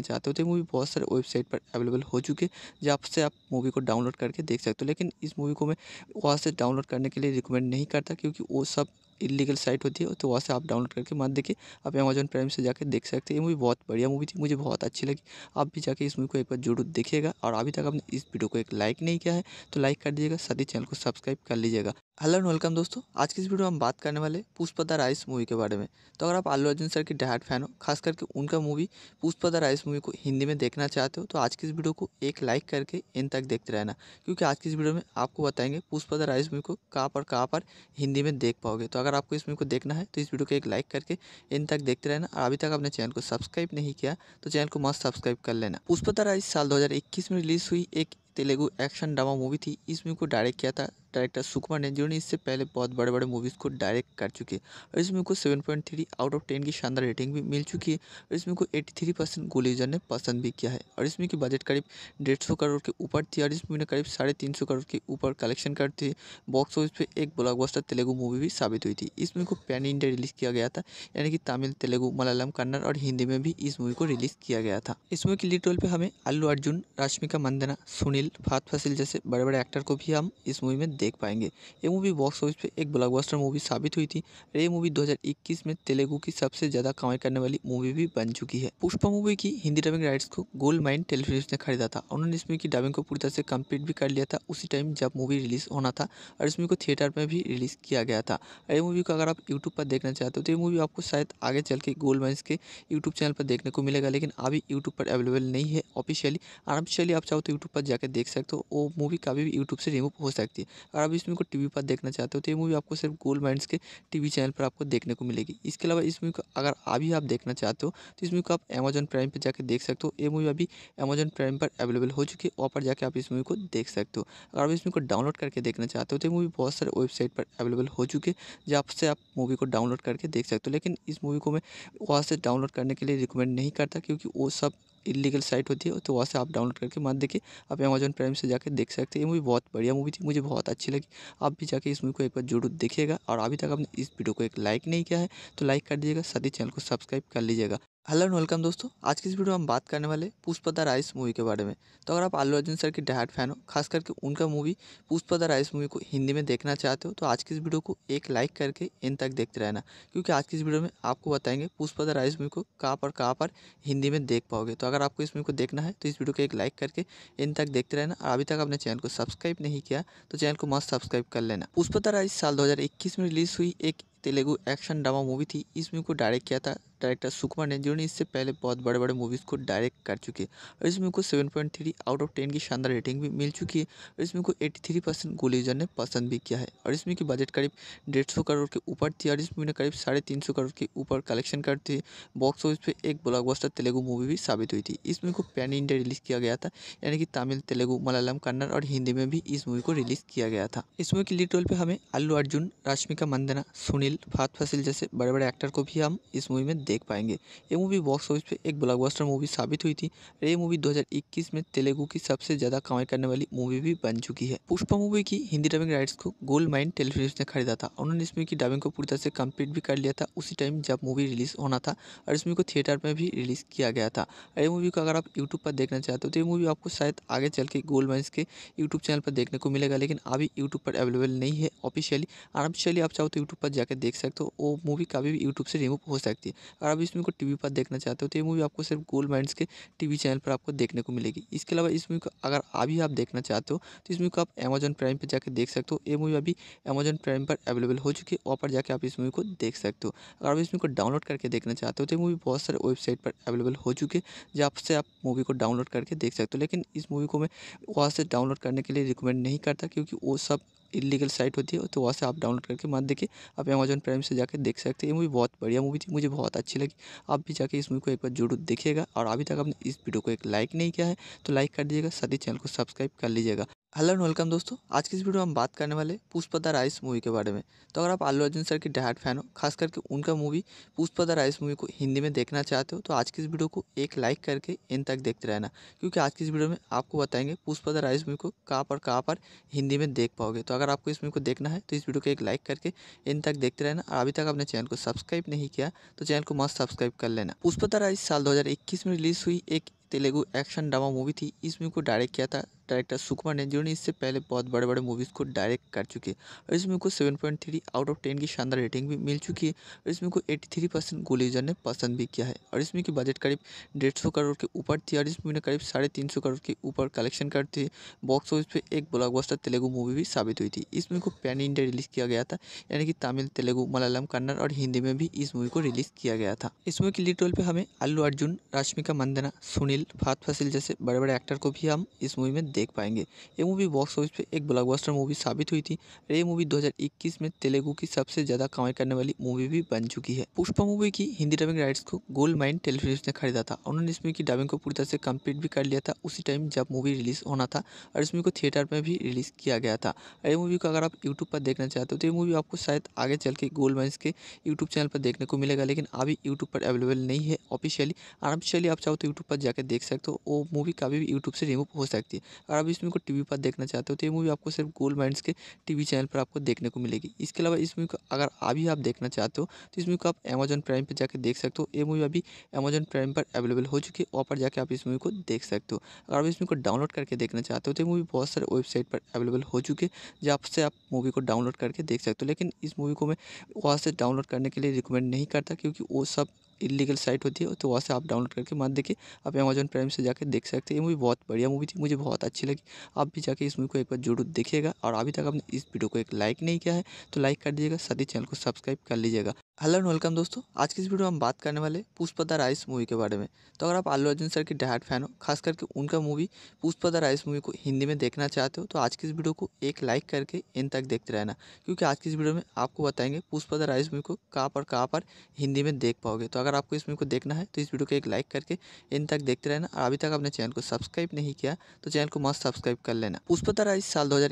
चाहते हो तो ये मूवी बहुत सारे वेबसाइट पर अवेलेबल हो चुके जहाँ से आप मूवी को डाउनलोड करके देख सकते हो लेकिन इस मूवी को मैं वहाँ से डाउनलोड करने के लिए रिकमेंड नहीं करता क्योंकि वो सब इलीगल साइट होती है तो वहाँ से आप डाउनलोड करके मत देखिए आप अमेजन प्राइम से जाकर देख सकते हैं ये मूवी बहुत बढ़िया मूवी थी मुझे बहुत अच्छी लगी आप भी जाके इस मूवी को एक बार जरूर देखिएगा और अभी तक आपने इस वीडियो को एक लाइक नहीं किया है तो लाइक कर दीजिएगा साथ ही चैनल को सब्सक्राइब कर लीजिएगा हेलो एंड वेलकम दोस्तों आज की इस वीडियो में हम बात करने वाले पुष्पा द राइस मूवी के बारे में तो अगर आप आलू अर्जुन सर की डहाट फैन हो खास करके उनका movie Pushpa the rice movie को हिंदी में देखना चाहते हो तो आज की इस वीडियो को एक लाइक करके इन तक देखते रहना क्योंकि आज की इस वीडियो में आपको बताएंगे पुष्पा द राइस मूवी को कहाँ पर कहाँ पर हिंदी में देख पाओगे तो अगर आपको इस मूवी को देखना है तो इस वीडियो को एक लाइक करके इन तक देखते रहना और अभी तक आपने चैनल को सब्सक्राइब नहीं किया तो चैनल को मस्त सब्सक्राइब कर लेना पुष्पा द राइस साल दो में रिलीज़ हुई एक तेलुगु एक्शन ड्रामा मूवी थी इस मूवी को डायरेक्ट किया था डायरेक्टर सुकुमार ने जिन्होंने इससे पहले बहुत बड़े बड़े मूवीज़ को डायरेक्ट कर चुके हैं और इसमें को seven point three out of ten की शानदार रेटिंग भी मिल चुकी है और इसमें को एट्टी थ्री परसेंट यूजर ने पसंद भी किया है और इसमें की बजट करीब डेढ़ सौ करोड़ के ऊपर थी और इस मूवी ने करीब साढ़े तीन सौ करोड़ के ऊपर कलेक्शन करती बॉक्स ऑफिस पर एक ब्लॉकबस्टर तेलुगु मूवी भी साबित हुई थी इस मूवी को पैन इंडिया रिलीज़ किया गया था यानी कि तमिल तेलुगु मलयालम कन्नड़ और हिंदी में भी इस मूवी को रिलीज़ किया गया था इस मूवी की लीड रोल पर हमें अल्लू अर्जुन रश्मिका मंदना सुनील फात फसिल जैसे बड़े बड़े एक्टर को भी हम इस मूवी में देख देख पाएंगे ये मूवी बॉक्स ऑफिस पे एक ब्लॉकबस्टर मूवी साबित हुई थी और ये मूवी 2021 में तेलुगु की सबसे ज़्यादा कमाई करने वाली मूवी भी बन चुकी है पुष्पा मूवी की हिंदी डबिंग राइट्स को गोल्ड माइन टेलीफिल्म ने खरीदा था उन्होंने इसमें की डबिंग को पूरी तरह से कम्प्लीट भी कर लिया था उसी टाइम जब मूवी रिलीज़ होना था और इसमें को थिएटर में भी रिलीज़ किया गया था ये मूवी को अगर आप यूट्यूब पर देखना चाहते हो तो ये मूवी आपको शायद आगे चल के गोल्ड माइन्स के यूट्यूब चैनल पर देखने को मिलेगा लेकिन अभी यूट्यूब पर अवेलेबल नहीं है ऑफिशियली अनऑफिशियली आप चाहो तो यूट्यूब पर जाकर देख सकते हो वो मूवी कभी भी यूट्यूब से रिमूव हो सकती है और आप इस मूवी को टी पर देखना चाहते हो तो ये मूवी आपको सिर्फ गोल्ड माइंड्स के टी चैनल पर आपको देखने को मिलेगी इसके अलावा इस मूवी को अगर अभी आप देखना चाहते हो तो इस मूवी को आप अमेजोन प्राइम पर जाकर देख सकते हो ये मूवी अभी अमेजोन प्राइम पर अवेलेबल हो चुकी है वहाँ पर जाकर आप इस मूवी को देख सकते हो अगर आप इस मूवी को डाउनलोड करके देखना चाहते हो तो ये मूवी बहुत सारे वेबसाइट पर अवेलेबल हो चुके जहाँ से आप मूवी को डाउनलोड करके देख सकते हो लेकिन इस मूवी को मैं वहाँ से डाउनलोड करने के लिए रिकमेंड नहीं करता क्योंकि वो सब इलीगल साइट होती है तो वहाँ से आप डाउनलोड करके मत देखिए आप अमेजोन प्राइम से जाकर देख सकते हैं ये मूवी बहुत बढ़िया मूवी थी मुझे बहुत अच्छी लगी आप भी जाके इस मूवी को एक बार जरूर देखिएगा और अभी तक आपने इस वीडियो को एक लाइक नहीं किया है तो लाइक कर दीजिएगा साथ ही चैनल को सब्सक्राइब कर लीजिएगा हेलो एंड वेलकम दोस्तों आज की इस वीडियो में हम बात करने वाले पुष्पदा राइस मूवी के बारे में तो अगर आप आलू अर्जुन सर की डहाट फैन हो खास करके उनका मूवी पुष्पदा राइस मूवी को हिंदी में देखना चाहते हो तो आज की इस वीडियो को एक लाइक करके इन तक देखते रहना क्योंकि आज की इस वीडियो में आपको बताएंगे पुष्पदा राइस मूवी को कहाँ पर कहाँ पर हिंदी में देख पाओगे तो अगर आपको इस मूवी को देखना है तो इस वीडियो को एक लाइक करके इन तक देखते रहना और अभी तक आपने चैनल को सब्सक्राइब नहीं किया तो चैनल को मस्त सब्सक्राइब कर लेना पुष्पदा राइस साल दो में रिलीज़ हुई एक तेलुगु एक्शन ड्रामा मूवी थी इस मूवी को डायरेक्ट किया था डायरेक्टर सुकुमार ने जिन्होंने इससे पहले बहुत बड़े बड़े मूवीज़ को डायरेक्ट कर चुके हैं और इस मूवी को seven point three out of ten की शानदार रेटिंग भी मिल चुकी है और इस मूवी को एट्टी थ्री परसेंट गोलीजर ने पसंद भी किया है और इस मूवी की बजट करीब डेढ़ सौ करोड़ के ऊपर थी और इस मूवी ने करीब साढ़े तीन सौ करोड़ के ऊपर कलेक्शन करती बॉक्स ऑफिस पर एक ब्लॉकबस्टर तेलुगु मूवी भी साबित हुई थी इस मूवी को पैन इंडिया रिलीज़ किया गया था यानी कि तमिल तेलुगु मलयालम कन्नड़ और हिंदी में भी इस मूवी को रिलीज़ किया गया था इस मूवी की लीड रोल पर हमें अल्लू अर्जुन रश्मिका मंदना सुनील फैसिल फात फसिल जैसे बड़े बड़े एक्टर को भी हम इस मूवी में देख पाएंगे ये मूवी बॉक्स ऑफिस पे एक ब्लॉकबस्टर मूवी साबित हुई थी ये मूवी 2021 में तेलुगु की सबसे ज़्यादा कमाई करने वाली मूवी भी बन चुकी है पुष्पा मूवी की हिंदी डबिंग राइट्स को गोल्ड माइंड टेलीफिल्म ने खरीदा था उन्होंने इस मूवी की डबिंग को पूरी तरह से कम्प्लीट भी कर लिया था उसी टाइम जब मूवी रिलीज होना था और इस मूवी को थिएटर में भी रिलीज किया गया था ये मूवी को अगर आप यूट्यूब पर देखना चाहते हो तो ये मूवी आपको शायद आगे चल के गोल्ड माइंड के यूट्यूब चैनल पर देखने को मिलेगा लेकिन अभी यूट्यूब पर अवेलेबल नहीं है ऑफिशियली अनऑफिशियली आप चाहो तो यूट्यूब पर जाकर देख सकते हो वो मूवी कभी भी यूट्यूब से रिमूव हो सकती है अगर आप इसमें को टी पर देखना चाहते हो तो ये मूवी आपको सिर्फ गोल्ड माइंड्स के टी चैनल पर आपको देखने को मिलेगी इसके अलावा इस मूवी को अगर अभी आप देखना चाहते हो तो इस मूवी को आप अमेजन प्राइम पर जाकर देख सकते हो ये मूवी अभी अमेजन प्राइम पर अवेलेबल हो चुकी है वहाँ पर जाकर आप इस मूवी को देख सकते हो अगर आप इस मूवी को डाउनलोड करके देखना चाहते हो तो ये मूवी बहुत सारे वेबसाइट पर अवेलेबल हो चुके हैं जहाँ से आप मूवी को डाउनलोड करके देख सकते हो लेकिन इस मूवी को मैं वहाँ से डाउनलोड करने के लिए रिकमेंड नहीं करता क्योंकि वो सब इलीगल साइट होती है तो वहाँ से आप डाउनलोड करके मत देखिए आप अमेजन प्राइम से जाकर देख सकते हैं ये मूवी बहुत बढ़िया मूवी थी मुझे बहुत अच्छी लगी आप भी जाके इस मूवी को एक बार जरूर देखिएगा और अभी तक आपने इस वीडियो को एक लाइक नहीं किया है तो लाइक कर दीजिएगा साथ ही चैनल को सब्सक्राइब कर लीजिएगा हेलो एंड वेलकम दोस्तों आज की इस वीडियो में हम बात करने वाले पुष्पा द राइस मूवी के बारे में तो अगर आप आलू अर्जुन सर की डहाट फैन हो खास करके उनका movie Pushpa the rice movie को हिंदी में देखना चाहते हो तो आज की इस वीडियो को एक लाइक करके इन तक देखते रहना क्योंकि आज की इस वीडियो में आपको बताएंगे पुष्पा द राइस मूवी को कहाँ पर कहाँ पर हिंदी में देख पाओगे तो अगर आपको इस मूवी को देखना है तो इस वीडियो को एक लाइक करके इन तक देखते रहना और अभी तक आपने चैनल को सब्सक्राइब नहीं किया तो चैनल को मस्त सब्सक्राइब कर लेना पुष्पा द राइस साल दो में रिलीज़ हुई एक तेलुगु एक्शन ड्रामा मूवी थी इस मूवी को डायरेक्ट किया था डायरेक्टर सुकुमार ने जिन्होंने इससे पहले बहुत बड़े बड़े मूवीज़ को डायरेक्ट कर चुके और इस मूवी को seven point three out of ten की शानदार रेटिंग भी मिल चुकी है और इस मूवी को 83 थ्री परसेंट गोलीजर ने पसंद भी किया है और इस मूवी की बजट करीब डेढ़ सौ करोड़ के ऊपर थी और इस मूवी ने करीब साढ़े तीन सौ करोड़ के ऊपर कलेक्शन कर थी बॉक्स ऑफिस पर एक ब्लॉकबस्टर तेलुगु मूवी भी साबित हुई थी इस मूवी को पैन इंडिया रिलीज़ किया गया था यानी कि तमिल तेलुगु मलयालम कन्नड़ और हिंदी में भी इस मूवी को रिलीज़ किया गया था इस मूवी के लीड रोल पर हमें अल्लू अर्जुन रश्मिका मंदना सुनील सुनील फात फसिल जैसे बड़े बड़े एक्टर को भी हम इस मूवी में देख पाएंगे ये मूवी बॉक्स ऑफिस पे एक ब्लॉकबस्टर मूवी साबित हुई थी और ये मूवी 2021 में तेलुगु की सबसे ज़्यादा कमाई करने वाली मूवी भी बन चुकी है पुष्पा मूवी की हिंदी डबिंग राइट्स को गोल्ड माइंड टेलीफिल्म ने खरीदा था उन्होंने इस मूवी की डबिंग को पूरी तरह से कम्प्लीट भी कर लिया था उसी टाइम जब मूवी रिलीज़ होना था और इस मूवी को थिएटर में भी रिलीज़ किया गया था और ये मूवी को अगर आप यूट्यूब पर देखना चाहते हो तो ये मूवी आपको शायद आगे चल के गोल्ड माइन्स के यूट्यूब चैनल पर देखने को मिलेगा लेकिन अभी यूट्यूब पर अवेलेबल नहीं है ऑफिशियली आराम आप चाहो तो यूट्यूब पर जाकर देख सकते हो वो मूवी कभी भी यूट्यूब से रिमूव हो सकती है अगर आप इस मूवी को टीवी पर देखना चाहते हो तो ये मूवी आपको सिर्फ गोल्ड माइंड्स के टीवी चैनल पर आपको देखने को मिलेगी इसके अलावा इस मूवी को अगर अभी आप देखना चाहते हो तो इस मूवी को आप अमेजन प्राइम पर जाकर देख सकते हो ये मूवी अभी अमेजॉन प्राइम पर अवेलेबल हो चुकी है वहाँ पर जाकर आप इस मूवी को देख सकते हो अगर आप इस मूवी को डाउनलोड करके देखना चाहते हो तो ये मूवी बहुत सारे वेबसाइट पर अवेलेबल हो चुके जहाँ से आप मूवी को डाउनलोड करके देख सकते हो लेकिन इस मूवी को मैं वहाँ से डाउनलोड करने के लिए रिकमेंड नहीं करता क्योंकि वो सब इलीगल साइट होती है तो वहाँ से आप डाउनलोड करके मत देखिए आप अमेजन प्राइम से जाकर देख सकते हैं ये मूवी बहुत बढ़िया मूवी थी मुझे बहुत अच्छी लगी आप भी जाके इस मूवी को एक बार जरूर देखिएगा और अभी तक आपने इस वीडियो को एक लाइक नहीं किया है तो लाइक कर दीजिएगा साथ ही चैनल को सब्सक्राइब कर लीजिएगा हेलो एंड वेलकम दोस्तों आज की इस वीडियो में हम बात करने वाले पुष्पा द राइस मूवी के बारे में तो अगर आप आलू अर्जुन सर की डहाट फैन हो खास करके उनका movie Pushpa the rice movie को हिंदी में देखना चाहते हो तो आज की इस वीडियो को एक लाइक करके इन तक देखते रहना क्योंकि आज की इस वीडियो में आपको बताएंगे पुष्पा द राइस मूवी को कहाँ पर कहाँ पर हिंदी में देख पाओगे तो अगर आपको इस मूवी को देखना है तो इस वीडियो को एक लाइक करके इन तक देखते रहना और अभी तक आपने चैनल को सब्सक्राइब नहीं किया तो चैनल को मस्त सब्सक्राइब कर लेना पुष्पा द राइस साल दो में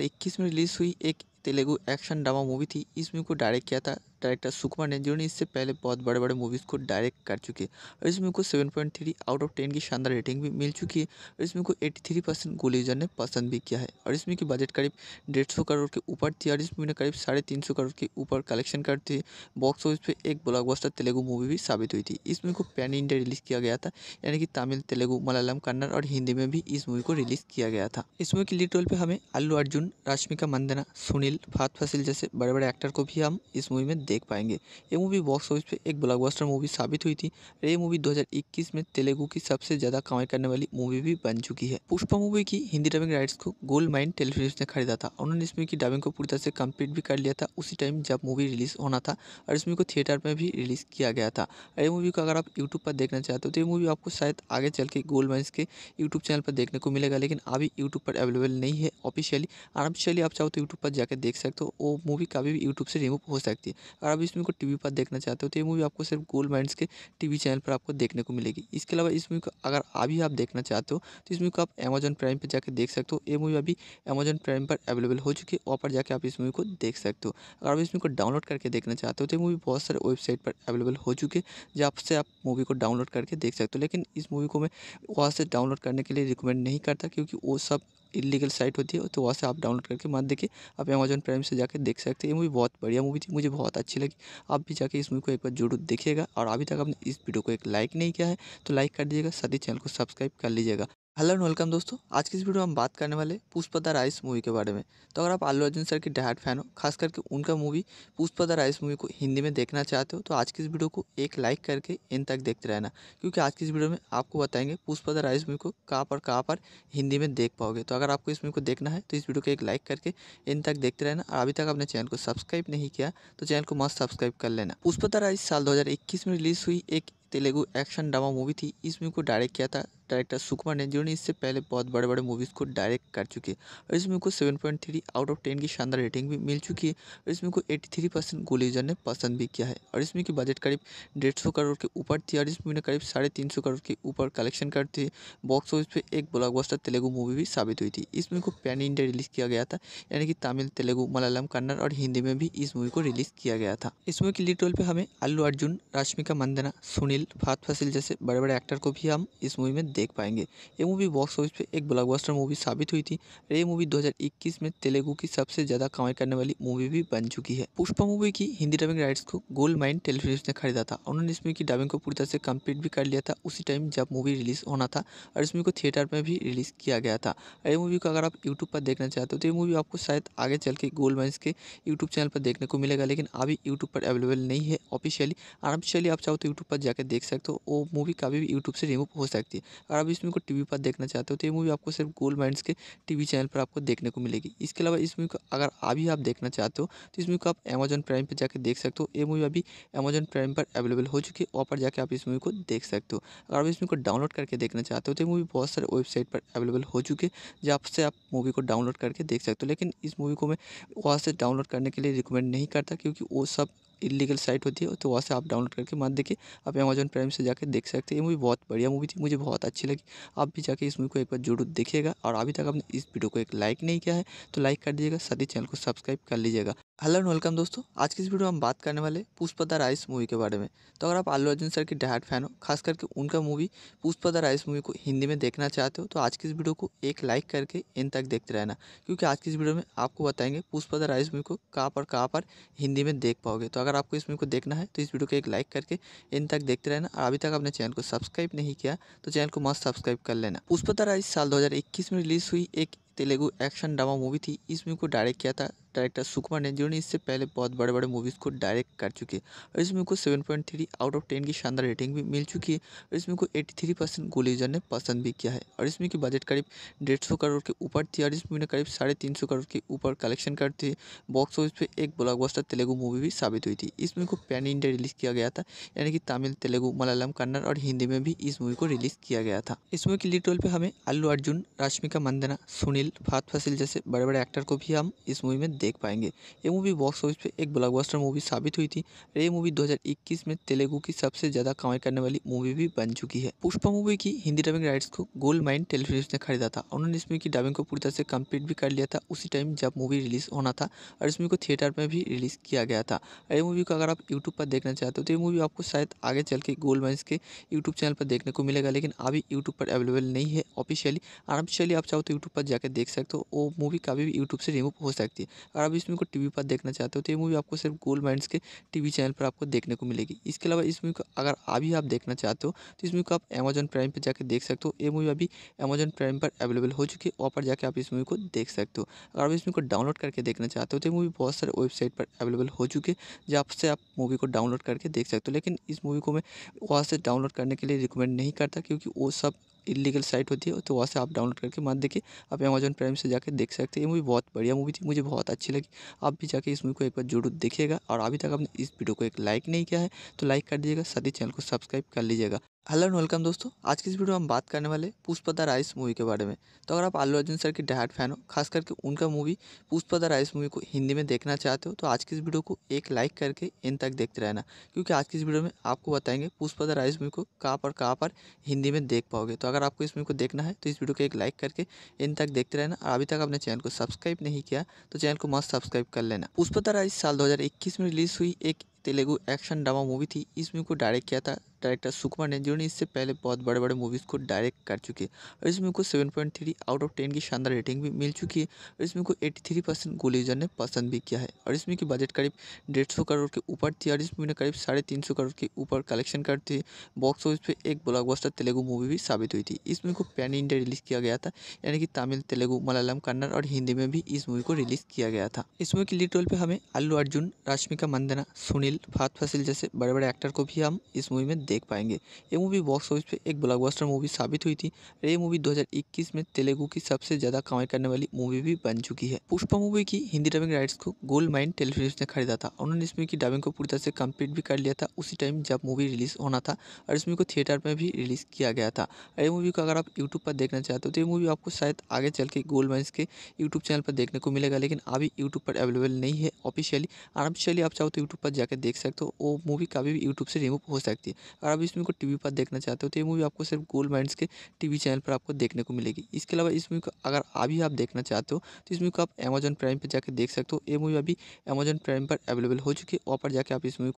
रिलीज़ हुई एक तेलुगु एक्शन ड्रामा मूवी थी इस मूवी को डायरेक्ट किया था डायरेक्टर सुकुमार ने जिन्होंने इससे पहले बहुत बड़े बड़े मूवीज़ को डायरेक्ट कर चुके हैं और इसमें को seven point three out of ten की शानदार रेटिंग भी मिल चुकी है और इसमें को एट्टी थ्री परसेंट गोलीजर ने पसंद भी किया है और इसमें की बजट करीब डेढ़ सौ करोड़ के ऊपर थी और इस मूवी ने करीब साढ़े तीन सौ करोड़ के ऊपर कलेक्शन करती बॉक्स ऑफिस पर एक ब्लॉकबस्टर तेलुगु मूवी भी साबित हुई थी इस मूवी को पैन इंडिया रिलीज़ किया गया था यानी कि तमिल तेलुगु मलयालम कन्नड़ और हिंदी में भी इस मूवी को रिलीज़ किया गया था इस मूवी की लीड रोल पर हमें अल्लू अर्जुन रश्मिका मंदना सुनील फात फसिल जैसे बड़े बड़े एक्टर को भी हम इस मूवी में देख देख पाएंगे ये मूवी बॉक्स ऑफिस पे एक ब्लॉकबस्टर मूवी साबित हुई थी और ये मूवी 2021 में तेलुगु की सबसे ज़्यादा कमाई करने वाली मूवी भी बन चुकी है पुष्पा मूवी की हिंदी डबिंग राइट्स को गोल्ड माइन टेलीफिल्म ने खरीदा था उन्होंने इसमें की डबिंग को पूरी तरह से कम्प्लीट भी कर लिया था उसी टाइम जब मूवी रिलीज़ होना था और इसमें को थिएटर में भी रिलीज़ किया गया था ये मूवी को अगर आप यूट्यूब पर देखना चाहते हो तो ये मूवी आपको शायद आगे चल के गोल्ड माइन्स के यूट्यूब चैनल पर देखने को मिलेगा लेकिन अभी यूट्यूब पर अवेलेबल नहीं है ऑफिशियली आराम आप चाहो तो यूट्यूब पर जाकर देख सकते हो वो मूवी कभी भी यूट्यूब से रिमूव हो सकती है और आप इस मूवी को टी पर देखना चाहते हो तो ये मूवी आपको सिर्फ गोल्ड माइंड्स के टी चैनल पर आपको देखने को मिलेगी इसके अलावा इस मूवी को अगर अभी आप देखना चाहते हो तो इस मूवी को आप अमेजोन प्राइम पर जाकर देख सकते हो ये मूवी अभी अमेजोन प्राइम पर अवेलेबल हो चुकी है वहाँ पर जाकर आप इस मूवी को देख सकते हो अगर आप इस मूवी को डाउनलोड करके देखना चाहते हो तो ये मूवी बहुत सारे वेबसाइट पर अवेलेबल हो चुके जहाँ से आप मूवी को डाउनलोड करके देख सकते हो लेकिन इस मूवी को मैं वहाँ से डाउनलोड करने के लिए रिकमेंड नहीं करता क्योंकि वो सब इलीगल साइट होती है तो वहाँ से आप डाउनलोड करके मत देखिए आप अमेजन प्राइम से जाकर देख सकते हैं ये मूवी बहुत बढ़िया मूवी थी मुझे बहुत अच्छी लगी आप भी जाके इस मूवी को एक बार जरूर देखिएगा और अभी तक आपने इस वीडियो को एक लाइक नहीं किया है तो लाइक कर दीजिएगा साथ ही चैनल को सब्सक्राइब कर लीजिएगा हेलो एंड वेलकम दोस्तों आज की इस वीडियो में हम बात करने वाले पुष्पा द राइस मूवी के बारे में तो अगर आप आलू अर्जुन सर की डहाट फैन हो खास करके उनका movie Pushpa the rice movie को हिंदी में देखना चाहते हो तो आज की इस वीडियो को एक लाइक करके इन तक देखते रहना क्योंकि आज की इस वीडियो में आपको बताएंगे पुष्पा द राइस मूवी को कहाँ पर कहाँ पर हिंदी में देख पाओगे तो अगर आपको इस मूवी को देखना है तो इस वीडियो को एक लाइक करके इन तक देखते रहना और अभी तक आपने चैनल को सब्सक्राइब नहीं किया तो चैनल को मस्त सब्सक्राइब कर लेना पुष्पा द राइस साल दो में रिलीज़ हुई एक तेलुगु एक्शन ड्रामा मूवी थी इस मूवी को डायरेक्ट किया था डायरेक्टर सुकुमार ने जिन्होंने इससे पहले बहुत बड़े बड़े मूवीज़ को डायरेक्ट कर चुके हैं और इसमें को seven point three out of ten की शानदार रेटिंग भी मिल चुकी है और इसमें को एट्टी थ्री परसेंट यूजर ने पसंद भी किया है और इसमें की बजट करीब डेढ़ सौ करोड़ के ऊपर थी और इस मूवी ने करीब साढ़े तीन सौ करोड़ के ऊपर कलेक्शन थी बॉक्स ऑफिस पर एक ब्लॉकबस्टर तेलुगु मूवी भी साबित हुई थी इस मूवी को पैन इंडिया रिलीज़ किया गया था यानी कि तमिल तेलुगु मलयालम कन्नड़ और हिंदी में भी इस मूवी को रिलीज़ किया गया था इस मूवी की लीड रोल पर हमें अल्लू अर्जुन रश्मिका मंदना सुनील फात फसिल जैसे बड़े बड़े एक्टर को भी हम इस मूवी में देख पाएंगे ये मूवी बॉक्स ऑफिस पे एक ब्लॉकबस्टर मूवी साबित हुई थी ये मूवी 2021 में तेलुगु की सबसे ज़्यादा कमाई करने वाली मूवी भी बन चुकी है पुष्पा मूवी की हिंदी डबिंग राइट्स को गोल्ड माइंड टेलीफिल्म ने खरीदा था उन्होंने इस मूवी की डबिंग को पूरी तरह से कम्प्लीट भी कर लिया था उसी टाइम जब मूवी रिलीज होना था और इस मूवी को थिएटर में भी रिलीज किया गया था ये मूवी को अगर आप यूट्यूब पर देखना चाहते हो तो ये मूवी आपको शायद आगे चल के गोल्ड माइंड के यूट्यूब चैनल पर देखने को मिलेगा लेकिन अभी यूट्यूब पर अवेलेबल नहीं है ऑफिशियली अनऑफिशियली आप चाहो तो यूट्यूब पर जाकर देख सकते हो वो मूवी कभी भी यूट्यूब से रिमूव हो सकती है और आप इस मूवी को टी वी पर देखना चाहते हो तो ये मूवी आपको सिर्फ गोल्ड माइंड्स के टी वी चैनल पर आपको देखने को मिलेगी इसके अलावा इस मूवी को अगर अभी आप देखना चाहते हो तो इस मूवी को आप अमेजन प्राइम पर जाकर देख सकते हो ये मूवी अभी अमेजन प्राइम पर अवेलेबल हो चुकी है वहाँ पर जाकर आप इस मूवी को देख सकते हो अगर आप इस मूवी को डाउनलोड करके देखना चाहते हो तो ये मूवी बहुत सारे वेबसाइट पर अवेलेबल हो चुके हैं जहाँ से आप मूवी को डाउनलोड करके देख सकते हो लेकिन इस मूवी को मैं वहाँ से डाउनलोड करने के लिए रिकमेंड नहीं करता क्योंकि वो सब इलीगल साइट होती है तो वहाँ से आप डाउनलोड करके मत देखिए आप अमेजॉन प्राइम से जाकर देख सकते हैं ये मूवी बहुत बढ़िया मूवी थी मुझे बहुत अच्छी लगी आप भी जाके इस मूवी को एक बार जरूर देखिएगा और अभी तक आपने इस वीडियो को एक लाइक नहीं किया है तो लाइक कर दीजिएगा साथ ही चैनल को सब्सक्राइब कर लीजिएगा हेलो एंड वेलकम दोस्तों आज की इस वीडियो में हम बात करने वाले पुष्पा द राइस मूवी के बारे में तो अगर आप आलू अर्जुन सर की डहाट फैन हो खास करके उनका movie Pushpa the rice movie को हिंदी में देखना चाहते हो तो आज की इस वीडियो को एक लाइक करके इन तक देखते रहना क्योंकि आज की इस वीडियो में आपको बताएंगे पुष्पा द राइस मूवी को कहाँ पर कहाँ पर हिंदी में देख पाओगे तो अगर आपको इस वीडियो को देखना है तो इस वीडियो को एक लाइक करके इन तक देखते रहना और अभी तक आपने चैनल को सब्सक्राइब नहीं किया तो चैनल को मस्त सब्सक्राइब कर लेना पुष्पतारा इस तो साल 2021 में रिलीज हुई एक तेलुगु एक्शन ड्रामा मूवी थी इस मूवी को डायरेक्ट किया था डायरेक्टर सुकुमार ने जिन्होंने इससे पहले बहुत बड़े बड़े मूवीज़ को डायरेक्ट कर चुके और इस मूवी को seven point three out of ten की शानदार रेटिंग भी मिल चुकी है और इस मूवी को एट्टी थ्री परसेंट यूजर ने पसंद भी किया है और इस मूवी की बजट करीब डेढ़ सौ करोड़ के ऊपर थी और इस मूवी ने करीब साढ़े तीन सौ करोड़ के ऊपर कलेक्शन कर थी बॉक्स ऑफिस पर एक ब्लॉकबस्टर तेलुगु मूवी भी साबित हुई थी इस मूवी को पैन इंडिया रिलीज़ किया गया था यानी कि तमिल तेलुगु मलयालम कन्नड़ और हिंदी में भी इस मूवी को रिलीज़ किया गया था इस मूवी के लीड रोल पर हमें अल्लू अर्जुन रश्मिका मंदना सुनील खलील फात फसील जैसे बड़े बड़े एक्टर को भी हम इस मूवी में देख पाएंगे ये मूवी बॉक्स ऑफिस पे एक ब्लॉकबस्टर मूवी साबित हुई थी और ये मूवी 2021 में तेलुगु की सबसे ज़्यादा कमाई करने वाली मूवी भी बन चुकी है पुष्पा मूवी की हिंदी डबिंग राइट्स को गोल्ड माइंड टेलीफिल्म ने खरीदा था उन्होंने इस मूवी की डबिंग को पूरी तरह से कम्प्लीट भी कर लिया था उसी टाइम जब मूवी रिलीज़ होना था और इस मूवी को थिएटर में भी रिलीज़ किया गया था ये मूवी को अगर आप यूट्यूब पर देखना चाहते हो तो ये मूवी आपको शायद आगे चल के गोल्ड माइंड के यूट्यूब चैनल पर देखने को मिलेगा लेकिन अभी यूट्यूब पर अवेलेबल नहीं है ऑफिशियली अनऑफिशियली आप चाहो तो यूट्यूब पर जाकर देख सकते हो वो मूवी कभी भी यूट्यूब से रिमूव हो सकती है अगर आप इस मूवी को टी पर देखना चाहते हो तो ये मूवी आपको सिर्फ गोल्ड माइंड्स के टी चैनल पर आपको देखने को मिलेगी इसके अलावा इस मूवी को अगर अभी आप देखना चाहते हो तो इस मूवी को आप अमेजन प्राइम पर जाकर देख सकते हो ये मूवी अभी अमेजन प्राइम पर अवेलेबल हो चुकी है वहाँ पर जाकर आप इस मूवी को देख सकते हो अगर आप इस मूवी को डाउनलोड करके देखना चाहते हो तो ये मूवी बहुत सारे वेबसाइट पर अवेलेबल हो चुके हैं जहाँ से आप मूवी को डाउनलोड करके देख सकते हो लेकिन इस मूवी को मैं वहाँ से डाउनलोड करने के लिए रिकमेंड नहीं करता क्योंकि वो सब इलीगल साइट होती है तो वहाँ से आप डाउनलोड करके मत देखिए आप अमेजोन प्राइम से जाकर देख सकते हैं ये मूवी बहुत बढ़िया मूवी थी मुझे बहुत अच्छी लगी आप भी जाके इस मूवी को एक बार जरूर देखिएगा और अभी तक आपने इस वीडियो को एक लाइक नहीं किया है तो लाइक कर दीजिएगा साथ ही चैनल को सब्सक्राइब कर लीजिएगा हेलो एंड वेलकम दोस्तों आज की इस वीडियो में हम बात करने वाले पुष्पा द राइस मूवी के बारे में तो अगर आप आलू अर्जुन सर की डहाट फैन हो खास करके उनका movie Pushpa the rice movie को हिंदी में देखना चाहते हो तो आज की इस वीडियो को एक लाइक करके इन तक देखते रहना क्योंकि आज की इस वीडियो में आपको बताएंगे पुष्पा द राइस मूवी को कहाँ पर कहाँ पर हिंदी में देख पाओगे तो अगर आपको इस मूवी को देखना है तो इस वीडियो को एक लाइक करके इन तक देखते रहना और अभी तक आपने चैनल को सब्सक्राइब नहीं किया तो चैनल को मस्त सब्सक्राइब कर लेना पुष्पा द राइस साल दो में रिलीज़ हुई एक तेलुगु एक्शन ड्रामा मूवी थी इस मूवी को डायरेक्ट किया था डायरेक्टर सुकुमार ने जिन्होंने इससे पहले बहुत बड़े बड़े मूवीज़ को डायरेक्ट कर चुके और इस मूवी को seven point three out of ten की शानदार रेटिंग भी मिल चुकी है और इसमें को एट्टी थ्री परसेंट गोलीजर ने पसंद भी किया है और इसमें की बजट करीब डेढ़ सौ करोड़ के ऊपर थी और इस मूवी ने करीब साढ़े तीन सौ करोड़ के ऊपर कलेक्शन कर करती बॉक्स ऑफिस पर एक ब्लॉकबस्टर तेलुगु मूवी भी साबित हुई थी इस मूवी को पैन इंडिया रिलीज़ किया गया था यानी कि तमिल तेलुगु मलयालम कन्नड़ और हिंदी में भी इस मूवी को रिलीज़ किया गया था इस मूवी के लीड रोल पर हमें अल्लू अर्जुन रश्मिका मंदना सुनील फैसिल फात फसिल जैसे बड़े बड़े एक्टर को भी हम इस मूवी में देख पाएंगे ये मूवी बॉक्स ऑफिस पे एक ब्लॉकबस्टर मूवी साबित हुई थी और ये मूवी 2021 में तेलुगु की सबसे ज़्यादा कमाई करने वाली मूवी भी बन चुकी है पुष्पा मूवी की हिंदी डबिंग राइट्स को गोल्ड माइन टेलीफिल्म ने खरीदा था उन्होंने इस मूवी की डबिंग को पूरी तरह से कम्प्लीट भी कर लिया था उसी टाइम जब मूवी रिलीज़ होना था और इस मूवी को थिएटर में भी रिलीज़ किया गया था ये मूवी को अगर आप यूट्यूब पर देखना चाहते हो तो ये मूवी आपको शायद आगे चल के गोल्ड माइन्स के यूट्यूब चैनल पर देखने को मिलेगा लेकिन अभी यूट्यूब पर अवेलेबल नहीं है ऑफिशियली अनऑफिशियली आप चाहो तो यूट्यूब पर जाकर देख सकते हो वो मूवी कभी भी यूट्यूब से रिमूव हो सकती है अगर आप इस मूवी को टी पर देखना चाहते हो तो ये मूवी आपको सिर्फ गोल्ड माइंड्स के टी चैनल पर आपको देखने को मिलेगी इसके अलावा इस मूवी को अगर अभी आप देखना चाहते हो तो इस मूवी को आप अमेजन प्राइम पर जाकर देख सकते हो ये मूवी अभी अमेजन प्राइम पर अवेलेबल हो चुकी है वहाँ पर जाकर आप इस मूवी